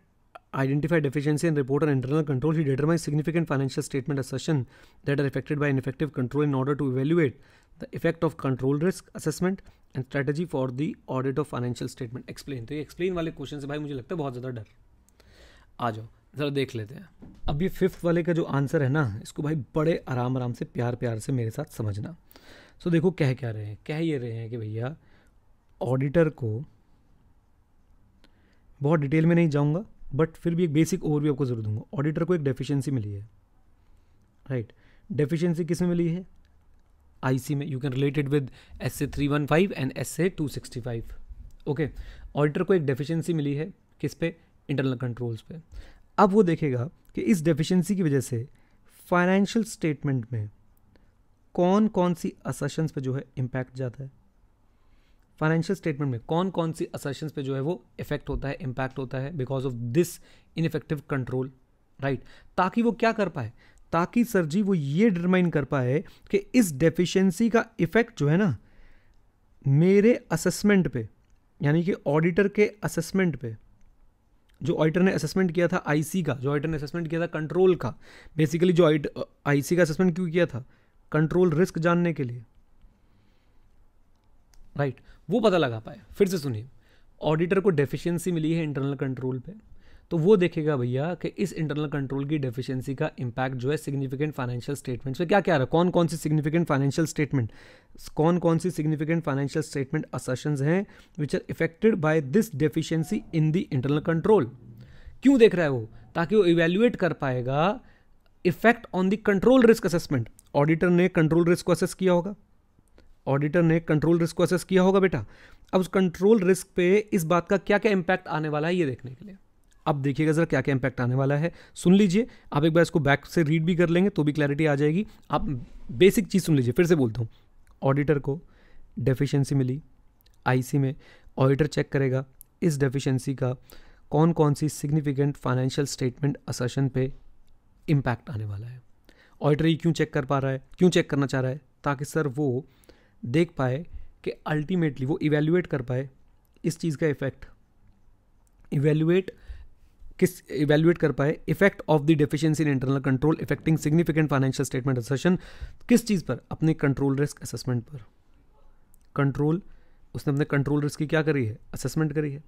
identify deficiency in report and internal control he determine significant financial statement assertion that are affected by effective control in order to evaluate the effect of control risk assessment and strategy for the audit of financial statement explain तो ये explain वाले question से भाई मुझे लगता है बहुत ज़्यादा डर आ जाओ जरा देख लेते हैं अब ये फिफ्थ वाले का जो आंसर है ना इसको भाई बड़े आराम आराम से प्यार प्यार से मेरे साथ समझना सो so, देखो कह क्या रहे हैं कह ये रहे हैं कि भैया ऑडिटर को बहुत डिटेल में नहीं जाऊँगा बट फिर भी एक बेसिक ओवरव्यू आपको जरूर दूंगा ऑडिटर को एक डेफिशिएंसी मिली है राइट डेफिशिएंसी किस में मिली है आईसी में you can related with S A three one five and S A two sixty five okay auditor को एक डेफिशिएंसी मिली है किस पे इंटरनल कंट्रोल्स पे अब वो देखेगा कि इस डेफिशिएंसी की वजह से फाइनेंशियल स्टेटमेंट में कौन कौन सी असशंस पे जो है इम्पैक्ट जाता है फाइनेंशियल स्टेटमेंट में कौन कौन सी असर्शंस पे जो है वो इफेक्ट होता है इम्पैक्ट होता है because of this ineffective control right ताकि वो क्या कर पाए ताकि सर जी वो ये डिटरमाइन कर पाए कि इस डेफिशिएंसी का इफेक्ट जो है ना मेरे असेसमेंट पे यानी कि ऑडिटर के असेसमेंट पे जो ऑडिटर ने असेसमेंट किया था आईसी का जो ऑडिटर ने असेसमेंट किया था कंट्रोल का बेसिकली जो आईसी का असेसमेंट क्यों किया था कंट्रोल रिस्क जानने के लिए राइट right. वो पता लगा पाए फिर से सुनिए ऑडिटर को डेफिशिएंसी मिली है इंटरनल कंट्रोल पे तो वो देखेगा भैया कि इस इंटरनल कंट्रोल की डेफिशिएंसी का इंपैक्ट जो है सिग्निफिकेंट फाइनेंशियल स्टेटमेंट्स में क्या क्या रहा कौन कौन सी सिग्निफिकेंट फाइनेंशियल स्टेटमेंट कौन कौन सी सिग्निफिकेंट फाइनेंशियल स्टेटमेंट असशंस हैं which are affected by this deficiency in the internal control क्यों देख रहा है वो ताकि वो इवेल्युएट कर पाएगा effect on the control risk assessment auditor ने कंट्रोल रिस्क को असेस किया होगा ऑडिटर ने कंट्रोल रिस्क को असेस किया होगा बेटा अब उस कंट्रोल रिस्क पे इस बात का क्या क्या इम्पैक्ट आने वाला है ये देखने के लिए अब देखिएगा ज़रा क्या क्या इम्पैक्ट आने वाला है सुन लीजिए आप एक बार इसको बैक से रीड भी कर लेंगे तो भी क्लैरिटी आ जाएगी आप बेसिक चीज़ सुन लीजिए फिर से बोलता हूँ ऑडिटर को डेफिशिएंसी मिली आईसी में ऑडिटर चेक करेगा इस डेफिशिएंसी का कौन कौन सी सिग्निफिकेंट फाइनेंशियल स्टेटमेंट असेशन पे इम्पैक्ट आने वाला है ऑडिटर ये क्यों चेक कर पा रहा है क्यों चेक करना चाह रहा है ताकि सर वो देख पाए कि अल्टीमेटली वो इवेल्यूएट कर पाए इस चीज़ का इफ़ेक्ट इवेल्यूएट किस इवेल्यूएट कर पाए effect of the deficiency in internal control affecting significant financial statement assertion किस चीज़ पर अपने कंट्रोल रिस्क असेसमेंट पर कंट्रोल उसने अपने कंट्रोल रिस्क की क्या करी है असेसमेंट करी है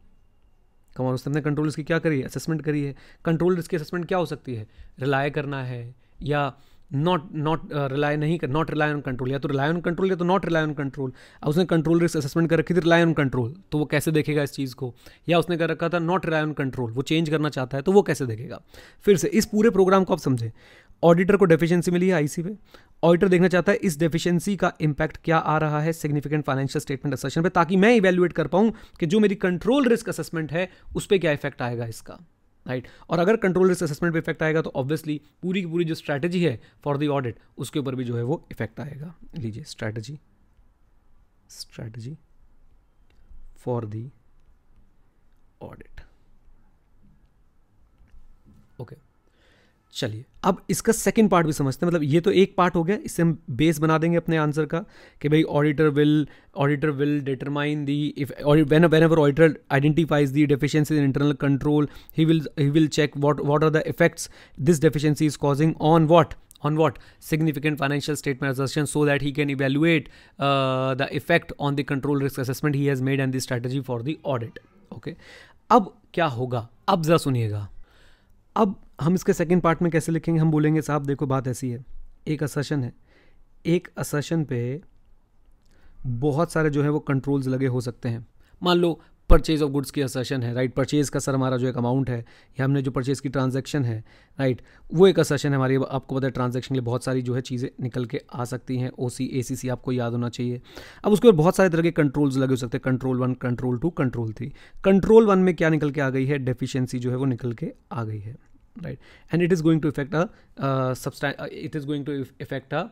कमर उसने अपने कंट्रोल रिस्क की क्या करी है असेसमेंट करी है कंट्रोल रिस्क की असेसमेंट क्या हो सकती है रिलाय करना है या नॉट नॉट रिलाई नहीं कर नॉट रिलाई ऑन कंट्रोल या तो रिलाई ऑन कंट्रोल या तो नॉट रिलाई ऑन कंट्रोल अब उसने कंट्रोल रिस्क असेसमेंट कर रखी थी रिलाई ऑन कंट्रोल तो वो कैसे देखेगा इस चीज़ को या उसने कर रखा था नॉट रिलाई ऑन कंट्रोल वो चेंज करना चाहता है तो वो कैसे देखेगा फिर से इस पूरे प्रोग्राम को आप समझें ऑडिटर को डेफिशिएंसी मिली है आईसी पे ऑडिटर देखना चाहता है इस डेफिशिएंसी का इंपैक्ट क्या आ रहा है सिग्निफिकेंट फाइनेंशियल स्टेटमेंट असेशन पे ताकि मैं इवेल्युएट कर पाऊं कि जो मेरी कंट्रोल रिस्क असेसमेंट है उस पर क्या इफेक्ट आएगा इसका राइट और अगर कंट्रोल रिस्क असेसमेंट पर इफेक्ट आएगा तो ऑब्वियसली पूरी की पूरी जो स्ट्रैटेजी है फॉर दी ऑडिट उसके ऊपर भी जो है वो इफेक्ट आएगा लीजिए strategy strategy for the audit okay चलिए अब इसका सेकंड पार्ट भी समझते हैं मतलब ये तो एक पार्ट हो गया इससे हम बेस बना देंगे अपने आंसर का कि भाई auditor will auditor will determine the if when whenever auditor identifies the deficiency in internal control he will he will check what what are the effects this deficiency is causing on what on what significant financial statement assertion so that he can evaluate the effect on the control risk assessment he has made and the the for the audit okay अब क्या होगा अब जरा सुनिएगा अब हम इसके second part में कैसे लिखेंगे हम बोलेंगे साहब देखो बात ऐसी है एक असेशन है एक असेशन पे बहुत सारे जो है वो कंट्रोल्स लगे हो सकते हैं मान लो परचेज ऑफ गुड्स की असेशन है राइट परचेज का सर हमारा जो एक अमाउंट है या हमने जो परचेज की ट्रांजेक्शन है राइट वो एक असेशन है हमारी आपको पता है ट्रांजेक्शन के लिए बहुत सारी जो है चीज़ें निकल के आ सकती हैं ओ सी ए सी सी आपको याद होना चाहिए अब उसके ऊपर बहुत सारे तरह के कंट्रोल्स लगे हो सकते हैं control one control two control three control one में क्या निकल के आ गई है डेफिशिएंसी जो है वो निकल के आ गई है right and it is going to affect a uh, it is going to affect a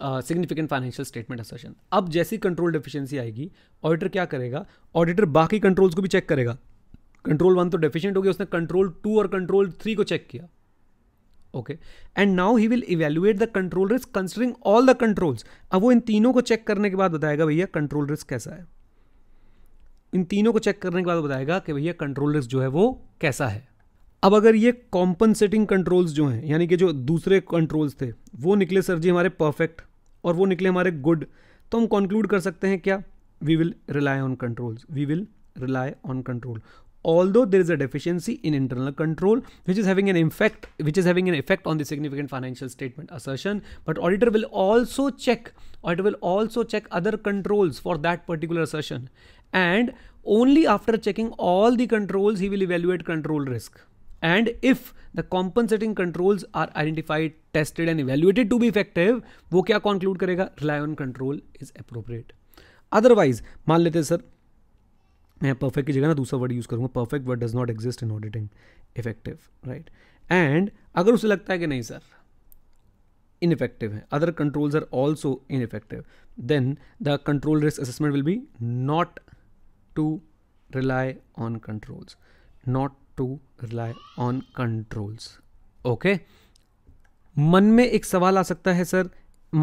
significant financial statement assertion अब जैसी कंट्रोल डेफिशिएंसी आएगी ऑडिटर क्या करेगा ऑडिटर बाकी कंट्रोल्स को भी चेक करेगा कंट्रोल वन तो डेफिशिएंट हो गया उसने कंट्रोल टू और कंट्रोल थ्री को चेक किया okay and now he will evaluate the control risk considering all the controls अब वो इन तीनों को चेक करने के बाद बताएगा भैया कंट्रोल रिस्क कैसा है इन तीनों को चेक करने के बाद बताएगा कि भैया कंट्रोल रिस्क जो है वो कैसा है अब अगर ये कॉम्पनसेटिंग कंट्रोल्स जो हैं यानी कि जो दूसरे कंट्रोल्स थे वो निकले सर जी हमारे परफेक्ट और वो निकले हमारे गुड तो हम कॉन्क्लूड कर सकते हैं क्या we will rely on controls we will rely on control although there is a deficiency in internal control which is having an effect which is having an effect on the significant financial statement assertion but auditor will also check auditor will also check other controls for that particular assertion and only after checking all the controls he will evaluate control risk and if the compensating controls are identified tested and evaluated to be effective वो क्या conclude करेगा rely on control is appropriate otherwise मान लेते हैं sir मैं perfect की जगह ना दूसरा वर्ड यूज़ करूंगा perfect word does not exist in auditing effective right and अगर उसे लगता है कि नहीं सर इनफेक्टिव है other controls are also ineffective then the control risk assessment will be not to rely on controls not to rely on controls okay मन में एक सवाल आ सकता है सर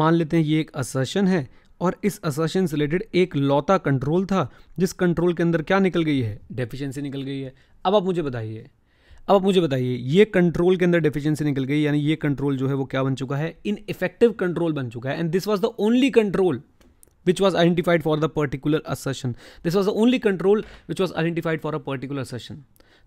मान लेते हैं ये एक असर्शन है और इस असर्शन से रिलेटेड एक लौता कंट्रोल था जिस कंट्रोल के अंदर क्या निकल गई है डेफिशिएंसी निकल गई है अब आप मुझे बताइए अब आप मुझे बताइए ये कंट्रोल के अंदर डेफिशिएंसी निकल गई यानी ये कंट्रोल जो है वो क्या बन चुका है इन इफेक्टिव कंट्रोल बन चुका है and this was the only control which was identified for the particular assertion this was the only control which was identified for a particular assertion.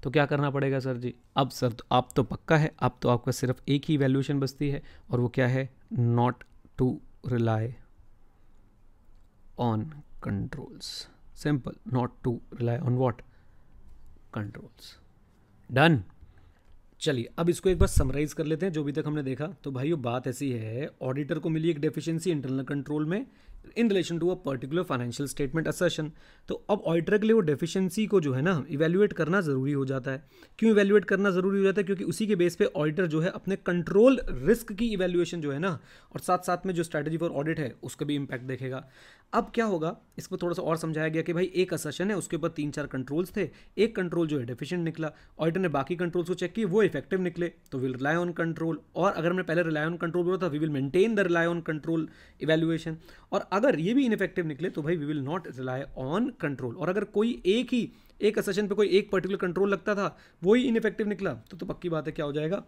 तो क्या करना पड़ेगा सर जी अब सर तो आप तो पक्का है अब तो आपका सिर्फ एक ही वैल्यूएशन बचती है और वो क्या है not to rely on controls simple not to rely on what controls done चलिए अब इसको एक बार समराइज कर लेते हैं जो भी तक हमने देखा तो भाई बात ऐसी है ऑडिटर को मिली एक डेफिशिएंसी इंटरनल कंट्रोल में in relation to a particular financial statement assertion तो अब ऑडिटर के लिए वो डेफिशिएंसी को जो है ना इवेल्युएट करना ज़रूरी हो जाता है क्यों इवेल्युएट करना ज़रूरी हो जाता है क्योंकि उसी के बेस पे ऑडिटर जो है अपने कंट्रोल रिस्क की इवेल्युएशन जो है ना और साथ साथ में जो स्ट्रैटेजी फॉर ऑडिट है उसका भी इम्पैक्ट देखेगा अब क्या होगा इसको थोड़ा सा और समझाया गया कि भाई एक असर्शन है उसके ऊपर तीन चार कंट्रोल्स थे एक कंट्रोल जो है डेफिशिएंट निकला ऑडिटर ने बाकी कंट्रोल्स को चेक किए वो इफेक्टिव निकले तो विल रिलाई ऑन कंट्रोल और अगर मैं पहले रिलाई ऑन कंट्रोल बोला था we will maintain the rely on control evaluation और अगर ये भी इनफेक्टिव निकले तो भाई we will not rely on control और अगर कोई एक ही एक सेशन पे कोई एक पर्टिकुलर कंट्रोल लगता था वो ही इनफेक्टिव निकला तो तो पक्की बात है क्या हो जाएगा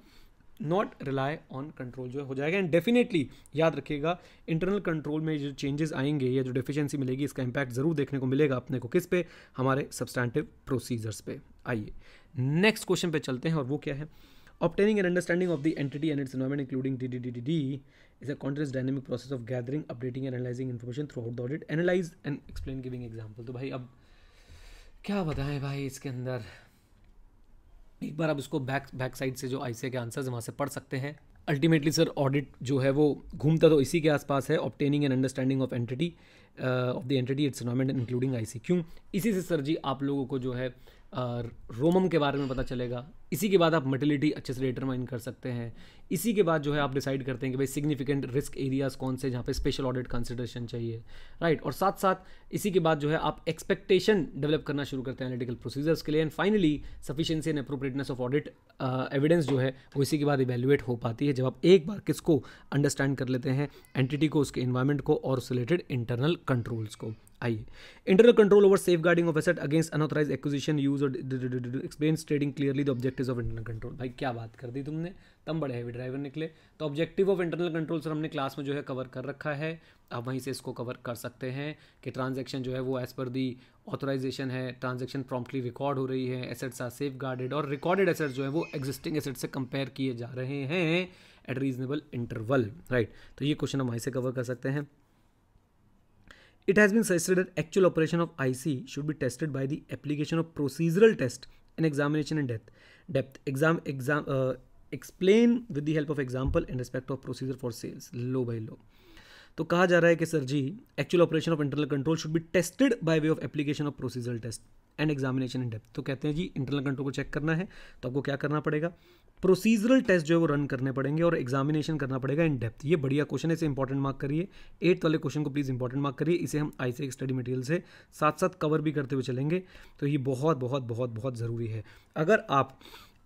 नॉट रिलाई ऑन कंट्रोल जो हो जाएगा एंड डेफिनेटली याद रखिएगा इंटरनल कंट्रोल में जो चेंजेस आएंगे या जो डेफिशिएंसी मिलेगी इसका इंपैक्ट ज़रूर देखने को मिलेगा अपने को किस पे हमारे सब्सटैंटिव प्रोसीजर्स पे आइए नेक्स्ट क्वेश्चन पे चलते हैं और वो क्या है obtaining and understanding of the entity and its environment including D D D D is a continuous dynamic process of gathering updating and analyzing information throughout the audit analyze and explain giving example तो भाई अब क्या बताएं भाई इसके अंदर एक बार आप इसको बैक बैक साइड से जो आईसीए के आंसर्स वहाँ से पढ़ सकते हैं अल्टीमेटली सर ऑडिट जो है वो घूमता तो इसी के आसपास है obtaining and understanding of entity of the entity its environment including I क्यों इसी से सर जी आप लोगों को जो है uh, रोमम के बारे में पता चलेगा इसी के बाद आप मटिलिटी अच्छे से डिटरमाइन कर सकते हैं इसी के बाद जो है आप डिसाइड करते हैं कि भाई सिग्निफिकेंट रिस्क एरियाज़ कौन से जहाँ पे स्पेशल ऑडिट कंसिडरेशन चाहिए राइट और साथ साथ इसी के बाद जो है आप एक्सपेक्टेशन डेवलप करना शुरू करते हैं एनालिटिकल प्रोसीजर्स के लिए and finally sufficiency and appropriateness of audit evidence जो है वो इसी के बाद इवेलुएट हो पाती है जब आप एक बार किसको अंडरस्टैंड कर लेते हैं एंटिटी को उसके इन्वायरमेंट को और उस रिलेटेड इंटरनल कंट्रोल्स को I internal control over safeguarding of asset against unauthorised acquisition use और explain trading clearly the objective of internal control भाई क्या बात कर दी तुमने तम बड़े हैवी ड्राइवर निकले तो objective of internal control sir हमने क्लास में जो है कवर कर रखा है आप वहीं से इसको कवर कर सकते हैं कि ट्रांजेक्शन जो है वो एज़ पर दी ऑथोराइजेशन है ट्रांजेक्शन प्रॉम्प्टली रिकॉर्ड हो रही है एसेट्स आर सेफ गार्डेड और रिकॉर्डेड एसेट जो है वो एग्जिस्टिंग एसेट से कंपेयर किए जा रहे हैं एट रीजनेबल इंटरवल राइट तो ये क्वेश्चन हम वहीं से कवर कर सकते हैं It has been suggested that actual operation of IC should be tested by the application of procedural test and examination in depth. Depth exam exam uh, explain with the help of example in respect of procedure for sales low by low. तो कहा जा रहा है कि sir ji actual operation of internal control should be tested by way of application of procedural test and examination in depth तो कहते हैं जी इंटरनल कंट्रोल को चेक करना है तो आपको क्या करना पड़ेगा प्रोसीजरल टेस्ट जो है वो रन करने पड़ेंगे और एग्जामिनेशन करना पड़ेगा इन डेप्थ ये बढ़िया क्वेश्चन है इसे इंपॉर्टेंट मार्क करिए एट्थ वाले क्वेश्चन को प्लीज़ इंपॉर्टेंट मार्क करिए इसे हम आई से स्टडी मटेरियल से साथ साथ कवर भी करते हुए चलेंगे तो ये बहुत बहुत बहुत बहुत ज़रूरी है अगर आप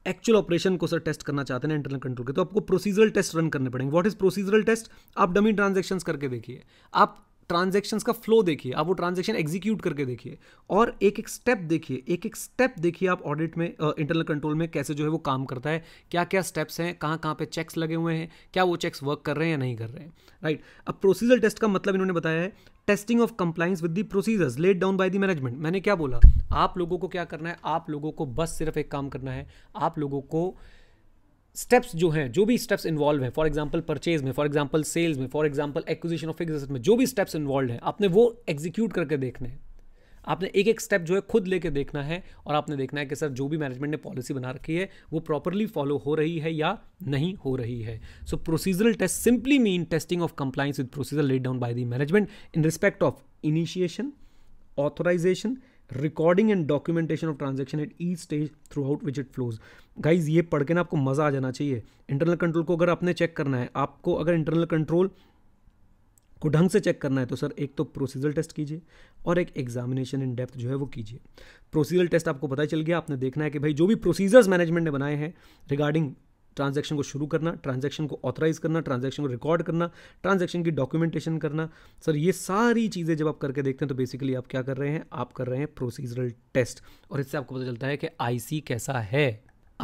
एक्चुअल ऑपरेशन को सर टेस्ट करना चाहते हैं इंटरनल कंट्रोल के तो आपको प्रोसीजरल टेस्ट रन करने पड़ेंगे व्हाट इज प्रोसीजरल टेस्ट आप डमी ट्रांजेक्शन करके देखिए आप ट्रांजेक्शन का फ्लो देखिए आप वो ट्रांजेक्शन एग्जीक्यूट करके देखिए और एक एक स्टेप देखिए एक एक स्टेप देखिए आप ऑडिट में इंटरनल कंट्रोल में कैसे जो है वो काम करता है क्या क्या स्टेप्स हैं कहाँ कहाँ पे चेक्स लगे हुए हैं क्या वो चेक्स वर्क कर रहे हैं या नहीं कर रहे हैं राइट अब प्रोसीजर टेस्ट का मतलब इन्होंने बताया है testing of compliance with the procedures laid down by the management मैंने क्या बोला आप लोगों को क्या करना है आप लोगों को बस सिर्फ एक काम करना है आप लोगों को स्टेप्स जो हैं जो भी स्टेप्स इन्वॉल्व हैं फॉर एग्जांपल परचेज में फॉर एग्जांपल सेल्स में for example acquisition of exist में जो भी स्टेप्स इन्वॉल्व हैं आपने वो एग्जीक्यूट करके देखने हैं आपने एक एक स्टेप जो है खुद लेके देखना है और आपने देखना है कि सर जो भी मैनेजमेंट ने पॉलिसी बना रखी है वो प्रॉपरली फॉलो हो रही है या नहीं हो रही है so procedural test simply mean testing of compliance with procedure laid down by the management in respect of initiation authorisation recording and documentation of transaction at E stage throughout which it flows guys ये पढ़ के ना आपको मज़ा आ जाना चाहिए internal control को अगर आपने चेक करना है आपको अगर इंटरनल कंट्रोल को ढंग से चेक करना है तो सर एक तो प्रोसीजर टेस्ट कीजिए और एक एग्जामिनेशन इन डेप्थ जो है वो कीजिए प्रोसीजर टेस्ट आपको पता चल गया आपने देखना है कि भाई जो भी प्रोसीजर्स मैनेजमेंट ने बनाए हैं रिगार्डिंग ट्रांजैक्शन को शुरू करना ट्रांजैक्शन को ऑथराइज करना ट्रांजैक्शन को रिकॉर्ड करना ट्रांजैक्शन की डॉक्यूमेंटेशन करना सर ये सारी चीज़ें जब आप करके देखते हैं तो बेसिकली आप क्या कर रहे हैं आप कर रहे हैं प्रोसीजरल टेस्ट और इससे आपको पता चलता है कि आईसी कैसा है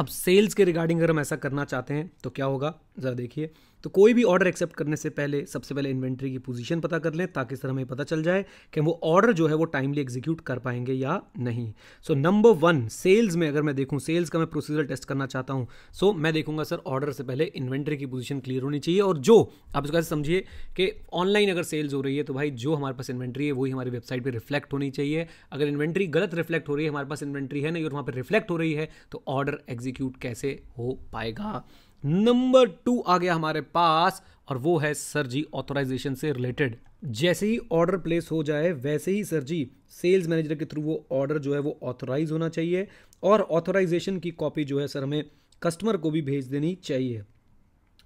अब सेल्स के रिगार्डिंग अगर हम ऐसा करना चाहते हैं तो क्या होगा ज़रा देखिए तो कोई भी ऑर्डर एक्सेप्ट करने से पहले सबसे पहले इन्वेंट्री की पोजीशन पता कर लें ताकि सर हमें पता चल जाए कि वो ऑर्डर जो है वो टाइमली एग्जीक्यूट कर पाएंगे या नहीं सो नंबर वन सेल्स में अगर मैं देखूँ सेल्स का मैं प्रोसीजर टेस्ट करना चाहता हूँ सो so, मैं देखूंगा सर ऑर्डर से पहले इन्वेंट्री की पोजीशन क्लियर होनी चाहिए और जो आप इसका समझिए कि ऑनलाइन अगर सेल्स हो रही है तो भाई जो हमारे पास इन्वेंट्री है वही हमारी वेबसाइट पर रिफ्लेक्ट होनी चाहिए अगर इन्वेंट्री गलत रिफ्लेक्ट हो रही है हमारे पास इन्वेंट्री है नहीं और वहाँ पर रिफ्लेक्ट हो रही है तो ऑर्डर एग्जीक्यूट कैसे हो पाएगा नंबर टू आ गया हमारे पास और वो है सर जी ऑथोराइजेशन से रिलेटेड जैसे ही ऑर्डर प्लेस हो जाए वैसे ही सर जी सेल्स मैनेजर के थ्रू वो ऑर्डर जो है वो ऑथोराइज होना चाहिए और ऑथोराइजेशन की कॉपी जो है सर हमें कस्टमर को भी भेज देनी चाहिए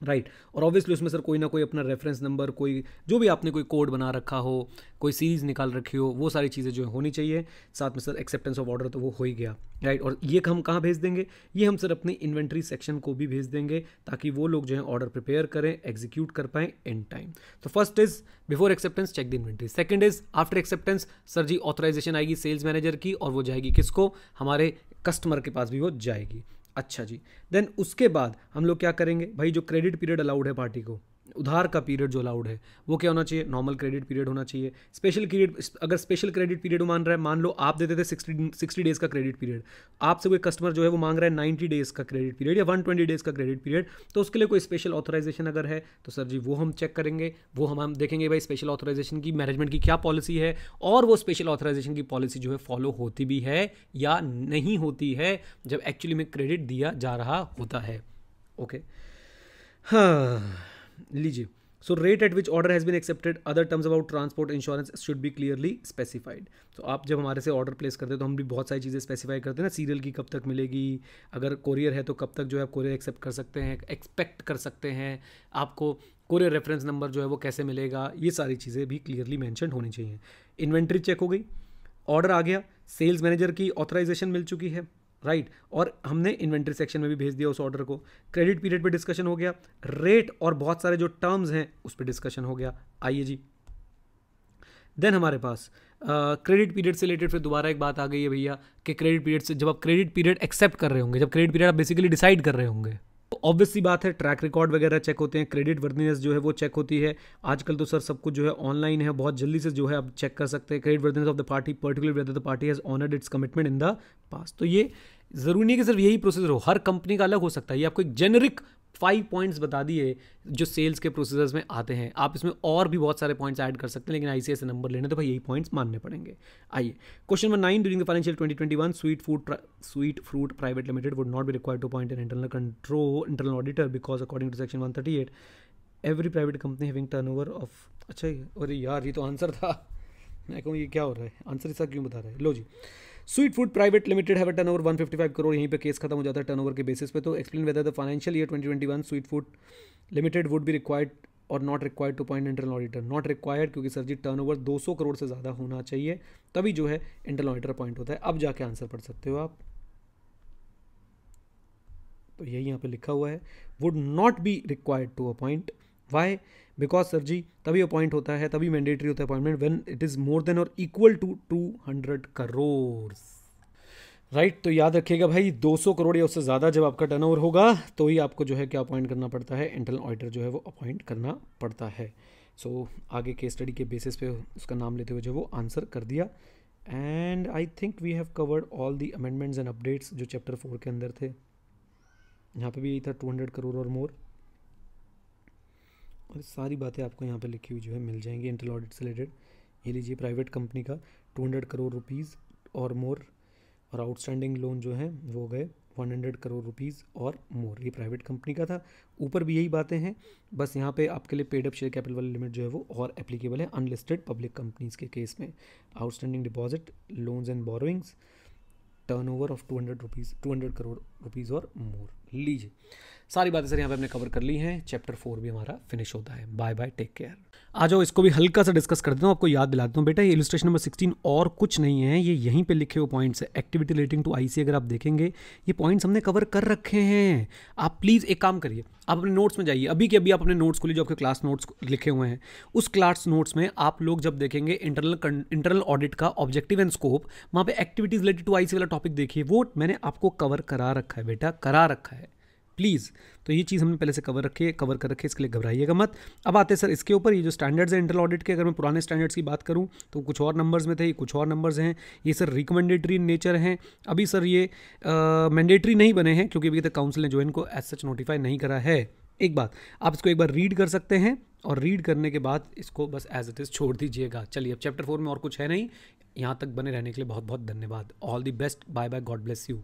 राइट और ऑब्वियसली उसमें सर कोई ना कोई अपना रेफरेंस नंबर कोई जो भी आपने कोई कोड बना रखा हो कोई सीरीज़ निकाल रखी हो वो सारी चीज़ें जो होनी चाहिए साथ में सर एक्सेप्टेंस ऑफ ऑर्डर तो वो हो ही गया राइट और ये हम कहाँ भेज देंगे ये हम सर अपनी इन्वेंट्री सेक्शन को भी भेज देंगे ताकि वो लोग जो है ऑर्डर प्रिपेयर करें एग्जीक्यूट कर पाएँ इन टाइम तो first is before acceptance check the inventory second is after acceptance sir ji authorisation आएगी सेल्स मैनेजर की और वो जाएगी किसको हमारे कस्टमर के पास भी वो जाएगी अच्छा जी देन उसके बाद हम लोग क्या करेंगे भाई जो क्रेडिट पीरियड अलाउड है पार्टी को उधार का पीरियड जो अलाउड है वो क्या होना चाहिए नॉर्मल क्रेडिट पीरियड होना चाहिए स्पेशल क्रेडिट अगर स्पेशल क्रेडिट पीरियड मान रहा है मान लो आप देते थे सिक्सटी सिक्सटी डेज़ का क्रेडिट पीरियड आपसे कोई कस्टमर जो है वो मांग रहा है नाइन्टी डेज़ का क्रेडिट पीरियड या वन ट्वेंटी डेज़ का क्रेडिट पीरियड तो उसके लिए कोई स्पेशल ऑथराइजेशन अगर है तो सर जी वो हम चेक करेंगे वो हम हम देखेंगे भाई स्पेशल ऑथराइजेशन की मैनेजमेंट की क्या पॉलिसी है और वो स्पेशल ऑथराइजेशन की पॉलिसी जो है फॉलो होती भी है या नहीं होती है जब एक्चुअली में क्रेडिट दिया जा रहा होता है ओके okay. हाँ लीजिए so rate at which order has been accepted other terms about transport insurance should be clearly specified तो आप जब हमारे से ऑर्डर प्लेस करते हैं तो हम भी बहुत सारी चीज़ें स्पेसिफाई करते हैं ना सीरियल की कब तक मिलेगी अगर कोरियर है तो कब तक जो है आप कोरियर एक्सेप्ट कर सकते हैं एक्सपेक्ट कर सकते हैं आपको कोरियर रेफरेंस नंबर जो है वो कैसे मिलेगा ये सारी चीज़ें भी क्लियरली मैंशन होनी चाहिए इन्वेंट्री चेक हो गई ऑर्डर आ गया सेल्स मैनेजर की ऑथराइजेशन मिल चुकी है राइट right. और हमने इन्वेंट्री सेक्शन में भी भेज दिया उस ऑर्डर को क्रेडिट पीरियड पे डिस्कशन हो गया रेट और बहुत सारे जो टर्म्स हैं उस पर डिस्कशन हो गया आइए जी देन हमारे पास क्रेडिट पीरियड से रिलेटेड फिर दोबारा एक बात आ गई है भैया कि क्रेडिट पीरियड से जब आप क्रेडिट पीरियड एक्सेप्ट कर रहे होंगे जब क्रेडिट पीरियड आप बेसिकली डिसाइड कर रहे होंगे ऑब्वियसली तो बात है ट्रैक रिकॉर्ड वगैरह चेक होते हैं क्रेडिट वर्दीनेस जो है वो चेक होती है आजकल तो सर सब कुछ जो है ऑनलाइन है बहुत जल्दी से जो है आप चेक कर सकते हैं credit worthiness of the party particular whether the party has honoured its commitment in the past तो ये ज़रूरी नहीं कि सिर्फ यही प्रोसेस हो हर कंपनी का अलग हो सकता है ये आपको एक जेनरिक फाइव पॉइंट्स बता दिए जो सेल्स के प्रोसेसर्स में आते हैं आप इसमें और भी बहुत सारे पॉइंट्स ऐड कर सकते हैं लेकिन आई से नंबर लेने तो भाई यही पॉइंट्स मानने पड़ेंगे आइए question number nine during the financial twenty twenty one sweet food sweet fruit private limited would not be required to point an internal control internal auditor because according to section one thirty eight every private company having turnover of अच्छा अरे यार ये तो answer था मैं कहूँ ये क्या हो रहा है आंसर इसका क्यों बता रहा है लो जी स्वीट फूड प्राइवेट लिमिटेड है turnover one fifty five crore यहीं पे केस खत्म हो जाता है टर्न ओवर के बेसिस पे तो explain whether the financial year one sweet food limited would be required और not required to point internal auditor not required क्योंकि सर जी दो सौ करोड़ से ज़्यादा होना चाहिए तभी जो है इंटरनल ऑडिटर अपॉइंट होता है अब जाके आंसर पढ़ सकते हो आप तो यही यहाँ पे लिखा हुआ है would not be required to appoint why because sir ji तभी अपॉइंट होता है तभी मैंडेटरी होता है appointment when it is more than और equal to two hundred crore right right, तो याद रखिएगा भाई 200 करोड़ या उससे ज़्यादा जब आपका टर्न होगा तो ही आपको जो है क्या अपॉइंट करना पड़ता है इंटरनल ऑडिटर जो है वो अपॉइंट करना पड़ता है सो so, आगे के स्टडी के बेसिस पे उसका नाम लेते हुए जो वो आंसर कर दिया and I think we have covered all the amendments and updates जो चैप्टर फोर के अंदर थे यहाँ पे भी यही था टू हंड्रेड करोड़ और मोर और सारी बातें आपको यहाँ पर लिखी हुई जो है मिल जाएंगी इंटर ऑडिट से रिलेटेड ये लीजिए प्राइवेट कंपनी का टू हंड्रेड करोड़ रुपीज़ और मोर और आउटस्टैंडिंग लोन जो है वो गए वन हंड्रेड करोड़ रुपीज़ और मोर ये प्राइवेट कंपनी का था ऊपर भी यही बातें हैं बस यहाँ पे आपके लिए पेड अप शेयर कैपिटल वाली लिमिट जो है वो और एप्लीकेबल है अनलिस्टेड पब्लिक कंपनीज़ के केस में outstanding deposit loans and borrowings turnover of two hundred rupees two hundred crore rupees और मोर लीजिए सारी बातें सर यहाँ पे हमने कवर कर ली हैं चैप्टर फोर भी हमारा फिनिश होता है बाय बाय टेक केयर आ जाओ इसको भी हल्का सा डिस्कस कर देता हूँ आपको याद दिला देता हूँ बेटा ये इलस्ट्रेशन नंबर सिक्सटीन और कुछ नहीं है ये यहीं पे लिखे हुए पॉइंट्स है एक्टिविटी रिलेटिंग टू आईसी अगर आप देखेंगे ये पॉइंट्स हमने कवर कर रखे हैं आप प्लीज़ एक काम करिए आप अपने नोट्स में जाइए अभी के अभी आप अपने नोट्स खोलिए जो आपके क्लास नोट्स लिखे हुए हैं उस क्लास नोट्स में आप लोग जब देखेंगे इंटरनल इंटरनल ऑडिट का ऑब्जेक्टिव एंड स्कोप वहाँ पर एक्टिविटीज़ रिलेटेड टू आई वाला टॉपिक देखिए वो मैंने आपको कवर करा रखा है बेटा करा रखा है प्लीज़ तो ये चीज़ हमने पहले से कवर रखी है कवर कर रखी है इसके लिए घबराइएगा मत अब आते हैं सर इसके ऊपर ये जो स्टैंडर्ड्स हैं इंटरल ऑडिट के अगर मैं पुराने स्टैंडर्ड्स की बात करूँ तो कुछ और नंबर्स में थे ये कुछ और नंबर्स हैं ये सर रिकमेंडेटरी नेचर हैं अभी सर ये मैंडेटरी नहीं बने हैं क्योंकि अभी तक काउंसिल ने जो इनको एज सच नोटिफाई नहीं करा है एक बात आप इसको एक बार रीड कर सकते हैं और रीड करने के बाद इसको बस एज इट इज़ छोड़ दीजिएगा चलिए अब चैप्टर फोर में और कुछ है नहीं यहाँ तक बने रहने के लिए बहुत बहुत धन्यवाद all the best bye bye God bless you